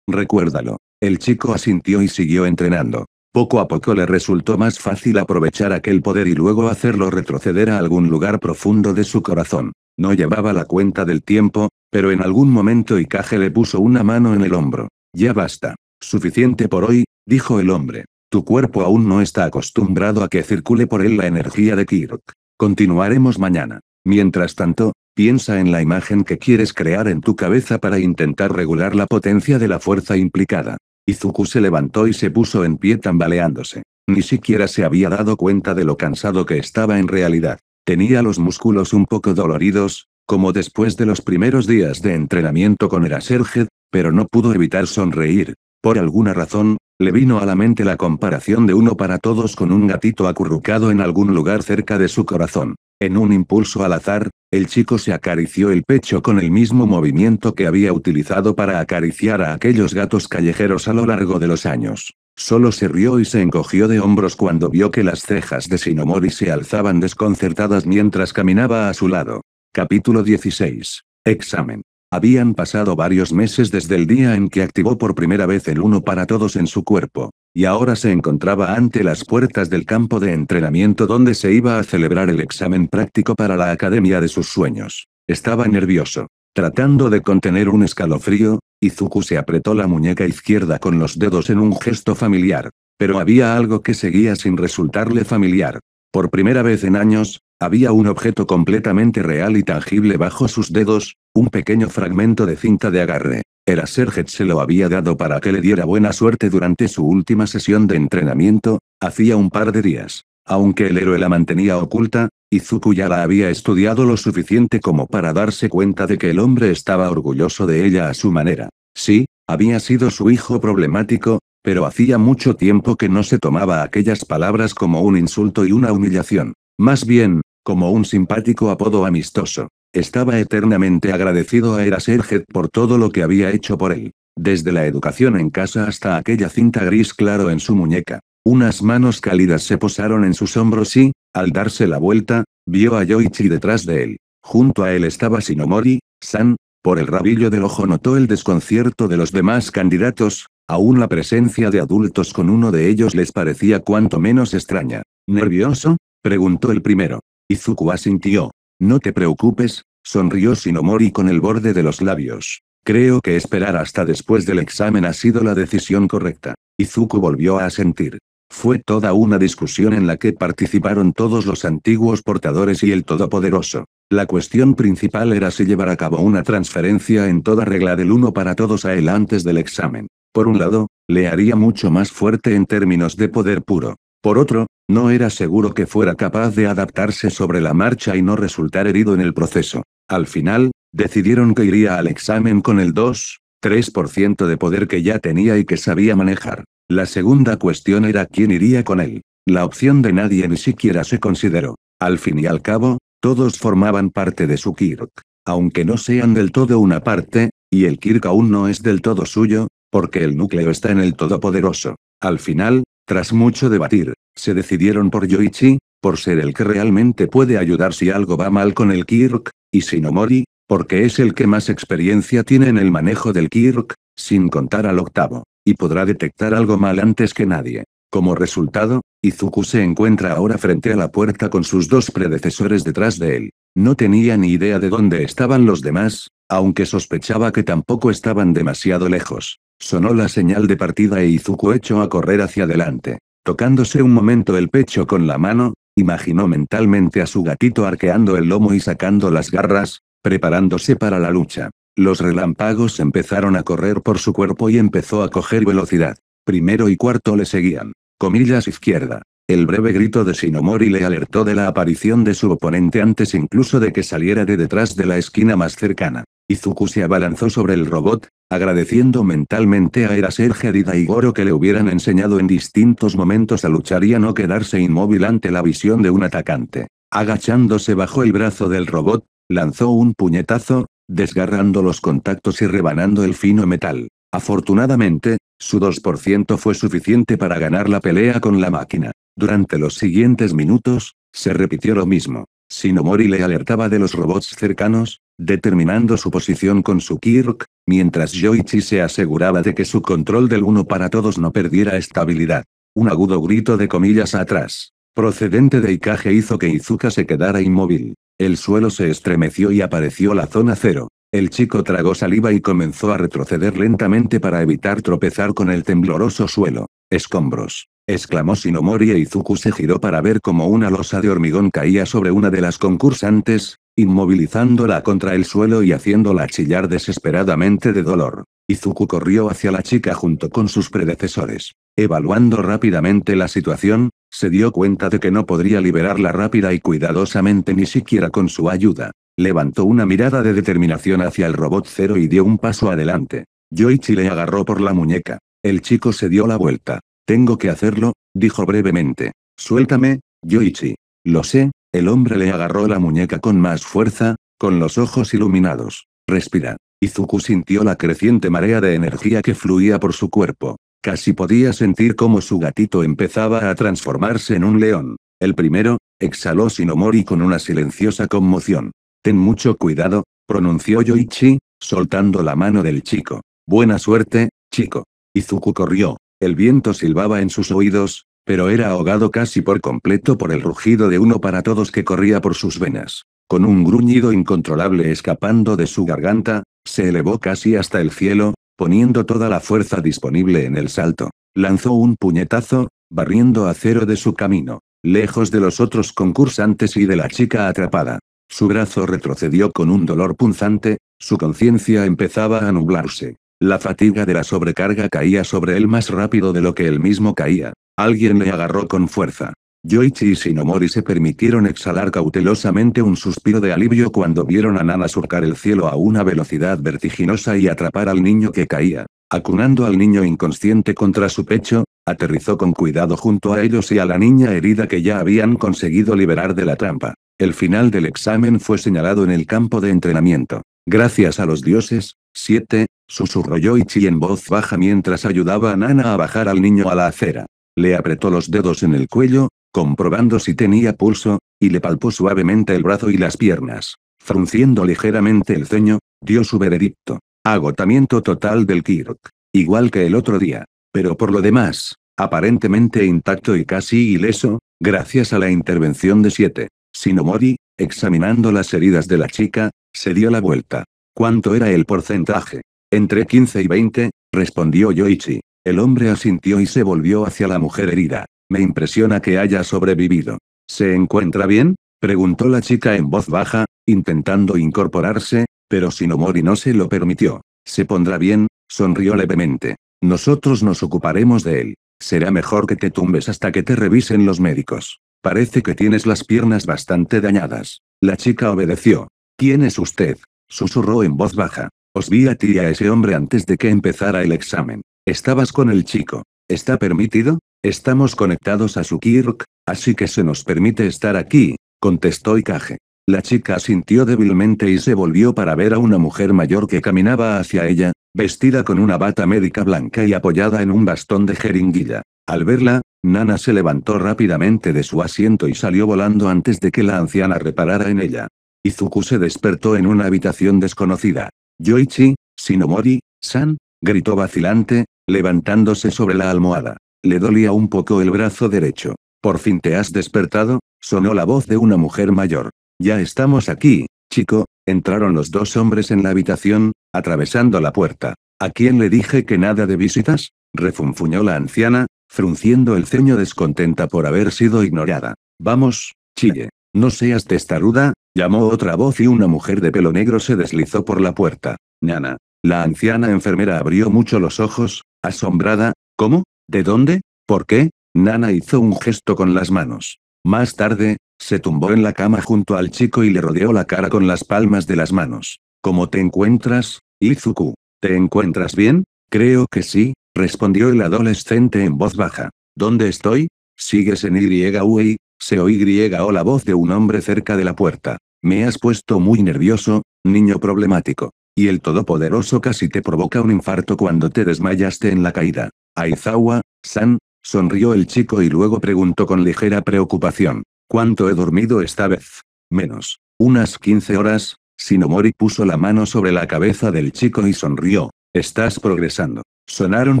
S1: Recuérdalo. El chico asintió y siguió entrenando. Poco a poco le resultó más fácil aprovechar aquel poder y luego hacerlo retroceder a algún lugar profundo de su corazón. No llevaba la cuenta del tiempo, pero en algún momento Ikage le puso una mano en el hombro. Ya basta. Suficiente por hoy, dijo el hombre. Tu cuerpo aún no está acostumbrado a que circule por él la energía de Kirk. Continuaremos mañana. Mientras tanto, piensa en la imagen que quieres crear en tu cabeza para intentar regular la potencia de la fuerza implicada. Izuku se levantó y se puso en pie tambaleándose. Ni siquiera se había dado cuenta de lo cansado que estaba en realidad. Tenía los músculos un poco doloridos, como después de los primeros días de entrenamiento con Eraserhead, pero no pudo evitar sonreír. Por alguna razón, le vino a la mente la comparación de uno para todos con un gatito acurrucado en algún lugar cerca de su corazón. En un impulso al azar, el chico se acarició el pecho con el mismo movimiento que había utilizado para acariciar a aquellos gatos callejeros a lo largo de los años. Solo se rió y se encogió de hombros cuando vio que las cejas de Sinomori se alzaban desconcertadas mientras caminaba a su lado. Capítulo 16. Examen. Habían pasado varios meses desde el día en que activó por primera vez el uno para todos en su cuerpo, y ahora se encontraba ante las puertas del campo de entrenamiento donde se iba a celebrar el examen práctico para la academia de sus sueños. Estaba nervioso. Tratando de contener un escalofrío, Izuku se apretó la muñeca izquierda con los dedos en un gesto familiar. Pero había algo que seguía sin resultarle familiar. Por primera vez en años, había un objeto completamente real y tangible bajo sus dedos, un pequeño fragmento de cinta de agarre. Era Aserget se lo había dado para que le diera buena suerte durante su última sesión de entrenamiento, hacía un par de días. Aunque el héroe la mantenía oculta, Izuku ya la había estudiado lo suficiente como para darse cuenta de que el hombre estaba orgulloso de ella a su manera. Sí, había sido su hijo problemático, pero hacía mucho tiempo que no se tomaba aquellas palabras como un insulto y una humillación, más bien, como un simpático apodo amistoso. Estaba eternamente agradecido a Eraserget por todo lo que había hecho por él, desde la educación en casa hasta aquella cinta gris claro en su muñeca. Unas manos cálidas se posaron en sus hombros y, al darse la vuelta, vio a Yoichi detrás de él. Junto a él estaba Shinomori, San, por el rabillo del ojo notó el desconcierto de los demás candidatos, Aún la presencia de adultos con uno de ellos les parecía cuanto menos extraña. ¿Nervioso? preguntó el primero. Izuku asintió. No te preocupes, sonrió y con el borde de los labios. Creo que esperar hasta después del examen ha sido la decisión correcta. Izuku volvió a asentir. Fue toda una discusión en la que participaron todos los antiguos portadores y el Todopoderoso. La cuestión principal era si llevar a cabo una transferencia en toda regla del uno para todos a él antes del examen. Por un lado, le haría mucho más fuerte en términos de poder puro. Por otro, no era seguro que fuera capaz de adaptarse sobre la marcha y no resultar herido en el proceso. Al final, decidieron que iría al examen con el 2,3% de poder que ya tenía y que sabía manejar. La segunda cuestión era quién iría con él. La opción de nadie ni siquiera se consideró. Al fin y al cabo, todos formaban parte de su Kirk. Aunque no sean del todo una parte, y el Kirk aún no es del todo suyo, porque el núcleo está en el Todopoderoso. Al final, tras mucho debatir, se decidieron por Yoichi, por ser el que realmente puede ayudar si algo va mal con el Kirk, y Shinomori, porque es el que más experiencia tiene en el manejo del Kirk, sin contar al octavo, y podrá detectar algo mal antes que nadie. Como resultado, Izuku se encuentra ahora frente a la puerta con sus dos predecesores detrás de él. No tenía ni idea de dónde estaban los demás, aunque sospechaba que tampoco estaban demasiado lejos. Sonó la señal de partida e Izuku echó a correr hacia adelante. Tocándose un momento el pecho con la mano, imaginó mentalmente a su gatito arqueando el lomo y sacando las garras, preparándose para la lucha. Los relámpagos empezaron a correr por su cuerpo y empezó a coger velocidad. Primero y cuarto le seguían. Comillas izquierda. El breve grito de Shinomori le alertó de la aparición de su oponente antes incluso de que saliera de detrás de la esquina más cercana. Izuku se abalanzó sobre el robot, agradeciendo mentalmente a Era Sergedida y Goro que le hubieran enseñado en distintos momentos a luchar y a no quedarse inmóvil ante la visión de un atacante. Agachándose bajo el brazo del robot, lanzó un puñetazo, desgarrando los contactos y rebanando el fino metal. Afortunadamente, su 2% fue suficiente para ganar la pelea con la máquina. Durante los siguientes minutos, se repitió lo mismo. Shinomori le alertaba de los robots cercanos, determinando su posición con su Kirk, mientras Yoichi se aseguraba de que su control del uno para todos no perdiera estabilidad. Un agudo grito de comillas atrás, procedente de Ikage hizo que Izuka se quedara inmóvil. El suelo se estremeció y apareció la zona cero. El chico tragó saliva y comenzó a retroceder lentamente para evitar tropezar con el tembloroso suelo. Escombros exclamó Shinomori e Izuku se giró para ver cómo una losa de hormigón caía sobre una de las concursantes, inmovilizándola contra el suelo y haciéndola chillar desesperadamente de dolor. Izuku corrió hacia la chica junto con sus predecesores. Evaluando rápidamente la situación, se dio cuenta de que no podría liberarla rápida y cuidadosamente ni siquiera con su ayuda. Levantó una mirada de determinación hacia el robot cero y dio un paso adelante. Yoichi le agarró por la muñeca. El chico se dio la vuelta. Tengo que hacerlo, dijo brevemente. Suéltame, Yoichi. Lo sé, el hombre le agarró la muñeca con más fuerza, con los ojos iluminados. Respira. Izuku sintió la creciente marea de energía que fluía por su cuerpo. Casi podía sentir cómo su gatito empezaba a transformarse en un león. El primero, exhaló sin y con una silenciosa conmoción. Ten mucho cuidado, pronunció Yoichi, soltando la mano del chico. Buena suerte, chico. Izuku corrió. El viento silbaba en sus oídos, pero era ahogado casi por completo por el rugido de uno para todos que corría por sus venas. Con un gruñido incontrolable escapando de su garganta, se elevó casi hasta el cielo, poniendo toda la fuerza disponible en el salto. Lanzó un puñetazo, barriendo a cero de su camino, lejos de los otros concursantes y de la chica atrapada. Su brazo retrocedió con un dolor punzante, su conciencia empezaba a nublarse. La fatiga de la sobrecarga caía sobre él más rápido de lo que él mismo caía. Alguien le agarró con fuerza. Yoichi y Shinomori se permitieron exhalar cautelosamente un suspiro de alivio cuando vieron a Nana surcar el cielo a una velocidad vertiginosa y atrapar al niño que caía. Acunando al niño inconsciente contra su pecho, aterrizó con cuidado junto a ellos y a la niña herida que ya habían conseguido liberar de la trampa. El final del examen fue señalado en el campo de entrenamiento. Gracias a los dioses, 7, Susurró Yoichi en voz baja mientras ayudaba a Nana a bajar al niño a la acera. Le apretó los dedos en el cuello, comprobando si tenía pulso, y le palpó suavemente el brazo y las piernas. Frunciendo ligeramente el ceño, dio su veredicto. Agotamiento total del Kirk. Igual que el otro día. Pero por lo demás, aparentemente intacto y casi ileso, gracias a la intervención de siete. Sinomori, examinando las heridas de la chica, se dio la vuelta. ¿Cuánto era el porcentaje? Entre 15 y 20, respondió Yoichi. El hombre asintió y se volvió hacia la mujer herida. Me impresiona que haya sobrevivido. ¿Se encuentra bien? preguntó la chica en voz baja, intentando incorporarse, pero Shinomori no se lo permitió. Se pondrá bien, sonrió levemente. Nosotros nos ocuparemos de él. Será mejor que te tumbes hasta que te revisen los médicos. Parece que tienes las piernas bastante dañadas. La chica obedeció. ¿Quién es usted? susurró en voz baja. Os vi a ti y a ese hombre antes de que empezara el examen. Estabas con el chico. ¿Está permitido? Estamos conectados a su Kirk, así que se nos permite estar aquí, contestó Ikage. La chica asintió débilmente y se volvió para ver a una mujer mayor que caminaba hacia ella, vestida con una bata médica blanca y apoyada en un bastón de jeringuilla. Al verla, Nana se levantó rápidamente de su asiento y salió volando antes de que la anciana reparara en ella. Izuku se despertó en una habitación desconocida. Yoichi, Shinomori, San, gritó vacilante, levantándose sobre la almohada. Le dolía un poco el brazo derecho. Por fin te has despertado, sonó la voz de una mujer mayor. Ya estamos aquí, chico. Entraron los dos hombres en la habitación, atravesando la puerta. ¿A quién le dije que nada de visitas? refunfuñó la anciana, frunciendo el ceño descontenta por haber sido ignorada. Vamos, chille. No seas testaruda, Llamó otra voz y una mujer de pelo negro se deslizó por la puerta. Nana. La anciana enfermera abrió mucho los ojos, asombrada. ¿Cómo? ¿De dónde? ¿Por qué? Nana hizo un gesto con las manos. Más tarde, se tumbó en la cama junto al chico y le rodeó la cara con las palmas de las manos. ¿Cómo te encuentras, Izuku? ¿Te encuentras bien? Creo que sí, respondió el adolescente en voz baja. ¿Dónde estoy? ¿Sigues en YUEI? Se o la voz de un hombre cerca de la puerta. Me has puesto muy nervioso, niño problemático. Y el Todopoderoso casi te provoca un infarto cuando te desmayaste en la caída. Aizawa, San, sonrió el chico y luego preguntó con ligera preocupación. ¿Cuánto he dormido esta vez? Menos. Unas 15 horas. Sinomori puso la mano sobre la cabeza del chico y sonrió. Estás progresando. Sonaron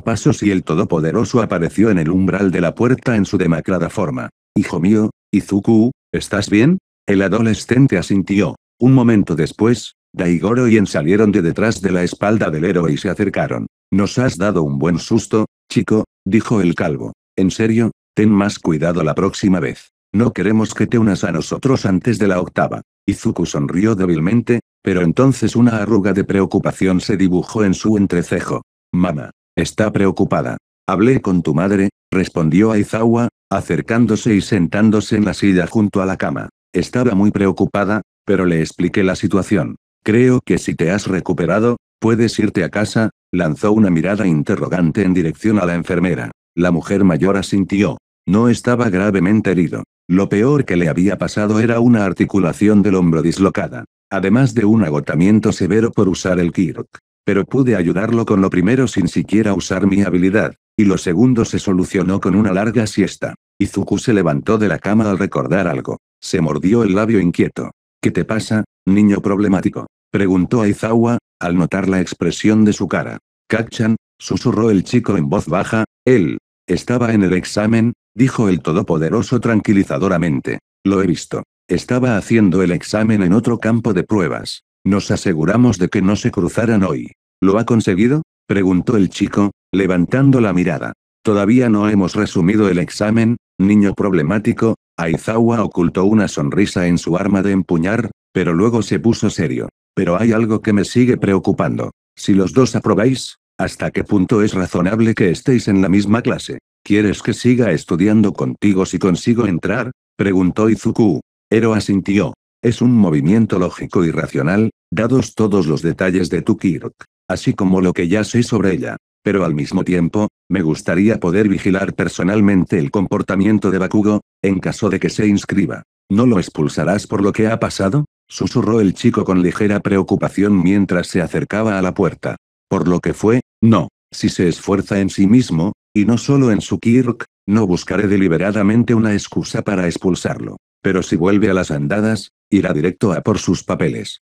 S1: pasos y el Todopoderoso apareció en el umbral de la puerta en su demacrada forma. Hijo mío, Izuku, ¿estás bien? El adolescente asintió. Un momento después, Daigoro y En salieron de detrás de la espalda del héroe y se acercaron. Nos has dado un buen susto, chico, dijo el calvo. En serio, ten más cuidado la próxima vez. No queremos que te unas a nosotros antes de la octava. Izuku sonrió débilmente, pero entonces una arruga de preocupación se dibujó en su entrecejo. Mama, está preocupada. Hablé con tu madre, respondió Aizawa, acercándose y sentándose en la silla junto a la cama. Estaba muy preocupada, pero le expliqué la situación. Creo que si te has recuperado, puedes irte a casa, lanzó una mirada interrogante en dirección a la enfermera. La mujer mayor asintió. No estaba gravemente herido. Lo peor que le había pasado era una articulación del hombro dislocada, además de un agotamiento severo por usar el kirok. Pero pude ayudarlo con lo primero sin siquiera usar mi habilidad, y lo segundo se solucionó con una larga siesta. Izuku se levantó de la cama al recordar algo. Se mordió el labio inquieto. ¿Qué te pasa, niño problemático? Preguntó Aizawa, al notar la expresión de su cara. Kachan, susurró el chico en voz baja, él. Estaba en el examen, dijo el todopoderoso tranquilizadoramente. Lo he visto. Estaba haciendo el examen en otro campo de pruebas. Nos aseguramos de que no se cruzaran hoy. ¿Lo ha conseguido? preguntó el chico, levantando la mirada. Todavía no hemos resumido el examen, niño problemático, Aizawa ocultó una sonrisa en su arma de empuñar, pero luego se puso serio. Pero hay algo que me sigue preocupando. Si los dos aprobáis, ¿hasta qué punto es razonable que estéis en la misma clase? ¿Quieres que siga estudiando contigo si consigo entrar? preguntó Izuku. Ero asintió. Es un movimiento lógico y racional, dados todos los detalles de tu Kirok, así como lo que ya sé sobre ella pero al mismo tiempo, me gustaría poder vigilar personalmente el comportamiento de Bakugo, en caso de que se inscriba. ¿No lo expulsarás por lo que ha pasado? susurró el chico con ligera preocupación mientras se acercaba a la puerta. Por lo que fue, no. Si se esfuerza en sí mismo, y no solo en su Kirk, no buscaré deliberadamente una excusa para expulsarlo. Pero si vuelve a las andadas, irá directo a por sus papeles.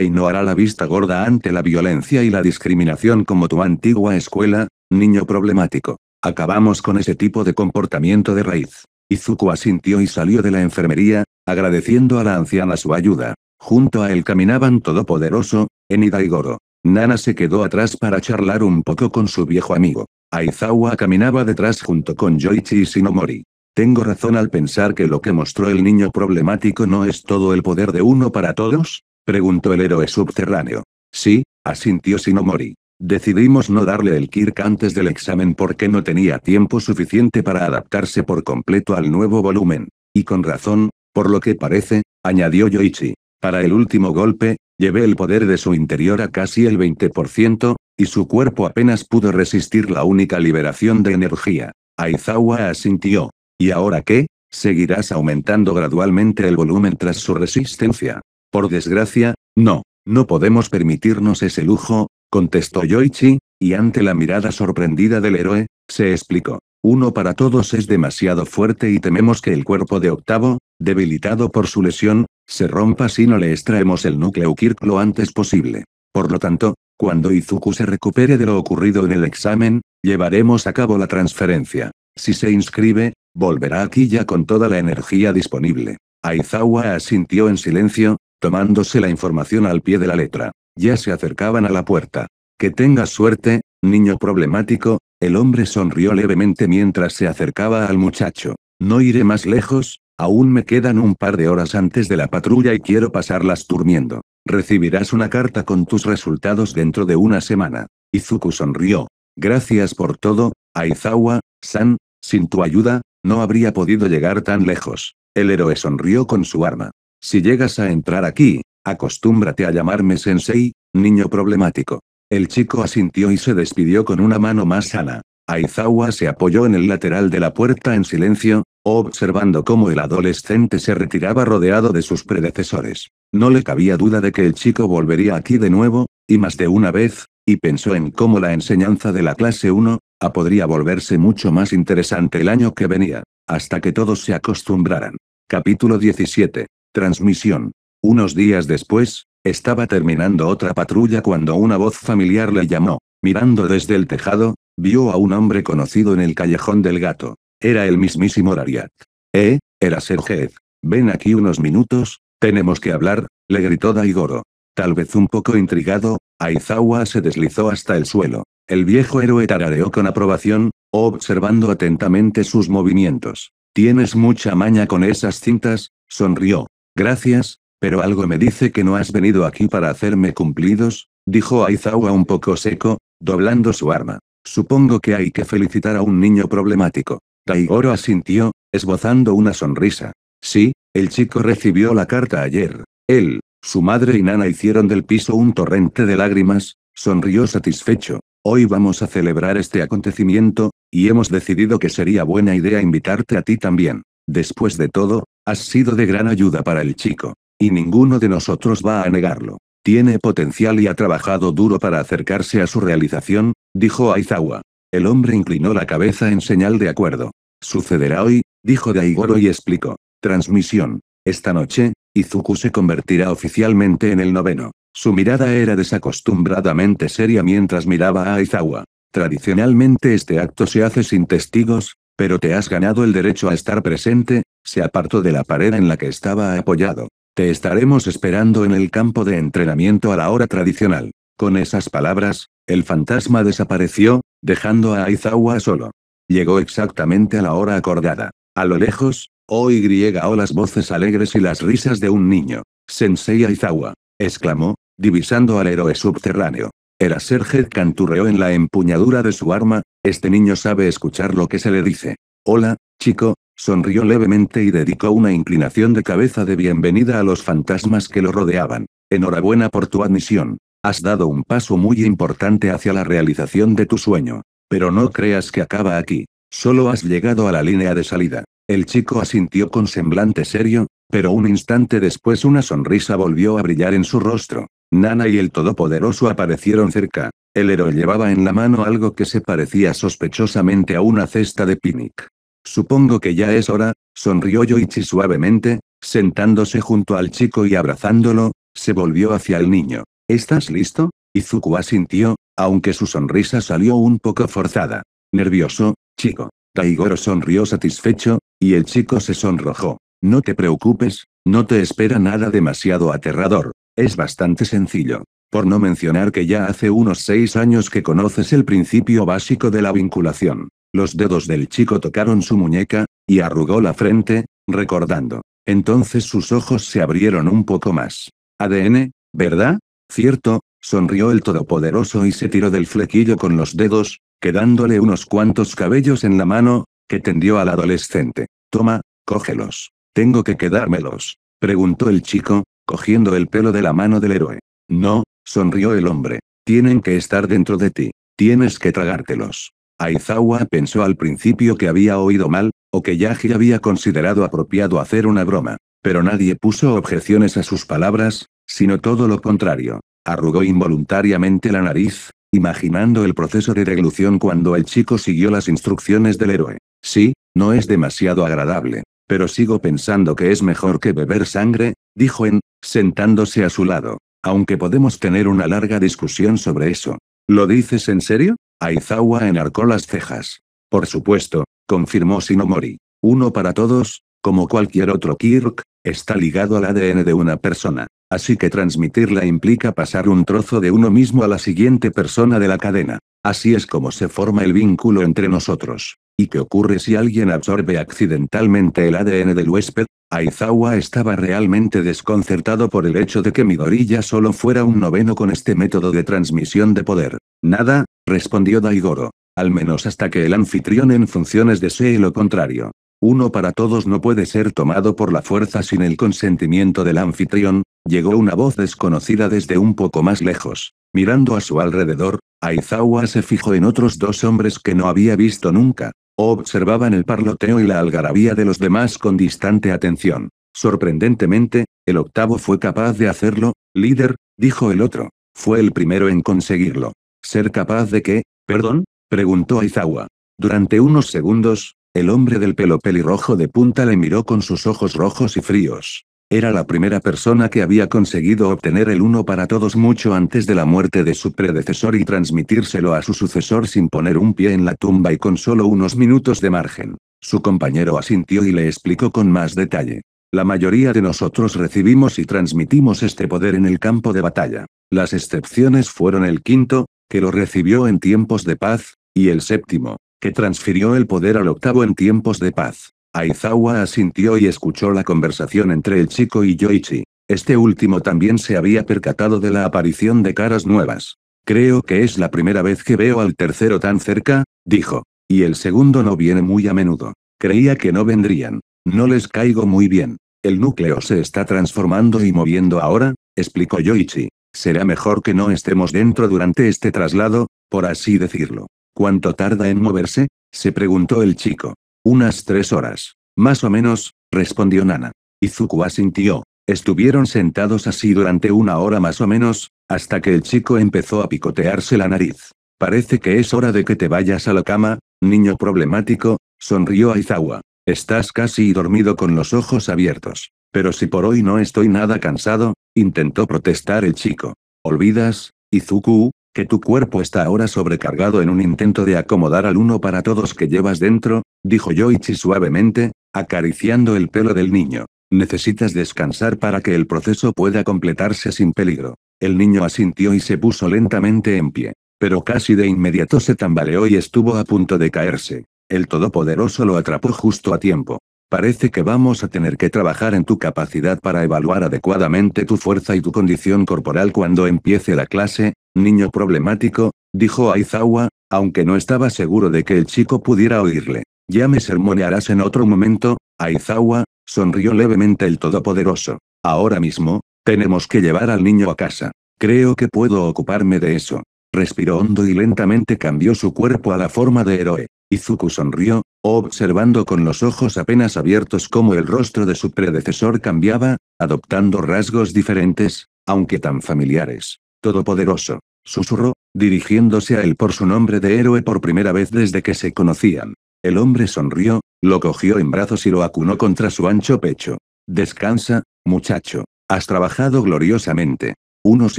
S1: Y no hará la vista gorda ante la violencia y la discriminación como tu antigua escuela, niño problemático. Acabamos con ese tipo de comportamiento de raíz. Izuku asintió y salió de la enfermería, agradeciendo a la anciana su ayuda. Junto a él caminaban Todopoderoso, Enida y Goro. Nana se quedó atrás para charlar un poco con su viejo amigo. Aizawa caminaba detrás junto con Yoichi y Shinomori. ¿Tengo razón al pensar que lo que mostró el niño problemático no es todo el poder de uno para todos? preguntó el héroe subterráneo. Sí, asintió Sinomori. Decidimos no darle el Kirk antes del examen porque no tenía tiempo suficiente para adaptarse por completo al nuevo volumen. Y con razón, por lo que parece, añadió Yoichi. Para el último golpe, llevé el poder de su interior a casi el 20%, y su cuerpo apenas pudo resistir la única liberación de energía. Aizawa asintió. ¿Y ahora qué? Seguirás aumentando gradualmente el volumen tras su resistencia. Por desgracia, no, no podemos permitirnos ese lujo, contestó Yoichi, y ante la mirada sorprendida del héroe, se explicó. Uno para todos es demasiado fuerte y tememos que el cuerpo de octavo, debilitado por su lesión, se rompa si no le extraemos el núcleo Kirk lo antes posible. Por lo tanto, cuando Izuku se recupere de lo ocurrido en el examen, llevaremos a cabo la transferencia. Si se inscribe, Volverá aquí ya con toda la energía disponible. Aizawa asintió en silencio, tomándose la información al pie de la letra. Ya se acercaban a la puerta. Que tengas suerte, niño problemático, el hombre sonrió levemente mientras se acercaba al muchacho. No iré más lejos, aún me quedan un par de horas antes de la patrulla y quiero pasarlas durmiendo. Recibirás una carta con tus resultados dentro de una semana. Izuku sonrió. Gracias por todo, Aizawa, San, sin tu ayuda, no habría podido llegar tan lejos. El héroe sonrió con su arma. Si llegas a entrar aquí, acostúmbrate a llamarme sensei, niño problemático. El chico asintió y se despidió con una mano más sana. Aizawa se apoyó en el lateral de la puerta en silencio, observando cómo el adolescente se retiraba rodeado de sus predecesores. No le cabía duda de que el chico volvería aquí de nuevo, y más de una vez, y pensó en cómo la enseñanza de la clase 1, A ah, podría volverse mucho más interesante el año que venía, hasta que todos se acostumbraran. Capítulo 17. Transmisión. Unos días después, estaba terminando otra patrulla cuando una voz familiar le llamó. Mirando desde el tejado, vio a un hombre conocido en el callejón del gato. Era el mismísimo Rariat. Eh, era Sergez. Ven aquí unos minutos, tenemos que hablar, le gritó Daigoro. Tal vez un poco intrigado, Aizawa se deslizó hasta el suelo. El viejo héroe tarareó con aprobación, observando atentamente sus movimientos. Tienes mucha maña con esas cintas, sonrió. Gracias, pero algo me dice que no has venido aquí para hacerme cumplidos, dijo Aizawa un poco seco, doblando su arma. Supongo que hay que felicitar a un niño problemático. Daigoro asintió, esbozando una sonrisa. Sí, el chico recibió la carta ayer. Él, su madre y Nana hicieron del piso un torrente de lágrimas, sonrió satisfecho. Hoy vamos a celebrar este acontecimiento, y hemos decidido que sería buena idea invitarte a ti también. Después de todo, has sido de gran ayuda para el chico. Y ninguno de nosotros va a negarlo. Tiene potencial y ha trabajado duro para acercarse a su realización, dijo Aizawa. El hombre inclinó la cabeza en señal de acuerdo. Sucederá hoy, dijo Daigoro y explicó. Transmisión. Esta noche, Izuku se convertirá oficialmente en el noveno. Su mirada era desacostumbradamente seria mientras miraba a Aizawa. Tradicionalmente este acto se hace sin testigos, pero te has ganado el derecho a estar presente, se apartó de la pared en la que estaba apoyado. Te estaremos esperando en el campo de entrenamiento a la hora tradicional. Con esas palabras, el fantasma desapareció, dejando a Aizawa solo. Llegó exactamente a la hora acordada. A lo lejos, Oh y o las voces alegres y las risas de un niño. Sensei Aizawa. exclamó, divisando al héroe subterráneo. Era Serged canturreó en la empuñadura de su arma, este niño sabe escuchar lo que se le dice. Hola, chico, sonrió levemente y dedicó una inclinación de cabeza de bienvenida a los fantasmas que lo rodeaban. Enhorabuena por tu admisión. Has dado un paso muy importante hacia la realización de tu sueño. Pero no creas que acaba aquí. Solo has llegado a la línea de salida. El chico asintió con semblante serio, pero un instante después una sonrisa volvió a brillar en su rostro. Nana y el Todopoderoso aparecieron cerca. El héroe llevaba en la mano algo que se parecía sospechosamente a una cesta de picnic. Supongo que ya es hora, sonrió Yoichi suavemente, sentándose junto al chico y abrazándolo, se volvió hacia el niño. ¿Estás listo? Izuku asintió, aunque su sonrisa salió un poco forzada. Nervioso, Chico. Taigoro sonrió satisfecho, y el chico se sonrojó. No te preocupes, no te espera nada demasiado aterrador. Es bastante sencillo. Por no mencionar que ya hace unos seis años que conoces el principio básico de la vinculación. Los dedos del chico tocaron su muñeca, y arrugó la frente, recordando. Entonces sus ojos se abrieron un poco más. ADN, ¿verdad? Cierto, sonrió el todopoderoso y se tiró del flequillo con los dedos, quedándole unos cuantos cabellos en la mano, que tendió al adolescente. Toma, cógelos. Tengo que quedármelos, preguntó el chico, cogiendo el pelo de la mano del héroe. No, sonrió el hombre. Tienen que estar dentro de ti. Tienes que tragártelos. Aizawa pensó al principio que había oído mal, o que Yagi había considerado apropiado hacer una broma, pero nadie puso objeciones a sus palabras, sino todo lo contrario. Arrugó involuntariamente la nariz, imaginando el proceso de deglución cuando el chico siguió las instrucciones del héroe. Sí, no es demasiado agradable, pero sigo pensando que es mejor que beber sangre, dijo En, sentándose a su lado, aunque podemos tener una larga discusión sobre eso. ¿Lo dices en serio? Aizawa enarcó las cejas. Por supuesto, confirmó Shinomori. Uno para todos, como cualquier otro Kirk, Está ligado al ADN de una persona. Así que transmitirla implica pasar un trozo de uno mismo a la siguiente persona de la cadena. Así es como se forma el vínculo entre nosotros. ¿Y qué ocurre si alguien absorbe accidentalmente el ADN del huésped? Aizawa estaba realmente desconcertado por el hecho de que Midoriya solo fuera un noveno con este método de transmisión de poder. Nada, respondió Daigoro. Al menos hasta que el anfitrión en funciones desee lo contrario uno para todos no puede ser tomado por la fuerza sin el consentimiento del anfitrión, llegó una voz desconocida desde un poco más lejos. Mirando a su alrededor, Aizawa se fijó en otros dos hombres que no había visto nunca. Observaban el parloteo y la algarabía de los demás con distante atención. Sorprendentemente, el octavo fue capaz de hacerlo, líder, dijo el otro. Fue el primero en conseguirlo. ¿Ser capaz de qué? ¿Perdón? preguntó Aizawa. Durante unos segundos, el hombre del pelo pelirrojo de punta le miró con sus ojos rojos y fríos. Era la primera persona que había conseguido obtener el uno para todos mucho antes de la muerte de su predecesor y transmitírselo a su sucesor sin poner un pie en la tumba y con solo unos minutos de margen. Su compañero asintió y le explicó con más detalle. La mayoría de nosotros recibimos y transmitimos este poder en el campo de batalla. Las excepciones fueron el quinto, que lo recibió en tiempos de paz, y el séptimo, que transfirió el poder al octavo en tiempos de paz. Aizawa asintió y escuchó la conversación entre el chico y Yoichi. Este último también se había percatado de la aparición de caras nuevas. Creo que es la primera vez que veo al tercero tan cerca, dijo. Y el segundo no viene muy a menudo. Creía que no vendrían. No les caigo muy bien. El núcleo se está transformando y moviendo ahora, explicó Yoichi. Será mejor que no estemos dentro durante este traslado, por así decirlo. ¿Cuánto tarda en moverse? se preguntó el chico. Unas tres horas. Más o menos, respondió Nana. Izuku asintió. Estuvieron sentados así durante una hora más o menos, hasta que el chico empezó a picotearse la nariz. Parece que es hora de que te vayas a la cama, niño problemático, sonrió Aizawa. Estás casi dormido con los ojos abiertos. Pero si por hoy no estoy nada cansado, intentó protestar el chico. ¿Olvidas, Izuku? que tu cuerpo está ahora sobrecargado en un intento de acomodar al uno para todos que llevas dentro, dijo Yoichi suavemente, acariciando el pelo del niño. Necesitas descansar para que el proceso pueda completarse sin peligro. El niño asintió y se puso lentamente en pie. Pero casi de inmediato se tambaleó y estuvo a punto de caerse. El Todopoderoso lo atrapó justo a tiempo. Parece que vamos a tener que trabajar en tu capacidad para evaluar adecuadamente tu fuerza y tu condición corporal cuando empiece la clase, niño problemático, dijo Aizawa, aunque no estaba seguro de que el chico pudiera oírle. Ya me sermonearás en otro momento, Aizawa, sonrió levemente el Todopoderoso. Ahora mismo, tenemos que llevar al niño a casa. Creo que puedo ocuparme de eso. Respiró hondo y lentamente cambió su cuerpo a la forma de héroe. Izuku sonrió, observando con los ojos apenas abiertos cómo el rostro de su predecesor cambiaba, adoptando rasgos diferentes, aunque tan familiares. Todopoderoso. Susurró, dirigiéndose a él por su nombre de héroe por primera vez desde que se conocían. El hombre sonrió, lo cogió en brazos y lo acunó contra su ancho pecho. Descansa, muchacho. Has trabajado gloriosamente. Unos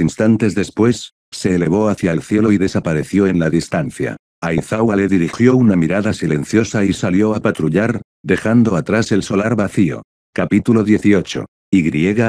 S1: instantes después, se elevó hacia el cielo y desapareció en la distancia. Aizawa le dirigió una mirada silenciosa y salió a patrullar, dejando atrás el solar vacío. Capítulo 18. Y.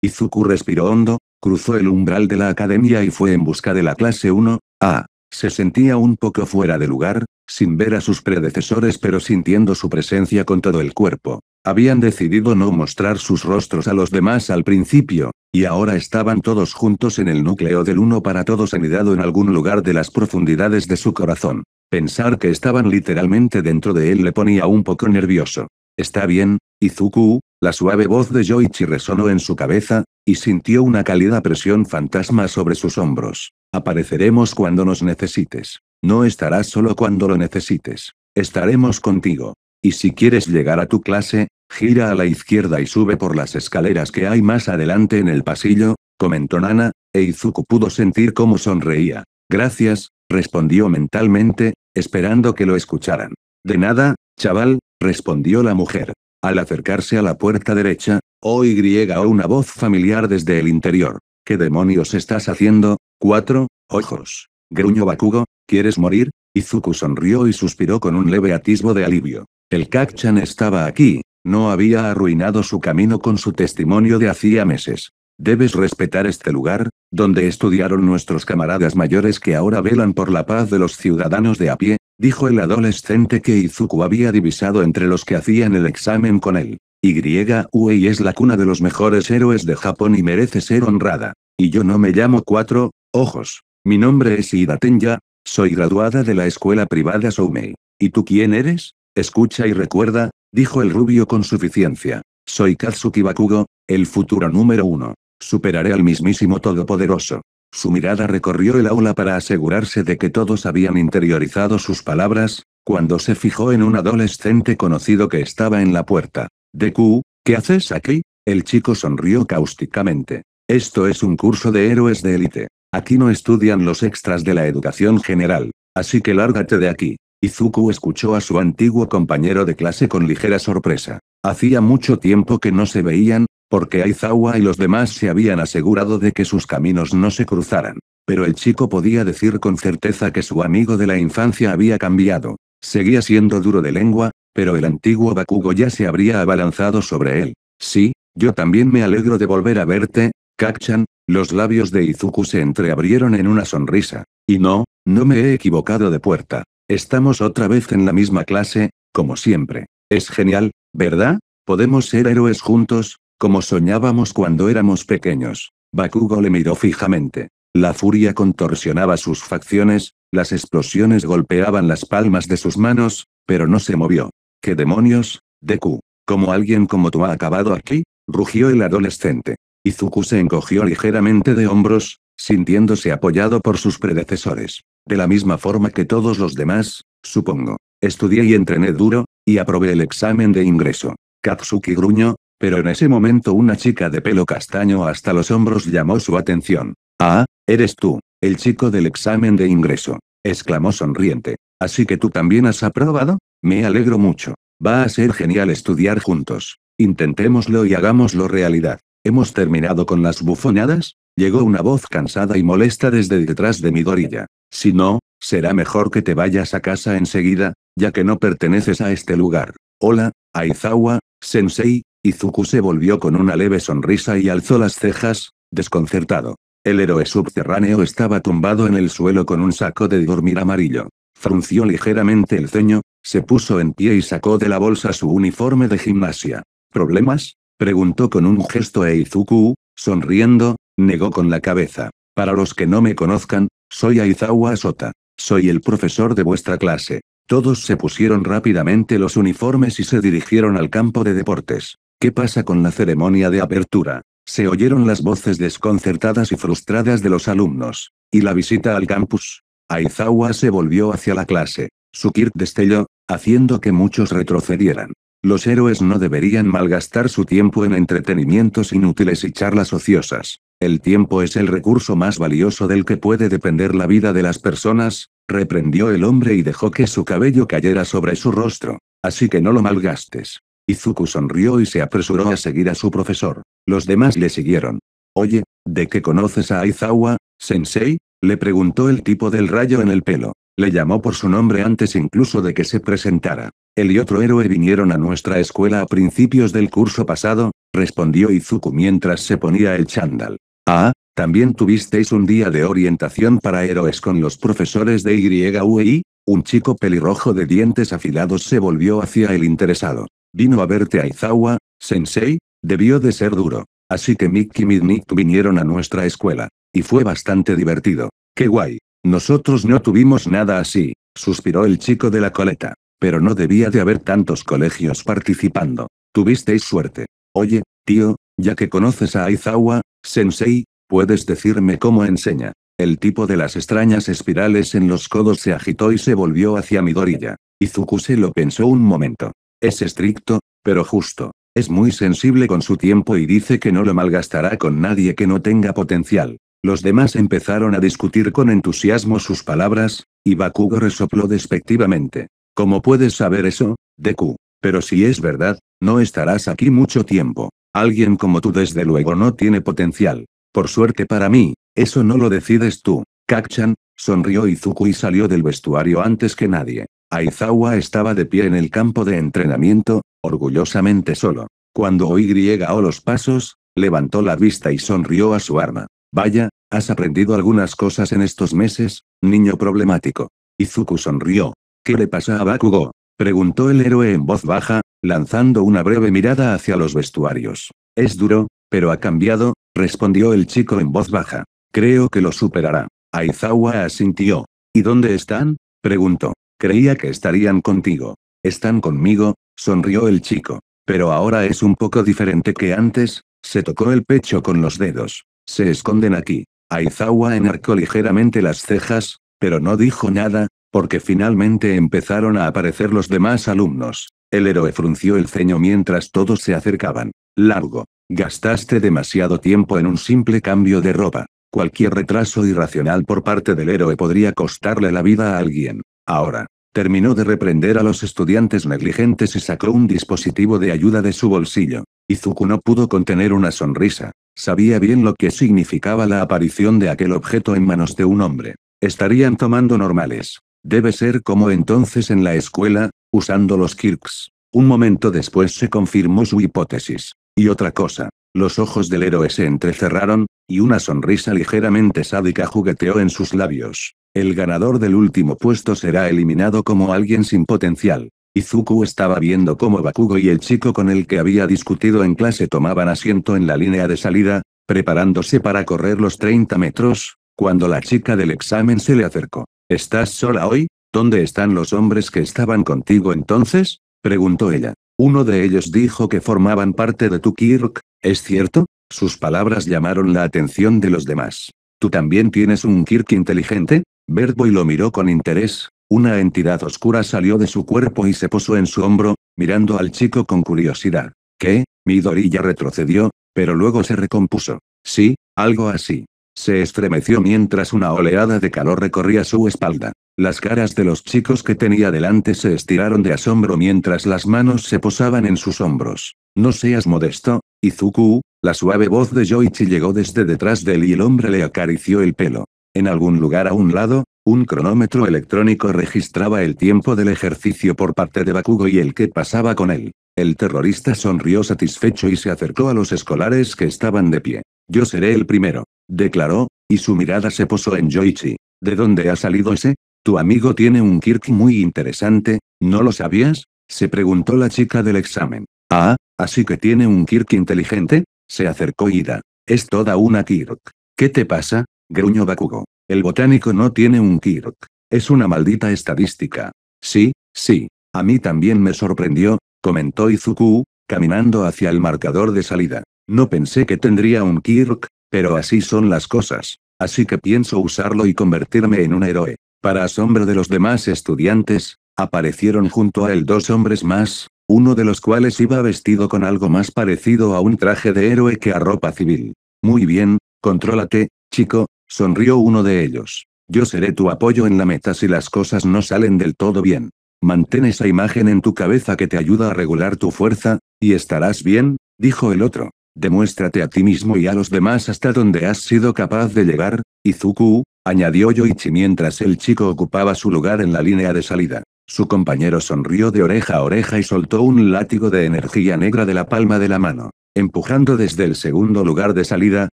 S1: Izuku respiró hondo, cruzó el umbral de la academia y fue en busca de la clase 1, A. Se sentía un poco fuera de lugar, sin ver a sus predecesores pero sintiendo su presencia con todo el cuerpo. Habían decidido no mostrar sus rostros a los demás al principio, y ahora estaban todos juntos en el núcleo del uno para todos anidado en algún lugar de las profundidades de su corazón. Pensar que estaban literalmente dentro de él le ponía un poco nervioso. Está bien, Izuku, la suave voz de Yoichi resonó en su cabeza, y sintió una cálida presión fantasma sobre sus hombros. Apareceremos cuando nos necesites. No estarás solo cuando lo necesites. Estaremos contigo. Y si quieres llegar a tu clase, Gira a la izquierda y sube por las escaleras que hay más adelante en el pasillo, comentó Nana, e Izuku pudo sentir cómo sonreía. Gracias, respondió mentalmente, esperando que lo escucharan. De nada, chaval, respondió la mujer. Al acercarse a la puerta derecha, griega o una voz familiar desde el interior. ¿Qué demonios estás haciendo? Cuatro, ojos. «Gruño Bakugo, ¿quieres morir? Izuku sonrió y suspiró con un leve atisbo de alivio. El Kakchan estaba aquí, no había arruinado su camino con su testimonio de hacía meses. Debes respetar este lugar, donde estudiaron nuestros camaradas mayores que ahora velan por la paz de los ciudadanos de a pie, dijo el adolescente que Izuku había divisado entre los que hacían el examen con él. Yuei es la cuna de los mejores héroes de Japón y merece ser honrada. Y yo no me llamo Cuatro Ojos. Mi nombre es Ida Tenya, soy graduada de la escuela privada Soumei. ¿Y tú quién eres? Escucha y recuerda, dijo el rubio con suficiencia. Soy Katsuki Bakugo, el futuro número uno. Superaré al mismísimo Todopoderoso. Su mirada recorrió el aula para asegurarse de que todos habían interiorizado sus palabras, cuando se fijó en un adolescente conocido que estaba en la puerta. Deku, ¿qué haces aquí? El chico sonrió causticamente. Esto es un curso de héroes de élite. Aquí no estudian los extras de la educación general. Así que lárgate de aquí. Izuku escuchó a su antiguo compañero de clase con ligera sorpresa. Hacía mucho tiempo que no se veían, porque Aizawa y los demás se habían asegurado de que sus caminos no se cruzaran. Pero el chico podía decir con certeza que su amigo de la infancia había cambiado. Seguía siendo duro de lengua, pero el antiguo Bakugo ya se habría abalanzado sobre él. Sí, yo también me alegro de volver a verte, Kakchan. Los labios de Izuku se entreabrieron en una sonrisa. Y no, no me he equivocado de puerta. Estamos otra vez en la misma clase, como siempre. Es genial, ¿verdad? Podemos ser héroes juntos, como soñábamos cuando éramos pequeños. Bakugo le miró fijamente. La furia contorsionaba sus facciones, las explosiones golpeaban las palmas de sus manos, pero no se movió. ¿Qué demonios, Deku? ¿Cómo alguien como tú ha acabado aquí? rugió el adolescente. Izuku se encogió ligeramente de hombros, sintiéndose apoyado por sus predecesores de la misma forma que todos los demás, supongo. Estudié y entrené duro, y aprobé el examen de ingreso. Katsuki gruñó, pero en ese momento una chica de pelo castaño hasta los hombros llamó su atención. Ah, eres tú, el chico del examen de ingreso, exclamó sonriente. Así que tú también has aprobado? Me alegro mucho. Va a ser genial estudiar juntos. Intentémoslo y hagámoslo realidad. ¿Hemos terminado con las bufonadas? Llegó una voz cansada y molesta desde detrás de mi dorilla. Si no, será mejor que te vayas a casa enseguida, ya que no perteneces a este lugar. Hola, Aizawa, sensei, Izuku se volvió con una leve sonrisa y alzó las cejas, desconcertado. El héroe subterráneo estaba tumbado en el suelo con un saco de dormir amarillo. Frunció ligeramente el ceño, se puso en pie y sacó de la bolsa su uniforme de gimnasia. ¿Problemas? preguntó con un gesto e Izuku, sonriendo, negó con la cabeza. Para los que no me conozcan, soy Aizawa Sota. Soy el profesor de vuestra clase. Todos se pusieron rápidamente los uniformes y se dirigieron al campo de deportes. ¿Qué pasa con la ceremonia de apertura? Se oyeron las voces desconcertadas y frustradas de los alumnos. ¿Y la visita al campus? Aizawa se volvió hacia la clase. Su kirk destelló, haciendo que muchos retrocedieran. Los héroes no deberían malgastar su tiempo en entretenimientos inútiles y charlas ociosas. El tiempo es el recurso más valioso del que puede depender la vida de las personas, reprendió el hombre y dejó que su cabello cayera sobre su rostro. Así que no lo malgastes. Izuku sonrió y se apresuró a seguir a su profesor. Los demás le siguieron. Oye, ¿de qué conoces a Aizawa, sensei? Le preguntó el tipo del rayo en el pelo. Le llamó por su nombre antes incluso de que se presentara. Él y otro héroe vinieron a nuestra escuela a principios del curso pasado, respondió Izuku mientras se ponía el chándal. Ah, también tuvisteis un día de orientación para héroes con los profesores de YUI, e un chico pelirrojo de dientes afilados se volvió hacia el interesado. Vino a verte a Izawa, sensei, debió de ser duro. Así que Miki y Midnick vinieron a nuestra escuela. Y fue bastante divertido. ¡Qué guay! Nosotros no tuvimos nada así, suspiró el chico de la coleta. Pero no debía de haber tantos colegios participando. Tuvisteis suerte. Oye, tío, ya que conoces a Aizawa, sensei, puedes decirme cómo enseña. El tipo de las extrañas espirales en los codos se agitó y se volvió hacia Midorilla. Izuku se lo pensó un momento. Es estricto, pero justo. Es muy sensible con su tiempo y dice que no lo malgastará con nadie que no tenga potencial. Los demás empezaron a discutir con entusiasmo sus palabras, y Bakugo resopló despectivamente. ¿Cómo puedes saber eso, Deku? Pero si es verdad, no estarás aquí mucho tiempo. Alguien como tú desde luego no tiene potencial. Por suerte para mí, eso no lo decides tú. Kakchan, sonrió Izuku y salió del vestuario antes que nadie. Aizawa estaba de pie en el campo de entrenamiento, orgullosamente solo. Cuando oí-o los pasos, levantó la vista y sonrió a su arma. Vaya, has aprendido algunas cosas en estos meses, niño problemático. Izuku sonrió. ¿Qué le pasa a Bakugo? preguntó el héroe en voz baja, lanzando una breve mirada hacia los vestuarios. Es duro, pero ha cambiado, respondió el chico en voz baja. Creo que lo superará. Aizawa asintió. ¿Y dónde están? preguntó. Creía que estarían contigo. Están conmigo, sonrió el chico. Pero ahora es un poco diferente que antes, se tocó el pecho con los dedos. Se esconden aquí. Aizawa enarcó ligeramente las cejas, pero no dijo nada, porque finalmente empezaron a aparecer los demás alumnos. El héroe frunció el ceño mientras todos se acercaban. Largo. Gastaste demasiado tiempo en un simple cambio de ropa. Cualquier retraso irracional por parte del héroe podría costarle la vida a alguien. Ahora. Terminó de reprender a los estudiantes negligentes y sacó un dispositivo de ayuda de su bolsillo. Izuku no pudo contener una sonrisa. Sabía bien lo que significaba la aparición de aquel objeto en manos de un hombre. Estarían tomando normales. Debe ser como entonces en la escuela, usando los kirks. Un momento después se confirmó su hipótesis. Y otra cosa. Los ojos del héroe se entrecerraron, y una sonrisa ligeramente sádica jugueteó en sus labios. El ganador del último puesto será eliminado como alguien sin potencial. Izuku estaba viendo cómo Bakugo y el chico con el que había discutido en clase tomaban asiento en la línea de salida, preparándose para correr los 30 metros, cuando la chica del examen se le acercó. ¿Estás sola hoy? ¿Dónde están los hombres que estaban contigo entonces? preguntó ella. Uno de ellos dijo que formaban parte de tu Kirk, ¿es cierto? Sus palabras llamaron la atención de los demás. ¿Tú también tienes un Kirk inteligente? Bertboy lo miró con interés. Una entidad oscura salió de su cuerpo y se posó en su hombro, mirando al chico con curiosidad. ¿Qué? Midorilla retrocedió, pero luego se recompuso. Sí, algo así. Se estremeció mientras una oleada de calor recorría su espalda. Las caras de los chicos que tenía delante se estiraron de asombro mientras las manos se posaban en sus hombros. No seas modesto, Izuku, la suave voz de Yoichi llegó desde detrás de él y el hombre le acarició el pelo. En algún lugar a un lado, un cronómetro electrónico registraba el tiempo del ejercicio por parte de Bakugo y el que pasaba con él. El terrorista sonrió satisfecho y se acercó a los escolares que estaban de pie. Yo seré el primero declaró, y su mirada se posó en Joichi. ¿De dónde ha salido ese? Tu amigo tiene un Kirk muy interesante, ¿no lo sabías? se preguntó la chica del examen. Ah, así que tiene un Kirk inteligente? se acercó Ida. Es toda una Kirk. ¿Qué te pasa? gruñó Bakugo. El botánico no tiene un Kirk. Es una maldita estadística. Sí, sí. A mí también me sorprendió, comentó Izuku, caminando hacia el marcador de salida. No pensé que tendría un Kirk, pero así son las cosas. Así que pienso usarlo y convertirme en un héroe. Para asombro de los demás estudiantes, aparecieron junto a él dos hombres más, uno de los cuales iba vestido con algo más parecido a un traje de héroe que a ropa civil. Muy bien, contrólate, chico, sonrió uno de ellos. Yo seré tu apoyo en la meta si las cosas no salen del todo bien. Mantén esa imagen en tu cabeza que te ayuda a regular tu fuerza, y estarás bien, dijo el otro. Demuéstrate a ti mismo y a los demás hasta donde has sido capaz de llegar, Izuku, añadió Yoichi mientras el chico ocupaba su lugar en la línea de salida. Su compañero sonrió de oreja a oreja y soltó un látigo de energía negra de la palma de la mano. Empujando desde el segundo lugar de salida,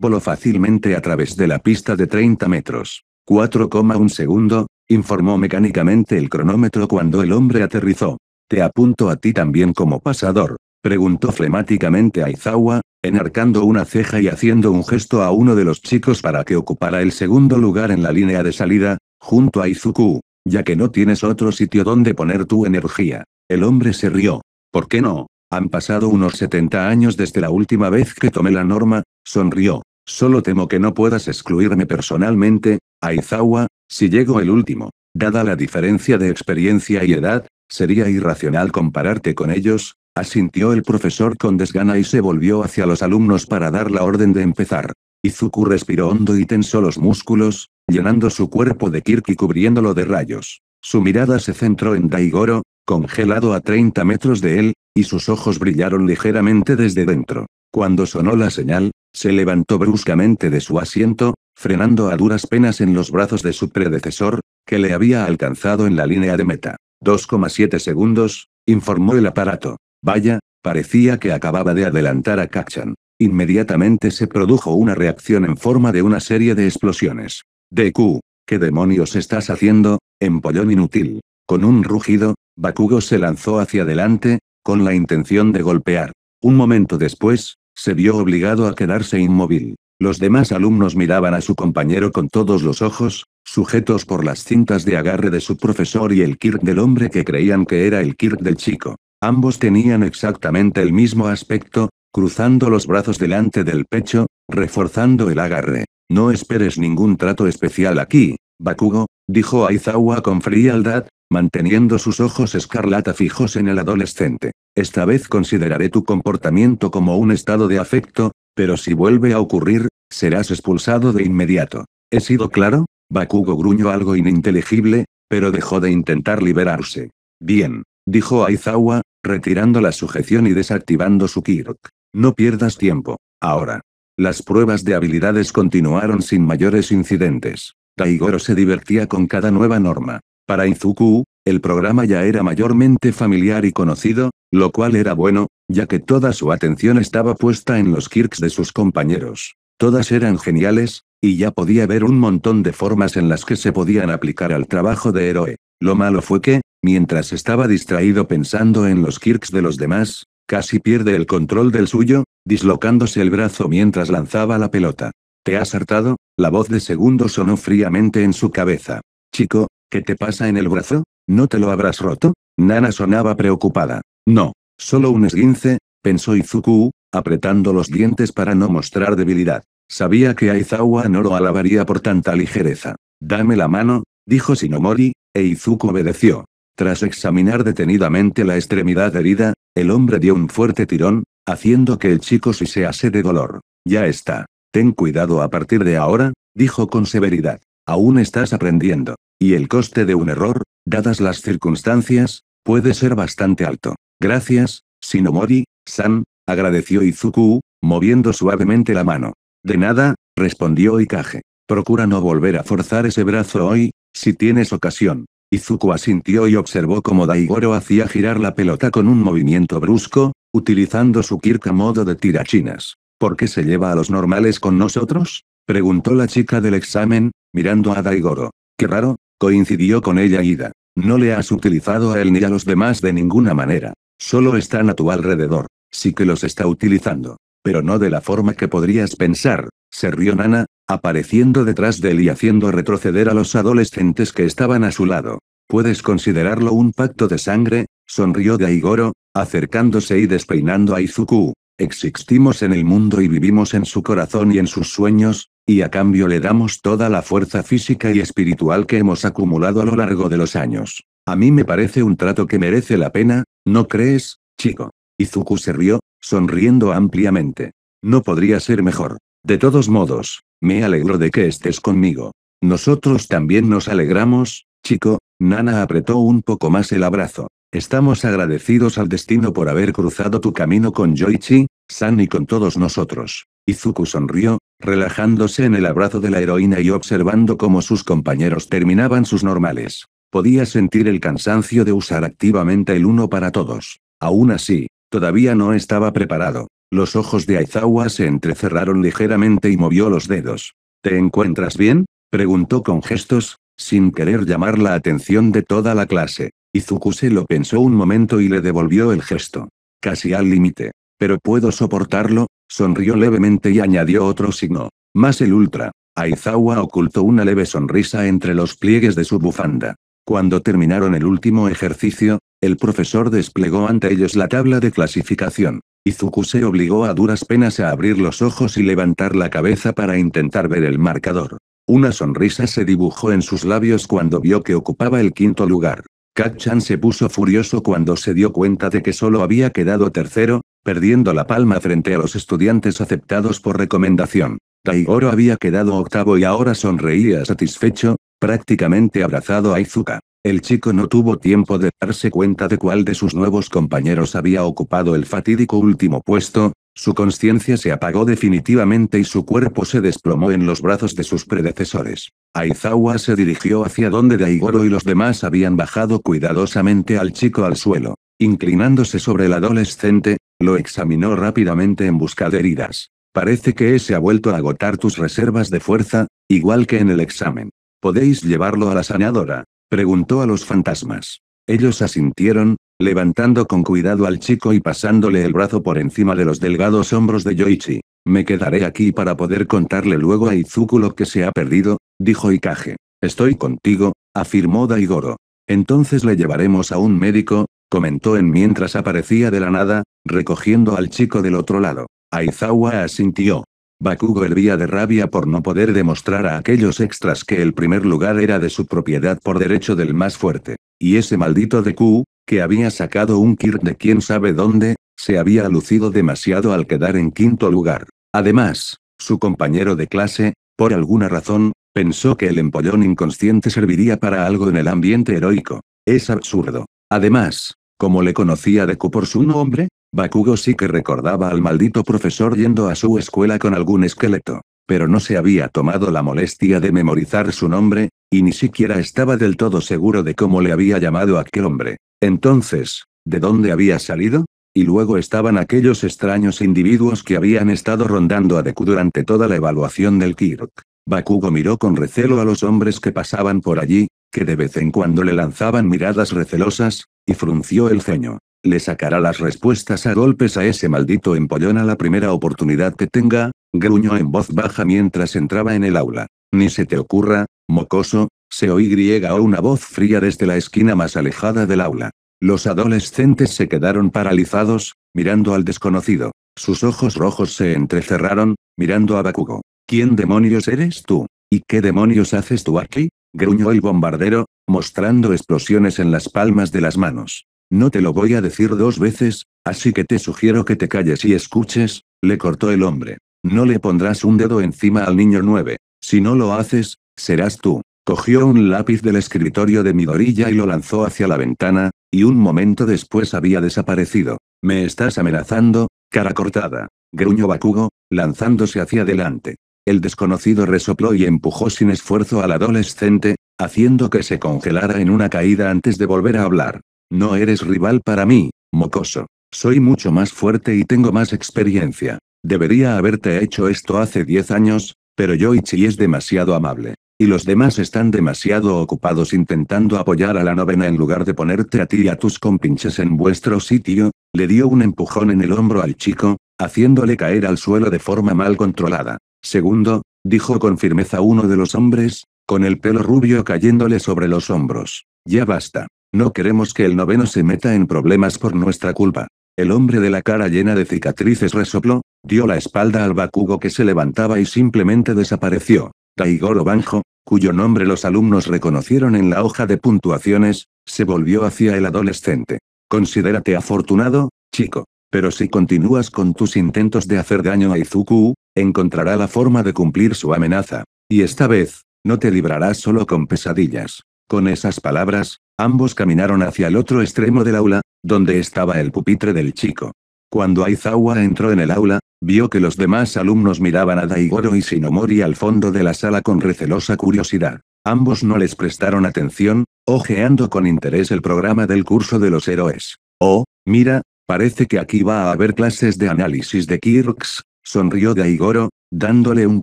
S1: voló fácilmente a través de la pista de 30 metros. 4,1 segundo, informó mecánicamente el cronómetro cuando el hombre aterrizó. Te apunto a ti también como pasador, preguntó flemáticamente a Izawa, enarcando una ceja y haciendo un gesto a uno de los chicos para que ocupara el segundo lugar en la línea de salida, junto a Izuku, ya que no tienes otro sitio donde poner tu energía. El hombre se rió. ¿Por qué no? Han pasado unos 70 años desde la última vez que tomé la norma, sonrió. Solo temo que no puedas excluirme personalmente, Aizawa, si llego el último. Dada la diferencia de experiencia y edad, sería irracional compararte con ellos, asintió el profesor con desgana y se volvió hacia los alumnos para dar la orden de empezar. Izuku respiró hondo y tensó los músculos, llenando su cuerpo de kirk y cubriéndolo de rayos. Su mirada se centró en Daigoro, congelado a 30 metros de él, y sus ojos brillaron ligeramente desde dentro. Cuando sonó la señal, se levantó bruscamente de su asiento, frenando a duras penas en los brazos de su predecesor, que le había alcanzado en la línea de meta. 2,7 segundos, informó el aparato. Vaya, parecía que acababa de adelantar a Kachan. Inmediatamente se produjo una reacción en forma de una serie de explosiones. Deku, ¿qué demonios estás haciendo, empollón inútil? Con un rugido, Bakugo se lanzó hacia adelante, con la intención de golpear. Un momento después, se vio obligado a quedarse inmóvil. Los demás alumnos miraban a su compañero con todos los ojos, sujetos por las cintas de agarre de su profesor y el Kirk del hombre que creían que era el Kirk del chico. Ambos tenían exactamente el mismo aspecto, cruzando los brazos delante del pecho, reforzando el agarre. No esperes ningún trato especial aquí, Bakugo, dijo Aizawa con frialdad, manteniendo sus ojos escarlata fijos en el adolescente. Esta vez consideraré tu comportamiento como un estado de afecto, pero si vuelve a ocurrir, serás expulsado de inmediato. ¿He sido claro? Bakugo gruñó algo ininteligible, pero dejó de intentar liberarse. Bien, dijo Aizawa, retirando la sujeción y desactivando su Kirk. No pierdas tiempo. Ahora. Las pruebas de habilidades continuaron sin mayores incidentes. Taigoro se divertía con cada nueva norma. Para Izuku, el programa ya era mayormente familiar y conocido, lo cual era bueno, ya que toda su atención estaba puesta en los kirks de sus compañeros. Todas eran geniales, y ya podía ver un montón de formas en las que se podían aplicar al trabajo de héroe. Lo malo fue que, Mientras estaba distraído pensando en los kirks de los demás, casi pierde el control del suyo, dislocándose el brazo mientras lanzaba la pelota. ¿Te has hartado? La voz de segundo sonó fríamente en su cabeza. Chico, ¿qué te pasa en el brazo? ¿No te lo habrás roto? Nana sonaba preocupada. No, solo un esguince, pensó Izuku, apretando los dientes para no mostrar debilidad. Sabía que Aizawa no lo alabaría por tanta ligereza. Dame la mano, dijo Shinomori, e Izuku obedeció. Tras examinar detenidamente la extremidad herida, el hombre dio un fuerte tirón, haciendo que el chico sease de dolor. Ya está. Ten cuidado a partir de ahora, dijo con severidad. Aún estás aprendiendo. Y el coste de un error, dadas las circunstancias, puede ser bastante alto. Gracias, Shinomori, San, agradeció Izuku, moviendo suavemente la mano. De nada, respondió Ikage. Procura no volver a forzar ese brazo hoy, si tienes ocasión. Izuku asintió y observó cómo Daigoro hacía girar la pelota con un movimiento brusco, utilizando su kirka modo de tirachinas. ¿Por qué se lleva a los normales con nosotros? Preguntó la chica del examen, mirando a Daigoro. Qué raro, coincidió con ella Ida. No le has utilizado a él ni a los demás de ninguna manera. Solo están a tu alrededor. Sí que los está utilizando pero no de la forma que podrías pensar, se rió Nana, apareciendo detrás de él y haciendo retroceder a los adolescentes que estaban a su lado. ¿Puedes considerarlo un pacto de sangre? sonrió Daigoro, acercándose y despeinando a Izuku. Existimos en el mundo y vivimos en su corazón y en sus sueños, y a cambio le damos toda la fuerza física y espiritual que hemos acumulado a lo largo de los años. A mí me parece un trato que merece la pena, ¿no crees, chico? Izuku se rió, sonriendo ampliamente. No podría ser mejor. De todos modos, me alegro de que estés conmigo. Nosotros también nos alegramos, chico. Nana apretó un poco más el abrazo. Estamos agradecidos al destino por haber cruzado tu camino con Joichi, San y con todos nosotros. Izuku sonrió, relajándose en el abrazo de la heroína y observando cómo sus compañeros terminaban sus normales. Podía sentir el cansancio de usar activamente el uno para todos. Aún así, Todavía no estaba preparado. Los ojos de Aizawa se entrecerraron ligeramente y movió los dedos. ¿Te encuentras bien? preguntó con gestos, sin querer llamar la atención de toda la clase. Izukuse lo pensó un momento y le devolvió el gesto. Casi al límite. Pero puedo soportarlo, sonrió levemente y añadió otro signo. Más el ultra. Aizawa ocultó una leve sonrisa entre los pliegues de su bufanda. Cuando terminaron el último ejercicio, el profesor desplegó ante ellos la tabla de clasificación. Izuku se obligó a duras penas a abrir los ojos y levantar la cabeza para intentar ver el marcador. Una sonrisa se dibujó en sus labios cuando vio que ocupaba el quinto lugar. Kachan se puso furioso cuando se dio cuenta de que solo había quedado tercero, perdiendo la palma frente a los estudiantes aceptados por recomendación. Taigoro había quedado octavo y ahora sonreía satisfecho, prácticamente abrazado a Izuka. El chico no tuvo tiempo de darse cuenta de cuál de sus nuevos compañeros había ocupado el fatídico último puesto, su conciencia se apagó definitivamente y su cuerpo se desplomó en los brazos de sus predecesores. Aizawa se dirigió hacia donde Daigoro y los demás habían bajado cuidadosamente al chico al suelo. Inclinándose sobre el adolescente, lo examinó rápidamente en busca de heridas. Parece que ese ha vuelto a agotar tus reservas de fuerza, igual que en el examen. Podéis llevarlo a la sanadora. Preguntó a los fantasmas. Ellos asintieron, levantando con cuidado al chico y pasándole el brazo por encima de los delgados hombros de Yoichi. Me quedaré aquí para poder contarle luego a Izuku lo que se ha perdido, dijo Ikage. Estoy contigo, afirmó Daigoro. Entonces le llevaremos a un médico, comentó en mientras aparecía de la nada, recogiendo al chico del otro lado. Aizawa asintió. Bakugo hervía de rabia por no poder demostrar a aquellos extras que el primer lugar era de su propiedad por derecho del más fuerte. Y ese maldito Deku, que había sacado un Kirk de quién sabe dónde, se había lucido demasiado al quedar en quinto lugar. Además, su compañero de clase, por alguna razón, pensó que el empollón inconsciente serviría para algo en el ambiente heroico. Es absurdo. Además, como le conocía Deku por su nombre, Bakugo sí que recordaba al maldito profesor yendo a su escuela con algún esqueleto. Pero no se había tomado la molestia de memorizar su nombre, y ni siquiera estaba del todo seguro de cómo le había llamado aquel hombre. Entonces, ¿de dónde había salido? Y luego estaban aquellos extraños individuos que habían estado rondando a Deku durante toda la evaluación del Kirk. Bakugo miró con recelo a los hombres que pasaban por allí, que de vez en cuando le lanzaban miradas recelosas, y frunció el ceño le sacará las respuestas a golpes a ese maldito empollón a la primera oportunidad que tenga, gruñó en voz baja mientras entraba en el aula. Ni se te ocurra, mocoso, se oí griega o una voz fría desde la esquina más alejada del aula. Los adolescentes se quedaron paralizados, mirando al desconocido. Sus ojos rojos se entrecerraron, mirando a Bakugo. ¿Quién demonios eres tú? ¿Y qué demonios haces tú aquí? gruñó el bombardero, mostrando explosiones en las palmas de las manos. No te lo voy a decir dos veces, así que te sugiero que te calles y escuches, le cortó el hombre. No le pondrás un dedo encima al niño 9. Si no lo haces, serás tú. Cogió un lápiz del escritorio de Midorilla y lo lanzó hacia la ventana, y un momento después había desaparecido. Me estás amenazando, cara cortada. Gruñó Bakugo, lanzándose hacia adelante. El desconocido resopló y empujó sin esfuerzo al adolescente, haciendo que se congelara en una caída antes de volver a hablar. No eres rival para mí, mocoso. Soy mucho más fuerte y tengo más experiencia. Debería haberte hecho esto hace 10 años, pero Yoichi es demasiado amable. Y los demás están demasiado ocupados intentando apoyar a la novena en lugar de ponerte a ti y a tus compinches en vuestro sitio, le dio un empujón en el hombro al chico, haciéndole caer al suelo de forma mal controlada. Segundo, dijo con firmeza uno de los hombres, con el pelo rubio cayéndole sobre los hombros. Ya basta. No queremos que el noveno se meta en problemas por nuestra culpa. El hombre de la cara llena de cicatrices resopló, dio la espalda al Bakugo que se levantaba y simplemente desapareció. Taigoro Banjo, cuyo nombre los alumnos reconocieron en la hoja de puntuaciones, se volvió hacia el adolescente. Considérate afortunado, chico. Pero si continúas con tus intentos de hacer daño a Izuku, encontrará la forma de cumplir su amenaza. Y esta vez, no te librarás solo con pesadillas. Con esas palabras, Ambos caminaron hacia el otro extremo del aula, donde estaba el pupitre del chico. Cuando Aizawa entró en el aula, vio que los demás alumnos miraban a Daigoro y Sinomori al fondo de la sala con recelosa curiosidad. Ambos no les prestaron atención, ojeando con interés el programa del curso de los héroes. Oh, mira, parece que aquí va a haber clases de análisis de Kirks, sonrió Daigoro, dándole un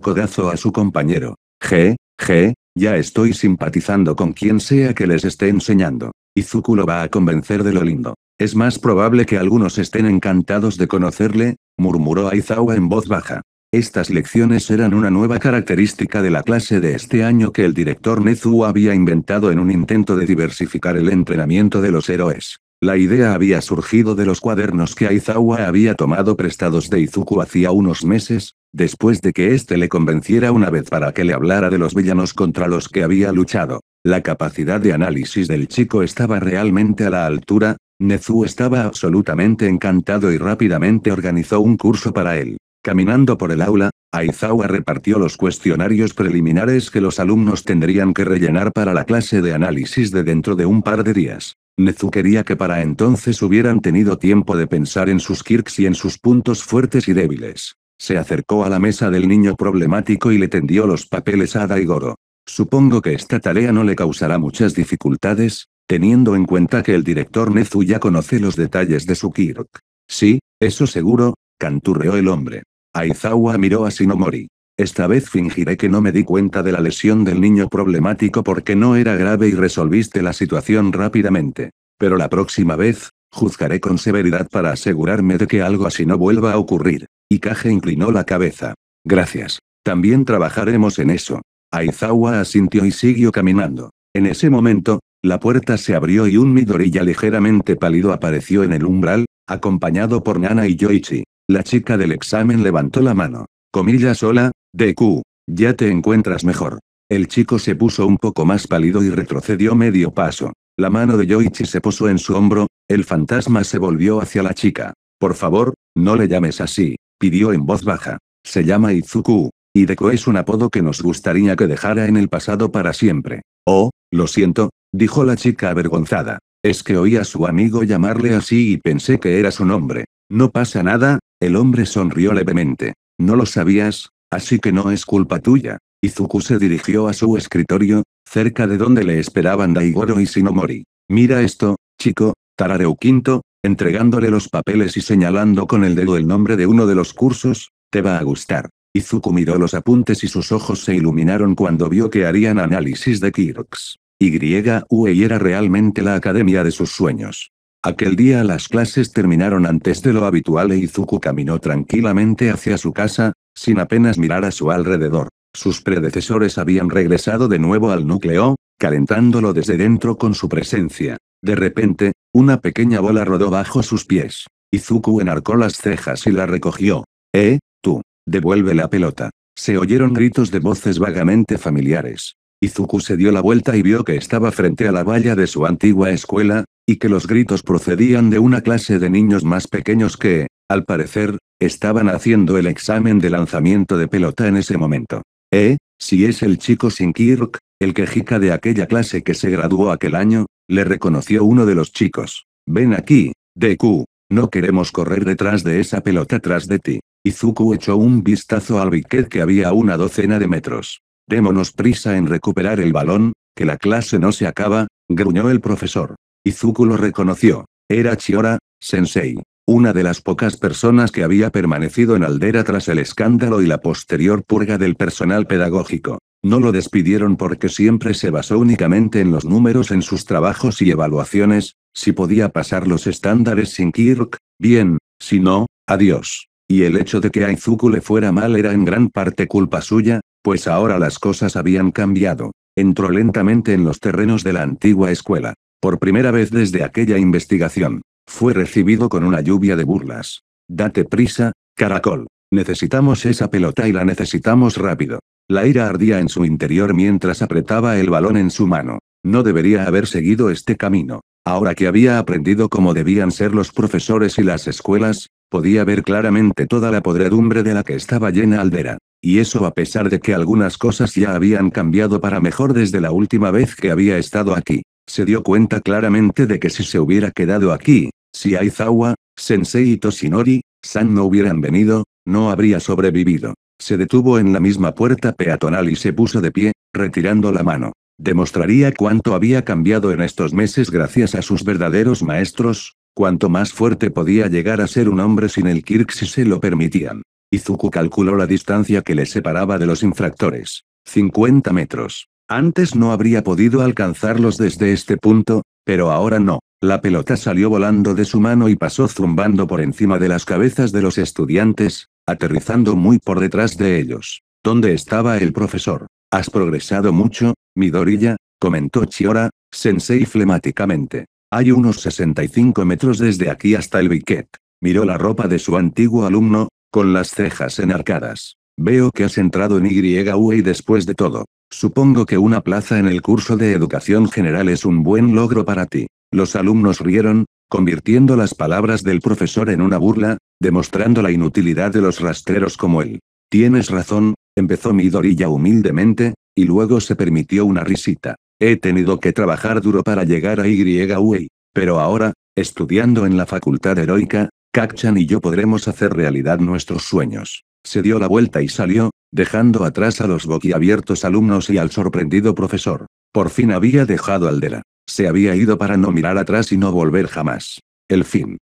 S1: codazo a su compañero. G, je. Ya estoy simpatizando con quien sea que les esté enseñando. Izuku lo va a convencer de lo lindo. Es más probable que algunos estén encantados de conocerle, murmuró Aizawa en voz baja. Estas lecciones eran una nueva característica de la clase de este año que el director Nezu había inventado en un intento de diversificar el entrenamiento de los héroes. La idea había surgido de los cuadernos que Aizawa había tomado prestados de Izuku hacía unos meses, después de que éste le convenciera una vez para que le hablara de los villanos contra los que había luchado. La capacidad de análisis del chico estaba realmente a la altura, Nezu estaba absolutamente encantado y rápidamente organizó un curso para él. Caminando por el aula, Aizawa repartió los cuestionarios preliminares que los alumnos tendrían que rellenar para la clase de análisis de dentro de un par de días. Nezu quería que para entonces hubieran tenido tiempo de pensar en sus quirks y en sus puntos fuertes y débiles. Se acercó a la mesa del niño problemático y le tendió los papeles a Daigoro. Supongo que esta tarea no le causará muchas dificultades, teniendo en cuenta que el director Nezu ya conoce los detalles de su Kirk. Sí, eso seguro, canturreó el hombre. Aizawa miró a Shinomori. Esta vez fingiré que no me di cuenta de la lesión del niño problemático porque no era grave y resolviste la situación rápidamente. Pero la próxima vez, juzgaré con severidad para asegurarme de que algo así no vuelva a ocurrir. Y inclinó la cabeza. Gracias. También trabajaremos en eso. Aizawa asintió y siguió caminando. En ese momento, la puerta se abrió y un Midorilla ligeramente pálido apareció en el umbral, acompañado por Nana y Yoichi. La chica del examen levantó la mano. Comillas sola, deku, Ya te encuentras mejor. El chico se puso un poco más pálido y retrocedió medio paso. La mano de Yoichi se posó en su hombro, el fantasma se volvió hacia la chica. Por favor, no le llames así pidió en voz baja. Se llama Izuku. Hideko es un apodo que nos gustaría que dejara en el pasado para siempre. Oh, lo siento, dijo la chica avergonzada. Es que oí a su amigo llamarle así y pensé que era su nombre. No pasa nada, el hombre sonrió levemente. No lo sabías, así que no es culpa tuya. Izuku se dirigió a su escritorio, cerca de donde le esperaban Daigoro y Shinomori. Mira esto, chico, Tarareu Quinto, entregándole los papeles y señalando con el dedo el nombre de uno de los cursos, te va a gustar. Izuku miró los apuntes y sus ojos se iluminaron cuando vio que harían análisis de Kirks. YUEI era realmente la academia de sus sueños. Aquel día las clases terminaron antes de lo habitual e Izuku caminó tranquilamente hacia su casa, sin apenas mirar a su alrededor. Sus predecesores habían regresado de nuevo al núcleo, calentándolo desde dentro con su presencia. De repente, una pequeña bola rodó bajo sus pies. Izuku enarcó las cejas y la recogió. «Eh, tú, devuelve la pelota». Se oyeron gritos de voces vagamente familiares. Izuku se dio la vuelta y vio que estaba frente a la valla de su antigua escuela, y que los gritos procedían de una clase de niños más pequeños que, al parecer, estaban haciendo el examen de lanzamiento de pelota en ese momento. ¿Eh? Si es el chico sin Kirk, el quejica de aquella clase que se graduó aquel año, le reconoció uno de los chicos. Ven aquí, Deku. No queremos correr detrás de esa pelota tras de ti. Izuku echó un vistazo al biquet que había a una docena de metros. Démonos prisa en recuperar el balón, que la clase no se acaba, gruñó el profesor. Izuku lo reconoció. Era Chiora, sensei. Una de las pocas personas que había permanecido en Aldera tras el escándalo y la posterior purga del personal pedagógico. No lo despidieron porque siempre se basó únicamente en los números en sus trabajos y evaluaciones, si podía pasar los estándares sin Kirk, bien, si no, adiós. Y el hecho de que Aizuku le fuera mal era en gran parte culpa suya, pues ahora las cosas habían cambiado. Entró lentamente en los terrenos de la antigua escuela. Por primera vez desde aquella investigación. Fue recibido con una lluvia de burlas. Date prisa, caracol. Necesitamos esa pelota y la necesitamos rápido. La ira ardía en su interior mientras apretaba el balón en su mano. No debería haber seguido este camino. Ahora que había aprendido cómo debían ser los profesores y las escuelas, podía ver claramente toda la podredumbre de la que estaba llena Aldera. Y eso a pesar de que algunas cosas ya habían cambiado para mejor desde la última vez que había estado aquí. Se dio cuenta claramente de que si se hubiera quedado aquí, si Aizawa, Sensei y Toshinori, San no hubieran venido, no habría sobrevivido. Se detuvo en la misma puerta peatonal y se puso de pie, retirando la mano. Demostraría cuánto había cambiado en estos meses gracias a sus verdaderos maestros, cuánto más fuerte podía llegar a ser un hombre sin el Kirk si se lo permitían. Izuku calculó la distancia que le separaba de los infractores. 50 metros. Antes no habría podido alcanzarlos desde este punto, pero ahora no. La pelota salió volando de su mano y pasó zumbando por encima de las cabezas de los estudiantes, aterrizando muy por detrás de ellos. ¿Dónde estaba el profesor? Has progresado mucho, Midorilla, comentó Chiora, sensei flemáticamente. Hay unos 65 metros desde aquí hasta el biquet. Miró la ropa de su antiguo alumno, con las cejas enarcadas. Veo que has entrado en YUE y e después de todo. Supongo que una plaza en el curso de educación general es un buen logro para ti. Los alumnos rieron, convirtiendo las palabras del profesor en una burla, demostrando la inutilidad de los rastreros como él. Tienes razón, empezó Midorilla humildemente, y luego se permitió una risita. He tenido que trabajar duro para llegar a y, pero ahora, estudiando en la facultad heroica, Kakchan y yo podremos hacer realidad nuestros sueños. Se dio la vuelta y salió, dejando atrás a los boquiabiertos alumnos y al sorprendido profesor. Por fin había dejado Aldera. Se había ido para no mirar atrás y no volver jamás.
S2: El fin.